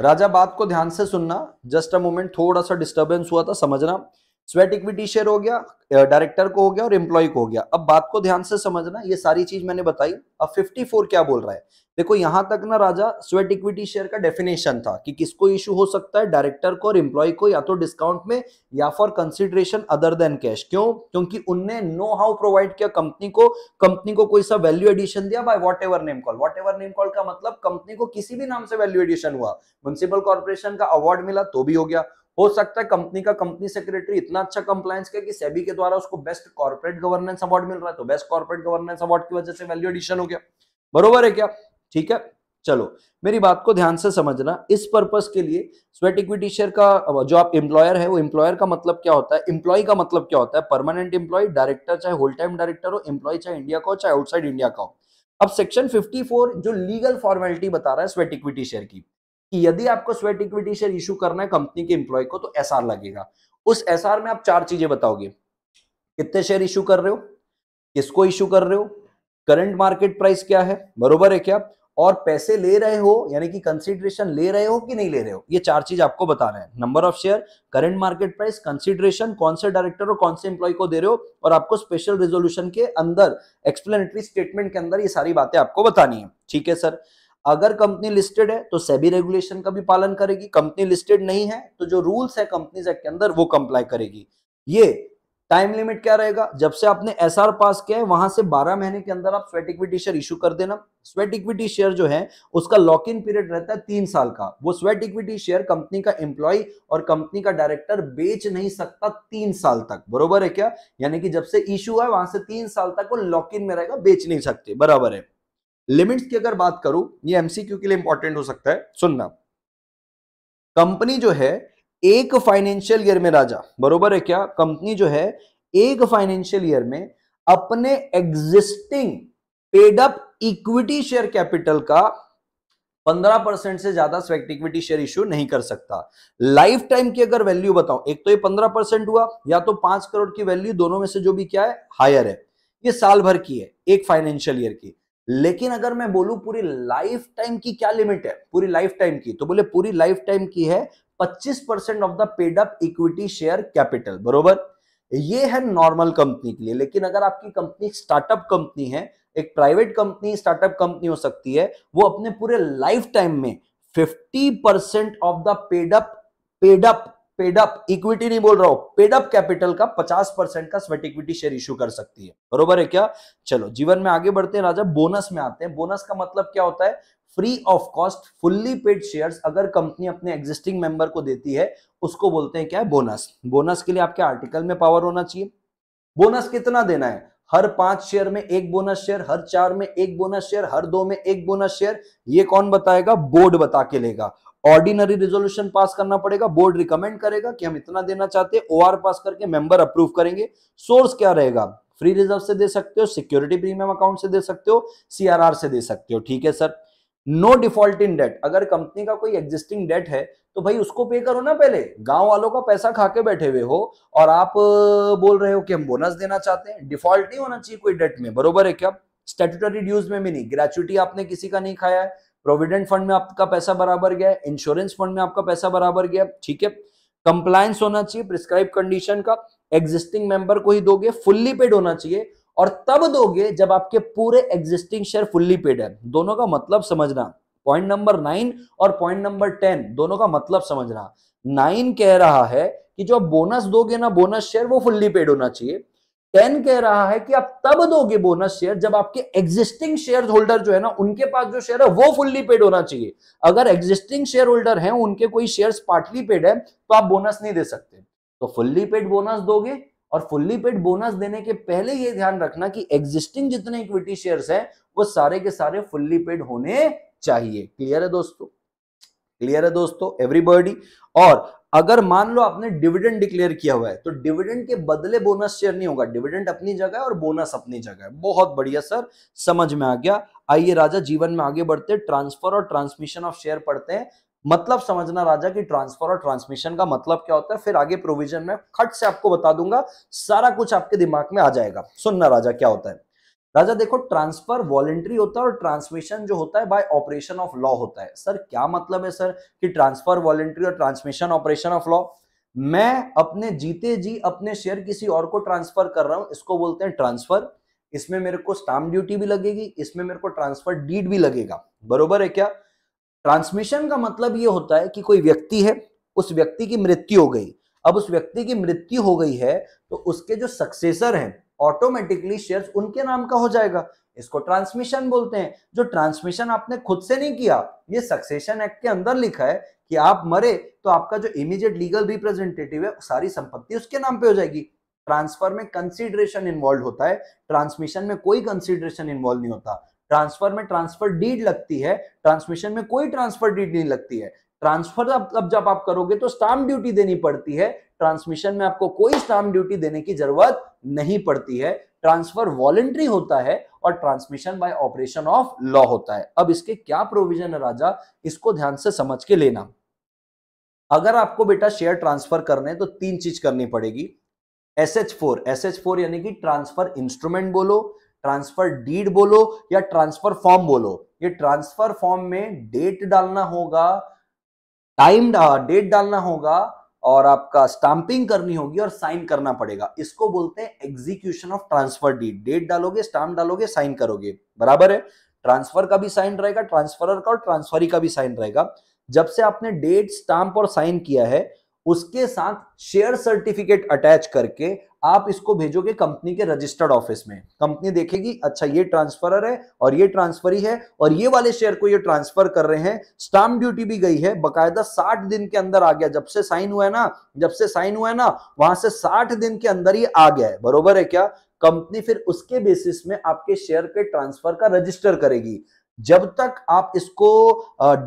राजा बात को ध्यान से सुनना जस्ट अ मोमेंट थोड़ा सा डिस्टर्बेंस हुआ था समझना स्वेट इक्विटी शेयर हो गया डायरेक्टर को हो गया और एम्प्लॉय को हो गया अब बात को ध्यान से समझना ये सारी चीज मैंने बताई अब 54 क्या बोल रहा है देखो यहां तक ना राजा स्वेट इक्विटी शेयर का डेफिनेशन था कि किसको इश्यू हो सकता है डायरेक्टर को और एम्प्लॉय को या तो डिस्काउंट में या for consideration other than cash क्यों क्योंकि उनने नो हाउ प्रोवाइड किया कंपनी को कंपनी को कोई सा वैल्यू एडिशन दिया by whatever name call whatever name call का मतलब कंपनी को किसी भी नाम से वैल्यू एडिशन हुआ म्युनिसिपल कॉर्पोरेशन का अवार्ड मिला तो भी हो गया हो सकता है कंपनी का कंपनी सेक्रेटरी इतना अच्छा कंप्लायंस किया कि सेबी के द्वारा उसको बेस्ट कॉर्पोरेट गवर्नेंस अवार्ड मिल रहा है तो बेस्ट कॉर्पोरेट गवर्नेंस अवार्ड की वजह से वैल्यू एडिशन हो गया बरोबर है क्या ठीक है चलो मेरी बात को ध्यान से समझना इस पर्पस के लिए स्वेट इक्विटी शेयर का जो आप एम्प्लॉयर है वो एम्प्लॉयर का मतलब क्या होता है एम्प्लॉय का मतलब क्या होता है परमानेंट एम्प्लॉय डायरेक्टर चाहे होल टाइम डायरेक्टर हो एम्प्लॉय चाहे इंडिया का हो चाहे आउटसाइड इंडिया का हो अब सेक्शन 54 जो लीगल फॉर्मेलिटी बता रहा है स्वेट इक्विटी शेयर की कि यदि आपको स्वेट इक्विटी शेयर इशू करना है कंपनी के एम्प्लॉय को तो एस लगेगा उस एस में आप चार चीजें बताओगे कितने शेयर इशू कर रहे हो किसको इशू कर रहे हो करंट मार्केट प्राइस क्या है बरोबर है क्या और पैसे ले रहे हो यानी कि कंसिडरेशन ले रहे हो कि नहीं ले रहे हो ये चार चीज आपको बता रहे हैं number of share current market price consideration कौन से डायरेक्टर और कौन से एम्प्लॉय को दे रहे हो और आपको स्पेशल रेजोल्यूशन के अंदर एक्सप्लेनेटरी स्टेटमेंट के अंदर ये सारी बातें आपको बतानी है ठीक है सर अगर कंपनी लिस्टेड है तो सेबी रेगुलेशन का भी पालन करेगी कंपनी लिस्टेड नहीं है तो जो रूल्स है कंपनीज एक्ट के अंदर वो कंप्लाई करेगी ये टाइम लिमिट क्या रहेगा जब से आपने एसआर पास किया है वहां से 12 महीने के अंदर आप स्वेट इक्विटी शेयर इशू कर देना स्वेट इक्विटी शेयर जो है उसका लॉक इन पीरियड रहता है तीन साल का वो स्वेट इक्विटी शेयर कंपनी का एम्प्लॉय और कंपनी का डायरेक्टर बेच नहीं सकता तीन साल तक बरोबर है क्या यानी कि जब से इशू है वहां से तीन साल तक वो लॉक इन में रहेगा बेच नहीं सकते बराबर है लिमिट्स की अगर बात करूं ये एमसीक्यू के लिए इंपॉर्टेंट हो सकता है सुनना कंपनी जो है एक फाइनेंशियल ईयर में राजा बरोबर है क्या कंपनी जो है एक फाइनेंशियल ईयर में अपने existing paid up equity share capital का 15 परसेंट से ज्यादा स्वेक्ट इक्विटी शेयर इश्यू नहीं कर सकता लाइफ टाइम की अगर वैल्यू बताऊं एक तो ये 15 परसेंट हुआ या तो 5 करोड़ की वैल्यू दोनों में से जो भी क्या है हायर है ये साल भर की है एक फाइनेंशियल ईयर की लेकिन अगर मैं बोलूं पूरी लाइफ टाइम की क्या लिमिट है पूरी लाइफ टाइम की तो बोले पूरी लाइफ टाइम की है 25 percent of the paid up equity share capital बरोबर ये है नॉर्मल कंपनी के लिए लेकिन अगर आपकी कंपनी स्टार्टअप कंपनी है एक प्राइवेट कंपनी स्टार्टअप कंपनी हो सकती है वो अपने पूरे लाइफ टाइम में 50 percent of the paid up paid up paid up equity नहीं बोल रहा हूं पेडअप कैपिटल का 50 परसेंट का स्वेट इक्विटी शेयर इश्यू कर सकती है बरोबर है क्या चलो जीवन में आगे बढ़ते हैं राजा बोनस में आते हैं बोनस का मतलब क्या होता है free of cost fully paid share अगर कंपनी अपने एग्जिस्टिंग मेंबर को देती है उसको बोलते हैं क्या है बोनस बोनस के लिए आपके आर्टिकल में पावर होना चाहिए बोनस कितना देना है हर पांच शेयर में एक बोनस शेयर हर चार में एक बोनस शेयर हर दो में एक बोनस शेयर ये कौन बताएगा बोर्ड बता के लेगा ऑर्डिनरी रिजोल्यूशन पास करना पड़ेगा बोर्ड रिकमेंड करेगा कि हम इतना देना चाहते हैं ओआर पास करके मेंबर अप्रूव करेंगे सोर्स क्या रहेगा फ्री रिजर्व से दे सकते हो सिक्योरिटी प्रीमियम अकाउंट से दे सकते हो सीआरआर से दे सकते हो ठीक है sir no default in date अगर कंपनी का कोई एग्जिस्टिंग डेट है तो भाई उसको पे करो ना पहले गांव वालों का पैसा खा के बैठे हुए हो और आप बोल रहे हो कि हम बोनस देना चाहते हैं डिफॉल्ट नहीं होना चाहिए कोई डेट में बरोबर है क्या स्टेटरी ड्यूज में भी नहीं ग्रेचुटी आपने किसी का नहीं खाया है प्रोविडेंट फंड में आपका पैसा बराबर गया इंश्योरेंस फंड में आपका पैसा बराबर गया ठीक है कंप्लायंस होना चाहिए प्रिस्क्राइब कंडीशन का एग्जिस्टिंग मेंबर को ही दोगे फुल्ली पेड होना चाहिए और तब दोगे जब आपके पूरे एग्जिस्टिंग शेयर फुल्ली पेड है दोनों का मतलब समझना पॉइंट नंबर नाइन और पॉइंट नंबर टेन दोनों का मतलब समझना नाइन कह रहा है कि जो आप बोनस दोगे ना बोनस शेयर वो फुल्ली पेड होना चाहिए टेन कह रहा है कि आप तब दोगे बोनस शेयर जब आपके एग्जिस्टिंग शेयर होल्डर जो है ना उनके पास जो शेयर है वो फुल्ली पेड होना चाहिए अगर एग्जिस्टिंग शेयर होल्डर है उनके कोई शेयर पार्टली पेड है तो आप बोनस नहीं दे सकते तो फुल्ली पेड बोनस दोगे और फुल्ली पेड बोनस देने के पहले ये ध्यान रखना कि एग्जिस्टिंग जितने इक्विटी शेयर्स हैं वो सारे के सारे फुल्ली पेड होने चाहिए क्लियर है दोस्तों क्लियर है दोस्तों एवरीबॉडी और अगर मान लो आपने डिविडेंड डिक्लेयर किया हुआ है तो डिविडेंड के बदले बोनस शेयर नहीं होगा डिविडेंड अपनी जगह है और बोनस अपनी जगह है बहुत बढ़िया सर समझ में आ गया आइए राजा जीवन में आगे बढ़ते हैं ट्रांसफर और ट्रांसमिशन ऑफ शेयर पढ़ते हैं मतलब समझना राजा कि ट्रांसफर और ट्रांसमिशन का मतलब क्या होता है फिर आगे प्रोविजन में खट से आपको बता दूंगा सारा कुछ आपके दिमाग में आ जाएगा सुनना राजा क्या होता है राजा देखो ट्रांसफर वॉलेंट्री होता है और ट्रांसमिशन जो होता है बाय ऑपरेशन ऑफ लॉ होता है सर क्या मतलब है सर कि ट्रांसफर वॉलेंट्री और ट्रांसमिशन ऑपरेशन ऑफ लॉ मैं अपने जीते जी अपने शेयर किसी और को ट्रांसफर कर रहा हूं इसको बोलते हैं ट्रांसफर इसमें मेरे को स्टाम्प ड्यूटी भी लगेगी इसमें मेरे को ट्रांसफर डीड भी लगेगा बरोबर है क्या ट्रांसमिशन का मतलब ये होता है कि कोई व्यक्ति है उस व्यक्ति की मृत्यु हो गई अब उस व्यक्ति की मृत्यु हो गई है तो उसके जो सक्सेसर हैं ऑटोमेटिकली शेयर उनके नाम का हो जाएगा इसको ट्रांसमिशन बोलते हैं जो ट्रांसमिशन आपने खुद से नहीं किया ये सक्सेशन एक्ट के अंदर लिखा है कि आप मरे तो आपका जो इमीडिएट लीगल रिप्रेजेंटेटिव है सारी संपत्ति उसके नाम पे हो जाएगी ट्रांसफर में कंसिडरेशन इन्वॉल्व होता है ट्रांसमिशन में कोई कंसिडरेशन इन्वॉल्व नहीं होता ट्रांसफर में ट्रांसफर डीड लगती है ट्रांसमिशन में कोई ट्रांसफर डीड नहीं लगती है ट्रांसफर अब जब आप करोगे तो स्टाम्प ड्यूटी देनी पड़ती है ट्रांसमिशन में आपको कोई स्टाम्प ड्यूटी देने की जरूरत नहीं पड़ती है ट्रांसफर वॉलेंट्री होता है और transmission by operation of law होता है अब इसके क्या प्रोविजन है राजा इसको ध्यान से समझ के लेना अगर आपको बेटा शेयर ट्रांसफर करने तो तीन चीज करनी पड़ेगी S H four S H four यानी कि ट्रांसफर इंस्ट्रूमेंट बोलो ट्रांसफर डीड बोलो या ट्रांसफर फॉर्म बोलो ये ट्रांसफर फॉर्म में डेट डालना होगा टाइम डेट डालना होगा और आपका स्टाम्पिंग करनी होगी और साइन करना पड़ेगा इसको बोलते हैं execution of transfer deed date डालोगे स्टाम्प डालोगे साइन करोगे बराबर है ट्रांसफर का भी साइन रहेगा ट्रांसफरर का और ट्रांसफरी का भी साइन रहेगा जब से आपने डेट स्टाम्प और साइन किया है उसके साथ शेयर सर्टिफिकेट अटैच करके आप इसको भेजोगे कंपनी के रजिस्टर्ड ऑफिस में कंपनी देखेगी अच्छा ये ट्रांसफरर है और ये ट्रांसफर ही है और ये वाले शेयर को ये ट्रांसफर कर रहे हैं स्टाम्प ड्यूटी भी गई है बकायदा 60 दिन के अंदर आ गया जब से साइन हुआ है ना जब से साइन हुआ है ना वहां से 60 दिन के अंदर ये आ गया है बरोबर है क्या कंपनी फिर उसके बेसिस में आपके शेयर के ट्रांसफर का रजिस्टर करेगी जब तक आप इसको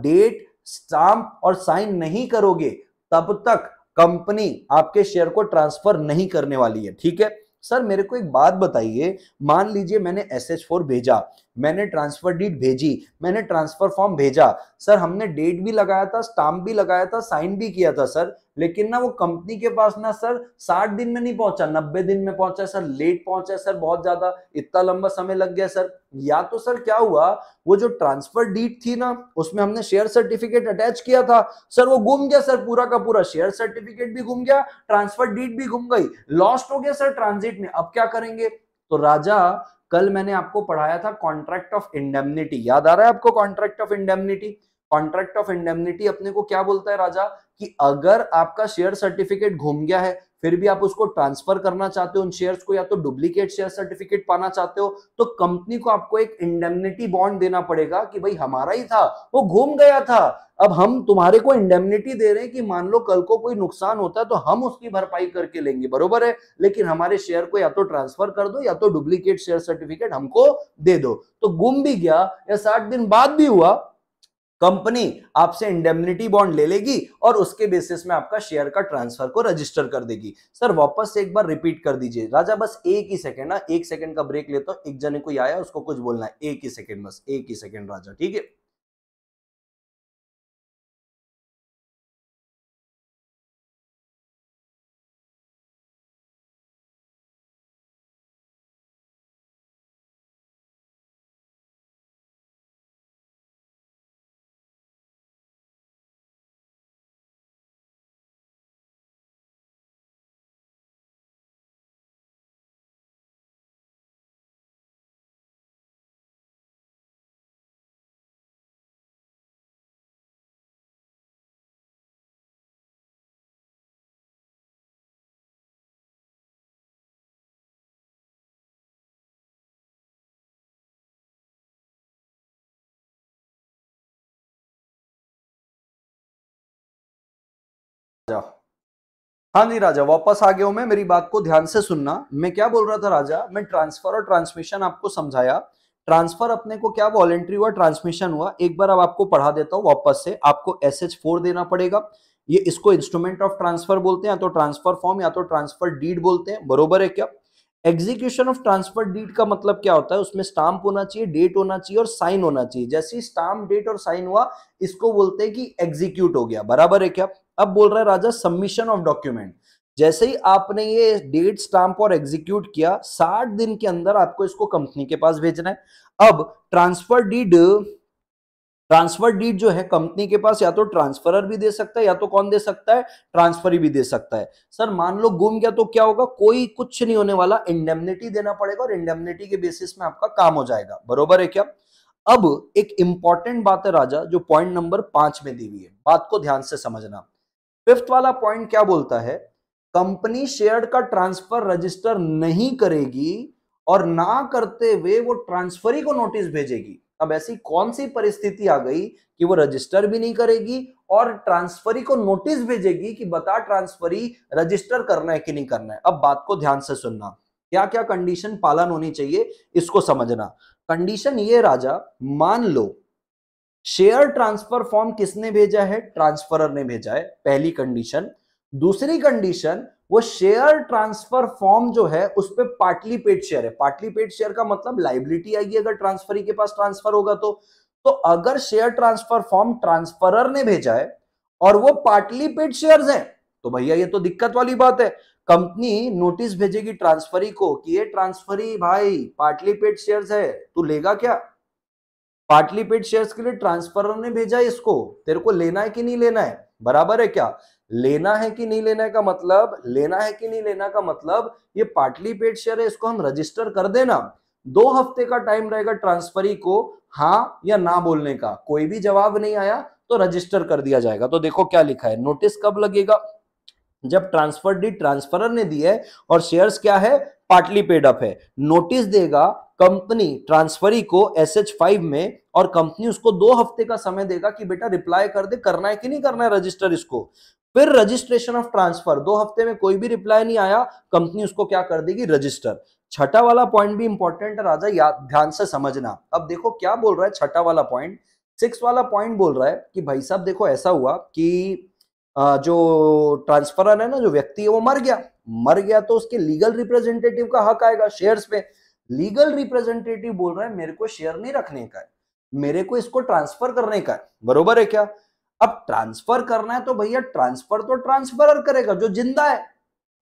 डेट स्टाम्प और साइन नहीं करोगे तब तक कंपनी आपके शेयर को ट्रांसफर नहीं करने वाली है ठीक है सर मेरे को एक बात बताइए मान लीजिए मैंने एस एच फोर भेजा मैंने ट्रांसफर डीट भेजी मैंने ट्रांसफर फॉर्म भेजा सर हमने डेट भी लगाया था स्टाम्प भी लगाया था साइन भी किया था सर लेकिन ना वो कंपनी के पास ना सर साठ दिन में नहीं पहुंचा नब्बे दिन में पहुंचा सर लेट पहुंचा सर बहुत ज्यादा इतना लंबा समय लग गया सर या तो सर क्या हुआ वो जो ट्रांसफर डीट थी ना उसमें हमने शेयर सर्टिफिकेट अटैच किया था सर वो गुम गया सर पूरा का पूरा शेयर सर्टिफिकेट भी घूम गया ट्रांसफर डीट भी घूम गई लॉस्ट हो गया सर ट्रांजिट में अब क्या करेंगे तो राजा कल मैंने आपको पढ़ाया था कॉन्ट्रैक्ट ऑफ इंडेमनिटी याद आ रहा है आपको contract of indemnity contract of indemnity अपने को क्या बोलता है राजा कि अगर आपका शेयर सर्टिफिकेट घूम गया है फिर भी आप उसको ट्रांसफर करना चाहते हो उन शेयर्स को या तो डुप्लीकेट शेयर सर्टिफिकेट पाना चाहते हो तो कंपनी को आपको एक इंडेमनिटी बॉन्ड देना पड़ेगा कि भाई हमारा ही था वो घूम गया था अब हम तुम्हारे को इंडेमनिटी दे रहे हैं कि मान लो कल को कोई नुकसान होता है तो हम उसकी भरपाई करके लेंगे बरोबर है लेकिन हमारे शेयर को या तो ट्रांसफर कर दो या तो डुप्लीकेट शेयर सर्टिफिकेट हमको दे दो तो गुम भी गया या साठ दिन बाद भी हुआ कंपनी आपसे इंडेमिनिटी बॉन्ड ले लेगी और उसके बेसिस में आपका शेयर का ट्रांसफर को रजिस्टर कर देगी सर वापस से एक बार रिपीट कर दीजिए राजा बस एक ही सेकेंड ना एक सेकेंड का ब्रेक लेता हूं एक जने को आया उसको कुछ बोलना है एक ही सेकेंड बस एक ही सेकेंड राजा ठीक है हाँ जी राजा वापस आ गया हूं मैं मेरी बात को ध्यान से सुनना मैं क्या बोल रहा था राजा मैं ट्रांसफर और ट्रांसमिशन आपको समझाया ट्रांसफर अपने को क्या वॉलेंट्री हुआ ट्रांसमिशन हुआ एक बार अब आपको पढ़ा देता हूँ वापस से आपको एस एच फोर देना पड़ेगा ये इसको इंस्ट्रूमेंट ऑफ ट्रांसफर बोलते हैं या तो ट्रांसफर फॉर्म या तो ट्रांसफर डीड बोलते हैं बरोबर है क्या एग्जीक्यूशन ऑफ ट्रांसफर डीड का मतलब क्या होता है उसमें स्टाम्प होना चाहिए डेट होना चाहिए और साइन होना चाहिए जैसे ही स्टाम्प डेट और साइन हुआ इसको बोलते हैं कि एग्जीक्यूट हो गया बराबर है क्या अब बोल रहा है राजा सबमिशन ऑफ डॉक्यूमेंट जैसे ही आपने ये डेट स्टाम्प और एग्जीक्यूट किया साठ दिन के अंदर आपको इसको कंपनी के पास भेजना है अब ट्रांसफर डीड ट्रांसफर डीड जो है कंपनी के पास या तो ट्रांसफरर भी दे सकता है या तो कौन दे सकता है ट्रांसफर भी दे सकता है सर मान लो गुम गया तो क्या होगा कोई कुछ नहीं होने वाला इंडेमनिटी देना पड़ेगा और इंडेमनिटी के बेसिस में आपका काम हो जाएगा बरोबर है क्या अब एक इंपॉर्टेंट बात है राजा जो पॉइंट नंबर पांच में दी हुई है बात को ध्यान से समझना फिफ्थ वाला पॉइंट क्या बोलता है कंपनी शेयर का ट्रांसफर रजिस्टर नहीं करेगी और ना करते हुए वो ट्रांसफर ही को नोटिस भेजेगी अब ऐसी कौन सी परिस्थिति आ गई कि वो रजिस्टर भी नहीं करेगी और ट्रांसफरी को नोटिस भेजेगी कि बता ट्रांसफरी रजिस्टर करना है कि नहीं करना है अब बात को ध्यान से सुनना क्या क्या कंडीशन पालन होनी चाहिए इसको समझना कंडीशन ये राजा मान लो शेयर ट्रांसफर फॉर्म किसने भेजा है ट्रांसफरर ने भेजा है पहली कंडीशन दूसरी कंडीशन वो शेयर ट्रांसफर फॉर्म जो है उस पर पार्टली पेड शेयर है पार्टली पेड शेयर का मतलब लाइबिलिटी आएगी अगर ट्रांसफरी के पास ट्रांसफर होगा तो तो अगर शेयर ट्रांसफर फॉर्म ट्रांसफरर ने भेजा है और वो पार्टली पेड शेयर्स हैं तो भैया ये तो दिक्कत वाली बात है कंपनी नोटिस भेजेगी ट्रांसफरी को कि ये ट्रांसफरी भाई पार्टली पेड शेयर्स है तू लेगा क्या पार्टली पेड शेयर्स के लिए ट्रांसफर ने भेजा इसको तेरे को लेना है कि नहीं लेना है बराबर है क्या लेना है कि नहीं लेना का मतलब लेना है कि नहीं लेना का मतलब ये पार्टली पेड शेयर है इसको हम रजिस्टर कर देना दो हफ्ते का टाइम रहेगा ट्रांसफरी को हाँ या ना बोलने का कोई भी जवाब नहीं आया तो रजिस्टर कर दिया जाएगा तो देखो क्या लिखा है नोटिस कब लगेगा जब ट्रांसफर डी ट्रांसफरर ने दी है और शेयर्स क्या है पार्टली पेड अप है नोटिस देगा कंपनी ट्रांसफरी को एस एच फाइव में और कंपनी उसको दो हफ्ते का समय देगा कि बेटा रिप्लाई कर दे करना है कि नहीं करना है रजिस्टर इसको फिर रजिस्ट्रेशन ऑफ ट्रांसफर दो हफ्ते में कोई भी रिप्लाई नहीं आया कंपनी उसको क्या कर देगी रजिस्टर छठा वाला पॉइंट भी इंपॉर्टेंट है राजा याद ध्यान से समझना अब देखो क्या बोल रहा है छठा वाला पॉइंट सिक्स वाला पॉइंट बोल रहा है कि भाई साहब देखो ऐसा हुआ कि जो ट्रांसफरर है ना जो व्यक्ति है वो मर गया मर गया तो उसके लीगल रिप्रेजेंटेटिव का हक आएगा शेयर्स पे लीगल रिप्रेजेंटेटिव बोल रहा है मेरे को शेयर नहीं रखने का है मेरे को इसको ट्रांसफर करने का है बरोबर है क्या अब ट्रांसफर करना है तो भैया ट्रांसफर तो ट्रांसफर करेगा जो जिंदा है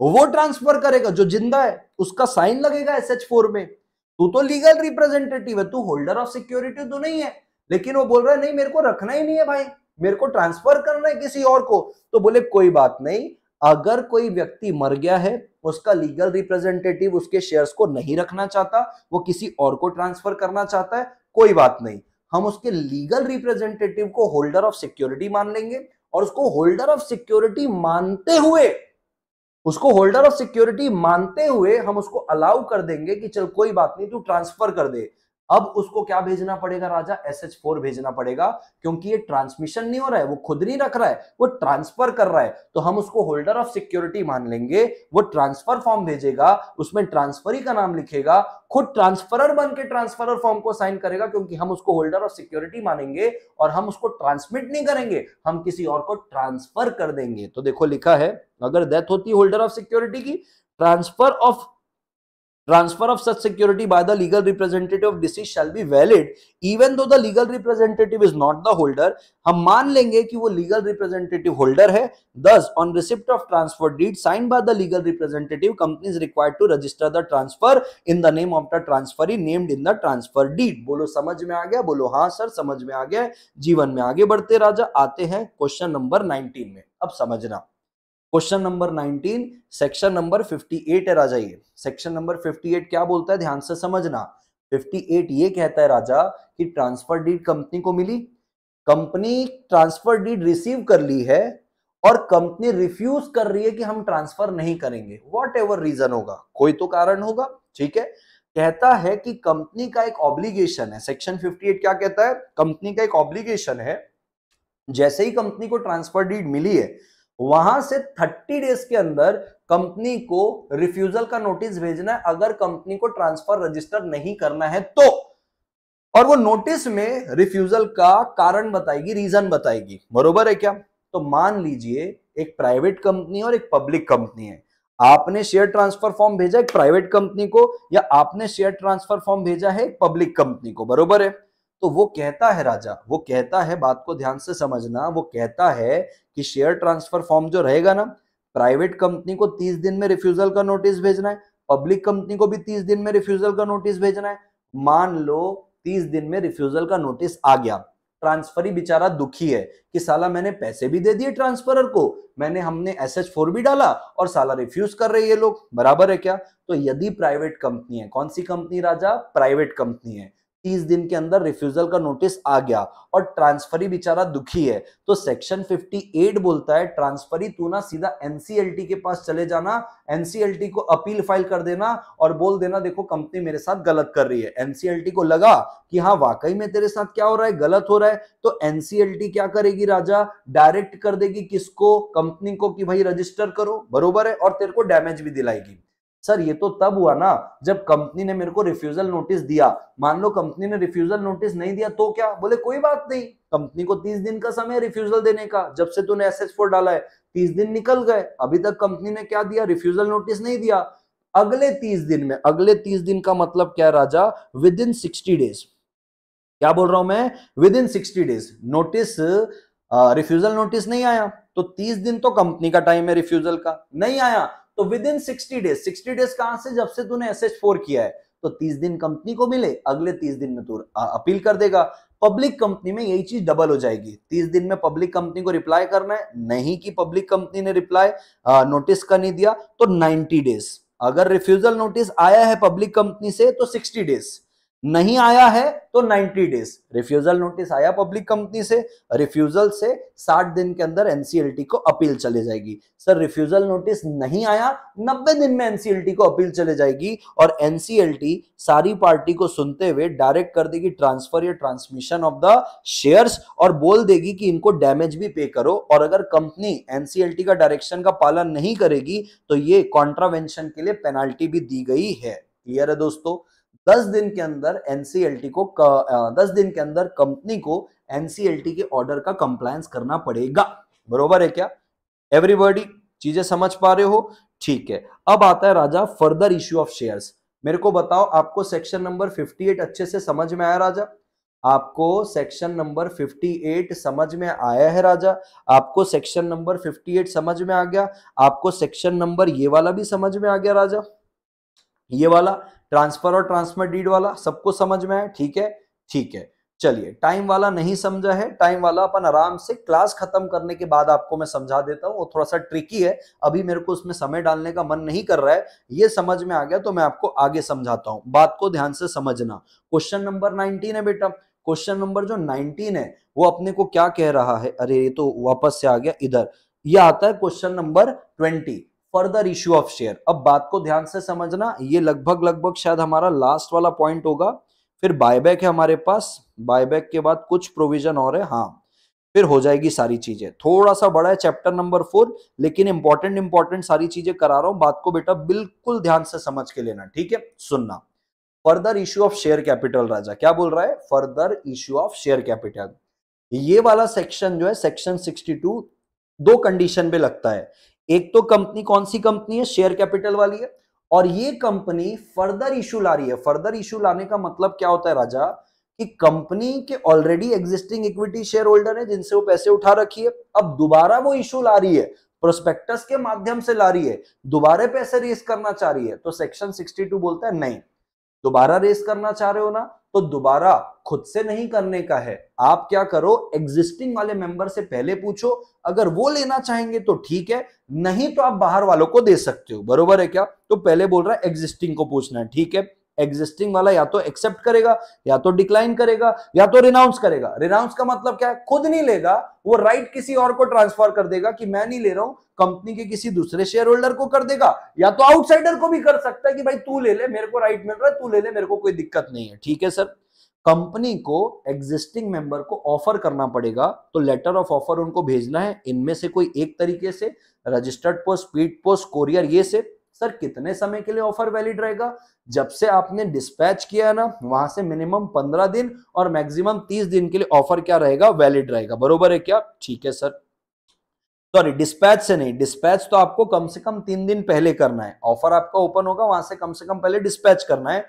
वो ट्रांसफर करेगा जो जिंदा है उसका साइन लगेगा एस एच फोर में तू तो लीगल रिप्रेजेंटेटिव है तू होल्डर ऑफ सिक्योरिटी तो नहीं है लेकिन वो बोल रहा है नहीं मेरे को रखना ही नहीं है भाई मेरे को ट्रांसफर करना है किसी और को तो बोले कोई बात नहीं अगर कोई व्यक्ति मर गया है उसका लीगल रिप्रेजेंटेटिव उसके शेयर्स को नहीं रखना चाहता वो किसी और को ट्रांसफर करना चाहता है कोई बात नहीं हम उसके लीगल रिप्रेजेंटेटिव को होल्डर ऑफ सिक्योरिटी मान लेंगे और उसको होल्डर ऑफ सिक्योरिटी मानते हुए उसको होल्डर ऑफ सिक्योरिटी मानते हुए हम उसको अलाउ कर देंगे कि चल कोई बात नहीं तू ट्रांसफर कर दे अब उसको क्या भेजना पड़ेगा राजा एस एच फोर भेजना पड़ेगा क्योंकि ये ट्रांसमिशन नहीं हो रहा है वो खुद नहीं रख रहा है वो ट्रांसफर कर रहा है तो हम उसको होल्डर ऑफ सिक्योरिटी मान लेंगे वो ट्रांसफर फॉर्म भेजेगा उसमें ट्रांसफरी का नाम लिखेगा खुद ट्रांसफरर बन के ट्रांसफरर फॉर्म को साइन करेगा क्योंकि हम उसको होल्डर ऑफ सिक्योरिटी मानेंगे और हम उसको ट्रांसमिट नहीं करेंगे हम किसी और को ट्रांसफर कर देंगे तो देखो लिखा है अगर डेथ होती होल्डर ऑफ सिक्योरिटी की transfer of transfer of such security by the legal representative of deceased shall be valid even though the legal representative is not the holder हम मान लेंगे कि वो legal representative holder है thus on receipt of transfer deed signed by the legal representative company is required to register the transfer in the name of the transferee named in the transfer deed बोलो समझ में आ गया बोलो हाँ sir समझ में आ गया जीवन में आगे बढ़ते राजा आते हैं क्वेश्चन नंबर 19 में अब समझना क्वेश्चन नंबर 19 सेक्शन नंबर 58 है राजा ये सेक्शन नंबर 58 क्या बोलता है ध्यान से समझना 58 ये कहता है राजा कि ट्रांसफर डीड कंपनी को मिली कंपनी ट्रांसफर डीड रिसीव कर ली है और कंपनी रिफ्यूज कर रही है कि हम ट्रांसफर नहीं करेंगे वॉट एवर रीजन होगा कोई तो कारण होगा ठीक है कहता है कि कंपनी का एक ऑब्लिगेशन है सेक्शन 58 क्या कहता है कंपनी का एक ऑब्लिगेशन है जैसे ही कंपनी को ट्रांसफर डीड मिली है वहां से 30 डेज के अंदर कंपनी को रिफ्यूजल का नोटिस भेजना है अगर कंपनी को ट्रांसफर रजिस्टर नहीं करना है तो और वो नोटिस में रिफ्यूजल का कारण बताएगी रीजन बताएगी बरोबर है क्या तो मान लीजिए एक प्राइवेट कंपनी और एक पब्लिक कंपनी है आपने शेयर ट्रांसफर फॉर्म भेजा एक प्राइवेट कंपनी को या आपने शेयर ट्रांसफर फॉर्म भेजा है पब्लिक कंपनी को बरोबर है तो वो कहता है राजा वो कहता है बात को ध्यान से समझना वो कहता है कि शेयर ट्रांसफर फॉर्म जो रहेगा ना प्राइवेट कंपनी को तीस दिन में रिफ्यूजल का नोटिस भेजना है पब्लिक कंपनी को भी तीस दिन में रिफ्यूजल का नोटिस भेजना है मान लो तीस दिन में रिफ्यूजल का नोटिस आ गया ट्रांसफर ही बेचारा दुखी है कि साला मैंने पैसे भी दे दिए ट्रांसफरर को मैंने हमने एस एच फोर भी डाला और साला रिफ्यूज कर रहे ये लोग बराबर है क्या तो यदि प्राइवेट कंपनी है कौन सी कंपनी राजा प्राइवेट कंपनी है तीस दिन के अंदर रिफ्यूजल का नोटिस आ गया और ट्रांसफरी बेचारा दुखी है तो सेक्शन 58 बोलता है ट्रांसफरी तू ना सीधा एनसीएलटी के पास चले जाना एनसीएलटी को अपील फाइल कर देना और बोल देना देखो कंपनी मेरे साथ गलत कर रही है एनसीएलटी को लगा कि हाँ वाकई में तेरे साथ क्या हो रहा है गलत हो रहा है तो एनसीएलटी क्या करेगी राजा डायरेक्ट कर देगी किसको कंपनी को कि भाई रजिस्टर करो बरोबर है और तेरे को डैमेज भी दिलाएगी सर ये तो तब हुआ ना जब कंपनी ने मेरे को रिफ्यूजल नोटिस दिया मान लो कंपनी ने रिफ्यूजल नोटिस नहीं दिया तो क्या बोले कोई बात नहीं कंपनी को तीस दिन का समय रिफ्यूजल देने का जब से तूने एस फोर डाला है तीस दिन निकल गए अभी तक कंपनी ने क्या दिया रिफ्यूजल नोटिस नहीं दिया अगले तीस दिन में अगले तीस दिन का मतलब क्या राजा विद इन सिक्सटी डेज क्या बोल रहा हूं मैं within sixty days notice refusal notice नहीं आया तो तीस दिन तो कंपनी का टाइम है रिफ्यूजल का नहीं आया तो within sixty days sixty days कहां से जब से तूने एस एच फोर किया है तो तीस दिन कंपनी को मिले अगले तीस दिन में तू अपील कर देगा पब्लिक कंपनी में यही चीज डबल हो जाएगी तीस दिन में पब्लिक कंपनी को रिप्लाई करना है नहीं कि पब्लिक कंपनी ने रिप्लाई नोटिस का नहीं दिया तो नाइनटी डेज अगर रिफ्यूजल नोटिस आया है पब्लिक कंपनी से तो सिक्सटी डेज नहीं आया है तो 90 डेज रिफ्यूजल नोटिस आया पब्लिक कंपनी से रिफ्यूजल से 60 दिन के अंदर एनसीएलटी को अपील चले जाएगी सर रिफ्यूजल नोटिस नहीं आया 90 दिन में एनसीएलटी को अपील चले जाएगी और एनसीएलटी सारी पार्टी को सुनते हुए डायरेक्ट कर देगी ट्रांसफर या ट्रांसमिशन ऑफ द शेयर्स और बोल देगी कि इनको डैमेज भी पे करो और अगर कंपनी एनसीएलटी का डायरेक्शन का पालन नहीं करेगी तो ये कॉन्ट्रावेंशन के लिए पेनाल्टी भी दी गई है क्लियर है दोस्तों दस दिन के अंदर एनसीएलटी को दस दिन के अंदर कंपनी को एनसीएलटी के ऑर्डर का कंप्लायंस करना पड़ेगा बरोबर है क्या एवरीबॉडी चीजें समझ पा रहे हो ठीक है अब आता है राजा फर्दर इश्यू ऑफ शेयर्स मेरे को बताओ आपको सेक्शन नंबर 58 अच्छे से समझ में आया राजा आपको सेक्शन नंबर 58 समझ में आया है राजा आपको सेक्शन नंबर 58 समझ में आ गया आपको सेक्शन नंबर ये वाला भी समझ में आ गया राजा ये वाला ट्रांसफर और ट्रांसफर डीड वाला सबको समझ में आए ठीक है ठीक है चलिए टाइम वाला नहीं समझा है टाइम वाला अपन आराम से क्लास खत्म करने के बाद आपको मैं समझा देता हूँ वो थोड़ा सा ट्रिकी है अभी मेरे को उसमें समय डालने का मन नहीं कर रहा है ये समझ में आ गया तो मैं आपको आगे समझाता हूँ बात को ध्यान से समझना क्वेश्चन नंबर नाइनटीन है बेटा क्वेश्चन नंबर जो नाइनटीन है वो अपने को क्या कह रहा है अरे ये तो वापस से आ गया इधर यह आता है question number twenty further issue of share अब बात को ध्यान से समझना ये लगभग लगभग शायद हमारा लास्ट वाला पॉइंट होगा फिर बायबैक है हमारे पास बायबैक के बाद कुछ प्रोविजन और है हाँ फिर हो जाएगी सारी चीजें थोड़ा सा बड़ा है चैप्टर नंबर फोर लेकिन इंपॉर्टेंट इंपॉर्टेंट सारी चीजें करा रहा हूं बात को बेटा बिल्कुल ध्यान से समझ के लेना ठीक है सुनना further issue of share capital राजा क्या बोल रहा है further issue of share capital ये वाला सेक्शन जो है सेक्शन 62 दो कंडीशन पे लगता है एक तो कंपनी कौन सी कंपनी है शेयर कैपिटल वाली है और ये कंपनी फर्दर इशू ला रही है फर्दर इशू लाने का मतलब क्या होता है राजा कि कंपनी के already existing equity share holder है जिनसे वो पैसे उठा रखी है अब दोबारा वो इशू ला रही है प्रोस्पेक्टस के माध्यम से ला रही है दोबारा पैसे रेस करना चाह रही है तो सेक्शन 62 बोलता है नहीं दोबारा रेस करना चाह रहे हो ना तो दोबारा खुद से नहीं करने का है आप क्या करो एग्जिस्टिंग वाले मेंबर से पहले पूछो अगर वो लेना चाहेंगे तो ठीक है नहीं तो आप बाहर वालों को दे सकते हो बरोबर है क्या तो पहले बोल रहा है एग्जिस्टिंग को पूछना है ठीक है एग्जिस्टिंग वाला या तो एक्सेप्ट करेगा या तो डिक्लाइन करेगा या तो रिनाउंस करेगा रिनाउंस का मतलब क्या है खुद नहीं लेगा वो राइट right किसी और को ट्रांसफर कर देगा कि मैं नहीं ले रहा हूं कंपनी के किसी दूसरे शेयर होल्डर को कर देगा या तो आउटसाइडर को भी कर सकता है कि भाई तू ले ले मेरे को राइट मिल रहा है तू ले ले मेरे को कोई दिक्कत नहीं है ठीक है सर कंपनी को एग्जिस्टिंग मेंबर को ऑफर करना पड़ेगा तो लेटर ऑफ ऑफर उनको भेजना है इनमें से कोई एक तरीके से registered post speed post courier ये से सर कितने समय के लिए ऑफर वैलिड रहेगा जब से आपने डिस्पैच किया ना वहां से मिनिमम पंद्रह दिन और मैक्सिमम तीस दिन के लिए ऑफर क्या रहेगा वैलिड रहेगा बरोबर है क्या ठीक है सर सॉरी डिस्पैच से नहीं डिस्पैच तो आपको कम से कम तीन दिन पहले करना है ऑफर आपका ओपन होगा वहां से कम से कम पहले डिस्पैच करना है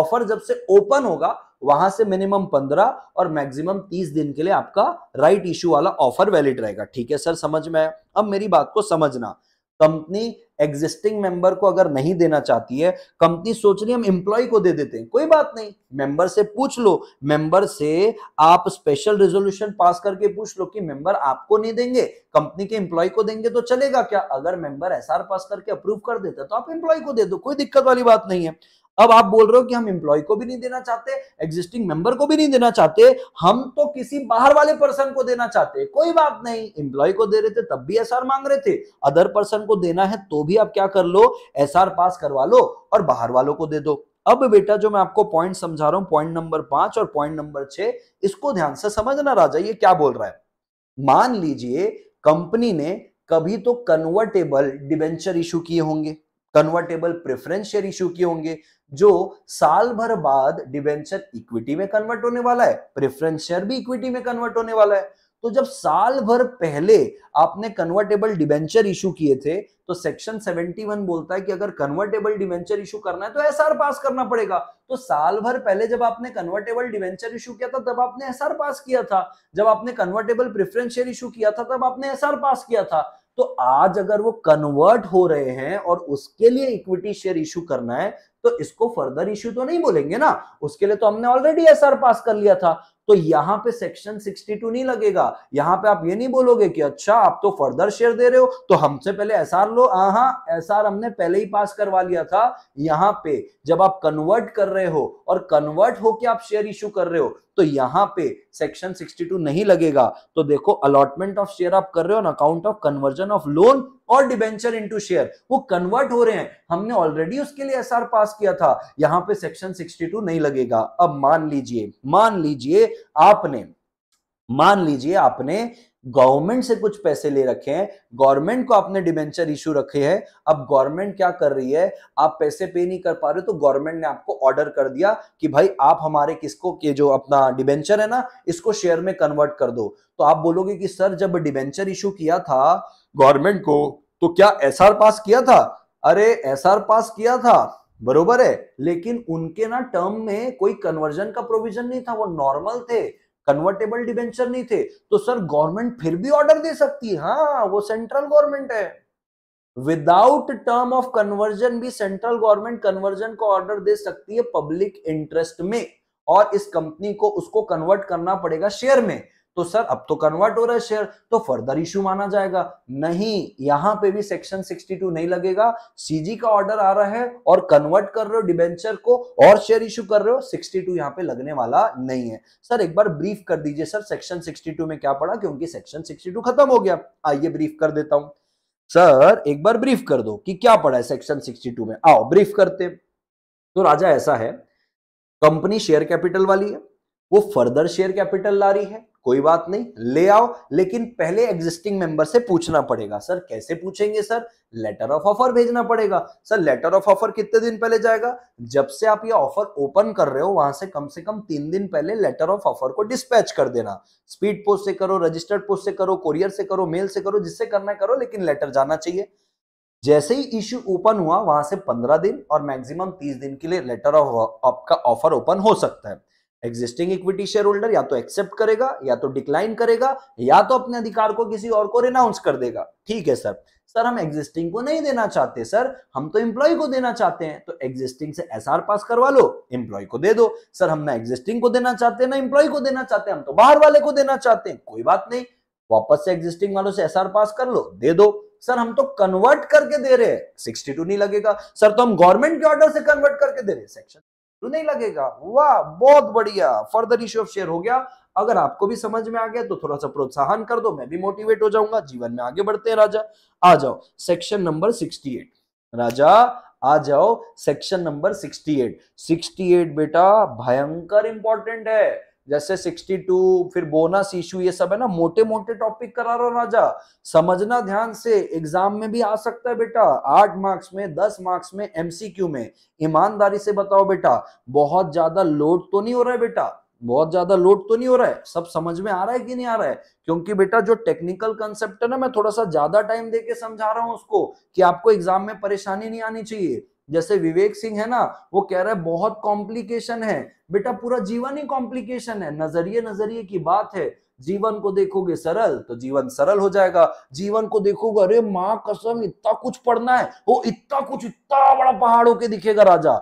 ऑफर जब से ओपन होगा वहां से मिनिमम पंद्रह और मैक्सिमम तीस दिन के लिए आपका राइट इश्यू वाला ऑफर वैलिड रहेगा ठीक है सर समझ में आया अब मेरी बात को समझना कंपनी एग्जिस्टिंग मेंबर को अगर नहीं देना चाहती है कंपनी सोच रही हम एम्प्लॉय को दे देते हैं कोई बात नहीं मेंबर से पूछ लो मेंबर से आप स्पेशल रेजोल्यूशन पास करके पूछ लो कि मेंबर आपको नहीं देंगे कंपनी के एम्प्लॉय को देंगे तो चलेगा क्या अगर मेंबर एसआर पास करके अप्रूव कर देता तो आप एम्प्लॉय को दे दो कोई दिक्कत वाली बात नहीं है अब आप बोल रहे हो कि हम इंप्लॉय को भी नहीं देना चाहते एग्जिस्टिंग मेंबर को भी नहीं देना चाहते हम तो किसी बाहर वाले पर्सन को देना चाहते कोई बात नहीं इंप्लॉय को दे रहे थे तब भी एस मांग रहे थे अदर पर्सन को देना है तो भी आप क्या कर लो एस पास करवा लो और बाहर वालों को दे दो अब बेटा जो मैं आपको पॉइंट समझा रहा हूं पॉइंट नंबर पांच और पॉइंट नंबर छह इसको ध्यान से समझना राजा ये क्या बोल रहा है मान लीजिए कंपनी ने कभी तो कन्वर्टेबल डिबेंचर इशू किए होंगे कन्वर्टेबल प्रेफरेंस शेयर इशू किए होंगे जो साल भर बाद डिबेंचर इक्विटी में कन्वर्ट होने वाला है प्रेफरेंस शेयर भी इक्विटी में कन्वर्ट होने वाला है तो जब साल भर पहले आपने कन्वर्टेबल डिबेंचर इशू किए थे तो सेक्शन 71 बोलता है कि अगर कन्वर्टेबल डिबेंचर इशू करना है तो एसआर पास करना पड़ेगा तो साल भर पहले जब आपने कन्वर्टेबल डिबेंचर इशू किया था तब आपने एसआर पास किया था जब आपने कन्वर्टेबल प्रिफरेंस शेयर इशू किया था तब आपने एसआर पास किया था तो आज अगर वो कन्वर्ट हो रहे हैं और उसके लिए इक्विटी शेयर इशू करना है तो इसको फर्दर इश्यू तो नहीं बोलेंगे ना उसके लिए तो हमने ऑलरेडी एस पास कर लिया था तो यहाँ पे सेक्शन 62 नहीं लगेगा यहाँ पे आप ये नहीं बोलोगे कि अच्छा आप तो फर्दर शेयर दे रहे हो तो हमसे पहले आर लो हाँ आर हमने पहले ही पास करवा लिया था यहाँ पे जब आप कन्वर्ट कर रहे हो और कन्वर्ट होके आप शेयर इश्यू कर रहे हो तो यहां पे सेक्शन 62 नहीं लगेगा तो देखो अलॉटमेंट ऑफ शेयर आप कर रहे हो ना account of conversion of loan और डिबेंचर इनटू शेयर वो कन्वर्ट हो रहे हैं हमने ऑलरेडी उसके लिए एसआर पास किया था यहां पे सेक्शन 62 नहीं लगेगा अब मान लीजिए मान लीजिए आपने मान लीजिए आपने गवर्नमेंट से कुछ पैसे ले रखे हैं गवर्नमेंट को आपने डिबेंचर इशू रखे हैं अब गवर्नमेंट क्या कर रही है आप पैसे पे नहीं कर पा रहे तो गवर्नमेंट ने आपको ऑर्डर कर दिया कि भाई आप हमारे किसको के जो अपना डिबेंचर है ना इसको शेयर में कन्वर्ट कर दो तो आप बोलोगे कि सर जब डिबेंचर इशू किया था गवर्नमेंट को तो क्या एस पास किया था अरे एस पास किया था बरोबर है लेकिन उनके ना टर्म में कोई कन्वर्जन का प्रोविजन नहीं था वो नॉर्मल थे कन्वर्टेबल डिबेंचर नहीं थे तो सर गवर्नमेंट फिर भी ऑर्डर दे सकती है हाँ वो सेंट्रल गवर्नमेंट है विदाउट टर्म ऑफ कन्वर्जन भी सेंट्रल गवर्नमेंट कन्वर्जन को ऑर्डर दे सकती है पब्लिक इंटरेस्ट में और इस कंपनी को उसको कन्वर्ट करना पड़ेगा शेयर में तो सर अब तो कन्वर्ट हो रहा है शेयर तो फर्दर इश्यू माना जाएगा नहीं यहां पे भी सेक्शन 62 नहीं लगेगा सीजी का ऑर्डर आ रहा है और कन्वर्ट कर रहे हो डिबेंचर को और शेयर इश्यू कर रहे हो 62 यहां पे लगने वाला नहीं है सर एक बार ब्रीफ कर दीजिए सर सेक्शन 62 में क्या पड़ा क्योंकि सेक्शन सिक्सटी खत्म हो गया आइए ब्रीफ कर देता हूं सर एक बार ब्रीफ कर दो कि क्या पड़ा है सेक्शन 62 में आओ ब्रीफ करते तो राजा ऐसा है कंपनी शेयर कैपिटल वाली है वो फर्दर शेयर कैपिटल ला रही है कोई बात नहीं ले आओ लेकिन पहले एग्जिस्टिंग मेंबर से पूछना पड़ेगा सर कैसे पूछेंगे सर लेटर ऑफ ऑफर भेजना पड़ेगा सर लेटर ऑफ ऑफर कितने दिन पहले जाएगा जब से आप ये ऑफर ओपन कर रहे हो वहां से कम से कम तीन दिन पहले लेटर ऑफ ऑफर को डिस्पैच कर देना स्पीड पोस्ट से करो रजिस्टर्ड पोस्ट से करो कोरियर से करो मेल से करो जिससे करना करो लेकिन लेटर जाना चाहिए जैसे ही इश्यू ओपन हुआ वहां से पंद्रह दिन और मैक्सिमम तीस दिन के लिए लेटर ऑफ आपका ऑफर ओपन हो सकता है एग्जिस्टिंग इक्विटी शेयर होल्डर या तो एक्सेप्ट करेगा या तो डिक्लाइन करेगा या तो अपने अधिकार को किसी और को रिनाउंस कर देगा ठीक है सर सर हम एग्जिस्टिंग को नहीं देना चाहते सर हम तो इंप्लॉय को देना चाहते हैं तो एग्जिस्टिंग से एस पास करवा लो इंप्लॉय को दे दो सर हम ना एग्जिस्टिंग को देना चाहते हैं ना इंप्लॉय को देना चाहते हैं हम तो बाहर वाले को देना चाहते हैं कोई बात नहीं वापस से एग्जिस्टिंग वालों से एस पास कर लो दे दो सर हम तो कन्वर्ट करके दे रहे हैं सिक्सटी नहीं लगेगा सर तो हम गवर्नमेंट के ऑर्डर से कन्वर्ट करके दे रहे हैं सेक्शन नहीं लगेगा वाह बहुत बढ़िया फर्दर इश्यू ऑफ शेयर हो गया अगर आपको भी समझ में आ गया तो थोड़ा सा प्रोत्साहन कर दो मैं भी मोटिवेट हो जाऊंगा जीवन में आगे बढ़ते हैं राजा आ जाओ सेक्शन नंबर 68 राजा आ जाओ सेक्शन नंबर 68 68 बेटा भयंकर इंपॉर्टेंट है जैसे 62 फिर बोनस इश्यू ये सब है ना मोटे मोटे टॉपिक करा रहा राजा समझना ध्यान से एग्जाम में भी आ सकता है बेटा आठ मार्क्स में दस मार्क्स में एमसीक्यू में ईमानदारी से बताओ बेटा बहुत ज्यादा लोड तो नहीं हो रहा है बेटा बहुत ज्यादा लोड तो नहीं हो रहा है सब समझ में आ रहा है कि नहीं आ रहा है क्योंकि बेटा जो टेक्निकल कंसेप्ट है ना मैं थोड़ा सा ज्यादा टाइम देके समझा रहा हूँ उसको कि आपको एग्जाम में परेशानी नहीं आनी चाहिए जैसे विवेक सिंह है ना वो कह रहा है बहुत कॉम्प्लिकेशन है बेटा पूरा जीवन ही कॉम्प्लिकेशन है नजरिए नजरिए की बात है जीवन को देखोगे सरल तो जीवन सरल हो जाएगा जीवन को देखोगे अरे माँ कसम इतना कुछ पढ़ना है वो इतना कुछ इतना बड़ा पहाड़ के दिखेगा राजा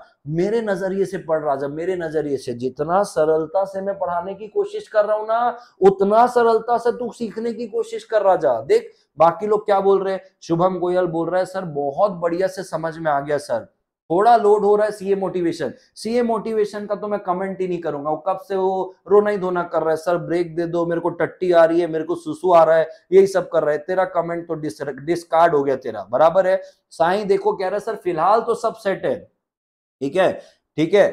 मेरे नजरिए से पढ़ राजा मेरे नजरिए से जितना सरलता से मैं पढ़ाने की कोशिश कर रहा हूं ना उतना सरलता से तू सीखने की कोशिश कर राजा देख बाकी लोग क्या बोल रहे हैं शुभम गोयल बोल रहा है सर बहुत बढ़िया से समझ में आ गया सर थोड़ा लोड हो रहा है सीए मोटिवेशन सीए मोटिवेशन का तो मैं कमेंट ही नहीं करूंगा वो कब से वो रोना ही धोना कर रहा है सर ब्रेक दे दो मेरे को टट्टी आ रही है मेरे को सुसु आ रहा है यही सब कर रहा है तेरा कमेंट तो डिस्कार्ड हो गया तेरा बराबर है साई देखो कह रहा है सर फिलहाल तो सब सेट है ठीक है ठीक है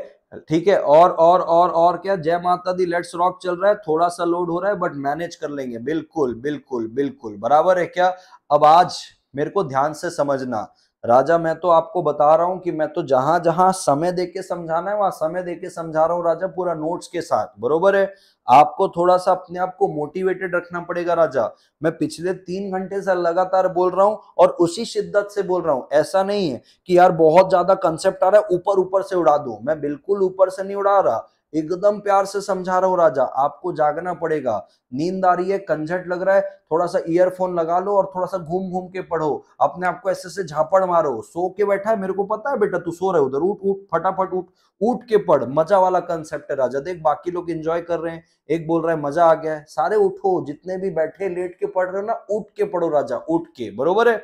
ठीक है और और और और क्या जय माता दी लेट्स रॉक चल रहा है थोड़ा सा लोड हो रहा है बट मैनेज कर लेंगे बिल्कुल बिल्कुल बिल्कुल बराबर है क्या अब आज मेरे को ध्यान से समझना राजा मैं तो आपको बता रहा हूं कि मैं तो जहां जहां समय देके समझाना है वहां समय देके समझा रहा हूं राजा पूरा नोट्स के साथ बरोबर है आपको थोड़ा सा अपने आप को मोटिवेटेड रखना पड़ेगा राजा मैं पिछले तीन घंटे से लगातार बोल रहा हूं और उसी शिद्दत से बोल रहा हूं ऐसा नहीं है कि यार बहुत ज्यादा कंसेप्ट आ रहा है ऊपर ऊपर से उड़ा दू मैं बिल्कुल ऊपर से नहीं उड़ा रहा एकदम प्यार से समझा रहा हूँ राजा आपको जागना पड़ेगा नींद आ रही है कंझट लग रहा है थोड़ा सा ईयरफोन लगा लो और थोड़ा सा घूम घूम के पढ़ो अपने आप को ऐसे झापड़ मारो सो के बैठा है मेरे को पता है बेटा तू सो रहे उधर उठ उठ फटाफट उठ उठ के पढ़ मजा वाला कंसेप्ट है राजा देख बाकी लोग एंजॉय कर रहे हैं एक बोल रहा है मजा आ गया है सारे उठो जितने भी बैठे लेट के पढ़ रहे हो ना उठ के पढ़ो राजा उठ के बरोबर है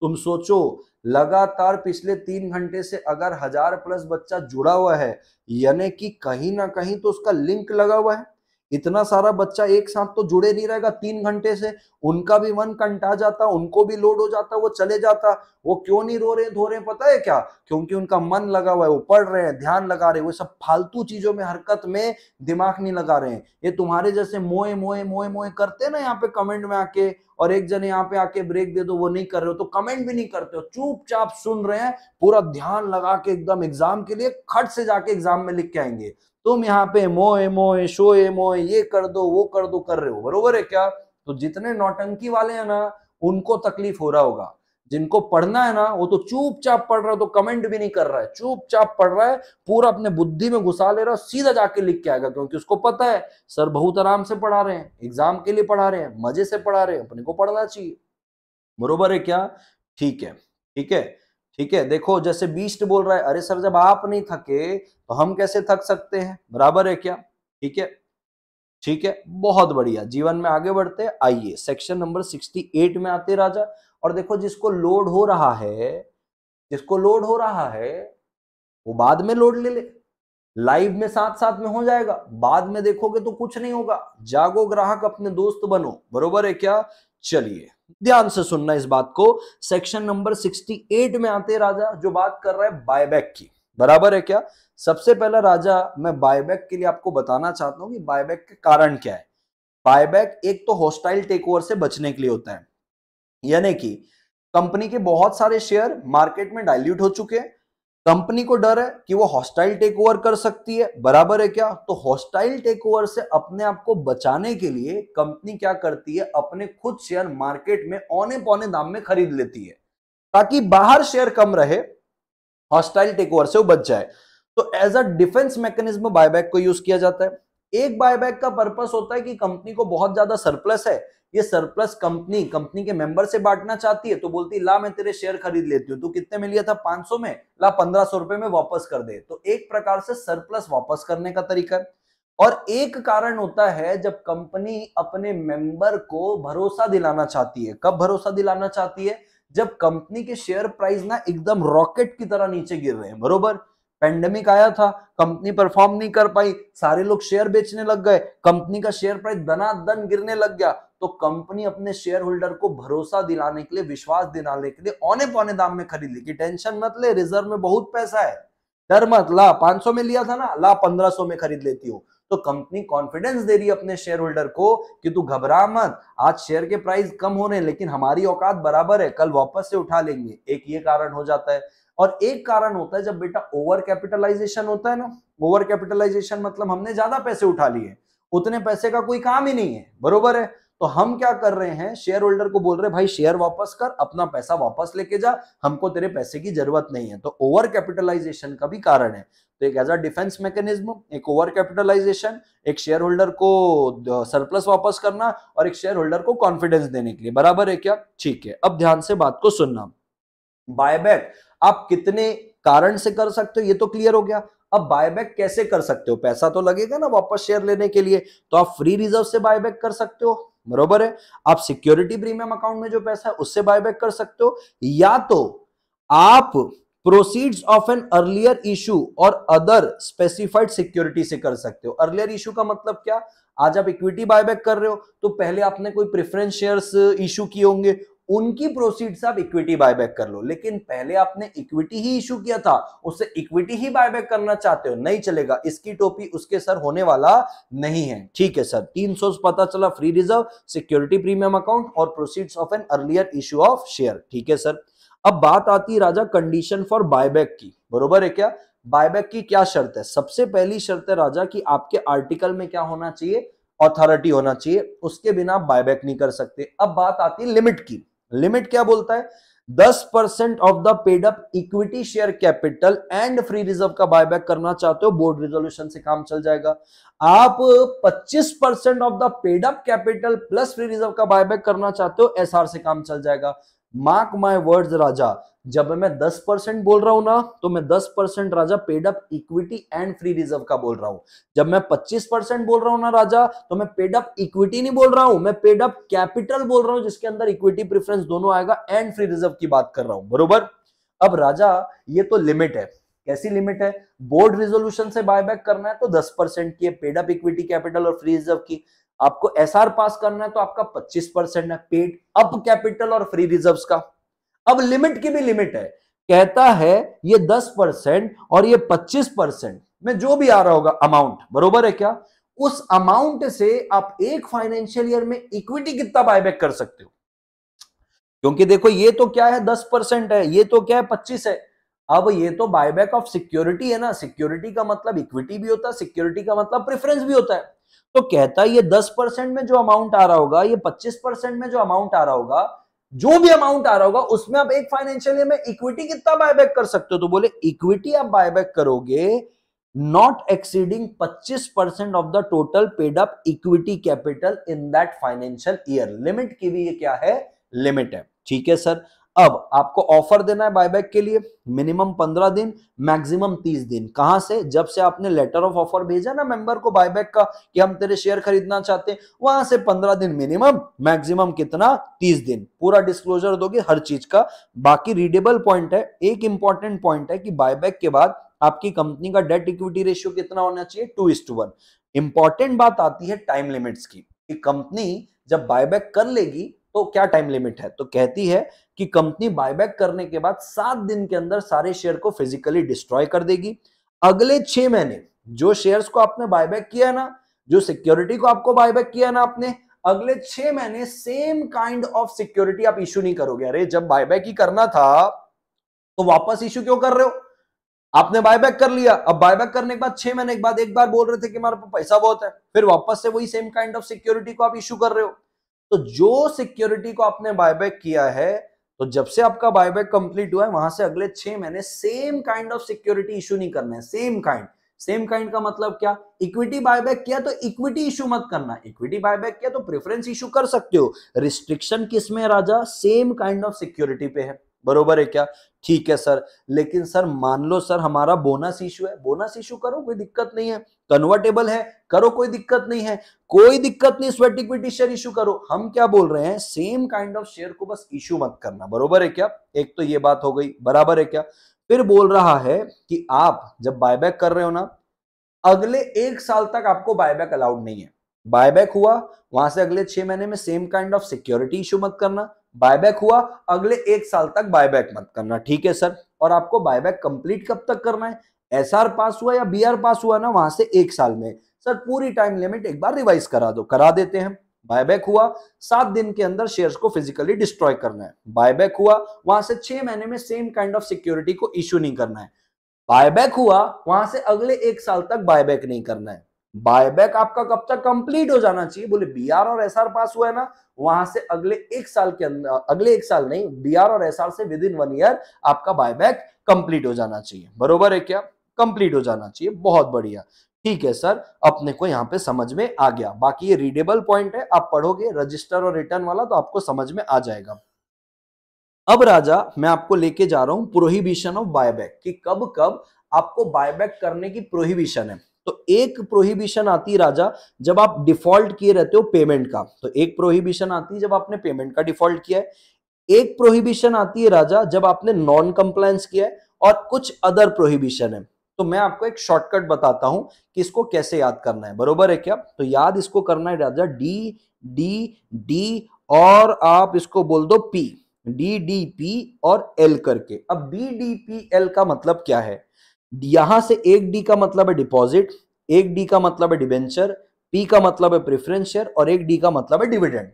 तुम सोचो लगातार पिछले तीन घंटे से अगर हजार प्लस बच्चा जुड़ा हुआ है यानी कि कहीं ना कहीं तो उसका लिंक लगा हुआ है इतना सारा बच्चा एक साथ तो जुड़े नहीं रहेगा तीन घंटे से उनका भी मन कंटा जाता उनको भी लोड हो जाता वो चले जाता वो क्यों नहीं रो रहे धो रहे पता है क्या क्योंकि उनका मन लगा हुआ है वो पढ़ रहे हैं ध्यान लगा रहे हैं वो सब फालतू चीजों में हरकत में दिमाग नहीं लगा रहे हैं ये तुम्हारे जैसे मोए मोए मोए मोए करते ना यहाँ पे कमेंट में आके और एक जने यहाँ पे आके ब्रेक दे दो वो नहीं कर रहे हो तो कमेंट भी नहीं करते हो चुपचाप सुन रहे हैं पूरा ध्यान लगा के एकदम एग्जाम के लिए खट से जाके एग्जाम में लिख के आएंगे तुम यहाँ पे मोए मोए शोए मोए ये कर दो वो कर दो कर रहे हो बरोबर है क्या तो जितने नौटंकी वाले हैं ना उनको तकलीफ हो रहा होगा जिनको पढ़ना है ना वो तो चुपचाप पढ़ रहा है तो कमेंट भी नहीं कर रहा है चुपचाप पढ़ रहा है पूरा अपने बुद्धि में घुसा ले रहा है सीधा जाके लिख के आएगा क्योंकि उसको पता है सर बहुत आराम से पढ़ा रहे हैं एग्जाम के लिए पढ़ा रहे हैं मजे से पढ़ा रहे हैं अपने को पढ़ना चाहिए बरोबर है क्या ठीक है ठीक है ठीक है देखो जैसे बीस्ट बोल रहा है अरे सर जब आप नहीं थके तो हम कैसे थक सकते हैं बराबर है क्या ठीक है ठीक है बहुत बढ़िया जीवन में आगे बढ़ते आइए सेक्शन नंबर 68 में आते राजा और देखो जिसको लोड हो रहा है जिसको लोड हो रहा है वो बाद में लोड ले ले लाइव में साथ साथ में हो जाएगा बाद में देखोगे तो कुछ नहीं होगा जागो ग्राहक अपने दोस्त बनो बरोबर है क्या चलिए ध्यान से सुनना इस बात को सेक्शन नंबर 68 में आते राजा जो बात कर रहा है बायबैक की बराबर है क्या सबसे पहला राजा मैं बायबैक के लिए आपको बताना चाहता हूं कि बायबैक के कारण क्या है बायबैक एक तो हॉस्टाइल टेक ओवर से बचने के लिए होता है यानी कि कंपनी के बहुत सारे शेयर मार्केट में डायल्यूट हो चुके हैं कंपनी को डर है कि वो हॉस्टाइल टेक ओवर कर सकती है बराबर है क्या तो हॉस्टाइल टेक ओवर से अपने आप को बचाने के लिए कंपनी क्या करती है अपने खुद शेयर मार्केट में औने पौने दाम में खरीद लेती है ताकि बाहर शेयर कम रहे हॉस्टाइल टेक ओवर से वो बच जाए तो as a defence mechanism buyback को यूज किया जाता है एक बायबैक का पर्पस होता है कि कंपनी को बहुत ज्यादा सरप्लस है ये सरप्लस कंपनी कंपनी के मेंबर से बांटना चाहती है तो बोलती ला मैं तेरे शेयर खरीद लेती हूँ तो कितने में लिया था 500 में ला पंद्रह सौ रुपए में वापस कर दे तो एक प्रकार से सरप्लस वापस करने का तरीका और एक कारण होता है जब कंपनी अपने मेंबर को भरोसा दिलाना चाहती है कब भरोसा दिलाना चाहती है जब कंपनी के शेयर प्राइस ना एकदम रॉकेट की तरह नीचे गिर रहे हैं बरोबर पेंडेमिक आया था कंपनी परफॉर्म नहीं कर पाई सारे लोग शेयर बेचने लग गए कंपनी का शेयर प्राइस दन गिरने लग गया तो कंपनी अपने शेयर होल्डर को भरोसा दिलाने के लिए विश्वास दिलाने के लिए औने पौने दाम में खरीद ली कि टेंशन मत ले रिजर्व में बहुत पैसा है डर मत ला 500 में लिया था ना ला 1500 में खरीद लेती हो तो कंपनी कॉन्फिडेंस दे रही है अपने शेयर होल्डर को कि तू घबरा मत आज शेयर के प्राइस कम हो रहे हैं लेकिन हमारी औकात बराबर है कल वापस से उठा लेंगे एक ये कारण हो जाता है और एक कारण होता है जब बेटा ओवर कैपिटलाइजेशन होता है ना ओवर कैपिटलाइजेशन मतलब हमने ज्यादा पैसे उठा लिए उतने पैसे का कोई काम ही नहीं है बरोबर है तो हम क्या कर रहे हैं शेयर होल्डर को बोल रहे भाई शेयर वापस कर अपना पैसा वापस लेके जा हमको तेरे पैसे की जरूरत नहीं है तो ओवर कैपिटलाइजेशन का भी कारण है तो एक एज अ डिफेंस मैकेनिज्म एक ओवर कैपिटलाइजेशन एक शेयर होल्डर को सरप्लस वापस करना और एक शेयर होल्डर को कॉन्फिडेंस देने के लिए बराबर है क्या ठीक है अब ध्यान से बात को सुनना बायबैक आप कितने कारण से कर सकते हो ये तो क्लियर हो गया अब बायबैक कैसे कर सकते हो पैसा तो लगेगा ना वापस शेयर लेने के लिए तो आप फ्री रिजर्व से बायबैक कर सकते हो बरोबर है आप सिक्योरिटी प्रीमियम अकाउंट में जो पैसा है उससे बायबैक कर सकते हो या तो आप proceeds of an earlier issue और अदर स्पेसिफाइड सिक्योरिटी से कर सकते हो अर्लियर इशू का मतलब क्या आज आप इक्विटी बायबैक कर रहे हो तो पहले आपने कोई प्रेफरेंस शेयर्स इशू किए होंगे उनकी प्रोसीड से आप इक्विटी बायबैक कर लो लेकिन पहले आपने इक्विटी ही इशू किया था उससे इक्विटी ही बायबैक करना चाहते हो नहीं चलेगा इसकी टोपी उसके सर होने वाला नहीं है ठीक है सर तीन पता चला free reserve security premium account और proceeds of an earlier issue of share ठीक है सर अब बात आती है राजा कंडीशन फॉर बायबैक की बरोबर है क्या बायबैक की क्या शर्त है सबसे पहली शर्त है राजा कि आपके आर्टिकल में क्या होना चाहिए अथॉरिटी होना चाहिए उसके बिना बायबैक नहीं कर सकते अब बात आती है लिमिट की लिमिट क्या बोलता है दस percent of the paid up equity share capital and free reserve का बायबैक करना चाहते हो बोर्ड रिजोल्यूशन से काम चल जाएगा आप पच्चीस percent of the paid up capital plus free reserve का बायबैक करना चाहते हो एसआर से काम चल जाएगा मार्क माय वर्ड्स राजा जब मैं 10 परसेंट बोल रहा हूं ना तो मैं 10 परसेंट राजा paid up equity and free reserve का बोल रहा हूं जब मैं 25 परसेंट बोल रहा हूं ना राजा तो मैं पेड अप इक्विटी नहीं बोल रहा हूं मैं पेड अप कैपिटल बोल रहा हूं जिसके अंदर इक्विटी प्रिफरेंस दोनों आएगा एंड फ्री रिजर्व की बात कर रहा हूं बरूबर अब राजा ये तो लिमिट है कैसी लिमिट है बोर्ड रिजोल्यूशन से बायबैक करना है तो दस परसेंट की पेड अप इक्विटी कैपिटल और फ्री रिजर्व की आपको एसआर पास करना है तो आपका 25 परसेंट है पेड अप कैपिटल और फ्री रिजर्व्स का अब लिमिट की भी लिमिट है कहता है ये 10 परसेंट और ये 25 परसेंट में जो भी आ रहा होगा अमाउंट बरोबर है क्या उस अमाउंट से आप एक फाइनेंशियल ईयर में इक्विटी कितना बायबैक कर सकते हो क्योंकि देखो ये तो क्या है दस परसेंट है ये तो क्या है पच्चीस है अब ये तो बायबैक ऑफ सिक्योरिटी है ना सिक्योरिटी का मतलब इक्विटी भी होता है सिक्योरिटी का मतलब प्रेफरेंस भी होता है तो कहता है ये दस परसेंट में जो अमाउंट आ रहा होगा ये पच्चीस परसेंट में जो अमाउंट आ रहा होगा जो भी अमाउंट आ रहा होगा उसमें आप एक फाइनेंशियल ईयर में इक्विटी कितना बायबैक कर सकते हो तो बोले इक्विटी आप बायबैक करोगे not exceeding 25 percent of the total paid up equity capital in that financial year limit की भी ये क्या है लिमिट है ठीक है सर अब आपको ऑफर देना है बायबैक के लिए मिनिमम पंद्रह दिन मैक्सिमम तीस दिन कहां से जब से आपने लेटर ऑफ ऑफर भेजा ना मेंबर को बायबैक का कि हम तेरे शेयर खरीदना चाहते हैं वहां से पंद्रह दिन मिनिमम मैक्सिमम कितना तीस दिन पूरा डिस्क्लोजर दोगे हर चीज का बाकी रीडेबल पॉइंट है एक इंपॉर्टेंट पॉइंट है कि बायबैक के बाद आपकी कंपनी का डेट इक्विटी रेशियो कितना होना चाहिए two is to one important बात आती है टाइम लिमिट्स की कंपनी जब बायबैक कर लेगी तो क्या टाइम लिमिट है तो कहती है कि कंपनी बायबैक करने के बाद सात दिन के अंदर सारे शेयर को फिजिकली डिस्ट्रॉय कर देगी अगले छह महीने जो शेयर्स को आपने बायबैक किया ना जो सिक्योरिटी को आपको बायबैक किया ना आपने अगले छह महीने सेम काइंड ऑफ सिक्योरिटी आप इश्यू नहीं करोगे अरे जब बायबैक ही करना था तो वापस इश्यू क्यों कर रहे हो आपने बायबैक कर लिया अब बायबैक करने के बाद छह महीने के बाद एक बार बोल रहे थे कि हमारे पास पैसा बहुत है फिर वापस से वही सेम काइंड ऑफ सिक्योरिटी को आप इश्यू कर रहे हो तो जो सिक्योरिटी को आपने बायबैक किया है तो जब से आपका बायबैक कंप्लीट हुआ है वहां से अगले छह महीने same kind of security issue नहीं करना है सेम काइंड सेम काइंड का मतलब क्या इक्विटी बायबैक किया तो इक्विटी इशू मत करना इक्विटी बायबैक किया तो प्रेफरेंस इशू कर सकते हो रिस्ट्रिक्शन किस में राजा सेम काइंड ऑफ सिक्योरिटी पे है बरोबर है क्या ठीक है सर लेकिन सर मान लो सर हमारा बोनस इशू है बोनस इशू करो कोई दिक्कत नहीं है कन्वर्टेबल है करो कोई दिक्कत नहीं है कोई दिक्कत नहीं स्वेट इक्विटी शेयर इशू करो हम क्या बोल रहे हैं सेम काइंड ऑफ शेयर को बस इशू मत करना बरोबर है क्या एक तो ये बात हो गई बराबर है क्या फिर बोल रहा है कि आप जब बायबैक कर रहे हो ना अगले एक साल तक आपको बायबैक अलाउड नहीं है बायबैक हुआ वहां से अगले छह महीने में same kind of security issue मत करना बायबैक हुआ अगले एक साल तक बायबैक मत करना ठीक है सर और आपको बायबैक कंप्लीट कब तक करना है एसआर पास हुआ या बीआर पास हुआ ना वहां से एक साल में सर पूरी टाइम लिमिट एक बार रिवाइज करा दो करा देते हैं बायबैक हुआ सात दिन के अंदर शेयर्स को फिजिकली डिस्ट्रॉय करना है बायबैक हुआ वहां से छह महीने में सेम काइंड ऑफ सिक्योरिटी को इश्यू नहीं करना है बायबैक हुआ वहां से अगले एक साल तक बायबैक नहीं करना है बायबैक आपका कब तक कंप्लीट हो जाना चाहिए बोले बीआर और एसआर पास हुआ है ना वहां से अगले एक साल के अंदर अगले एक साल नहीं बीआर और एसआर से विद इन वन ईयर आपका बायबैक कंप्लीट हो जाना चाहिए बरोबर है क्या कंप्लीट हो जाना चाहिए बहुत बढ़िया ठीक है सर अपने को यहाँ पे समझ में आ गया बाकी ये रीडेबल पॉइंट है आप पढ़ोगे रजिस्टर और रिटर्न वाला तो आपको समझ में आ जाएगा अब राजा मैं आपको लेके जा रहा हूं प्रोहिबिशन ऑफ बायबैक कि कब कब आपको बायबैक करने की प्रोहिबिशन है तो एक प्रोहिबिशन आती राजा जब आप डिफॉल्ट किए रहते हो पेमेंट का तो एक प्रोहिबिशन आती है जब आपने पेमेंट का डिफॉल्ट किया है एक प्रोहिबिशन आती है राजा जब आपने नॉन कंप्लायंस किया है और कुछ अदर प्रोहिबिशन है तो मैं आपको एक शॉर्टकट बताता हूं कि इसको कैसे याद करना है बरोबर है क्या तो याद इसको करना है राजा डी डी डी और आप इसको बोल दो पी डी डी पी और एल करके अब बी डी पी एल का मतलब क्या है यहां से एक डी का मतलब है डिपॉजिट एक डी का मतलब है डिबेंचर पी का मतलब है प्रिफरेंस शेयर और एक डी का मतलब है डिविडेंड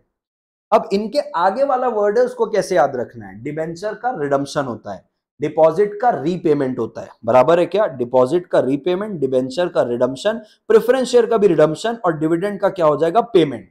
अब इनके आगे वाला वर्ड है उसको कैसे याद रखना है डिबेंचर का रिडम्शन होता है डिपॉजिट का रीपेमेंट होता है बराबर है क्या डिपॉजिट का रीपेमेंट डिबेंचर का रिडम्शन प्रिफरेंस शेयर का भी रिडम्शन और डिविडेंड का क्या हो जाएगा पेमेंट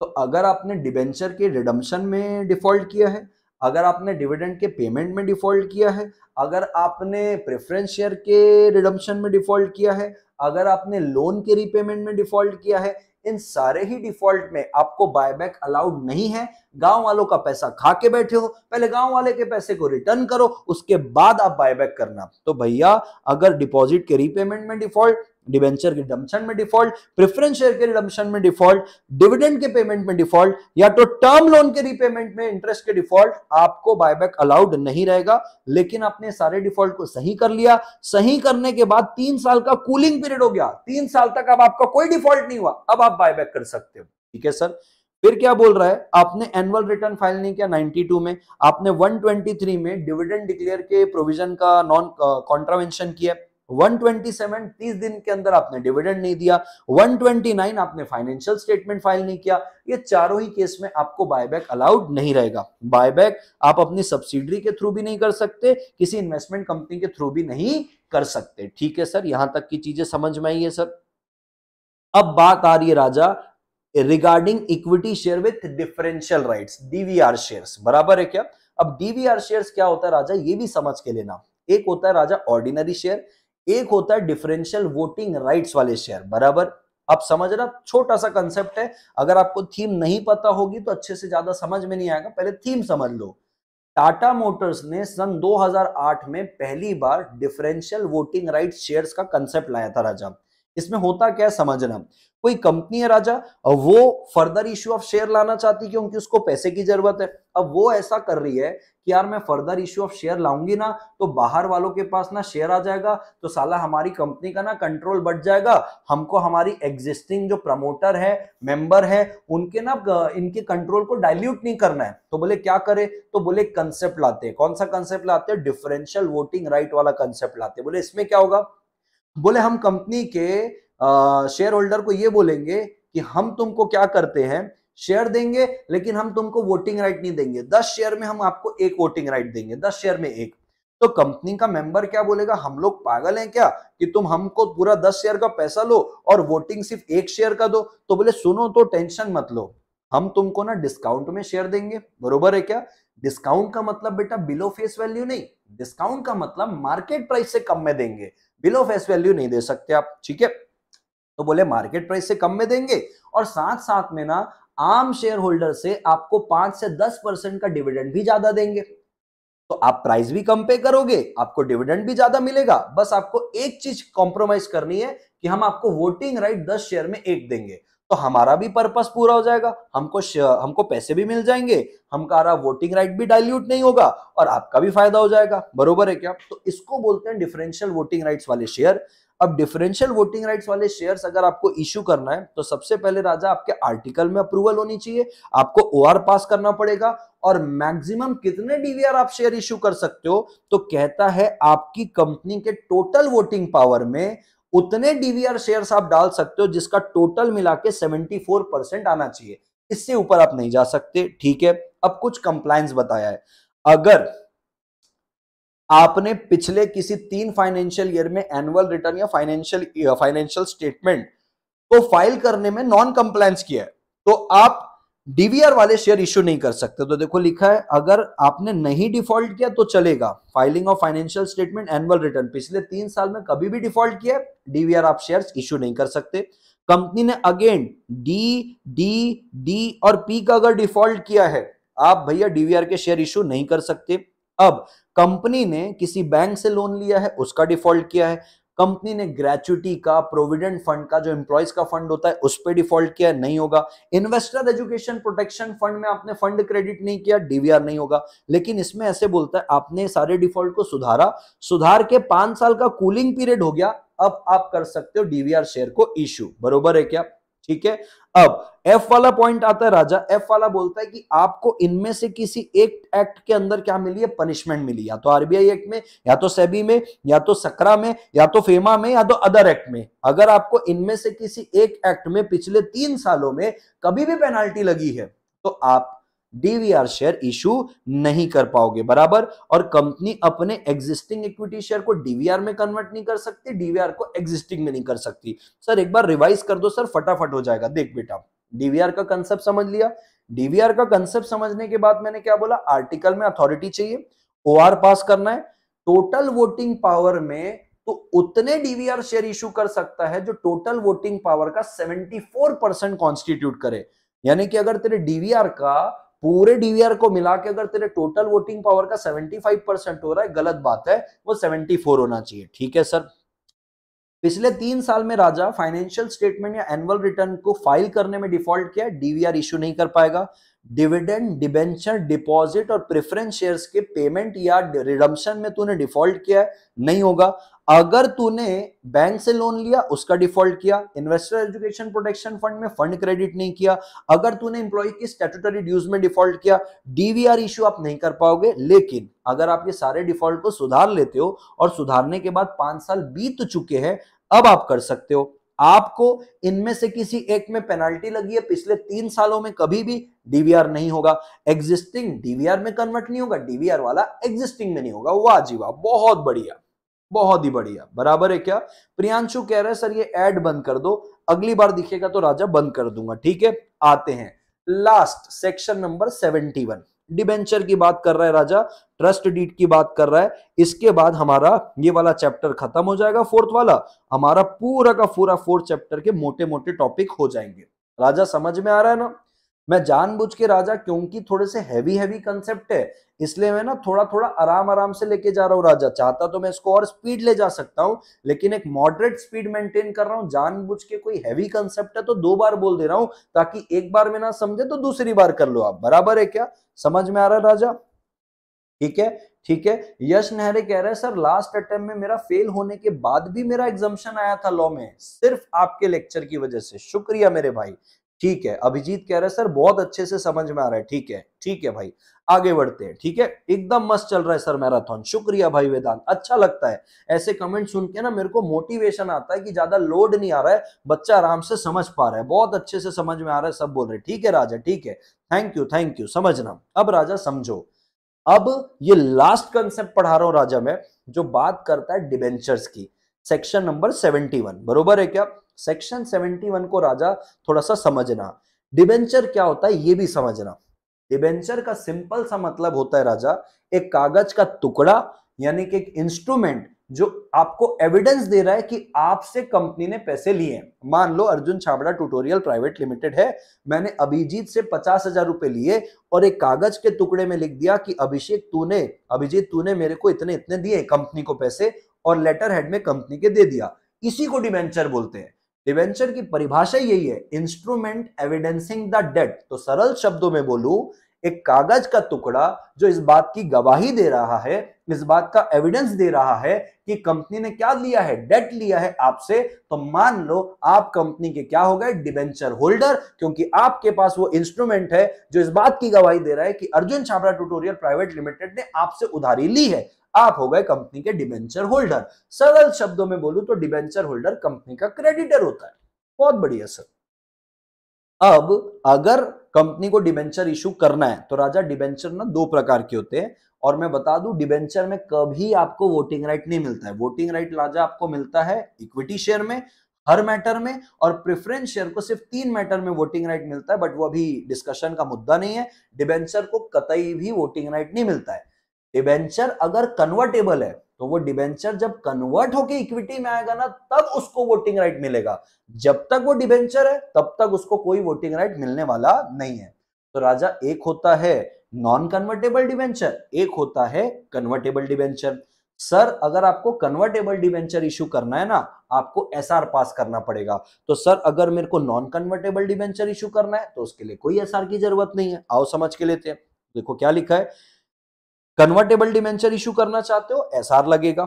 तो अगर आपने डिबेंचर के रिडम्शन में डिफॉल्ट किया है अगर आपने डिविडेंड के पेमेंट में डिफॉल्ट किया है अगर आपने प्रेफरेंस शेयर के रिडम्पशन में डिफॉल्ट किया है अगर आपने लोन के रिपेमेंट में डिफॉल्ट किया है इन सारे ही डिफॉल्ट में आपको बायबैक अलाउड नहीं है गांव वालों का पैसा खा के बैठे हो पहले गांव वाले के पैसे को रिटर्न करो उसके बाद आप बायबैक करना तो भैया अगर डिपॉजिट के रिपेमेंट में डिफॉल्ट डिवेंचर के रिडम्पशन में डिफॉल्ट प्रेफरेंस शेयर के रिडम्पशन में डिफॉल्ट डिविडेंड के पेमेंट में डिफॉल्ट या तो टर्म लोन के रीपेमेंट में इंटरेस्ट के डिफॉल्ट आपको बायबैक अलाउड नहीं रहेगा लेकिन आपने सारे डिफॉल्ट को सही कर लिया सही करने के बाद तीन साल का कूलिंग पीरियड हो गया तीन साल तक अब आपका कोई डिफॉल्ट नहीं हुआ अब आप बायबैक कर सकते हो ठीक है सर फिर क्या बोल रहा है आपने एनुअल रिटर्न फाइल नहीं किया 92 में आपने 123 में डिविडेंड डिक्लेयर के प्रोविजन का नॉन कॉन्ट्रावेंशन uh, किया 127 30 दिन के अंदर आपने डिविडेंड नहीं दिया 129 आपने फाइनेंशियल स्टेटमेंट फाइल नहीं किया ये चारों ही केस में आपको बायबैक अलाउड नहीं रहेगा बायबैक आप अपनी सब्सिडरी के थ्रू भी नहीं कर सकते किसी इन्वेस्टमेंट कंपनी के थ्रू भी नहीं कर सकते ठीक है सर यहां तक की चीजें समझ में आई है सर अब बात आ रही है राजा regarding equity share with differential rights DVR shares बराबर है क्या अब डीवीआर शेयर्स क्या होता है राजा ये भी समझ के लेना एक होता है राजा ऑर्डिनरी शेयर एक होता है डिफरेंशियल वोटिंग राइट्स वाले शेयर बराबर आप समझ रहे छोटा सा कंसेप्ट है अगर आपको थीम नहीं पता होगी तो अच्छे से ज्यादा समझ में नहीं आएगा पहले थीम समझ लो टाटा मोटर्स ने सन 2008 में पहली बार डिफरेंशियल वोटिंग राइट शेयर्स का कंसेप्ट लाया था राजा इसमें होता क्या है समझना कोई कंपनी है राजा वो फर्दर इश्यू ऑफ शेयर लाना चाहती क्योंकि उसको पैसे की जरूरत है अब वो ऐसा कर रही है कि यार मैं फर्दर इश्यू ऑफ शेयर लाऊंगी ना तो बाहर वालों के पास ना शेयर आ जाएगा तो साला हमारी कंपनी का ना कंट्रोल बढ़ जाएगा हमको हमारी एग्जिस्टिंग जो प्रमोटर है मेंबर है उनके ना इनके कंट्रोल को डायल्यूट नहीं करना है तो बोले क्या करे तो बोले कंसेप्ट लाते कौन सा कंसेप्ट लाते डिफरेंशियल वोटिंग राइट वाला कंसेप्ट लाते बोले इसमें क्या होगा बोले हम कंपनी के शेयर होल्डर को ये बोलेंगे कि हम तुमको क्या करते हैं शेयर देंगे लेकिन हम तुमको वोटिंग राइट नहीं देंगे दस शेयर में हम आपको एक वोटिंग राइट देंगे दस शेयर में एक तो कंपनी का मेंबर क्या बोलेगा हम लोग पागल हैं क्या कि तुम हमको पूरा दस शेयर का पैसा लो और वोटिंग सिर्फ एक शेयर का दो तो बोले सुनो तो टेंशन मत लो हम तुमको ना डिस्काउंट में शेयर देंगे बरोबर है क्या डिस्काउंट का मतलब बेटा बिलो फेस वैल्यू नहीं डिस्काउंट का मतलब मार्केट प्राइस से कम में देंगे बिलो फेस वैल्यू नहीं दे सकते आप ठीक है तो बोले मार्केट प्राइस से कम में देंगे और साथ साथ में ना आम शेयर होल्डर से आपको पांच से दस परसेंट का डिविडेंड भी ज्यादा देंगे तो आप प्राइस भी कम पे करोगे आपको डिविडेंड भी ज्यादा मिलेगा बस आपको एक चीज कॉम्प्रोमाइज करनी है कि हम आपको वोटिंग राइट दस शेयर में एक देंगे तो हमारा भी पर्पस पूरा हो जाएगा हमको हमको पैसे भी मिल जाएंगे हमारा वोटिंग राइट भी डाइल्यूट नहीं होगा और आपका भी फायदा हो जाएगा बरोबर है क्या तो इसको बोलते हैं डिफरेंशियल वोटिंग राइट्स वाले शेयर अब डिफरेंशियल वोटिंग राइट्स वाले शेयर्स अगर आपको इश्यू करना है तो सबसे पहले राजा आपके आर्टिकल में अप्रूवल होनी चाहिए आपको ओआर पास करना पड़ेगा और मैक्सिमम कितने डीवीआर आप शेयर इश्यू कर सकते हो तो कहता है आपकी कंपनी के टोटल वोटिंग पावर में उतने डीवीआर शेयर्स आप डाल सकते हो जिसका टोटल मिला के सेवेंटी फोर परसेंट आना चाहिए इससे ऊपर आप नहीं जा सकते ठीक है अब कुछ कंप्लायंस बताया है अगर आपने पिछले किसी तीन फाइनेंशियल ईयर में एनुअल रिटर्न या फाइनेंशियल फाइनेंशियल स्टेटमेंट को फाइल करने में नॉन कंप्लायंस किया है तो आप डीवीआर वाले शेयर इश्यू नहीं कर सकते तो देखो लिखा है अगर आपने नहीं डिफॉल्ट किया तो चलेगा filing of financial statement annual return पिछले तीन साल में कभी भी डिफॉल्ट किया डीवीआर आप शेयर इश्यू नहीं कर सकते कंपनी ने अगेन डी डी डी और पी का अगर डिफॉल्ट किया है आप भैया डीवीआर के शेयर इश्यू नहीं कर सकते अब कंपनी ने किसी बैंक से लोन लिया है उसका डिफॉल्ट किया है कंपनी ने ग्रेचुटी का प्रोविडेंट फंड का जो एम्प्लॉयज का फंड होता है उस पर डिफॉल्ट किया नहीं होगा इन्वेस्टर एजुकेशन प्रोटेक्शन फंड में आपने फंड क्रेडिट नहीं किया डीवीआर नहीं होगा लेकिन इसमें ऐसे बोलता है आपने सारे डिफॉल्ट को सुधारा सुधार के पांच साल का कूलिंग पीरियड हो गया अब आप कर सकते हो डीवीआर शेयर को इश्यू बरोबर है क्या ठीक है अब एफ वाला पॉइंट आता है राजा एफ वाला बोलता है कि आपको इनमें से किसी एक एक्ट के अंदर क्या मिली है पनिशमेंट मिली या तो आरबीआई एक्ट में या तो सेबी में या तो सकरा में या तो फेमा में या तो अदर एक्ट में अगर आपको इनमें से किसी एक एक्ट में पिछले तीन सालों में कभी भी पेनाल्टी लगी है तो आप डीवीआर शेयर इशू नहीं कर पाओगे बराबर और कंपनी अपने एग्जिस्टिंग इक्विटी शेयर को डीवीआर में कन्वर्ट नहीं कर सकती डीवीआर को एग्जिस्टिंग में नहीं कर सकती सर एक बार रिवाइज कर दो सर फटाफट हो जाएगा देख बेटा डीवीआर का कंसेप्ट समझ लिया डीवीआर का कंसेप्ट समझने के बाद मैंने क्या बोला आर्टिकल में अथॉरिटी चाहिए ओ पास करना है टोटल वोटिंग पावर में तो उतने डीवीआर शेयर इशू कर सकता है जो टोटल वोटिंग पावर का 74 परसेंट कॉन्स्टिट्यूट करे यानी कि अगर तेरे डीवीआर का पूरे डीवीआर को मिला के अगर तेरे टोटल वोटिंग पावर का 75 परसेंट हो रहा है गलत बात है वो 74 होना चाहिए ठीक है सर पिछले तीन साल में राजा फाइनेंशियल स्टेटमेंट या एनुअल रिटर्न को फाइल करने में डिफॉल्ट किया डीवीआर इश्यू नहीं कर पाएगा डिविडेंड डिबेंचर डिपॉजिट और प्रेफरेंस शेयर्स के पेमेंट या रिडम्शन में तूने डिफॉल्ट किया है नहीं होगा अगर तूने बैंक से लोन लिया उसका डिफॉल्ट किया इन्वेस्टर एजुकेशन प्रोटेक्शन फंड में फंड क्रेडिट नहीं किया अगर तूने इंप्लॉय की स्टेटुटरी ड्यूज में डिफॉल्ट किया डीवीआर इश्यू आप नहीं कर पाओगे लेकिन अगर आप ये सारे डिफॉल्ट को सुधार लेते हो और सुधारने के बाद पांच साल बीत चुके हैं अब आप कर सकते हो आपको इनमें से किसी एक में पेनाल्टी लगी है पिछले तीन सालों में कभी भी डीवीआर नहीं होगा एग्जिस्टिंग डीवीआर में कन्वर्ट नहीं होगा डीवीआर वाला एग्जिस्टिंग में नहीं होगा वाह जी वाह बहुत बढ़िया बहुत ही बढ़िया बराबर है क्या प्रियांशु कह रहे हैं सर ये एड बंद कर दो अगली बार दिखेगा तो राजा बंद कर दूंगा ठीक है आते हैं last section number seventy one debenture की बात कर रहा है राजा ट्रस्ट डीट की बात कर रहा है इसके बाद हमारा ये वाला चैप्टर खत्म हो जाएगा फोर्थ वाला हमारा पूरा का पूरा फोर्थ चैप्टर के मोटे मोटे टॉपिक हो जाएंगे राजा समझ में आ रहा है ना मैं जानबूझ के राजा क्योंकि थोड़े से हैवी हैवी कंसेप्ट है इसलिए मैं ना थोड़ा थोड़ा आराम आराम से लेके जा रहा हूँ राजा चाहता तो मैं इसको और स्पीड ले जा सकता हूँ लेकिन एक मॉडरेट स्पीड मेंटेन कर रहा हूँ जानबूझ के कोई हैवी कंसेप्ट है तो दो बार बोल दे रहा हूँ ताकि एक बार में ना समझे तो दूसरी बार कर लो आप बराबर है क्या समझ में आ रहा है राजा ठीक है ठीक है यश नेहरे कह रहे हैं सर लास्ट अटेम्प्ट में मेरा फेल होने के बाद भी मेरा एग्जामेशन आया था लॉ में सिर्फ आपके लेक्चर की वजह से शुक्रिया मेरे भाई ठीक है अभिजीत कह रहे सर बहुत अच्छे से समझ में आ रहा है ठीक है ठीक है भाई आगे बढ़ते हैं ठीक है एकदम मस्त चल रहा है सर मैराथन शुक्रिया भाई वेदांत अच्छा लगता है ऐसे कमेंट सुन के ना मेरे को मोटिवेशन आता है कि ज्यादा लोड नहीं आ रहा है बच्चा आराम से समझ पा रहा है बहुत अच्छे से समझ में आ रहा है सब बोल रहे ठीक है राजा ठीक है थैंक यू थैंक यू समझना अब राजा समझो अब ये लास्ट कंसेप्ट पढ़ा रहा हूं राजा मैं जो बात करता है डिबेंचर्स की सेक्शन नंबर 71 बरोबर है क्या सेक्शन 71 को राजा थोड़ा सा समझना डिबेंचर क्या होता है ये भी समझना डिबेंचर का सिंपल सा मतलब होता है राजा एक कागज का टुकड़ा यानी कि एक इंस्ट्रूमेंट जो आपको एविडेंस दे रहा है कि आपसे कंपनी ने पैसे लिए मान लो Arjun Chhabra tutorial private limited है मैंने अभिजीत से पचास हजार रुपए लिए और एक कागज के टुकड़े में लिख दिया कि अभिषेक तूने अभिजीत तूने मेरे को इतने इतने दिए कंपनी को पैसे और लेटर हेड में कंपनी के दे दिया इसी को डिवेंचर बोलते हैं डिवेंचर की परिभाषा यही है इंस्ट्रूमेंट एविडेंसिंग द डेट तो सरल शब्दों में बोलू एक कागज का टुकड़ा जो इस बात की गवाही दे रहा है इस बात का एविडेंस दे रहा है कि कंपनी ने क्या लिया है डेट लिया है आपसे तो मान लो आप कंपनी के क्या हो गए डिबेंचर होल्डर क्योंकि आपके पास वो इंस्ट्रूमेंट है जो इस बात की गवाही दे रहा है कि Arjun Chhabra tutorial private limited ने आपसे उधारी ली है आप हो गए कंपनी के डिबेंचर होल्डर सरल शब्दों में बोलूं तो डिबेंचर होल्डर कंपनी का क्रेडिटर होता है बहुत बढ़िया सर अब अगर कंपनी को डिबेंचर इशू करना है तो राजा डिबेंचर ना दो प्रकार के होते हैं और मैं बता दूं डिबेंचर में कभी आपको वोटिंग राइट नहीं मिलता है वोटिंग राइट राजा आपको मिलता है इक्विटी शेयर में हर मैटर में और प्रेफरेंस शेयर को सिर्फ तीन मैटर में वोटिंग राइट मिलता है बट वो अभी डिस्कशन का मुद्दा नहीं है डिबेंचर को कतई भी वोटिंग राइट नहीं मिलता है डिबेंचर अगर कन्वर्टेबल है तो वो डिबेंचर जब कन्वर्ट होके इक्विटी में आएगा ना तब उसको वोटिंग राइट मिलेगा जब तक वो डिबेंचर है तब तक उसको कोई वोटिंग राइट मिलने वाला नहीं है तो राजा एक होता है नॉन कन्वर्टेबल डिबेंचर एक होता है कन्वर्टेबल डिबेंचर सर अगर आपको कन्वर्टेबल डिबेंचर इश्यू करना है ना आपको एसआर पास करना पड़ेगा तो सर अगर मेरे को नॉन कन्वर्टेबल डिबेंचर इश्यू करना है तो उसके लिए कोई एसआर की जरूरत नहीं है आओ समझ के लेते हैं देखो क्या लिखा है कन्वर्टेबल डिमेंचर इश्यू करना चाहते हो एसआर लगेगा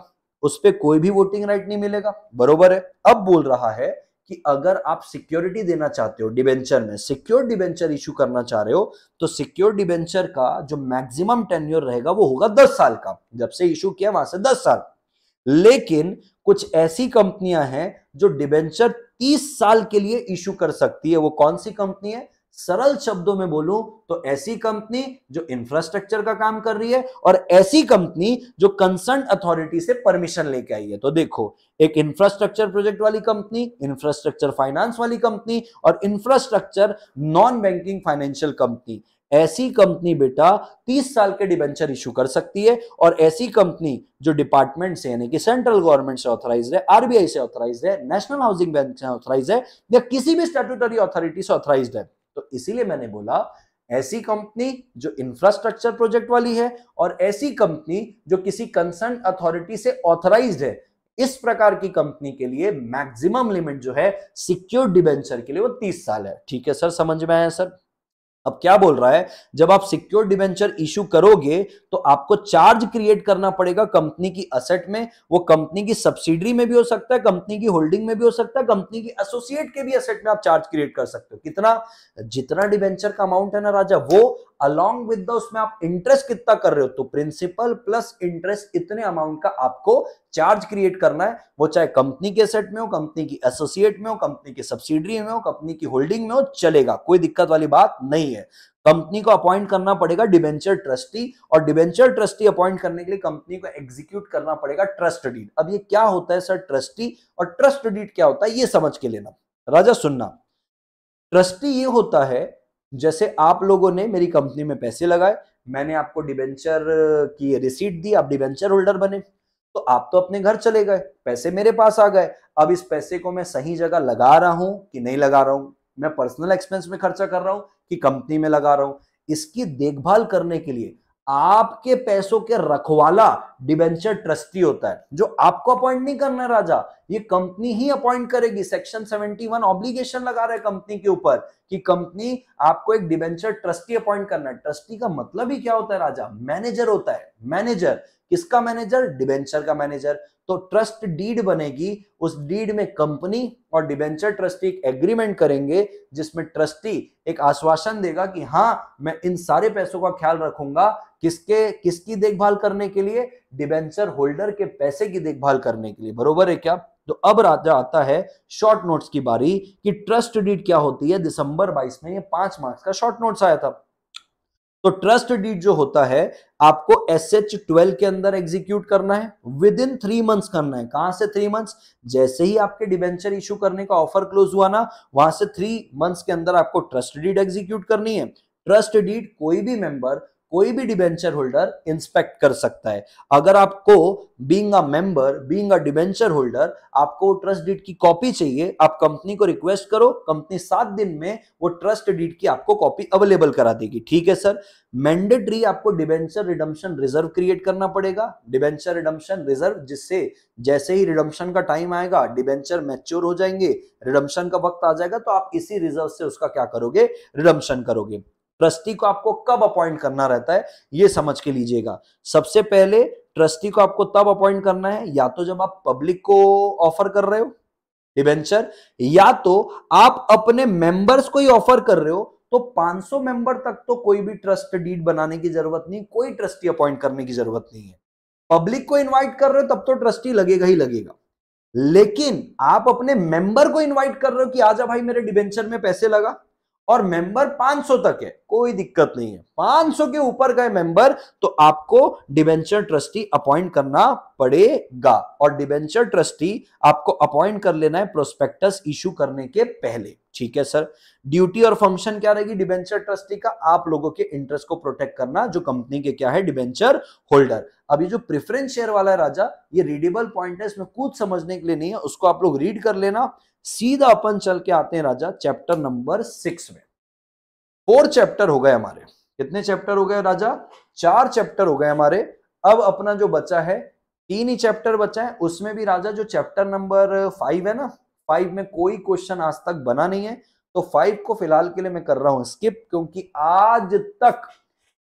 उस पर कोई भी वोटिंग राइट नहीं मिलेगा बरोबर है अब बोल रहा है कि अगर आप सिक्योरिटी देना चाहते हो डिबेंचर में सिक्योर डिबेंचर इश्यू करना चाह रहे हो तो सिक्योर डिबेंचर का जो मैक्सिमम टेन्योर रहेगा वो होगा दस साल का जब से इशू किया वहां से दस साल लेकिन कुछ ऐसी कंपनियां हैं जो डिबेंचर तीस साल के लिए इशू कर सकती है वो कौन सी कंपनी है सरल शब्दों में बोलूं तो ऐसी कंपनी जो इंफ्रास्ट्रक्चर का काम कर रही है और ऐसी कंपनी जो कंसर्न अथॉरिटी से परमिशन लेके आई है तो देखो एक इंफ्रास्ट्रक्चर प्रोजेक्ट वाली कंपनी इंफ्रास्ट्रक्चर फाइनेंस वाली कंपनी और infrastructure non banking financial company ऐसी कंपनी बेटा 30 साल के डिबेंचर इशू कर सकती है और ऐसी कंपनी जो डिपार्टमेंट से यानी कि सेंट्रल गवर्नमेंट से ऑथराइज है आरबीआई से ऑथराइज है नेशनल हाउसिंग बैंक से ऑथराइज है या किसी भी स्टेटूटरी अथॉरिटी से ऑथराइज है तो इसीलिए मैंने बोला ऐसी कंपनी जो इंफ्रास्ट्रक्चर प्रोजेक्ट वाली है और ऐसी कंपनी जो किसी कंसर्न अथॉरिटी से ऑथराइज है इस प्रकार की कंपनी के लिए मैक्सिमम लिमिट जो है सिक्योर डिबेंचर के लिए वो 30 साल है ठीक है सर समझ में आया सर अब क्या बोल रहा है जब आप सिक्योर डिवेंचर इशू करोगे तो आपको चार्ज क्रिएट करना पड़ेगा कंपनी की असेट में वो कंपनी की सब्सिडरी में भी हो सकता है कंपनी की होल्डिंग में भी हो सकता है कंपनी की एसोसिएट के भी असेट में आप चार्ज क्रिएट कर सकते हो कितना जितना डिवेंचर का अमाउंट है ना राजा वो अलॉन्ग विद द उसमें आप इंटरेस्ट कितना कर रहे हो तो प्रिंसिपल प्लस इंटरेस्ट इतने अमाउंट का आपको चार्ज क्रिएट करना है वो चाहे कंपनी के सेट में हो कंपनी की एसोसिएट में हो कंपनी की सब्सिडरी में हो कंपनी की होल्डिंग में हो चलेगा कोई दिक्कत वाली बात नहीं है है कंपनी को अपॉइंट करना पड़ेगा डिबेंचर ट्रस्टी और डिबेंचर ट्रस्टी अपॉइंट करने के लिए कंपनी को एग्जीक्यूट करना पड़ेगा ट्रस्ट डीड अब ये क्या होता है सर ट्रस्टी और ट्रस्ट डीड क्या होता है ये समझ के लेना राजा सुनना ट्रस्टी ये होता है जैसे आप लोगों ने मेरी कंपनी में पैसे लगाए मैंने आपको डिबेंचर की रिसीट दी आप डिबेंचर होल्डर बने तो आप तो अपने घर चले गए पैसे मेरे पास आ गए अब इस पैसे को मैं सही जगह लगा रहा हूं कि नहीं लगा रहा हूं मैं पर्सनल एक्सपेंस में खर्चा कर रहा हूं कि कंपनी में लगा रहा हूं इसकी देखभाल करने के लिए आपके पैसों के रखवाला डिबेंचर ट्रस्टी होता है जो आपको अपॉइंट नहीं करना राजा ये कंपनी ही अपॉइंट करेगी सेक्शन 71 ऑब्लिगेशन लगा रहे कंपनी के ऊपर कि कंपनी आपको एक डिबेंचर ट्रस्टी अपॉइंट करना है ट्रस्टी का मतलब ही क्या होता है राजा मैनेजर होता है मैनेजर किसका मैनेजर डिबेंचर का मैनेजर तो ट्रस्ट डीड बनेगी उस डीड में कंपनी और डिबेंचर ट्रस्टी एक एग्रीमेंट करेंगे जिसमें ट्रस्टी एक आश्वासन देगा कि हाँ मैं इन सारे पैसों का ख्याल रखूंगा किसके किसकी देखभाल करने के लिए डिबेंचर होल्डर के पैसे की देखभाल करने के लिए बरोबर है क्या तो अब राजा आता है शॉर्ट नोट्स की बारी कि ट्रस्ट डीड क्या होती है दिसंबर 22 में ये पांच मार्क्स का शॉर्ट नोट्स आया था तो ट्रस्ट डीड जो होता है आपको एस एच ट्वेल्व के अंदर एग्जीक्यूट करना है विद इन थ्री मंथ्स करना है कहां से थ्री मंथ्स जैसे ही आपके डिबेंचर इश्यू करने का ऑफर क्लोज हुआ ना वहां से थ्री मंथ्स के अंदर आपको ट्रस्ट डीड एग्जीक्यूट करनी है ट्रस्ट डीड कोई भी मेंबर कोई भी डिबेंचर होल्डर इंस्पेक्ट कर सकता है अगर आपको being a member being a debenture holder आपको ट्रस्ट डीड की कॉपी चाहिए आप कंपनी को रिक्वेस्ट करो कंपनी सात दिन में वो ट्रस्ट डीड की आपको कॉपी अवेलेबल करा देगी ठीक है सर मैंडेटरी आपको डिबेंचर रिडम्शन रिजर्व क्रिएट करना पड़ेगा डिबेंचर रिडम्शन रिजर्व जिससे जैसे ही रिडम्शन का टाइम आएगा डिबेंचर मैच्योर हो जाएंगे रिडम्शन का वक्त आ जाएगा तो आप इसी रिजर्व से उसका क्या करोगे रिडम्शन करोगे ट्रस्टी को आपको कब अपॉइंट करना रहता है ये समझ के लीजिएगा सबसे पहले ट्रस्टी को आपको तब अपॉइंट करना है या तो जब आप पब्लिक को ऑफर कर रहे हो डिबेंचर या तो आप अपने मेंबर्स को ही ऑफर कर रहे हो तो 500 मेंबर तक तो कोई भी ट्रस्ट डीड बनाने की जरूरत नहीं कोई ट्रस्टी अपॉइंट करने की जरूरत नहीं है पब्लिक को इनवाइट कर रहे हो तब तो ट्रस्टी लगेगा ही लगेगा लेकिन आप अपने मेंबर को इनवाइट कर रहे हो कि आजा भाई मेरे डिबेंचर में पैसे लगा और मेंबर 500 तक है कोई दिक्कत नहीं है 500 के ऊपर गए मेंबर तो आपको डिबेंचर ट्रस्टी अपॉइंट करना पड़ेगा और डिबेंचर ट्रस्टी आपको अपॉइंट कर लेना है प्रोस्पेक्टस इशू करने के पहले ठीक है सर ड्यूटी और फंक्शन क्या रहेगी डिबेंचर ट्रस्टी का आप लोगों के इंटरेस्ट को प्रोटेक्ट करना जो कंपनी के क्या है डिबेंचर होल्डर अभी जो प्रिफरेंस शेयर वाला है राजा ये रीडेबल पॉइंट है इसमें कुछ समझने के लिए नहीं है उसको आप लोग रीड कर लेना सीधा अपन चल के आते हैं राजा चैप्टर नंबर सिक्स में फोर चैप्टर हो गए हमारे कितने चैप्टर हो गए राजा चार चैप्टर हो गए हमारे अब अपना जो बचा है तीन ही चैप्टर बचा है उसमें भी राजा जो चैप्टर नंबर फाइव है ना फाइव में कोई क्वेश्चन आज तक बना नहीं है तो फाइव को फिलहाल के लिए मैं कर रहा हूं स्किप क्योंकि आज तक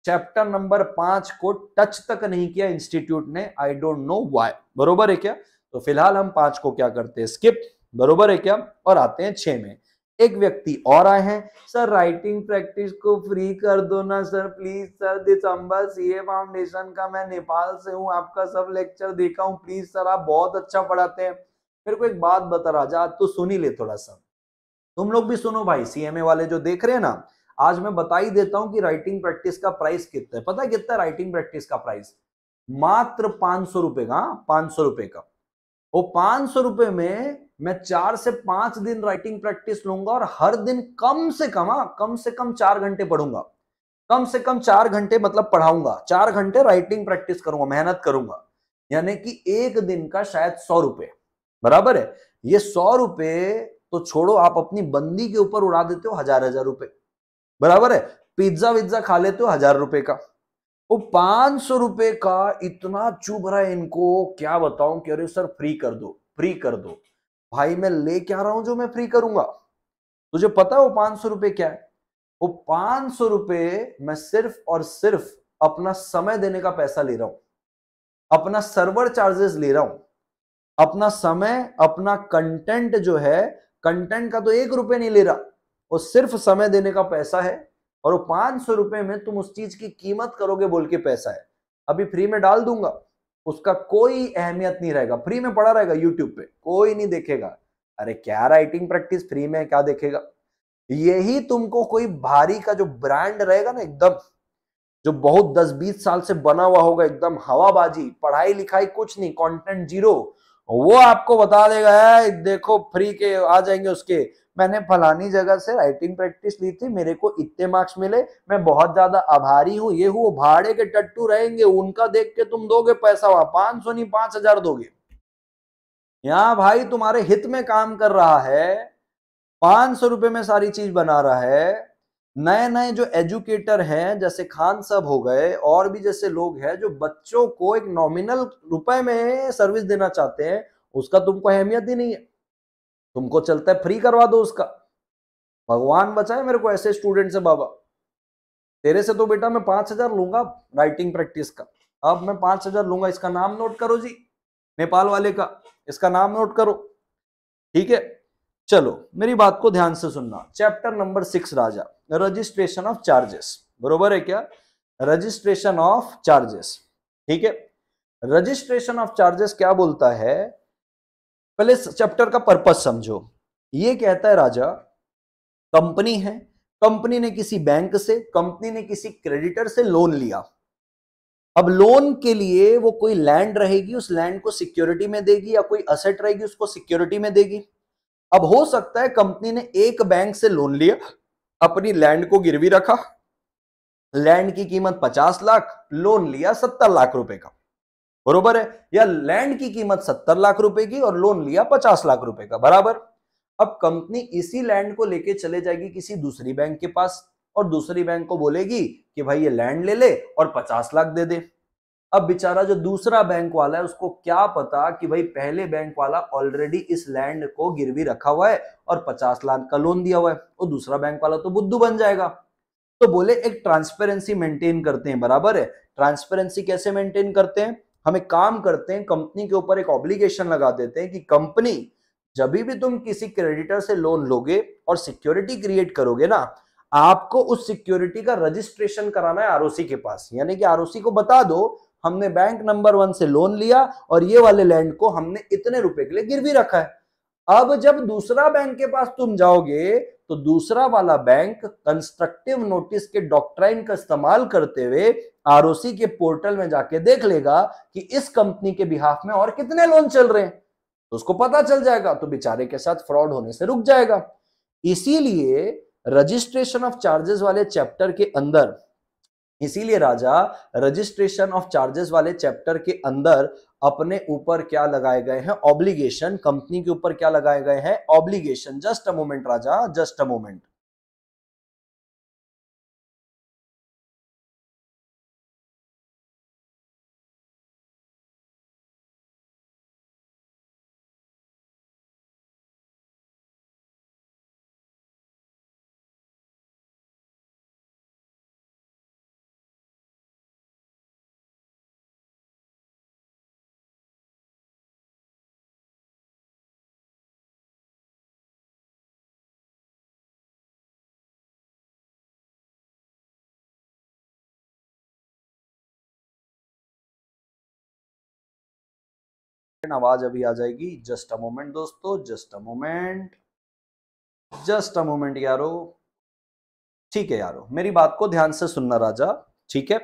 चैप्टर नंबर पांच को टच तक नहीं किया इंस्टीट्यूट ने आई डोंट नो वाई बरोबर है क्या तो फिलहाल हम पांच को क्या करते हैं स्किप बरोबर है क्या और आते हैं छह में एक व्यक्ति और आए हैं सर राइटिंग प्रैक्टिस को फ्री कर दो ना सर प्लीज सर दिसंबर सीए फाउंडेशन का मैं नेपाल से हूँ आपका सब लेक्चर देखा हूँ प्लीज सर आप बहुत अच्छा पढ़ाते हैं मेरे को एक बात बता राजा तो सुन ही ले थोड़ा सा तुम लोग भी सुनो भाई सीएमए वाले जो देख रहे हैं ना आज मैं बता ही देता हूँ कि राइटिंग प्रैक्टिस का प्राइस कितना है पता है कितना राइटिंग प्रैक्टिस का प्राइस मात्र पांच सौ रुपए का हाँ, पांच सौ रुपए का वो पांच सौ रुपए में मैं चार से पांच दिन राइटिंग प्रैक्टिस लूंगा और हर दिन कम से कम हाँ कम से कम चार घंटे पढ़ूंगा कम से कम चार घंटे मतलब पढ़ाऊंगा चार घंटे राइटिंग प्रैक्टिस करूंगा मेहनत करूंगा यानी कि एक दिन का शायद सौ रुपए बराबर है ये सौ रुपए तो छोड़ो आप अपनी बंदी के ऊपर उड़ा देते हो हजार हजार रुपए बराबर है पिज्जा विज्जा खा लेते हो हजार रुपए का वो पांच सौ रुपए का इतना चुभ रहा है इनको क्या बताऊं कि अरे सर फ्री कर दो फ्री कर दो भाई मैं ले क्या रहा हूं जो मैं फ्री करूंगा तुझे पता है वो पांच सौ रुपए क्या है वो पांच सौ रुपए मैं सिर्फ और सिर्फ अपना समय देने का पैसा ले रहा हूं अपना सर्वर चार्जेस ले रहा हूं अपना समय अपना कंटेंट जो है कंटेंट का तो एक रुपए नहीं ले रहा वो सिर्फ समय देने का पैसा है और वो पांच सौ रुपए में तुम उस चीज की कीमत करोगे बोल के पैसा है अभी फ्री में डाल दूंगा उसका कोई अहमियत नहीं रहेगा फ्री में पड़ा रहेगा यूट्यूब पे कोई नहीं देखेगा अरे क्या राइटिंग प्रैक्टिस फ्री में क्या देखेगा यही तुमको कोई भारी का जो ब्रांड रहेगा ना एकदम जो बहुत दस बीस साल से बना हुआ होगा एकदम हवाबाजी पढ़ाई लिखाई कुछ नहीं कंटेंट जीरो वो आपको बता देगा है, देखो फ्री के आ जाएंगे उसके मैंने फलानी जगह से राइटिंग प्रैक्टिस ली थी मेरे को इतने मार्क्स मिले मैं बहुत ज्यादा आभारी हूँ ये हूँ भाड़े के टट्टू रहेंगे उनका देख के तुम दोगे पैसा हुआ पांच सौ नहीं पांच हजार दोगे यहाँ भाई तुम्हारे हित में काम कर रहा है पांच सौ रुपये में सारी चीज बना रहा है नए नए जो एजुकेटर हैं जैसे खान साहब हो गए और भी जैसे लोग हैं जो बच्चों को एक नॉमिनल रुपए में सर्विस देना चाहते हैं उसका तुमको अहमियत ही नहीं है तुमको चलता है फ्री करवा दो उसका भगवान बचाए मेरे को ऐसे स्टूडेंट से बाबा तेरे से तो बेटा मैं पांच हजार लूंगा राइटिंग प्रैक्टिस का अब मैं पांच हजार लूंगा इसका नाम नोट करो जी नेपाल वाले का इसका नाम नोट करो ठीक है चलो मेरी बात को ध्यान से सुनना चैप्टर नंबर सिक्स राजा रजिस्ट्रेशन ऑफ चार्जेस बरोबर है क्या रजिस्ट्रेशन ऑफ चार्जेस ठीक है रजिस्ट्रेशन ऑफ चार्जेस क्या बोलता है पहले चैप्टर का पर्पस समझो ये कहता है राजा कंपनी है कंपनी ने किसी बैंक से कंपनी ने किसी क्रेडिटर से लोन लिया अब लोन के लिए वो कोई लैंड रहेगी उस लैंड को सिक्योरिटी में देगी या कोई असेट रहेगी उसको सिक्योरिटी में देगी अब हो सकता है कंपनी ने एक बैंक से लोन लिया अपनी लैंड को गिरवी रखा लैंड की कीमत पचास लाख लोन लिया सत्तर लाख रुपए का बरोबर है या लैंड की कीमत सत्तर लाख रुपए की और लोन लिया पचास लाख रुपए का बराबर अब कंपनी इसी लैंड को लेके चले जाएगी किसी दूसरी बैंक के पास और दूसरी बैंक को बोलेगी कि भाई ये लैंड ले ले और पचास लाख दे दे अब बेचारा जो दूसरा बैंक वाला है उसको क्या पता कि भाई पहले बैंक वाला ऑलरेडी इस लैंड को गिरवी रखा हुआ है और पचास लाख का लोन दिया हुआ है और दूसरा बैंक वाला तो बुद्धू बन जाएगा तो बोले एक ट्रांसपेरेंसी मेंटेन करते हैं बराबर है ट्रांसपेरेंसी कैसे मेंटेन करते हैं हम एक काम करते हैं कंपनी के ऊपर एक ऑब्लिगेशन लगा देते हैं कि कंपनी जब भी तुम किसी क्रेडिटर से लोन लोगे और सिक्योरिटी क्रिएट करोगे ना आपको उस सिक्योरिटी का रजिस्ट्रेशन कराना है आरओसी के पास यानी कि आरओसी को बता दो हमने बैंक नंबर वन से लोन लिया और ये वाले लैंड को हमने इतने रुपए के लिए गिरवी रखा है अब जब दूसरा बैंक के पास तुम जाओगे तो दूसरा वाला बैंक कंस्ट्रक्टिव नोटिस के डॉक्ट्राइन का इस्तेमाल करते हुए आरओसी के पोर्टल में जाके देख लेगा कि इस कंपनी के बिहाफ में और कितने लोन चल रहे हैं तो उसको पता चल जाएगा तो बेचारे के साथ फ्रॉड होने से रुक जाएगा इसीलिए रजिस्ट्रेशन ऑफ चार्जेस वाले चैप्टर के अंदर इसीलिए राजा रजिस्ट्रेशन ऑफ चार्जेस वाले चैप्टर के अंदर अपने ऊपर क्या लगाए गए हैं ऑब्लिगेशन कंपनी के ऊपर क्या लगाए गए हैं ऑब्लिगेशन जस्ट अ मोमेंट राजा जस्ट अ मोमेंट सेकेंड आवाज अभी आ जाएगी जस्ट अ मोमेंट दोस्तों just a moment just a moment यारो ठीक है यारो मेरी बात को ध्यान से सुनना राजा ठीक है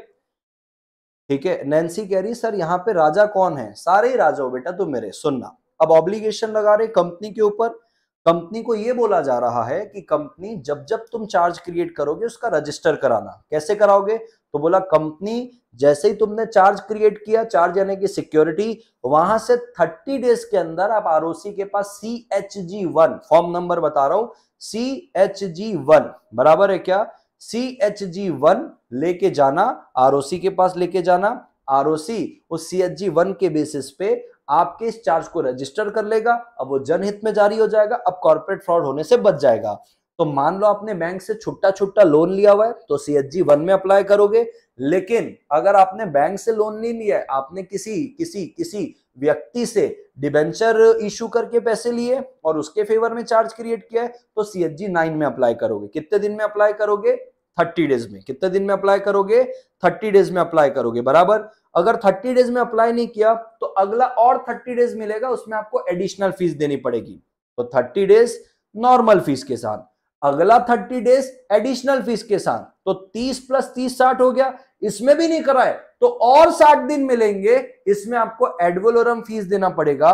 ठीक है नैन्सी कह रही सर यहाँ पे राजा कौन है सारे ही राजा हो बेटा तुम मेरे सुनना अब ऑब्लिगेशन लगा रहे कंपनी के ऊपर कंपनी को यह बोला जा रहा है कि कंपनी जब जब तुम चार्ज क्रिएट करोगे उसका रजिस्टर कराना कैसे कराओगे तो बोला कंपनी जैसे ही तुमने चार्ज क्रिएट किया चार्ज यानी कि सिक्योरिटी वहां से 30 डेज के अंदर आप आरओसी के पास C H G one form number बता रहा हूं सी एच जी वन बराबर है क्या सी एच जी वन लेके जाना आरओसी के पास लेके जाना आरओसी उस सी एच जी वन के बेसिस पे आपके इस चार्ज को रजिस्टर कर लेगा अब वो जनहित में जारी हो जाएगा अब कॉर्पोरेट फ्रॉड होने से बच जाएगा तो मान लो आपने बैंक से छुट्टा छुट्टा लोन लिया हुआ है तो सी एच जी वन में अप्लाई करोगे लेकिन अगर आपने बैंक से लोन नहीं लिया है आपने किसी किसी किसी व्यक्ति से डिबेंचर इश्यू करके पैसे लिए और उसके फेवर में चार्ज क्रिएट किया है तो सी एच जी नाइन में अप्लाई करोगे कितने दिन में अप्लाई करोगे थर्टी डेज में कितने दिन में अप्लाई करोगे थर्टी डेज में अप्लाई करोगे बराबर अगर 30 डेज में अप्लाई नहीं किया तो अगला और 30 डेज मिलेगा उसमें आपको एडिशनल फीस देनी पड़ेगी तो 30 डेज नॉर्मल फीस के साथ अगला 30 डेज एडिशनल फीस के साथ तो 30 प्लस तीस साठ हो गया इसमें भी नहीं कराए तो और साठ दिन मिलेंगे इसमें आपको एडवोलोरम फीस देना पड़ेगा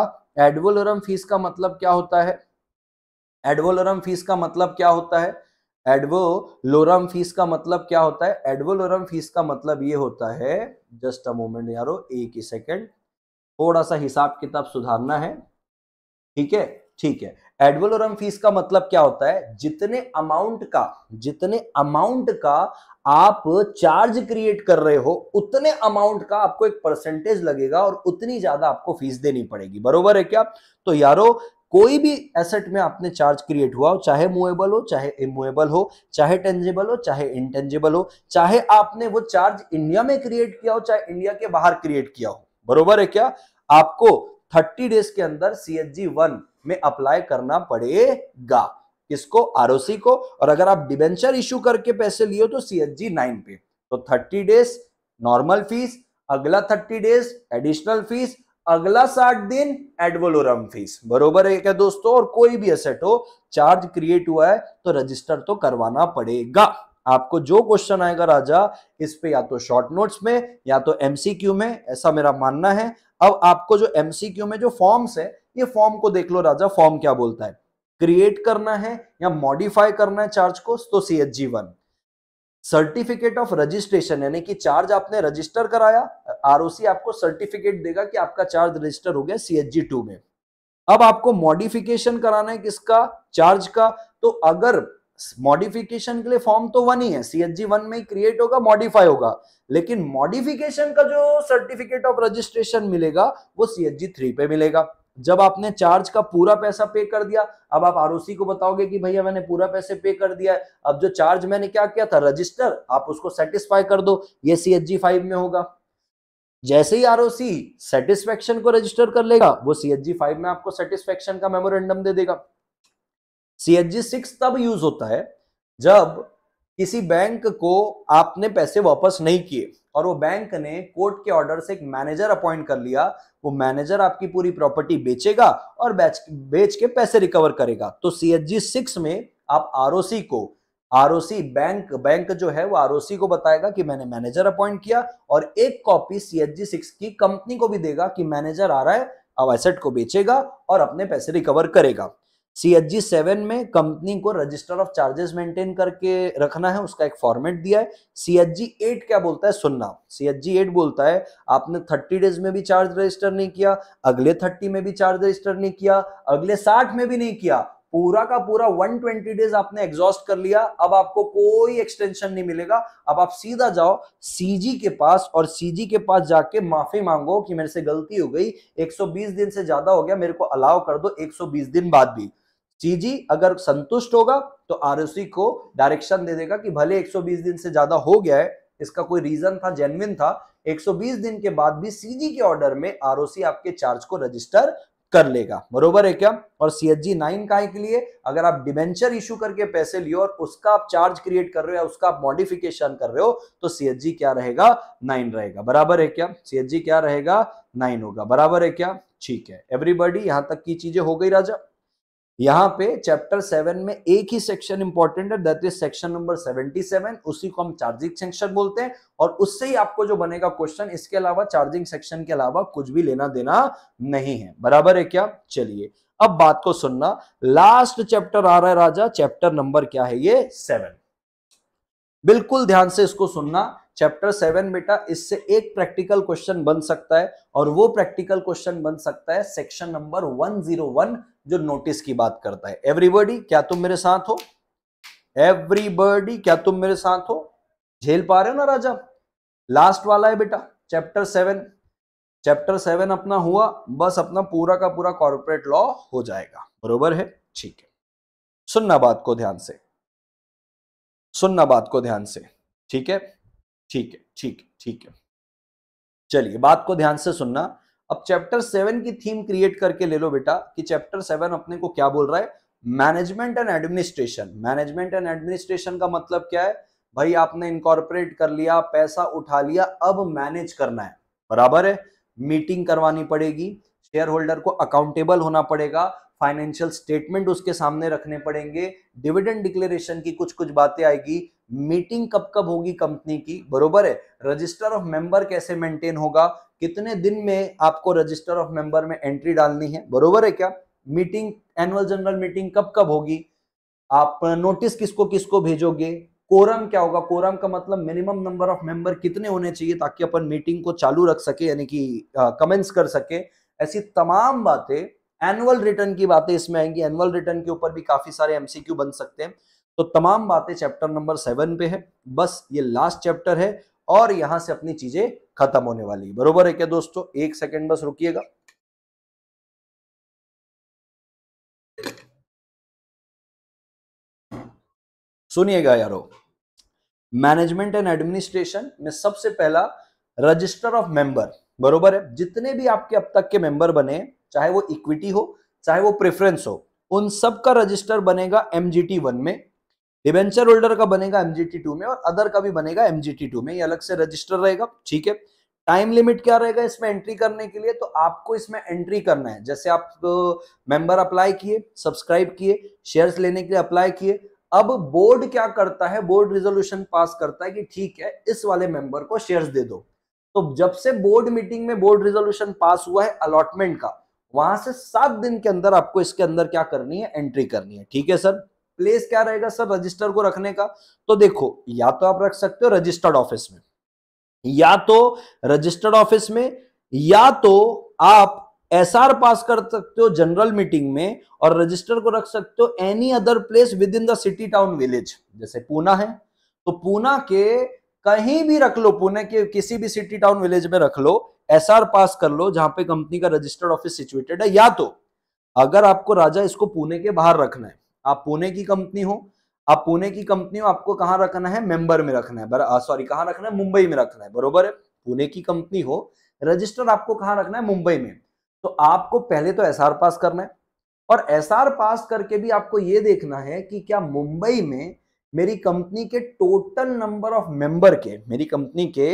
एडवोलोरम फीस का मतलब क्या होता है एडवोलोरम फीस का मतलब क्या होता है एडवोलोरम फीस का मतलब क्या होता है एडवोलोरम फीस का मतलब ये होता है जस्ट अ मोमेंट यारो एक ही सेकेंड थोड़ा सा हिसाब किताब सुधारना है ठीक है ठीक है एडवोलोरम फीस का मतलब क्या होता है जितने अमाउंट का जितने अमाउंट का आप चार्ज क्रिएट कर रहे हो उतने अमाउंट का आपको एक परसेंटेज लगेगा और उतनी ज्यादा आपको फीस देनी पड़ेगी बरोबर है क्या तो यारो कोई भी एसेट में आपने चार्ज क्रिएट हुआ हो चाहे मूवेबल हो चाहे इमूवेबल हो चाहे टेंजेबल हो चाहे इनटेंजेबल हो चाहे आपने वो चार्ज इंडिया में क्रिएट किया हो चाहे इंडिया के बाहर क्रिएट किया हो बरोबर है क्या आपको 30 डेज के अंदर सी एच जी वन में अप्लाई करना पड़ेगा किसको आर को और अगर आप डिबेंचर इश्यू करके पैसे लियो तो सी एच जी नाइन पे तो थर्टी डेज नॉर्मल फीस अगला थर्टी डेज एडिशनल फीस अगला साठ दिन एडवोलोरम फीस बरोबर एक है दोस्तों और कोई भी असेट हो चार्ज क्रिएट हुआ है तो रजिस्टर तो करवाना पड़ेगा आपको जो क्वेश्चन आएगा राजा इस पे या तो शॉर्ट नोट्स में या तो एमसीक्यू में ऐसा मेरा मानना है अब आपको जो एमसीक्यू में जो फॉर्म्स है ये फॉर्म को देख लो राजा फॉर्म क्या बोलता है क्रिएट करना है या मॉडिफाई करना है चार्ज को तो C H G one certificate of registration यानी कि चार्ज आपने रजिस्टर कराया आरओसी आपको सर्टिफिकेट देगा कि आपका चार्ज रजिस्टर हो गया सीएचजी टू में अब आपको मॉडिफिकेशन कराना है किसका चार्ज का तो अगर मॉडिफिकेशन के लिए फॉर्म तो वन ही है सी एच जी वन में ही क्रिएट होगा मॉडिफाई होगा लेकिन मॉडिफिकेशन का जो सर्टिफिकेट ऑफ रजिस्ट्रेशन मिलेगा वो सी एच जी थ्री पे मिलेगा जब आपने चार्ज का पूरा पैसा पे कर दिया अब आप आर को बताओगे कि भैया मैंने पूरा पैसे पे कर दिया है अब जो चार्ज मैंने क्या किया था रजिस्टर आप उसको सेटिस्फाई कर दो ये सी एच जी फाइव में होगा जैसे ही आर सेटिस्फेक्शन को रजिस्टर कर लेगा वो सी एच जी फाइव में आपको सेटिस्फेक्शन का मेमोरेंडम दे देगा सी एच जी सिक्स तब यूज होता है जब किसी बैंक को आपने पैसे वापस नहीं किए और वो बैंक ने कोर्ट के ऑर्डर से एक मैनेजर अपॉइंट कर लिया वो मैनेजर आपकी पूरी प्रॉपर्टी बेचेगा और बेच बेच के पैसे रिकवर करेगा तो सी एच जी सिक्स में आप आर को आर बैंक बैंक जो है वो आर को बताएगा कि मैंने मैनेजर अपॉइंट किया और एक copy C H G six की कंपनी को भी देगा कि मैनेजर आ रहा है अब एसेट को बेचेगा और अपने पैसे रिकवर करेगा सी एच जी सेवन में कंपनी को रजिस्टर ऑफ चार्जेस मेंटेन करके रखना है उसका एक फॉर्मेट दिया है सी एच जी एट क्या बोलता है सुनना सी एच जी एट बोलता है आपने थर्टी डेज में भी चार्ज रजिस्टर नहीं किया अगले थर्टी में भी चार्ज रजिस्टर नहीं किया अगले साठ में भी नहीं किया पूरा का पूरा 120 डेज आपने एग्जॉस्ट कर लिया अब आपको कोई एक्सटेंशन नहीं मिलेगा अब आप सीधा जाओ सीजी के पास और सीजी के पास जाके माफी मांगो कि मेरे से गलती हो गई 120 दिन से ज्यादा हो गया मेरे को अलाउ कर दो 120 दिन बाद भी सीजी अगर संतुष्ट होगा तो आरओसी को डायरेक्शन दे देगा कि भले एक दिन से ज्यादा हो गया है इसका कोई रीजन था जेनविन था 120 दिन के बाद भी सीजी के ऑर्डर में आरओसी आपके चार्ज को रजिस्टर कर लेगा बरोबर है क्या और सी एच जी नाइन का के लिए अगर आप डिबेंचर इशू करके पैसे लियो और उसका आप चार्ज क्रिएट कर रहे हो या उसका आप मॉडिफिकेशन कर रहे हो तो सी एच जी क्या रहेगा नाइन रहेगा बराबर है क्या सी एच जी क्या रहेगा नाइन होगा बराबर है क्या ठीक है एवरीबॉडी यहां तक की चीजें हो गई राजा यहाँ पे चैप्टर सेवन में एक ही सेक्शन इंपॉर्टेंट है that is section number seventy seven उसी को हम चार्जिंग सेक्शन बोलते हैं और उससे ही आपको जो बनेगा क्वेश्चन इसके अलावा चार्जिंग सेक्शन के अलावा कुछ भी लेना देना नहीं है बराबर है क्या चलिए अब बात को सुनना लास्ट चैप्टर आ रहा है राजा चैप्टर नंबर क्या है ये सेवन बिल्कुल ध्यान से इसको सुनना चैप्टर सेवन बेटा इससे एक प्रैक्टिकल क्वेश्चन बन सकता है और वो प्रैक्टिकल क्वेश्चन बन सकता है सेक्शन नंबर 101 जो नोटिस की बात करता है एवरीबॉडी क्या तुम मेरे साथ हो एवरीबॉडी क्या तुम मेरे साथ हो झेल पा रहे हो ना राजा लास्ट वाला है बेटा चैप्टर सेवन चैप्टर सेवन अपना हुआ बस अपना पूरा का पूरा कॉर्पोरेट लॉ हो जाएगा बरोबर है ठीक है सुनना बात को ध्यान से सुनना बात को ध्यान से ठीक है ठीक है ठीक है ठीक है चलिए बात को ध्यान से सुनना अब चैप्टर सेवन की थीम क्रिएट करके ले लो बेटा कि चैप्टर सेवन अपने को क्या बोल रहा है management and administration management and administration का मतलब क्या है भाई आपने इनकॉर्पोरेट कर लिया पैसा उठा लिया अब मैनेज करना है बराबर है मीटिंग करवानी पड़ेगी शेयर होल्डर को अकाउंटेबल होना पड़ेगा फाइनेंशियल स्टेटमेंट उसके सामने रखने पड़ेंगे डिविडेंड डिक्लेरेशन की कुछ कुछ बातें आएगी मीटिंग कब कब होगी कंपनी की बरोबर है रजिस्टर ऑफ मेंबर कैसे मेंटेन होगा कितने दिन में आपको रजिस्टर ऑफ मेंबर में एंट्री डालनी है बरोबर है क्या मीटिंग एनुअल जनरल मीटिंग कब कब होगी आप नोटिस किसको किसको भेजोगे कोरम क्या होगा कोरम का मतलब मिनिमम नंबर ऑफ मेंबर कितने होने चाहिए ताकि अपन मीटिंग को चालू रख सके यानी कि कमेंट्स कर सके ऐसी तमाम बातें एनुअल रिटर्न की बातें इसमें आएंगी एनुअल रिटर्न के ऊपर भी काफी सारे एमसीक्यू बन सकते हैं तो तमाम बातें चैप्टर नंबर सेवन पे है बस ये लास्ट चैप्टर है और यहां से अपनी चीजें खत्म होने वाली बरोबर है क्या दोस्तों एक सेकेंड बस रुकिएगा सुनिएगा यारो मैनेजमेंट एंड एडमिनिस्ट्रेशन में सबसे पहला रजिस्टर ऑफ मेंबर बरोबर है जितने भी आपके अब तक के मेंबर बने चाहे वो इक्विटी हो चाहे वो प्रेफरेंस हो उन सब का रजिस्टर बनेगा एमजीटी वन में डिवेंचर होल्डर का बनेगा एमजीटी टू में और अदर का भी बनेगा एमजीटी टू में ये अलग से रजिस्टर रहेगा ठीक है टाइम लिमिट क्या रहेगा इसमें एंट्री करने के लिए तो आपको इसमें एंट्री करना है जैसे आप मेंबर अप्लाई किए सब्सक्राइब किए शेयर्स लेने के लिए अप्लाई किए अब बोर्ड क्या करता है बोर्ड रिजोल्यूशन पास करता है कि ठीक है इस वाले मेंबर को शेयर्स दे दो तो जब से बोर्ड मीटिंग में बोर्ड रिजोल्यूशन पास हुआ है अलॉटमेंट का वहां से सात दिन के अंदर आपको इसके अंदर क्या करनी है एंट्री करनी है ठीक है सर प्लेस क्या रहेगा सर रजिस्टर को रखने का तो देखो या तो आप रख सकते हो रजिस्टर्ड ऑफिस में या तो रजिस्टर्ड ऑफिस में या तो आप एसआर पास कर सकते हो जनरल मीटिंग में और रजिस्टर को रख सकते हो any other place within the city town village जैसे पूना है तो पूना के कहीं भी रख लो पुणे के किसी भी सिटी टाउन विलेज में रख लो एसआर पास कर लो जहां पे कंपनी का रजिस्टर्ड ऑफिस सिचुएटेड है या तो अगर आपको राजा इसको पुणे के बाहर रखना है आप पुणे की कंपनी हो आप पुणे की कंपनी हो आपको कहां रखना है मेंबर में रखना है सॉरी कहां रखना है मुंबई में रखना है बरोबर है पुणे की कंपनी हो रजिस्टर आपको कहां रखना है मुंबई में तो आपको पहले तो एसआर पास करना है और एसआर पास करके भी आपको ये देखना है कि क्या मुंबई में मेरी कंपनी के टोटल नंबर ऑफ मेंबर के मेरी कंपनी के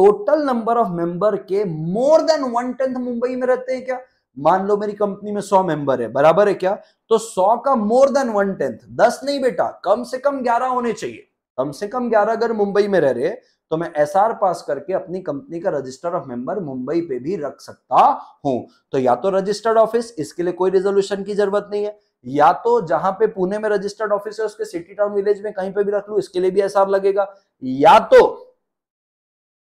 टोटल नंबर ऑफ मेंबर के more than one tenth Mumbai में रहते हैं क्या मान लो मेरी कंपनी में सौ मेंबर है बराबर है क्या तो सौ का मोर देन वन टेंथ दस नहीं बेटा कम से कम ग्यारह होने चाहिए कम से कम ग्यारह अगर मुंबई में रह रहे तो मैं एस पास करके अपनी कंपनी का रजिस्टर ऑफ मेंबर मुंबई पे भी रख सकता हूं तो या तो रजिस्टर्ड ऑफिस इसके लिए कोई रेजोल्यूशन की जरूरत नहीं है या तो जहां पे पुणे में रजिस्टर्ड ऑफिस है उसके सिटी टाउन विलेज में कहीं पे भी रख लू इसके लिए भी एस लगेगा या तो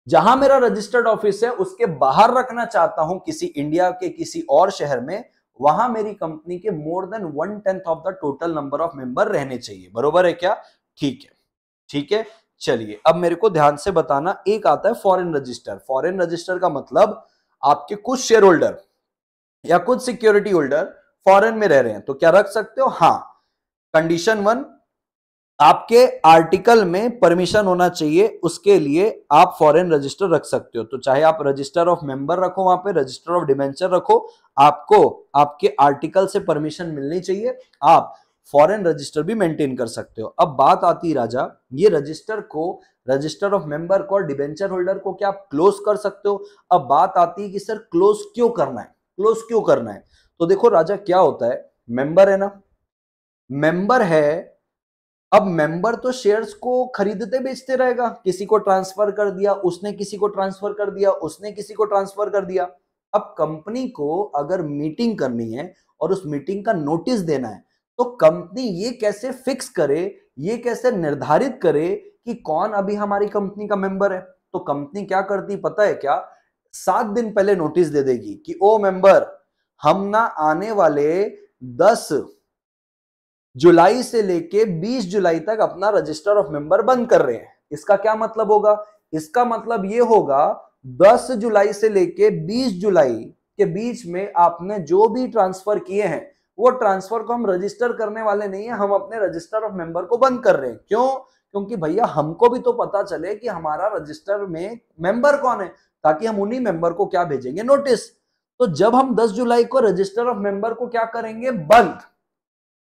जहां मेरा रजिस्टर्ड ऑफिस है उसके बाहर रखना चाहता हूं किसी इंडिया के किसी और शहर में वहां मेरी कंपनी के more than one tenth of the total number of member रहने चाहिए बरोबर है क्या ठीक है ठीक है चलिए अब मेरे को ध्यान से बताना एक आता है फॉरेन रजिस्टर फॉरेन रजिस्टर का मतलब आपके कुछ शेयर होल्डर या कुछ सिक्योरिटी होल्डर फॉरेन में रह रहे हैं तो क्या रख सकते हो हाँ कंडीशन वन आपके आर्टिकल में परमिशन होना चाहिए उसके लिए आप फॉरेन रजिस्टर रख सकते हो तो चाहे आप रजिस्टर ऑफ मेंबर रखो वहां पे रजिस्टर ऑफ डिमेंचर रखो आपको आपके आर्टिकल से परमिशन मिलनी चाहिए आप फॉरेन रजिस्टर भी मेंटेन कर सकते हो अब बात आती राजा ये रजिस्टर को रजिस्टर ऑफ मेंबर को और डिबेंचर होल्डर को क्या आप क्लोज कर सकते हो अब बात आती है कि सर क्लोज क्यों करना है क्लोज क्यों करना है तो देखो राजा क्या होता है मेंबर है ना मेंबर है अब मेंबर तो शेयर्स को खरीदते बेचते रहेगा किसी को ट्रांसफर कर दिया उसने किसी को ट्रांसफर कर दिया उसने किसी को ट्रांसफर कर दिया अब कंपनी को अगर मीटिंग करनी है और उस मीटिंग का नोटिस देना है तो कंपनी ये कैसे फिक्स करे ये कैसे निर्धारित करे कि कौन अभी हमारी कंपनी का मेंबर है तो कंपनी क्या करती पता है क्या सात दिन पहले नोटिस दे देगी कि ओ मेंबर हम ना आने वाले दस जुलाई से लेके 20 जुलाई तक अपना रजिस्टर ऑफ मेंबर बंद कर रहे हैं इसका क्या मतलब होगा इसका मतलब ये होगा 10 जुलाई से लेके 20 जुलाई के बीच में आपने जो भी ट्रांसफर किए हैं वो ट्रांसफर को हम रजिस्टर करने वाले नहीं है हम अपने रजिस्टर ऑफ मेंबर को बंद कर रहे हैं क्यों क्योंकि भैया हमको भी तो पता चले कि हमारा रजिस्टर में मेंबर कौन है ताकि हम उन्हीं मेंबर को क्या भेजेंगे नोटिस तो जब हम 10 जुलाई को रजिस्टर ऑफ मेंबर को क्या करेंगे बंद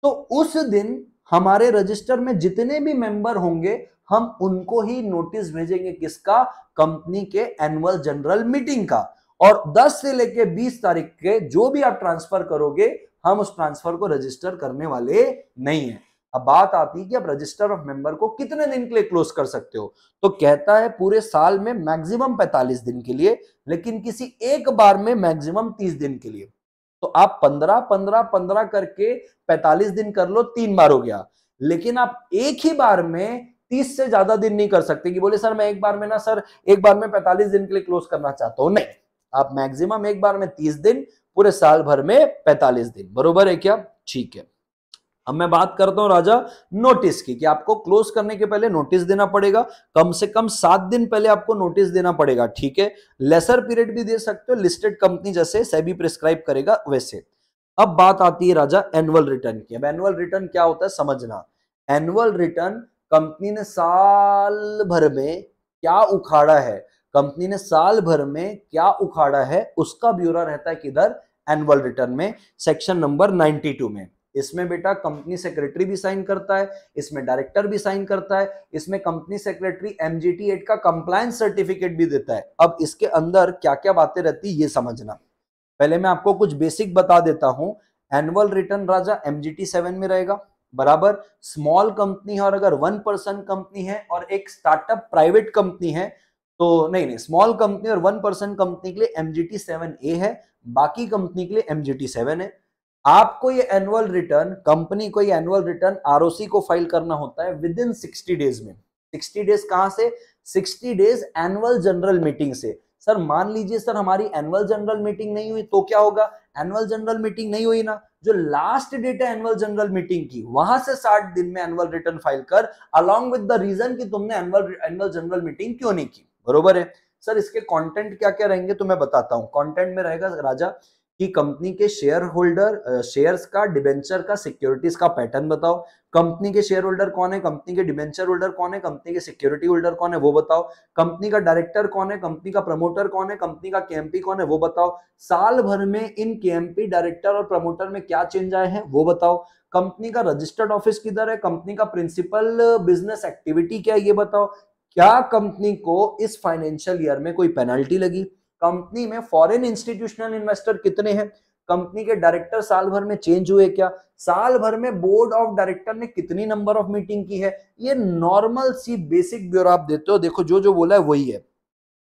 तो उस दिन हमारे रजिस्टर में जितने भी मेंबर होंगे हम उनको ही नोटिस भेजेंगे किसका कंपनी के एनुअल जनरल मीटिंग का और 10 से लेके 20 तारीख के जो भी आप ट्रांसफर करोगे हम उस ट्रांसफर को रजिस्टर करने वाले नहीं है अब बात आती है कि आप रजिस्टर ऑफ मेंबर को कितने दिन के लिए क्लोज कर सकते हो तो कहता है पूरे साल में मैक्सिमम 45 दिन के लिए लेकिन किसी एक बार में मैक्सिमम 30 दिन के लिए तो आप पंद्रह पंद्रह पंद्रह करके पैतालीस दिन कर लो तीन बार हो गया लेकिन आप एक ही बार में तीस से ज्यादा दिन नहीं कर सकते कि बोले सर मैं एक बार में ना सर एक बार में पैतालीस दिन के लिए क्लोज करना चाहता हूं नहीं आप मैक्सिमम एक बार में तीस दिन पूरे साल भर में पैंतालीस दिन बरोबर है क्या ठीक है अब मैं बात करता हूं राजा नोटिस की कि आपको क्लोज करने के पहले नोटिस देना पड़ेगा कम से कम सात दिन पहले आपको नोटिस देना पड़ेगा ठीक है लेसर पीरियड भी दे सकते हो लिस्टेड कंपनी जैसे सेबी प्रिस्क्राइब करेगा वैसे अब बात आती है राजा एनुअल रिटर्न की अब एनुअल रिटर्न क्या होता है समझना एनुअल रिटर्न कंपनी ने साल भर में क्या उखाड़ा है कंपनी ने साल भर में क्या उखाड़ा है उसका ब्यूरा रहता है किधर एनुअल रिटर्न में सेक्शन नंबर 92 में इसमें बेटा कंपनी सेक्रेटरी भी साइन करता है इसमें डायरेक्टर भी साइन करता है इसमें कंपनी सेक्रेटरी एमजीटी एट का कंप्लायंस सर्टिफिकेट भी देता है अब इसके अंदर क्या क्या बातें रहती है ये समझना पहले मैं आपको कुछ बेसिक बता देता हूं एनुअल रिटर्न राजा एम टी सेवन में रहेगा बराबर स्मॉल कंपनी है और अगर वन पर्सन कंपनी है और एक स्टार्टअप प्राइवेट कंपनी है तो नहीं नहीं स्मॉल कंपनी और वन पर्सन कंपनी के लिए एमजीटी सेवन ए है बाकी कंपनी के लिए एमजीटी सेवन है आपको ये एनुअल रिटर्न कंपनी को ये एनुअल रिटर्न आरओसी को फाइल करना होता है विद इन सिक्सटी डेज में सिक्सटी डेज कहां से sixty days annual general meeting से सर मान लीजिए सर हमारी एनुअल जनरल मीटिंग नहीं हुई तो क्या होगा एनुअल जनरल मीटिंग नहीं हुई ना जो लास्ट डेट है एनुअल जनरल मीटिंग की वहां से साठ दिन में एनुअल रिटर्न फाइल कर अलॉन्ग विद द रीजन कि तुमने एनुअल एनुअल जनरल मीटिंग क्यों नहीं की बरोबर है सर इसके कंटेंट क्या क्या रहेंगे तो मैं बताता हूँ कंटेंट में रहेगा राजा कि कंपनी के शेयर होल्डर शेयर्स का डिबेंचर का सिक्योरिटीज का पैटर्न बताओ कंपनी के शेयर होल्डर कौन है कंपनी के डिबेंचर होल्डर कौन है कंपनी के सिक्योरिटी होल्डर कौन है वो बताओ कंपनी का डायरेक्टर कौन है कंपनी का प्रमोटर कौन है कंपनी का के कौन है वो बताओ साल भर में इन के डायरेक्टर और प्रमोटर में क्या चेंज आए हैं वो बताओ कंपनी का रजिस्टर्ड ऑफिस किधर है कंपनी का प्रिंसिपल बिजनेस एक्टिविटी क्या है ये बताओ क्या कंपनी को इस फाइनेंशियल ईयर में कोई पेनल्टी लगी कंपनी में फॉरेन इंस्टीट्यूशनल इन्वेस्टर कितने हैं कंपनी के डायरेक्टर साल भर में चेंज हुए क्या साल भर में बोर्ड ऑफ डायरेक्टर ने कितनी नंबर ऑफ मीटिंग की है ये नॉर्मल सी बेसिक ब्योर आप देते हो देखो जो जो बोला है वही है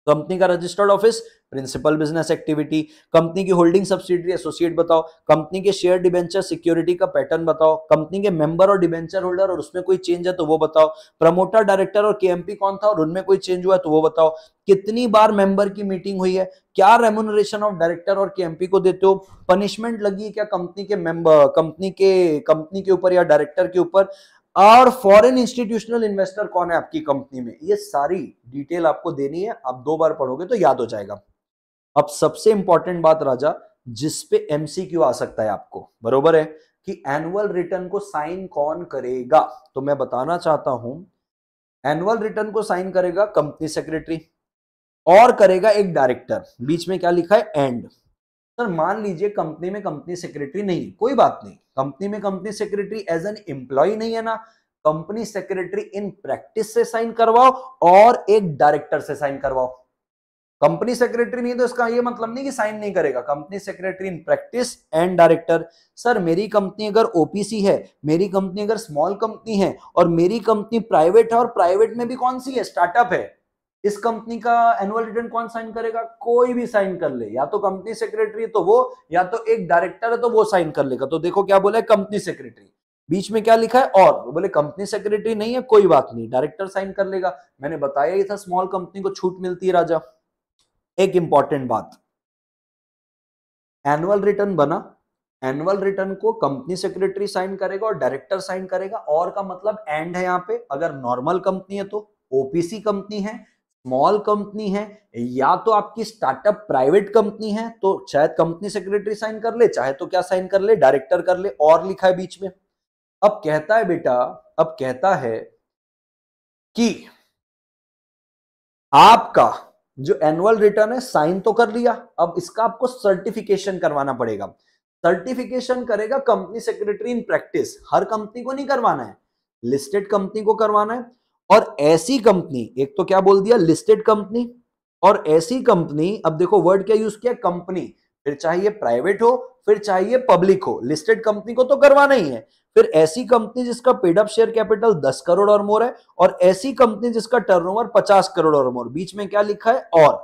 कंपनी का registered office principal business activity company की होल्डिंग सब्सिडी एसोसिएट बताओ कंपनी के शेयर डिबेंचर सिक्योरिटी का पैटर्न बताओ कंपनी के मेंबर और डिबेंचर होल्डर और उसमें कोई चेंज है तो वो बताओ प्रमोटर डायरेक्टर और केएमपी कौन था और उनमें कोई चेंज हुआ है तो वो बताओ कितनी बार मेंबर की मीटिंग हुई है क्या रेमोनरेशन ऑफ डायरेक्टर और केएमपी को देते हो पनिशमेंट लगी क्या कंपनी के मेंबर कंपनी के कंपनी के ऊपर या डायरेक्टर के ऊपर और फॉरेन इंस्टीट्यूशनल इन्वेस्टर कौन है आपकी कंपनी में ये सारी डिटेल आपको देनी है आप दो बार पढ़ोगे तो याद हो जाएगा अब सबसे इंपॉर्टेंट बात राजा जिसपे एमसीक्यू आ सकता है आपको बरोबर है कि एनुअल रिटर्न को साइन कौन करेगा तो मैं बताना चाहता हूं एनुअल रिटर्न को साइन करेगा कंपनी सेक्रेटरी और करेगा एक डायरेक्टर बीच में क्या लिखा है एंड सर मान लीजिए कंपनी में कंपनी सेक्रेटरी नहीं कोई बात नहीं कंपनी में company secretary as an employ नहीं है ना कंपनी सेक्रेटरी इन प्रैक्टिस से साइन करवाओ और एक डायरेक्टर से साइन करवाओ कंपनी सेक्रेटरी नहीं तो इसका ये मतलब नहीं कि साइन नहीं करेगा company secretary in practice and director sir मेरी कंपनी अगर ओपीसी है मेरी कंपनी अगर स्मॉल कंपनी है और मेरी कंपनी प्राइवेट है और प्राइवेट में भी कौन सी है स्टार्टअप है इस कंपनी का एनुअल रिटर्न कौन साइन करेगा कोई भी साइन कर ले या तो कंपनी सेक्रेटरी तो वो या तो एक डायरेक्टर है तो वो साइन कर लेगा तो देखो क्या बोला है कंपनी सेक्रेटरी बीच में क्या लिखा है और वो बोले कंपनी सेक्रेटरी नहीं है कोई बात नहीं डायरेक्टर साइन कर लेगा मैंने बताया ही था स्मॉल कंपनी को छूट मिलती है राजा एक इंपॉर्टेंट बात एनुअल रिटर्न बना एनुअल रिटर्न को कंपनी सेक्रेटरी साइन करेगा और डायरेक्टर साइन करेगा और का मतलब एंड है यहां पे अगर नॉर्मल कंपनी है तो ओपीसी कंपनी है स्मॉल कंपनी है या तो आपकी स्टार्टअप प्राइवेट कंपनी है तो शायद कंपनी सेक्रेटरी साइन कर ले चाहे तो क्या साइन कर ले डायरेक्टर कर ले और लिखा है बीच में अब कहता है बेटा अब कहता है कि आपका जो एनुअल रिटर्न है साइन तो कर लिया अब इसका आपको सर्टिफिकेशन करवाना पड़ेगा सर्टिफिकेशन करेगा कंपनी सेक्रेटरी इन प्रैक्टिस हर कंपनी को नहीं करवाना है लिस्टेड कंपनी को करवाना है और ऐसी कंपनी एक तो क्या बोल दिया लिस्टेड कंपनी और ऐसी कंपनी अब देखो वर्ड क्या यूज किया कंपनी फिर चाहिए प्राइवेट हो फिर चाहिए पब्लिक हो लिस्टेड कंपनी को तो करवाना ही है फिर ऐसी कंपनी जिसका पेडअप शेयर कैपिटल 10 करोड़ और मोर है और ऐसी कंपनी जिसका टर्नओवर 50 करोड़ और मोर बीच में क्या लिखा है और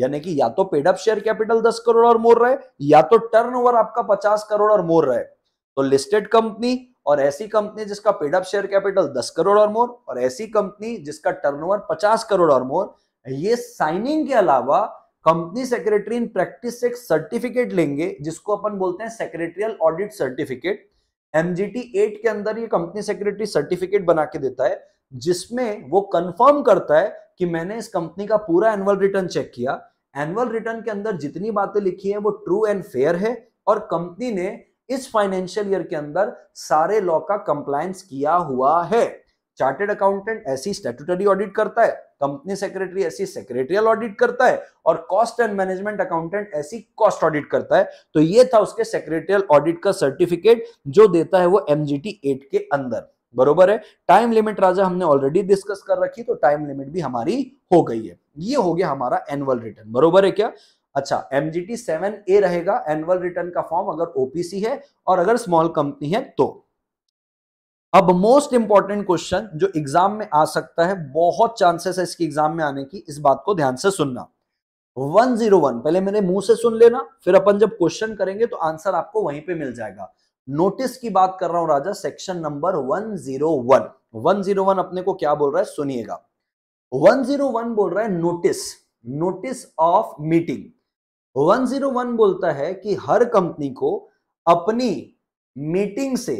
यानी कि या तो पेडअप शेयर कैपिटल 10 करोड़ और मोर रहे या तो टर्नओवर आपका 50 करोड़ और मोर रहे तो लिस्टेड कंपनी और ऐसी कंपनी जिसका पेडअप शेयर कैपिटल 10 करोड़ और मोर और ऐसी कंपनी जिसका टर्नओवर 50 करोड़ और मोर ये साइनिंग के अलावा कंपनी सेक्रेटरी इन प्रैक्टिस से एक सर्टिफिकेट लेंगे जिसको अपन बोलते हैं सेक्रेटरियल ऑडिट सर्टिफिकेट एमजीटी 8 के अंदर ये कंपनी सेक्रेटरी सर्टिफिकेट बना के देता है जिसमें वो कंफर्म करता है कि मैंने इस कंपनी का पूरा एनुअल रिटर्न चेक किया एनुअल रिटर्न के अंदर जितनी बातें लिखी है वो ट्रू एंड फेयर है और कंपनी ने इस फाइनेंशियल ईयर के अंदर सारे लॉ का कंप्लायंस किया हुआ है चार्टेड अकाउंटेंट ऐसी स्टेटुटरी ऑडिट करता है कंपनी सेक्रेटरी ऐसी सेक्रेटरियल ऑडिट करता है और कॉस्ट एंड मैनेजमेंट अकाउंटेंट ऐसी कॉस्ट ऑडिट करता है तो ये था उसके सेक्रेटरियल ऑडिट का सर्टिफिकेट जो देता है वो एमजीटी एट के अंदर बरोबर है टाइम लिमिट राजा हमने ऑलरेडी डिस्कस कर रखी तो टाइम लिमिट भी हमारी हो गई है ये हो गया हमारा एनुअल रिटर्न बरोबर है क्या अच्छा एमजीटी सेवन ए रहेगा एनुअल रिटर्न का फॉर्म अगर ओपीसी है और अगर स्मॉल कंपनी है तो अब मोस्ट इंपॉर्टेंट क्वेश्चन जो एग्जाम में आ सकता है बहुत चांसेस है इसके एग्जाम में आने की इस बात को ध्यान से सुनना 101 पहले मेरे मुंह से सुन लेना फिर अपन जब क्वेश्चन करेंगे तो आंसर आपको वहीं पे मिल जाएगा नोटिस की बात कर रहा हूं राजा सेक्शन नंबर 101 101 अपने को क्या बोल रहा है सुनिएगा 101 बोल रहा है नोटिस नोटिस ऑफ मीटिंग 101 बोलता है कि हर कंपनी को अपनी मीटिंग से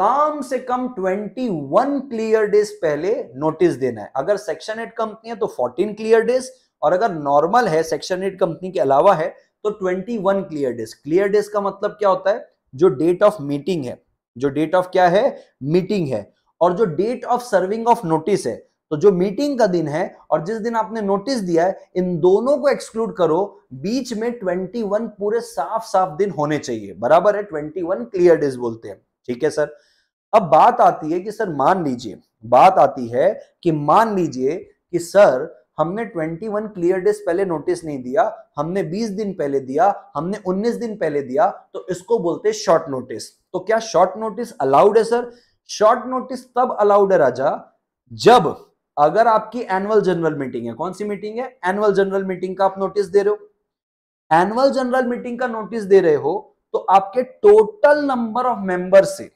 कम से कम 21 क्लियर डेज पहले नोटिस देना है अगर सेक्शन एट कंपनी है तो 14 क्लियर डेज और अगर नॉर्मल है सेक्शन एट कंपनी के अलावा है तो 21 क्लियर डेज क्लियर डेज का मतलब क्या होता है जो डेट ऑफ मीटिंग है जो डेट ऑफ क्या है मीटिंग है और जो date of serving of notice है तो जो मीटिंग का दिन है और जिस दिन आपने नोटिस दिया है इन दोनों को एक्सक्लूड करो बीच में 21 पूरे साफ साफ दिन होने चाहिए बराबर है 21 क्लियर डेज बोलते हैं ठीक है सर अब बात आती है कि सर मान लीजिए बात आती है कि मान लीजिए कि सर हमने 21 क्लियर डेज पहले नोटिस नहीं दिया हमने 20 दिन पहले दिया हमने 19 दिन पहले दिया तो इसको बोलते हैं शॉर्ट नोटिस तो क्या शॉर्ट नोटिस अलाउड है सर शॉर्ट नोटिस तब अलाउड है राजा जब अगर आपकी एनुअल जनरल मीटिंग है कौन सी मीटिंग है एनुअल जनरल मीटिंग का आप नोटिस दे रहे हो एनुअल जनरल मीटिंग का नोटिस दे रहे हो तो आपके टोटल नंबर ऑफ मेंबर से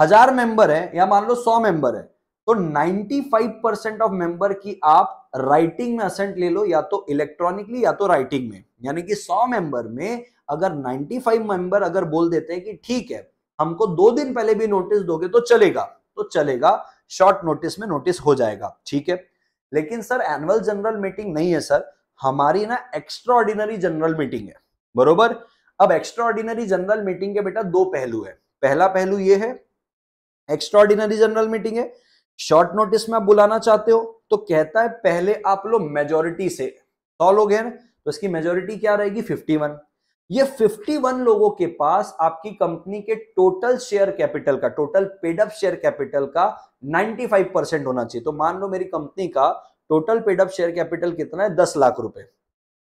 हजार मेंबर है या मान लो सौ मेंबर है तो 95 परसेंट ऑफ मेंबर की आप राइटिंग में असेंट ले लो या तो इलेक्ट्रॉनिकली या तो राइटिंग में यानी कि 100 मेंबर में अगर 95 मेंबर अगर बोल देते हैं कि ठीक है हमको दो दिन पहले भी नोटिस दोगे तो चलेगा तो चलेगा शॉर्ट नोटिस में नोटिस हो जाएगा ठीक है लेकिन सर एनुअल जनरल मीटिंग नहीं है सर हमारी ना एक्स्ट्राऑर्डिनरी जनरल मीटिंग है बरोबर अब एक्स्ट्राऑर्डिनरी जनरल मीटिंग के बेटा दो पहलू है पहला पहलू ये है एक्स्ट्राऑर्डिनरी जनरल मीटिंग है शॉर्ट नोटिस में आप बुलाना चाहते हो तो कहता है पहले आप लोग मेजोरिटी से सौ लोग हैं तो इसकी मेजोरिटी क्या रहेगी फिफ्टी ये 51 लोगों के पास आपकी कंपनी के टोटल शेयर कैपिटल का टोटल पेडअप शेयर कैपिटल का 95 परसेंट होना चाहिए तो मान लो मेरी कंपनी का टोटल पेडअप शेयर कैपिटल कितना है दस लाख रुपए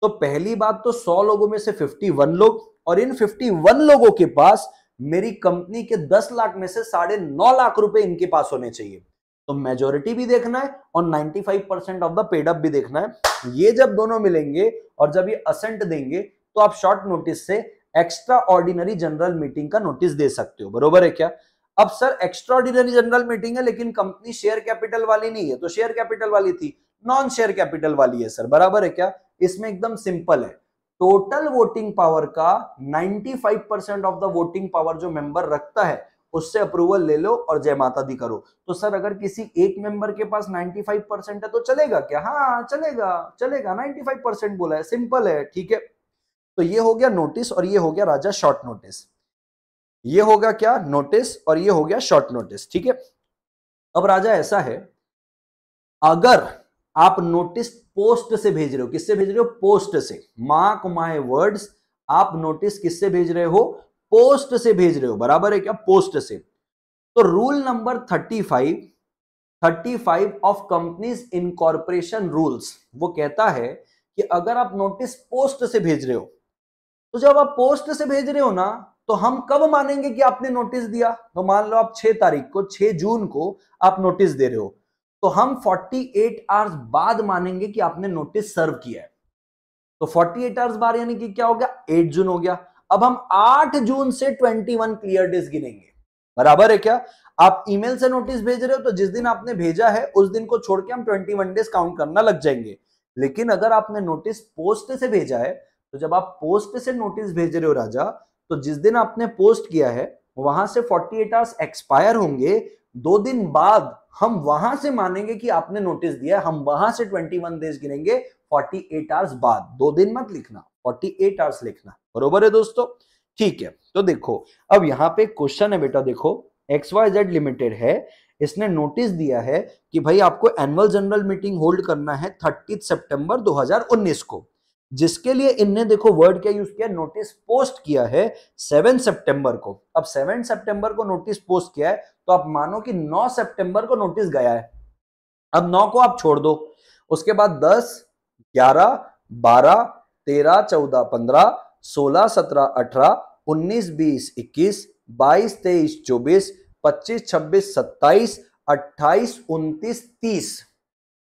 तो पहली बात तो 100 लोगों में से 51 लोग और इन 51 लोगों के पास मेरी कंपनी के 10 लाख में से साढ़े नौ लाख रुपए इनके पास होने चाहिए तो मेजोरिटी भी देखना है और 95 परसेंट ऑफ द पेडअप भी देखना है ये जब दोनों मिलेंगे और जब ये असेंट देंगे तो आप शॉर्ट नोटिस से एक्स्ट्रा ऑर्डिनरी जनरल मीटिंग का नोटिस दे सकते हो बरोबर है क्या अब sir extraordinary general meeting है लेकिन कंपनी शेयर कैपिटल वाली नहीं है तो शेयर कैपिटल वाली थी नॉन शेयर कैपिटल वाली है सर बराबर है क्या इसमें एकदम सिंपल है टोटल वोटिंग पावर का 95 percent of the voting power जो मेंबर रखता है उससे अप्रूवल ले लो और जय माता दी करो तो सर अगर किसी एक मेंबर के पास 95 परसेंट है तो चलेगा क्या हाँ चलेगा चलेगा 95 परसेंट बोला है सिंपल है ठीक है तो ये हो गया नोटिस और ये हो गया राजा शॉर्ट नोटिस ये होगा क्या नोटिस और ये हो गया शॉर्ट नोटिस ठीक है अब राजा ऐसा है अगर आप नोटिस पोस्ट से भेज रहे हो किससे भेज रहे हो पोस्ट से मार्क माय वर्ड्स आप नोटिस किससे भेज रहे हो पोस्ट से भेज रहे हो बराबर है क्या पोस्ट से तो rule number thirty five thirty five of companies incorporation rules वो कहता है कि अगर आप नोटिस पोस्ट से भेज रहे हो तो जब आप पोस्ट से भेज रहे हो ना तो हम कब मानेंगे कि आपने नोटिस दिया तो मान लो आप 6 तारीख को 6 जून को आप नोटिस दे रहे हो तो हम 48 एट आवर्स बाद मानेंगे कि आपने नोटिस सर्व किया है तो 48 एट आवर्स बाद यानी कि क्या हो गया 8 जून हो गया अब हम 8 जून से 21 क्लियर डेज गिनेंगे बराबर है क्या आप ईमेल से नोटिस भेज रहे हो तो जिस दिन आपने भेजा है उस दिन को छोड़ के हम ट्वेंटी डेज काउंट करना लग जाएंगे लेकिन अगर आपने नोटिस पोस्ट से भेजा है तो जब आप पोस्ट से नोटिस भेज रहे हो राजा तो जिस दिन आपने पोस्ट किया है वहां से 48 एट आवर्स एक्सपायर होंगे दो दिन बाद हम वहां से मानेंगे कि आपने नोटिस दिया हम वहां से 21 डेज गिनेंगे 48 एट आवर्स बाद दो दिन मत लिखना 48 एट आवर्स लिखना बरोबर है दोस्तों ठीक है तो देखो अब यहाँ पे क्वेश्चन है बेटा देखो एक्स वाई जेड लिमिटेड है इसने नोटिस दिया है कि भाई आपको एनुअल जनरल मीटिंग होल्ड करना है थर्टी सितंबर 2019 को जिसके लिए इनने देखो वर्ड क्या यूज किया नोटिस पोस्ट किया है सेवन सितंबर को अब सेवन सितंबर को नोटिस पोस्ट किया है तो आप मानो कि नौ सितंबर को नोटिस गया है अब नौ को आप छोड़ दो उसके बाद दस ग्यारह बारह तेरह चौदह पंद्रह सोलह सत्रह अठारह उन्नीस बीस इक्कीस बाईस तेईस चौबीस पच्चीस छब्बीस सत्ताईस अट्ठाईस उन्तीस तीस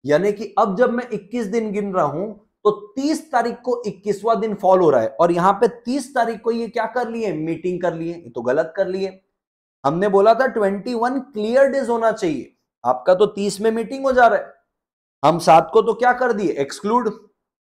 यानी कि अब जब मैं इक्कीस दिन गिन रहा हूं तो 30 तारीख को 21वां दिन फॉल हो रहा है और यहां पे 30 तारीख को ये क्या कर लिए मीटिंग कर लिए ये तो गलत कर लिए हमने बोला था 21 क्लियर डेज होना चाहिए आपका तो 30 में मीटिंग हो जा रहा है हम सात को तो क्या कर दिए एक्सक्लूड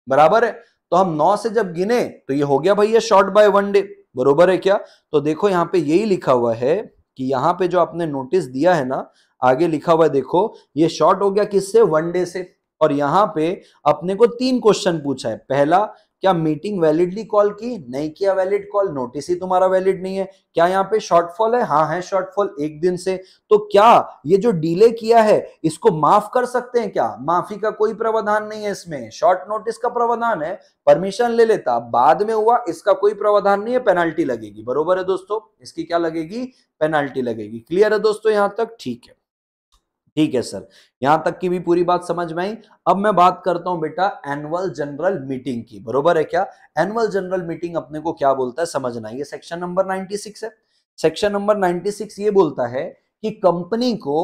बराबर है तो हम नौ से जब गिने तो ये हो गया भाई ये शॉर्ट बाय वन डे बरोबर है क्या तो देखो यहां पे यही लिखा हुआ है कि यहां पे जो आपने नोटिस दिया है ना आगे लिखा हुआ है देखो ये शॉर्ट हो गया किससे वन डे से और यहाँ पे अपने को तीन क्वेश्चन पूछा है पहला क्या मीटिंग वैलिडली कॉल की नहीं किया वैलिड कॉल नोटिस ही तुम्हारा वैलिड नहीं है क्या यहाँ पे शॉर्टफॉल है हाँ है शॉर्टफॉल एक दिन से तो क्या ये जो डिले किया है इसको माफ कर सकते हैं क्या माफी का कोई प्रावधान नहीं है इसमें शॉर्ट नोटिस का प्रावधान है परमिशन ले लेता बाद में हुआ इसका कोई प्रावधान नहीं है पेनाल्टी लगेगी बरोबर है दोस्तों इसकी क्या लगेगी पेनाल्टी लगेगी क्लियर है दोस्तों यहां तक ठीक है ठीक है सर यहां तक की भी पूरी बात समझ में आई अब मैं बात करता हूं बेटा एनुअल जनरल मीटिंग की बरोबर है क्या एनुअल जनरल मीटिंग अपने को क्या बोलता है समझना ये सेक्शन नंबर 96 है सेक्शन नंबर 96 ये बोलता है कि कंपनी को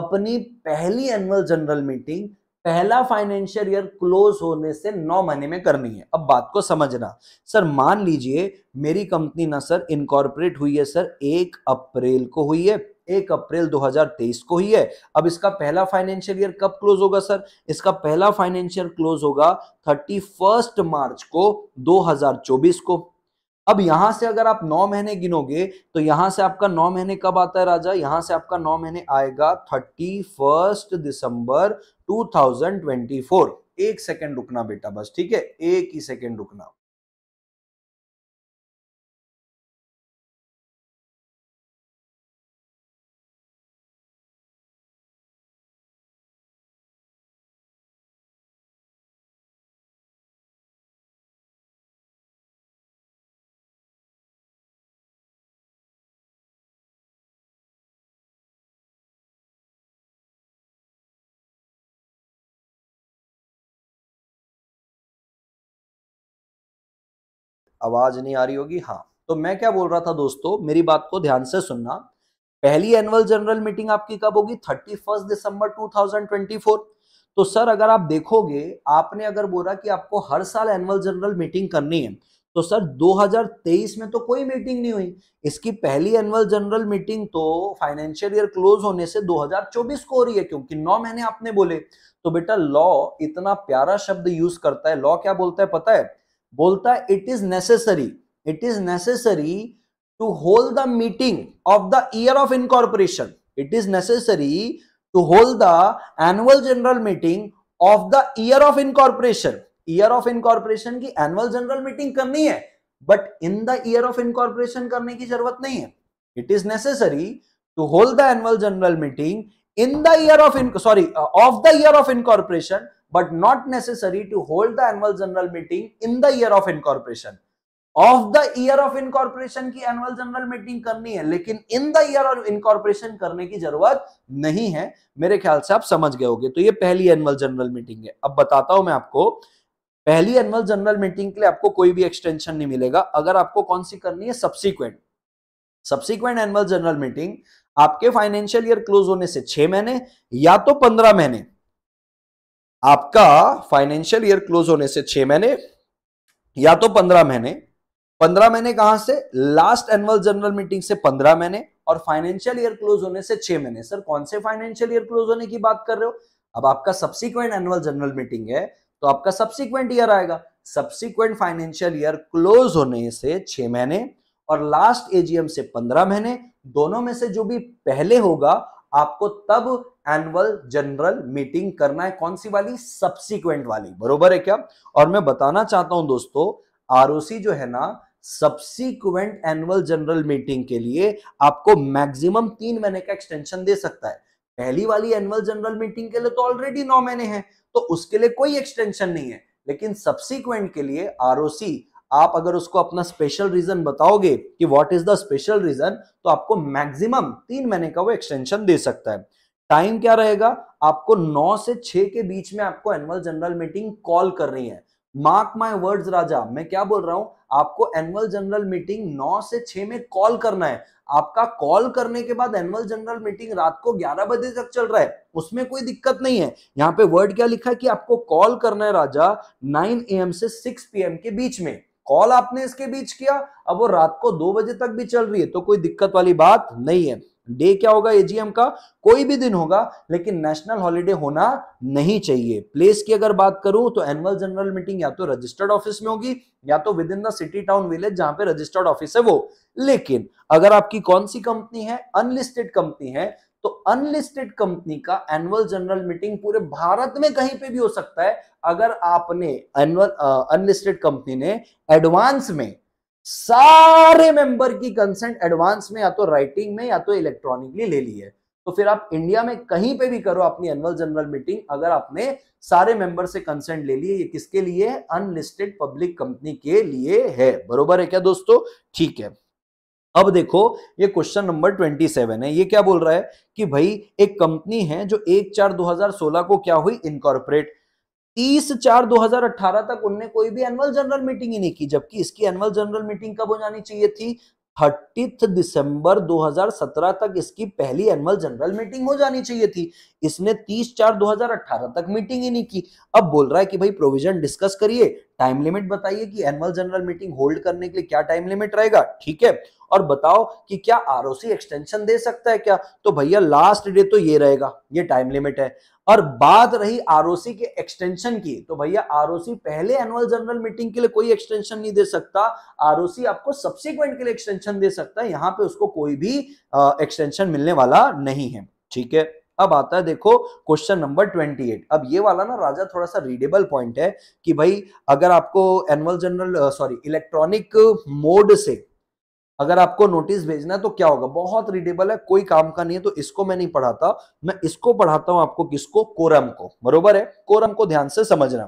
अपनी पहली एनुअल जनरल मीटिंग पहला फाइनेंशियल ईयर क्लोज होने से नौ महीने में करनी है अब बात को समझना सर मान लीजिए मेरी कंपनी ना सर इनकॉर्पोरेट हुई है सर एक अप्रैल को हुई है एक अप्रैल 2023 को ही है अब इसका पहला फाइनेंशियल ईयर कब क्लोज होगा सर इसका पहला फाइनेंशियल क्लोज होगा थर्टी मार्च को 2024 को अब यहां से अगर आप नौ महीने गिनोगे तो यहां से आपका नौ महीने कब आता है राजा यहां से आपका नौ महीने आएगा thirty first December two thousand twenty four एक सेकेंड रुकना बेटा बस ठीक है एक ही सेकेंड रुकना आवाज नहीं आ रही होगी हाँ तो मैं क्या बोल रहा था दोस्तों मेरी बात को ध्यान से सुनना पहली एनुअल जनरल मीटिंग आपकी कब होगी thirty first December two thousand twenty four तो सर अगर आप देखोगे आपने अगर बोला कि आपको हर साल एनुअल जनरल मीटिंग करनी है तो सर 2023 में तो कोई मीटिंग नहीं हुई इसकी पहली एनुअल जनरल मीटिंग तो फाइनेंशियल ईयर क्लोज होने से 2024 को हो रही है क्योंकि नौ महीने आपने बोले तो बेटा लॉ इतना प्यारा शब्द यूज करता है लॉ क्या बोलता है पता है बोलता है it is necessary it is necessary to hold the meeting of the year of incorporation it is necessary to hold the annual general meeting of the year of incorporation year of incorporation की annual general meeting करनी है but in the year of incorporation करने की जरूरत नहीं है it is necessary to hold the annual general meeting in the year of in sorry of the year of incorporation but not necessary to hold the annual general meeting in the year of incorporation of the year of incorporation की annual general meeting करनी है लेकिन in the year of incorporation करने की जरूरत नहीं है मेरे ख्याल से आप समझ गए होगे तो ये पहली एनुअल जनरल मीटिंग है अब बताता हूं मैं आपको पहली एनुअल जनरल मीटिंग के लिए आपको कोई भी एक्सटेंशन नहीं मिलेगा अगर आपको कौन सी करनी है subsequent subsequent annual general meeting आपके फाइनेंशियल ईयर क्लोज होने से छह महीने या तो पंद्रह महीने आपका फाइनेंशियल ईयर क्लोज होने से छह महीने या तो पंद्रह महीने पंद्रह महीने कहां से लास्ट एनुअल जनरल मीटिंग से पंद्रह महीने और फाइनेंशियल ईयर क्लोज होने से छह महीने सर कौन से फाइनेंशियल ईयर क्लोज होने की बात कर रहे हो अब आपका सब्सिक्वेंट एनुअल जनरल मीटिंग है तो आपका सब्सिक्वेंट ईयर आएगा सब्सिक्वेंट फाइनेंशियल ईयर क्लोज होने से छह महीने और लास्ट एजीएम से पंद्रह महीने दोनों में से जो भी पहले होगा आपको तब एनुअल जनरल मीटिंग करना है कौन सी वाली सब्सिक्वेंट वाली बरोबर है क्या और मैं बताना चाहता हूं दोस्तों आरओसी जो है ना सब्सिक्वेंट एनुअल जनरल मीटिंग के लिए आपको मैक्सिमम तीन महीने का एक्सटेंशन दे सकता है पहली वाली एनुअल जनरल मीटिंग के लिए तो ऑलरेडी नौ महीने हैं तो उसके लिए कोई एक्सटेंशन नहीं है लेकिन सब्सिक्वेंट के लिए आरओसी आप अगर उसको अपना स्पेशल रीजन बताओगे कि what is the special reason तो आपको मैक्सिमम तीन महीने का वो एक्सटेंशन दे सकता है टाइम क्या रहेगा आपको 9 से 6 के बीच में आपको एनुअल जनरल मीटिंग कॉल करनी है मार्क माय वर्ड्स राजा मैं क्या बोल रहा हूं आपको एनुअल जनरल मीटिंग 9 से 6 में कॉल करना है आपका कॉल करने के बाद एनुअल जनरल मीटिंग रात को 11 बजे तक चल रहा है उसमें कोई दिक्कत नहीं है यहाँ पे वर्ड क्या लिखा है कि आपको कॉल करना है राजा 9 एम से 6 पीएम के बीच में कॉल आपने इसके बीच किया अब वो रात को दो बजे तक भी चल रही है तो कोई दिक्कत वाली बात नहीं है डे क्या होगा एजीएम का कोई भी दिन होगा लेकिन नेशनल हॉलीडे होना नहीं चाहिए प्लेस की अगर बात करूं तो एनुअल जनरल मीटिंग या तो रजिस्टर्ड ऑफिस में होगी या तो within the city town village जहां पे रजिस्टर्ड ऑफिस है वो लेकिन अगर आपकी कौन सी कंपनी है अनलिस्टेड कंपनी है तो अनलिस्टेड कंपनी का एनुअल जनरल मीटिंग पूरे भारत में कहीं पे भी हो सकता है अगर आपने एनुअल अनलिस्टेड कंपनी ने एडवांस में सारे मेंबर की कंसेंट एडवांस में या तो राइटिंग में या तो इलेक्ट्रॉनिकली ले ली है तो फिर आप इंडिया में कहीं पे भी करो अपनी एनुअल जनरल मीटिंग अगर आपने सारे मेंबर से कंसेंट ले लिए ये किसके लिए अनलिस्टेड पब्लिक कंपनी के लिए है बरोबर है क्या दोस्तों ठीक है अब देखो ये क्वेश्चन नंबर 27 है ये क्या बोल रहा है कि भाई एक कंपनी है जो एक चार 2016 को क्या हुई इनकॉर्पोरेट तीस चार 2018 तक उनने कोई भी एनुअल जनरल मीटिंग ही नहीं की जबकि इसकी एनुअल जनरल मीटिंग कब हो जानी चाहिए थी थर्टीथ दिसंबर 2017 तक इसकी पहली एनुअल जनरल मीटिंग हो जानी चाहिए थी इसने 30 चार 2018 तक मीटिंग ही नहीं की अब बोल रहा है कि भाई प्रोविजन डिस्कस करिए टाइम लिमिट बताइए कि एनुअल जनरल मीटिंग होल्ड करने के लिए क्या टाइम लिमिट रहेगा ठीक है और बताओ कि क्या आर एक्सटेंशन दे सकता है क्या तो भैया लास्ट डे तो ये रहेगा ये टाइम लिमिट है और बात रही आर के एक्सटेंशन की तो भैया आर पहले एनुअल जनरल मीटिंग के लिए कोई एक्सटेंशन नहीं दे सकता आर आपको सब्सिक्वेंट के लिए एक्सटेंशन दे सकता है यहां पे उसको कोई भी एक्सटेंशन मिलने वाला नहीं है ठीक है अब आता है देखो क्वेश्चन नंबर 28 अब ये वाला ना राजा थोड़ा सा रीडेबल पॉइंट है कि भाई अगर आपको annual general sorry electronic mode से अगर आपको नोटिस भेजना है तो क्या होगा बहुत रीडेबल है कोई काम का नहीं है तो इसको मैं नहीं पढ़ाता मैं इसको पढ़ाता हूं आपको किसको कोरम को बरोबर है कोरम को ध्यान से समझना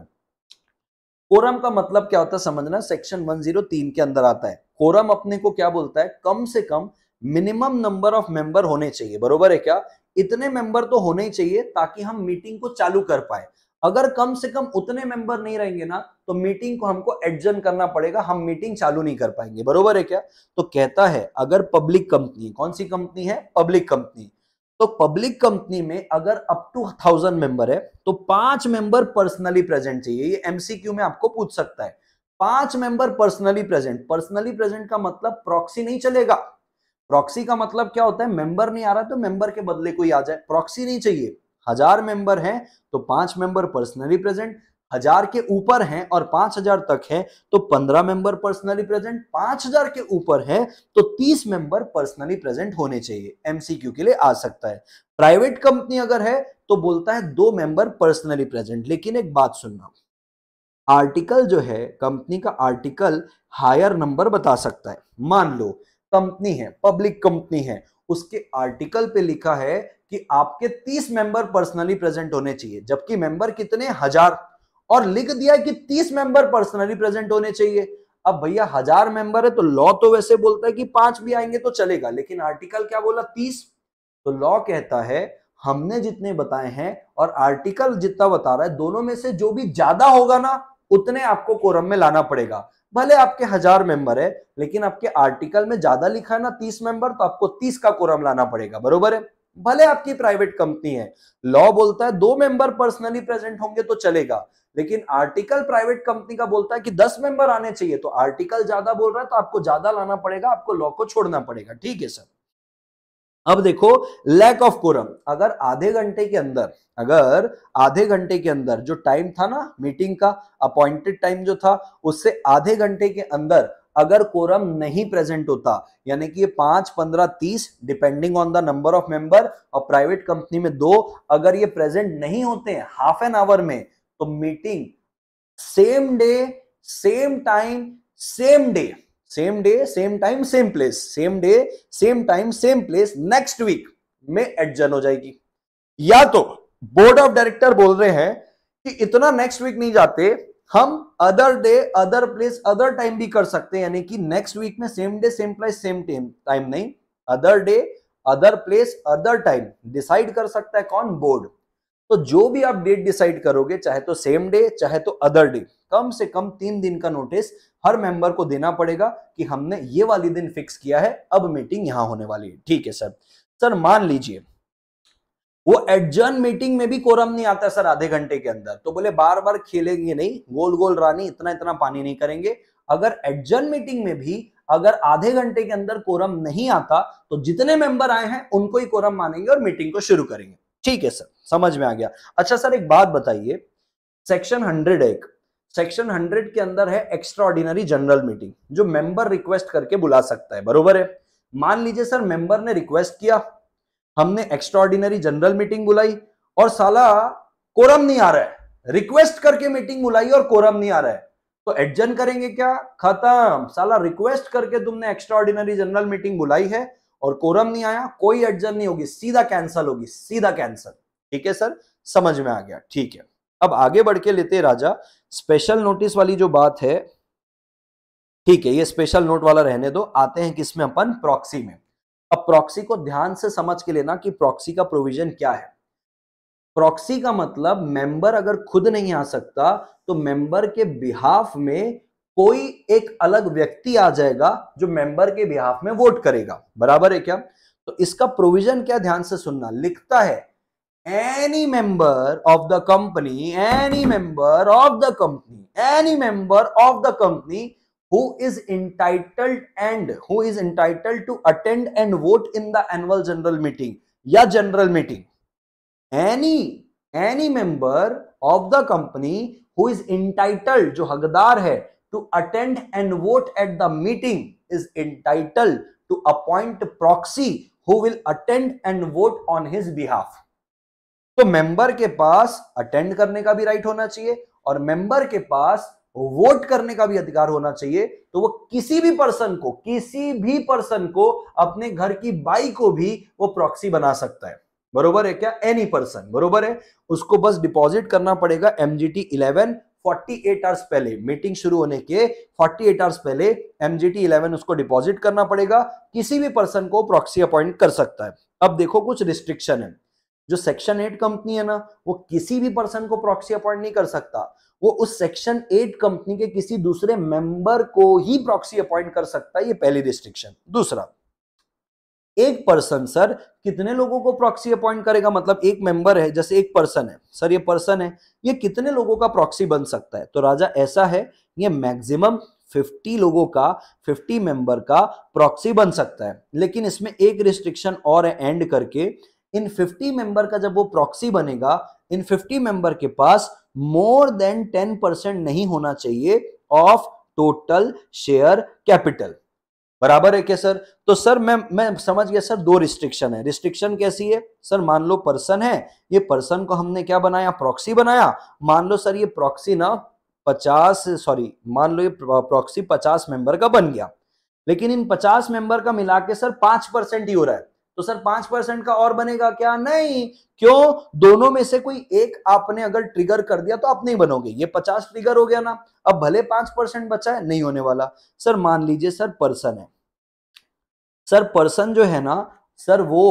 कोरम का मतलब क्या होता है समझना सेक्शन 103 के अंदर आता है कोरम अपने को क्या बोलता है कम से कम मिनिमम नंबर ऑफ मेंबर होने चाहिए बरोबर है क्या इतने मेंबर तो होने ही चाहिए ताकि हम मीटिंग को चालू कर पाए अगर कम से कम उतने मेंबर नहीं रहेंगे ना तो मीटिंग को हमको एडजन करना पड़ेगा हम मीटिंग चालू नहीं कर पाएंगे बरोबर है क्या तो कहता है अगर पब्लिक कंपनी कौन सी कंपनी है पब्लिक कंपनी तो पब्लिक कंपनी में अगर अप टू थाउजेंड मेंबर है तो पांच मेंबर पर्सनली प्रेजेंट चाहिए ये एमसीक्यू में आपको पूछ सकता है पांच member personally present personally present का मतलब प्रॉक्सी नहीं चलेगा प्रॉक्सी का मतलब क्या होता है मेंबर नहीं आ रहा तो मेंबर के बदले कोई आ जाए प्रॉक्सी नहीं चाहिए हजार मेंबर हैं तो पांच मेंबर पर्सनली प्रेजेंट हजार के ऊपर हैं और पांच हजार तक है तो पंद्रह मेंबर पर्सनली प्रेजेंट पांच हजार के ऊपर है तो तीस मेंबर पर्सनली प्रेजेंट होने चाहिए एमसीक्यू के लिए आ सकता है प्राइवेट कंपनी अगर है तो बोलता है दो मेंबर पर्सनली प्रेजेंट लेकिन एक बात सुनना आर्टिकल जो है कंपनी का आर्टिकल हायर नंबर बता सकता है मान लो कंपनी है पब्लिक कंपनी है उसके आर्टिकल पे लिखा है कि आपके 30 मेंबर पर्सनली प्रेजेंट होने चाहिए जबकि मेंबर कितने हजार और लिख दिया कि 30 मेंबर पर्सनली प्रेजेंट होने चाहिए अब भैया हजार मेंबर है तो लॉ तो वैसे बोलता है कि पांच भी आएंगे तो चलेगा लेकिन आर्टिकल क्या बोला तीस तो लॉ कहता है हमने जितने बताए हैं और आर्टिकल जितना बता रहा है दोनों में से जो भी ज्यादा होगा ना उतने आपको कोरम में लाना पड़ेगा भले आपके हजार मेंबर है लेकिन आपके आर्टिकल में ज्यादा लिखा है ना तीस मेंबर तो आपको तीस का कोरम लाना पड़ेगा बरोबर है भले आपकी प्राइवेट कंपनी है लॉ बोलता है दो मेंबर पर्सनली प्रेजेंट होंगे तो चलेगा लेकिन आर्टिकल प्राइवेट कंपनी का बोलता है कि दस मेंबर आने चाहिए तो आर्टिकल ज्यादा बोल रहा है तो आपको ज्यादा लाना पड़ेगा आपको लॉ को छोड़ना पड़ेगा ठीक है सर अब देखो लैक ऑफ कोरम अगर आधे घंटे के अंदर अगर आधे घंटे के अंदर जो टाइम था ना मीटिंग का अपॉइंटेड टाइम जो था उससे आधे घंटे के अंदर अगर कोरम नहीं प्रेजेंट होता यानी कि ये पांच पंद्रह तीस depending on the number of member और प्राइवेट कंपनी में दो अगर ये प्रेजेंट नहीं होते हाफ एन आवर में तो meeting same day same time same day same day same time same place same day same time same place next week में एडजन हो जाएगी या तो बोर्ड ऑफ डायरेक्टर बोल रहे हैं कि इतना नेक्स्ट वीक नहीं जाते हम other day other place other time भी कर सकते हैं यानी कि नेक्स्ट वीक में same day same place same time नहीं other day other place other time decide कर सकता है कौन बोर्ड तो जो भी आप डेट डिसाइड करोगे चाहे तो सेम डे चाहे तो अदर डे कम से कम तीन दिन का नोटिस हर मेंबर को देना पड़ेगा कि हमने ये वाली दिन फिक्स किया है अब मीटिंग यहां होने वाली है ठीक है सर सर मान लीजिए वो एडजर्न मीटिंग में भी कोरम नहीं आता सर आधे घंटे के अंदर तो बोले बार बार खेलेंगे नहीं गोल गोल रानी इतना इतना पानी नहीं करेंगे अगर एडजर्न मीटिंग में भी अगर आधे घंटे के अंदर कोरम नहीं आता तो जितने मेंबर आए हैं उनको ही कोरम मानेंगे और मीटिंग को शुरू करेंगे ठीक है सर समझ में आ गया अच्छा सर एक बात बताइए सेक्शन हंड्रेड एक सेक्शन हंड्रेड के अंदर है एक्स्ट्रा ऑर्डिनरी जनरल मीटिंग जो मेंबर रिक्वेस्ट करके बुला सकता है बरोबर है मान लीजिए सर मेंबर ने रिक्वेस्ट किया हमने एक्स्ट्रॉर्डिनरी जनरल मीटिंग बुलाई और साला कोरम नहीं आ रहा है रिक्वेस्ट करके मीटिंग बुलाई और कोरम नहीं आ रहा है तो एडजन करेंगे क्या खत्म साला रिक्वेस्ट करके तुमने एक्स्ट्रॉर्डिनरी जनरल मीटिंग बुलाई है और कोरम नहीं आया कोई एडजन नहीं होगी सीधा कैंसल होगी सीधा कैंसल ठीक है सर समझ में आ गया ठीक है अब आगे बढ़ के लेते राजा स्पेशल नोटिस वाली जो बात है ठीक है ये स्पेशल नोट वाला रहने दो आते हैं किसमें अपन प्रॉक्सी में अब प्रॉक्सी को ध्यान से समझ के लेना कि प्रॉक्सी का प्रोविजन क्या है प्रॉक्सी का मतलब मेंबर अगर खुद नहीं आ सकता तो मेंबर के बिहाफ में कोई एक अलग व्यक्ति आ जाएगा जो मेंबर के बिहाफ में वोट करेगा बराबर है क्या तो इसका प्रोविजन क्या ध्यान से सुनना लिखता है any member of the company any member of the company any member of the company who is entitled and who is entitled to attend and vote in the annual general meeting या general meeting any any member of the company who is entitled जो हकदार है to attend and vote at the meeting is entitled to appoint proxy who will attend and vote on his behalf तो member के पास attend करने का भी right होना चाहिए और मेंबर के पास वोट करने का भी अधिकार होना चाहिए तो वो किसी भी पर्सन को किसी भी पर्सन को अपने घर की बाई को भी वो प्रॉक्सी बना सकता है बरोबर है क्या एनी पर्सन बरोबर है उसको बस डिपॉजिट करना पड़ेगा एमजीटी इलेवन 48 आवर्स पहले मीटिंग शुरू होने के 48 आवर्स पहले एमजीटी 11 उसको डिपॉजिट करना पड़ेगा किसी भी पर्सन को प्रॉक्सी अपॉइंट कर सकता है अब देखो कुछ रिस्ट्रिक्शन है जो सेक्शन एट कंपनी है ना वो किसी भी पर्सन को प्रॉक्सी अपॉइंट नहीं कर सकता वो उस सेक्शन एट कंपनी के किसी दूसरे मेंबर को ही प्रॉक्सी अपॉइंट कर सकता है ये पहली रिस्ट्रिक्शन दूसरा एक पर्सन सर कितने लोगों को प्रॉक्सी अपॉइंट करेगा मतलब एक मेंबर है जैसे एक पर्सन है सर ये पर्सन है ये कितने लोगों का प्रॉक्सी बन सकता है तो राजा ऐसा है ये मैक्सिमम 50 लोगों का 50 मेंबर का प्रॉक्सी बन सकता है लेकिन इसमें एक रिस्ट्रिक्शन और है एंड करके इन 50 मेंबर का जब वो प्रॉक्सी बनेगा इन 50 मेंबर के पास मोर देन 10 परसेंट नहीं होना चाहिए ऑफ टोटल शेयर कैपिटल बराबर है क्या सर तो सर मैं मैं समझ गया सर दो रिस्ट्रिक्शन है रिस्ट्रिक्शन कैसी है सर मान लो पर्सन है ये पर्सन को हमने क्या बनाया प्रॉक्सी बनाया मान लो सर ये प्रॉक्सी ना पचास सॉरी मान लो ये प्रॉक्सी पचास मेंबर का बन गया लेकिन इन पचास मेंबर का मिला के सर पांच परसेंट ही हो रहा है तो सर पांच परसेंट का और बनेगा क्या नहीं क्यों दोनों में से कोई एक आपने अगर ट्रिगर कर दिया तो आप नहीं बनोगे ये पचास ट्रिगर हो गया ना अब भले पांच परसेंट बचा है नहीं होने वाला सर मान लीजिए सर पर्सन है सर पर्सन जो है ना सर वो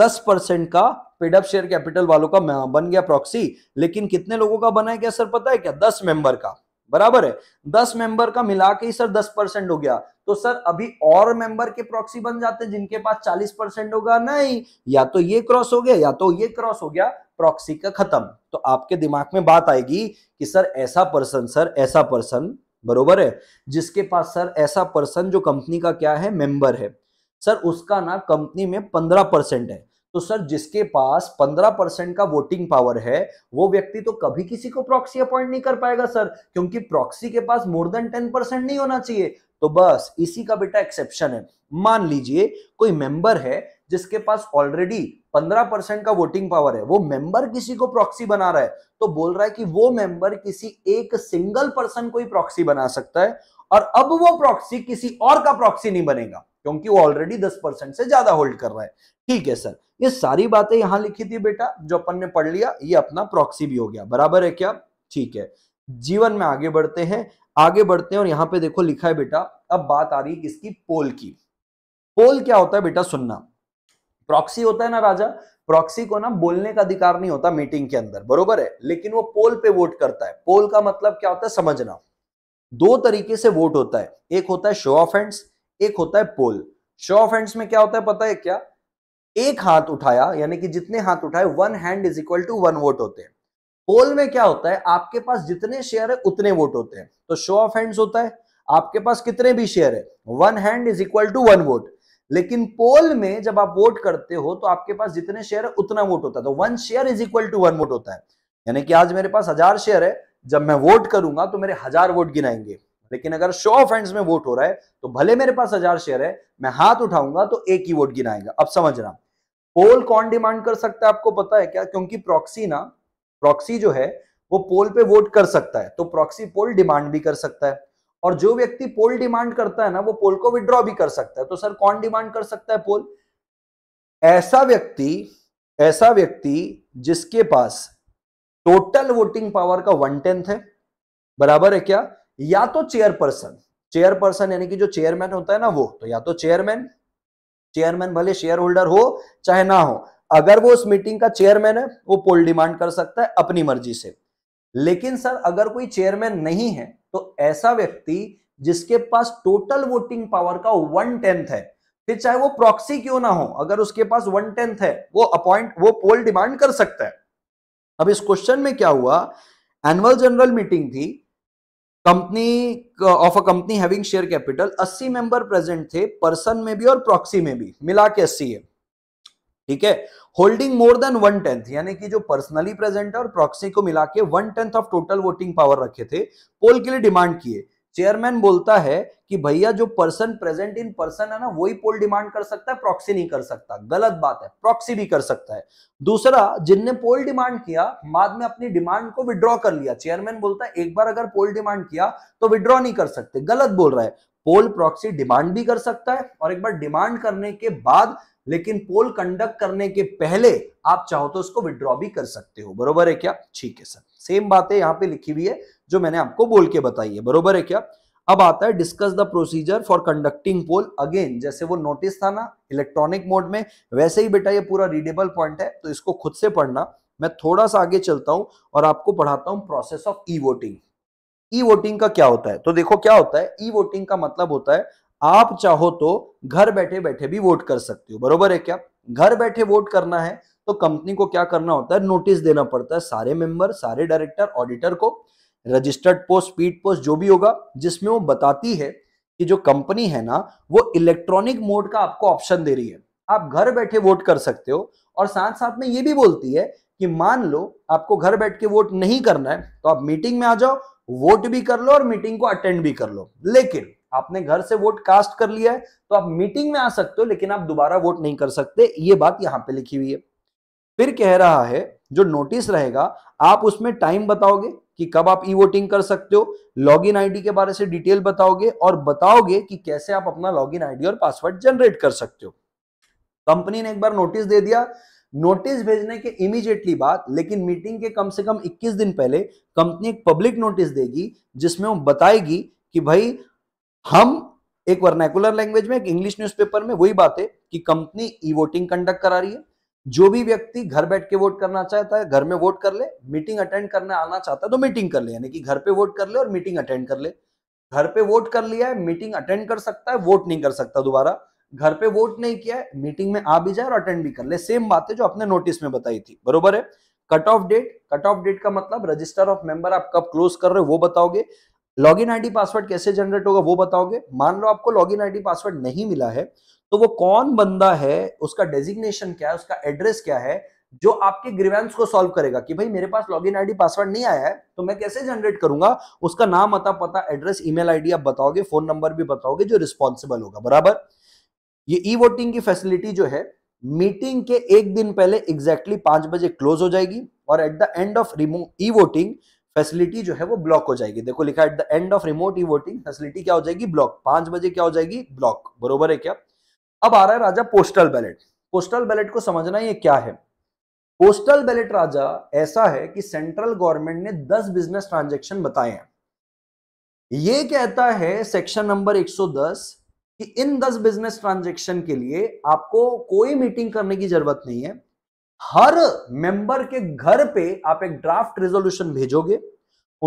दस परसेंट का पेडअप शेयर कैपिटल वालों का बन गया प्रॉक्सी लेकिन कितने लोगों का बना है क्या सर पता है क्या दस मेंबर का बराबर है दस मेंबर का मिला के ही सर दस परसेंट हो गया तो सर अभी और मेंबर के प्रॉक्सी बन जाते हैं जिनके पास चालीस परसेंट होगा नहीं या तो ये क्रॉस हो गया या तो ये क्रॉस हो गया प्रॉक्सी का खत्म तो आपके दिमाग में बात आएगी कि सर ऐसा पर्सन सर ऐसा पर्सन बरोबर है जिसके पास सर ऐसा पर्सन जो कंपनी का क्या है मेंबर है सर उसका ना कंपनी में पंद्रह परसेंट है तो सर जिसके पास 15 परसेंट का वोटिंग पावर है वो व्यक्ति तो कभी किसी को प्रॉक्सी अपॉइंट नहीं कर पाएगा सर क्योंकि प्रॉक्सी के पास मोर देन 10 परसेंट नहीं होना चाहिए तो बस इसी का बेटा एक्सेप्शन है मान लीजिए कोई मेंबर है जिसके पास ऑलरेडी 15 परसेंट का वोटिंग पावर है वो मेंबर किसी को प्रॉक्सी बना रहा है तो बोल रहा है कि वो मेंबर किसी एक सिंगल पर्सन को ही प्रॉक्सी बना सकता है और अब वो प्रॉक्सी किसी और का प्रॉक्सी नहीं बनेगा क्योंकि वो ऑलरेडी दस परसेंट से ज्यादा होल्ड कर रहा है ठीक है सर ये सारी बातें यहां लिखी थी बेटा जो अपन ने पढ़ लिया ये अपना प्रॉक्सी भी हो गया बराबर है क्या ठीक है जीवन में आगे बढ़ते हैं आगे बढ़ते हैं और यहां पे देखो लिखा है बेटा अब बात आ रही है किसकी पोल की पोल क्या होता है बेटा सुनना प्रॉक्सी होता है ना राजा प्रॉक्सी को ना बोलने का अधिकार नहीं होता मीटिंग के अंदर बरोबर है लेकिन वो पोल पे वोट करता है पोल का मतलब क्या होता है समझना दो तरीके से वोट होता है एक होता है शो ऑफ हैंड्स एक होता है पोल शो ऑफ हैंड्स में क्या होता है पता है क्या एक हाथ उठाया यानी कि जितने हाथ उठाए one hand is equal to one vote होते हैं पोल में क्या होता है आपके पास जितने शेयर है उतने वोट होते हैं तो शो ऑफ हैंड्स होता है आपके पास कितने भी शेयर है one hand is equal to one vote लेकिन पोल में जब आप वोट करते हो तो आपके पास जितने शेयर है उतना वोट होता है तो one share is equal to one vote होता है यानी कि आज मेरे पास हजार शेयर है जब मैं वोट करूंगा तो मेरे हजार वोट गिनाएंगे लेकिन अगर शो ऑफ हैंड्स में वोट हो रहा है तो भले मेरे पास हजार शेयर है मैं हाथ उठाऊंगा तो एक ही वोट गिनाएगा अब समझना पोल कौन डिमांड कर सकता है आपको पता है क्या क्योंकि प्रॉक्सी ना प्रॉक्सी जो है वो पोल पे वोट कर सकता है तो प्रॉक्सी पोल डिमांड भी कर सकता है और जो व्यक्ति पोल डिमांड करता है ना वो पोल को विड्रॉ भी कर सकता है तो सर कौन डिमांड कर सकता है पोल ऐसा व्यक्ति ऐसा व्यक्ति जिसके पास टोटल वोटिंग पावर का वन टेंथ है बराबर है क्या या तो चेयरपर्सन चेयरपर्सन यानी कि जो चेयरमैन होता है ना वो तो या तो चेयरमैन चेयरमैन भले शेयर होल्डर हो चाहे ना हो अगर वो उस मीटिंग का चेयरमैन है वो पोल डिमांड कर सकता है अपनी मर्जी से लेकिन सर अगर कोई चेयरमैन नहीं है तो ऐसा व्यक्ति जिसके पास टोटल वोटिंग पावर का वन टेंथ है फिर चाहे वो प्रॉक्सी क्यों ना हो अगर उसके पास वन टेंथ है वो अपॉइंट वो पोल डिमांड कर सकता है अब इस क्वेश्चन में क्या हुआ एनुअल जनरल मीटिंग थी company of a company having share capital 80 member present थे पर्सन में भी और प्रॉक्सी में भी मिला के अस्सी है ठीक है holding more than one tenth यानी कि जो पर्सनली प्रेजेंट है और प्रॉक्सी को मिला के one tenth of total voting power रखे थे पोल के लिए डिमांड किए चेयरमैन बोलता है कि भैया जो पर्सन प्रेजेंट इन पर्सन है ना वही पोल डिमांड कर सकता है प्रॉक्सी नहीं कर सकता गलत बात है प्रॉक्सी भी कर सकता है दूसरा जिनने पोल डिमांड किया बाद में अपनी डिमांड को विड्रॉ कर लिया चेयरमैन बोलता है एक बार अगर पोल डिमांड किया तो विड्रॉ नहीं कर सकते गलत बोल रहा है पोल प्रॉक्सी डिमांड भी कर सकता है और एक बार डिमांड करने के बाद लेकिन पोल कंडक्ट करने के पहले आप चाहो तो उसको विड्रॉ भी कर सकते हो बरोबर है क्या ठीक है सर सेम बातें यहाँ पे लिखी हुई है जो मैंने आपको बोल के बताई है बरोबर है क्या अब आता है discuss the procedure for conducting poll again जैसे वो नोटिस था ना इलेक्ट्रॉनिक मोड में वैसे ही बेटा ये पूरा रीडेबल पॉइंट है तो इसको खुद से पढ़ना मैं थोड़ा सा आगे चलता हूं और आपको पढ़ाता हूं process of e voting e voting का क्या होता है तो देखो क्या होता है ई वोटिंग का मतलब होता है आप चाहो तो घर बैठे बैठे भी वोट कर सकते हो बरोबर है क्या घर बैठे वोट करना है तो कंपनी को क्या करना होता है नोटिस देना पड़ता है सारे मेंबर सारे डायरेक्टर ऑडिटर को रजिस्टर्ड पोस्ट स्पीड पोस्ट जो भी होगा जिसमें वो बताती है कि जो कंपनी है ना वो इलेक्ट्रॉनिक मोड का आपको ऑप्शन दे रही है आप घर बैठे वोट कर सकते हो और साथ साथ में ये भी बोलती है कि मान लो आपको घर बैठ के वोट नहीं करना है तो आप मीटिंग में आ जाओ वोट भी कर लो और मीटिंग को अटेंड भी कर लो लेकिन आपने घर से वोट कास्ट कर लिया है तो आप मीटिंग में आ सकते हो लेकिन आप दोबारा वोट नहीं कर सकते ये बात यहाँ पे लिखी हुई है फिर कह रहा है जो नोटिस रहेगा आप उसमें टाइम बताओगे कि कब आप ई वोटिंग कर सकते हो इन आईडी के बारे से डिटेल बताओगे और बताओगे कि कैसे आप अपना लॉगिन आईडी और पासवर्ड जनरेट कर सकते हो कंपनी ने एक बार नोटिस दे दिया नोटिस भेजने के इमीडिएटली बाद लेकिन मीटिंग के कम से कम 21 दिन पहले कंपनी एक पब्लिक नोटिस देगी जिसमें वो बताएगी कि भाई हम एक वर्नैकुलर लैंग्वेज में एक इंग्लिश न्यूज़पेपर में वही बात है कि कंपनी ई वोटिंग कंडक्ट करा रही है जो भी व्यक्ति घर बैठ के वोट करना चाहता है घर में वोट कर ले मीटिंग अटेंड करने आना चाहता है तो मीटिंग कर ले यानी कि घर पे वोट कर ले और मीटिंग अटेंड कर ले घर पे वोट कर लिया है मीटिंग अटेंड कर सकता है वोट नहीं कर सकता दोबारा घर पे वोट नहीं किया है मीटिंग में आ भी जाए और अटेंड भी कर ले सेम बात है जो आपने नोटिस में बताई थी बरोबर है cut off date cut off date का मतलब रजिस्टर ऑफ मेंबर आप कब क्लोज कर रहे हो वो बताओगे लॉगिन आईडी पासवर्ड कैसे जनरेट होगा वो बताओगे मान लो आपको लॉगिन आईडी पासवर्ड नहीं मिला है तो वो कौन बंदा है उसका डेजिग्नेशन क्या है उसका एड्रेस क्या है जो आपके ग्रीवेंस को सॉल्व करेगा कि भाई मेरे पास लॉगिन आईडी पासवर्ड नहीं आया है तो मैं कैसे जनरेट करूंगा उसका नाम अता पता एड्रेस ईमेल आईडी आप बताओगे फोन नंबर भी बताओगे जो रिस्पॉन्सिबल होगा बराबर ये ई वोटिंग की फैसिलिटी जो है मीटिंग के एक दिन पहले एग्जैक्टली पांच बजे क्लोज हो जाएगी और at the end of remote e voting facility जो है वो ब्लॉक हो जाएगी देखो लिखा at the end of remote e voting facility क्या हो जाएगी ब्लॉक पांच बजे क्या हो जाएगी ब्लॉक बरोबर है क्या अब आ रहा है राजा पोस्टल बैलेट पोस्टल बैलेट को समझना ये क्या है पोस्टल बैलेट राजा ऐसा है कि सेंट्रल गवर्नमेंट ने 10 बिजनेस ट्रांजैक्शन बताए हैं ये कहता है सेक्शन नंबर 110 कि इन 10 बिजनेस ट्रांजैक्शन के लिए आपको कोई मीटिंग करने की जरूरत नहीं है हर मेंबर के घर पे आप एक ड्राफ्ट रेजोल्यूशन भेजोगे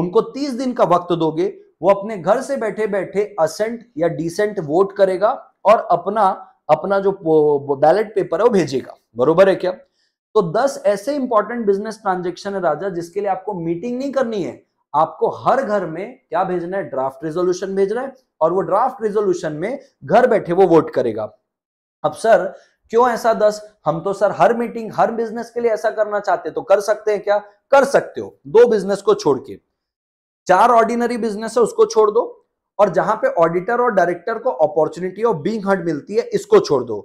उनको 30 दिन का वक्त दोगे वो अपने घर से बैठे बैठे असेंट या डिसेंट वोट करेगा और अपना अपना जो बैलेट पेपर है वो भेजेगा बरोबर है क्या तो 10 ऐसे इंपॉर्टेंट बिजनेस ट्रांजेक्शन है राजा जिसके लिए आपको मीटिंग नहीं करनी है आपको हर घर में क्या भेजना है ड्राफ्ट रिजोल्यूशन भेजना है और वो ड्राफ्ट रेजोल्यूशन में घर बैठे वो वोट करेगा अब सर क्यों ऐसा दस हम तो सर हर मीटिंग हर बिजनेस के लिए ऐसा करना चाहते तो कर सकते हैं क्या कर सकते हो दो बिजनेस को छोड़ के चार ऑर्डिनरी बिजनेस है उसको छोड़ दो और जहां पे ऑडिटर और डायरेक्टर को अपॉर्चुनिटी ऑफ बीइंग हर्ड मिलती है इसको छोड़ दो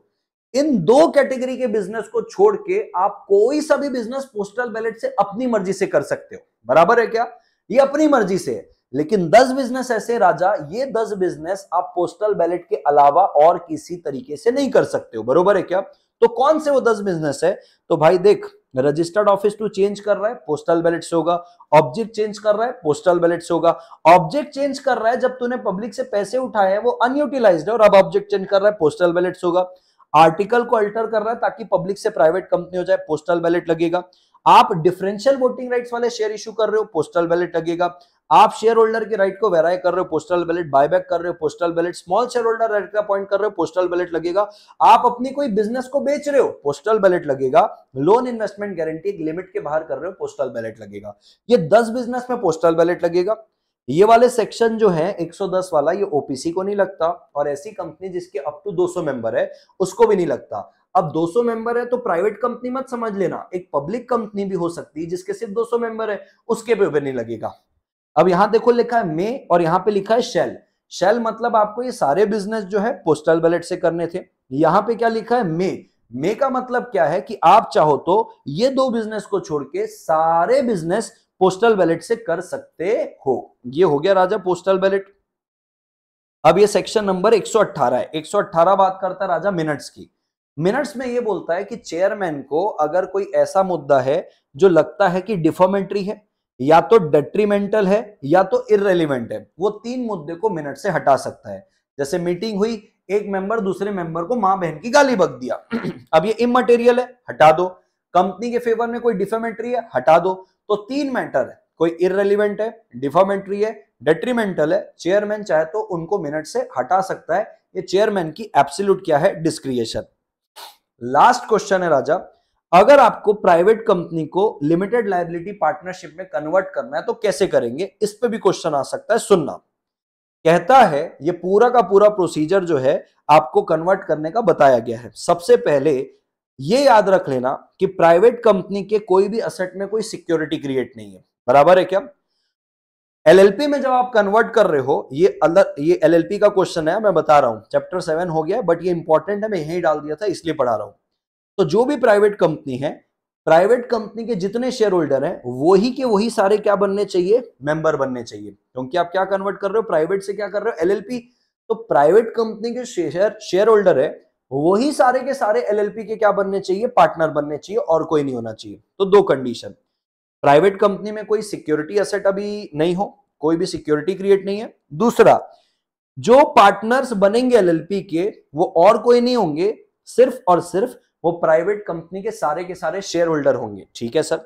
इन दो कैटेगरी के बिजनेस को छोड़ के आप कोई सा भी बिजनेस पोस्टल बैलेट से अपनी मर्जी से कर सकते हो बराबर है क्या ये अपनी मर्जी से लेकिन दस बिजनेस ऐसे राजा ये दस बिजनेस आप पोस्टल बैलेट के अलावा और किसी तरीके से नहीं कर सकते हो बरोबर है क्या तो कौन से वो दस बिजनेस है तो भाई देख रजिस्टर्ड ऑफिस टू चेंज कर रहा है पोस्टल बैलेट होगा ऑब्जेक्ट चेंज कर रहा है पोस्टल बैलेट होगा ऑब्जेक्ट चेंज कर रहा है जब तूने पब्लिक से पैसे उठाए हैं वो अनयूटिलाइज है और अब ऑब्जेक्ट चेंज कर रहा है पोस्टल बैलेट्स होगा आर्टिकल को अल्टर कर रहा है ताकि पब्लिक से प्राइवेट कंपनी हो जाए पोस्टल बैलेट लगेगा आप डिफरेंशियल वोटिंग राइट्स वाले शेयर इशू कर रहे हो पोस्टल बैलेट लगेगा आप शेयर होल्डर के राइट को वेराई कर रहे हो पोस्टल बैलेट बायबैक कर रहे हो postal ballot small shareholder right का अपॉइंट कर रहे हो पोस्टल बैलेट लगेगा आप अपनी कोई बिजनेस को बेच रहे हो पोस्टल बैलेट लगेगा लोन इन्वेस्टमेंट गारंटी लिमिट के बाहर कर रहे हो पोस्टल बैलेट लगेगा ये दस बिजनेस में पोस्टल बैलेट लगेगा ये वाले सेक्शन जो है 110 वाला ये ओपीसी को नहीं लगता और ऐसी कंपनी जिसके अप टू 200 मेंबर है उसको भी नहीं लगता अब 200 मेंबर है तो प्राइवेट कंपनी मत समझ लेना एक पब्लिक कंपनी भी हो सकती है जिसके सिर्फ 200 मेंबर है उसके पे भी नहीं लगेगा अब यहां देखो लिखा है मे और यहां पे लिखा है शेल शेल मतलब आपको ये सारे बिजनेस जो है पोस्टल बैलेट से करने थे यहां पे क्या लिखा है मे मे का मतलब क्या है कि आप चाहो तो ये दो बिजनेस को छोड़ के सारे बिजनेस पोस्टल बैलेट से कर सकते हो ये हो गया राजा पोस्टल बैलेट अब ये सेक्शन नंबर 118 है 118 बात करता है राजा मिनट्स की मिनट्स में ये बोलता है कि चेयरमैन को अगर कोई ऐसा मुद्दा है जो लगता है कि डिफॉर्मेंट्री है या तो डेट्रीमेंटल है या तो इरेलीवेंट है वो तीन मुद्दे को मिनट से हटा सकता है जैसे मीटिंग हुई एक मेंबर दूसरे मेंबर को मां बहन की गाली बक दिया अब ये इमटेरियल है हटा दो कंपनी के फेवर में कोई डिफेमेंट्री है हटा दो तो तीन मैटर है कोई इरेलीवेंट है डिफॉर्मेंट्री है डेट्रीमेंटल है चेयरमैन चाहे तो उनको मिनट से हटा सकता है ये चेयरमैन की एप्सिल्यूट क्या है डिस्क्रिएशन लास्ट क्वेश्चन है राजा अगर आपको प्राइवेट कंपनी को लिमिटेड लाइबिलिटी पार्टनरशिप में कन्वर्ट करना है तो कैसे करेंगे इस पे भी क्वेश्चन आ सकता है सुनना कहता है ये पूरा का पूरा प्रोसीजर जो है आपको कन्वर्ट करने का बताया गया है सबसे पहले ये याद रख लेना कि प्राइवेट कंपनी के कोई भी असेट में कोई सिक्योरिटी क्रिएट नहीं है बराबर है क्या एलएलपी में जब आप कन्वर्ट कर रहे हो ये अलग ये एलएलपी का क्वेश्चन है मैं बता रहा हूं चैप्टर सेवन हो गया बट ये इंपॉर्टेंट है मैं यही डाल दिया था इसलिए पढ़ा रहा हूं तो जो भी प्राइवेट कंपनी है प्राइवेट कंपनी के जितने शेयर होल्डर हैं वही के वही सारे क्या बनने चाहिए मेंबर बनने चाहिए क्योंकि आप क्या कन्वर्ट कर रहे हो प्राइवेट से क्या कर रहे हो एलएलपी तो प्राइवेट कंपनी के शेयर शेयर होल्डर है वही सारे के सारे एलएलपी के क्या बनने चाहिए पार्टनर बनने चाहिए और कोई नहीं होना चाहिए तो दो कंडीशन प्राइवेट कंपनी में कोई सिक्योरिटी असेट अभी नहीं हो कोई भी सिक्योरिटी क्रिएट नहीं है दूसरा जो पार्टनर्स बनेंगे एलएलपी के वो और कोई नहीं होंगे सिर्फ और सिर्फ वो प्राइवेट कंपनी के सारे के सारे शेयर होल्डर होंगे ठीक है सर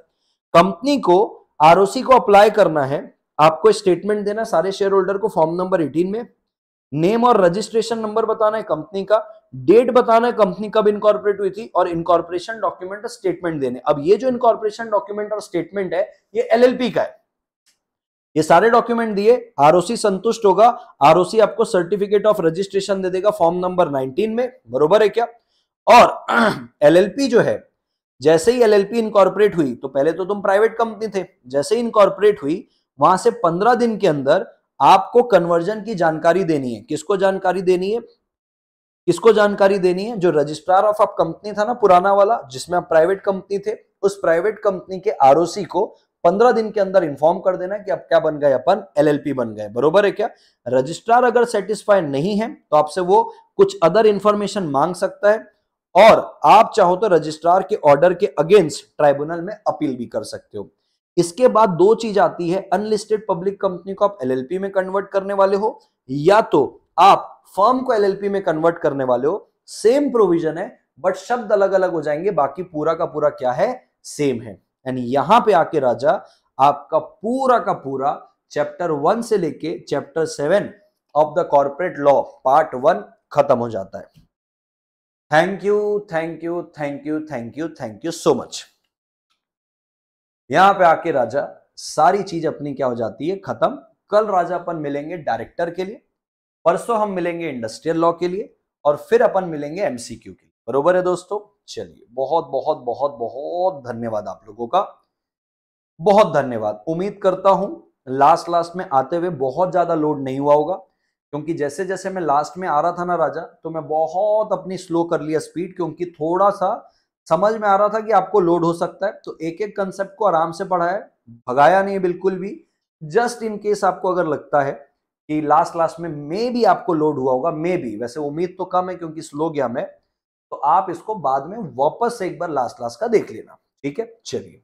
कंपनी को आरओसी को अप्लाई करना है आपको स्टेटमेंट देना सारे शेयर होल्डर को फॉर्म नंबर एटीन में नेम और रजिस्ट्रेशन नंबर बताना है कंपनी का डेट बताना है कंपनी कब इनकॉर्पोरेट हुई थी और इनकॉर्पोरेशन डॉक्यूमेंट और स्टेटमेंट देने अब ये जो इनकॉर्पोरेशन डॉक्यूमेंट और स्टेटमेंट है ये एलएलपी का है ये सारे डॉक्यूमेंट दिए आरओसी संतुष्ट होगा आरओसी आपको सर्टिफिकेट ऑफ रजिस्ट्रेशन दे देगा फॉर्म नंबर 19 में बरोबर है क्या और एलएलपी जो है जैसे ही एलएलपी इनकॉर्पोरेट हुई तो पहले तो तुम प्राइवेट कंपनी थे जैसे ही इनकॉर्पोरेट हुई वहां से 15 दिन के अंदर आपको कन्वर्जन की जानकारी देनी है किसको जानकारी देनी है किसको जानकारी देनी है जो रजिस्ट्रार ऑफ आप कंपनी था ना पुराना वाला जिसमें आप प्राइवेट कंपनी थे उस प्राइवेट कंपनी के आर को पंद्रह दिन के अंदर इन्फॉर्म कर देना कि अब क्या बन गए अपन एलएलपी बन गए बरोबर है क्या रजिस्ट्रार अगर सेटिस्फाई नहीं है तो आपसे वो कुछ अदर इंफॉर्मेशन मांग सकता है और आप चाहो तो रजिस्ट्रार के ऑर्डर के अगेंस्ट ट्राइब्यूनल में अपील भी कर सकते हो इसके बाद दो चीज आती है अनलिस्टेड पब्लिक कंपनी को आप एलएलपी में कन्वर्ट करने वाले हो या तो आप फर्म को एलएलपी में कन्वर्ट करने वाले हो सेम प्रोविजन है बट शब्द अलग अलग हो जाएंगे बाकी पूरा का पूरा क्या है सेम है यानी यहां पे आके राजा आपका पूरा का पूरा चैप्टर वन से लेके chapter seven of the corporate law part one खत्म हो जाता है thank you thank you thank you thank you thank you so much यहां पे आके राजा सारी चीज अपनी क्या हो जाती है खत्म कल राजा अपन मिलेंगे डायरेक्टर के लिए परसों हम मिलेंगे इंडस्ट्रियल लॉ के लिए और फिर अपन मिलेंगे एमसीक्यू के लिए बरोबर है दोस्तों चलिए बहुत बहुत बहुत बहुत धन्यवाद आप लोगों का बहुत धन्यवाद उम्मीद करता हूं लास्ट लास्ट में आते हुए बहुत ज्यादा लोड नहीं हुआ होगा क्योंकि जैसे जैसे मैं लास्ट में आ रहा था ना राजा तो मैं बहुत अपनी स्लो कर लिया स्पीड क्योंकि थोड़ा सा समझ में आ रहा था कि आपको लोड हो सकता है तो एक एक कंसेप्ट को आराम से पढ़ाया भगाया नहीं बिल्कुल भी जस्ट इन केस आपको अगर लगता है कि लास्ट लास्ट में मे भी आपको लोड हुआ होगा मे भी वैसे उम्मीद तो कम है क्योंकि स्लो गया मैं तो आप इसको बाद में वापस से एक बार लास्ट लास्ट का देख लेना ठीक है चलिए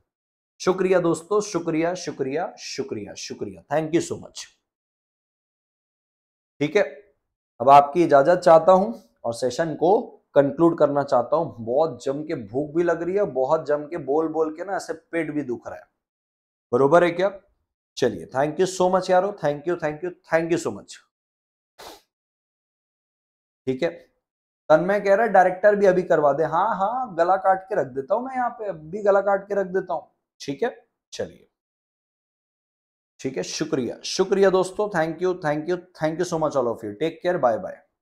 शुक्रिया दोस्तों शुक्रिया शुक्रिया शुक्रिया शुक्रिया थैंक यू सो मच ठीक है अब आपकी इजाजत चाहता हूं और सेशन को कंक्लूड करना चाहता हूं बहुत जम के भूख भी लग रही है बहुत जम के बोल बोल के ना ऐसे पेट भी दुख रहा है बरोबर है क्या चलिए थैंक यू सो मच यारो thank you thank you thank you so much ठीक है तन्मय कह रहा है डायरेक्टर भी अभी करवा दे हाँ हाँ गला काट के रख देता हूं मैं यहाँ पे अभी गला काट के रख देता हूं ठीक है चलिए ठीक है शुक्रिया शुक्रिया दोस्तों thank you thank you thank you so much all of you take care bye bye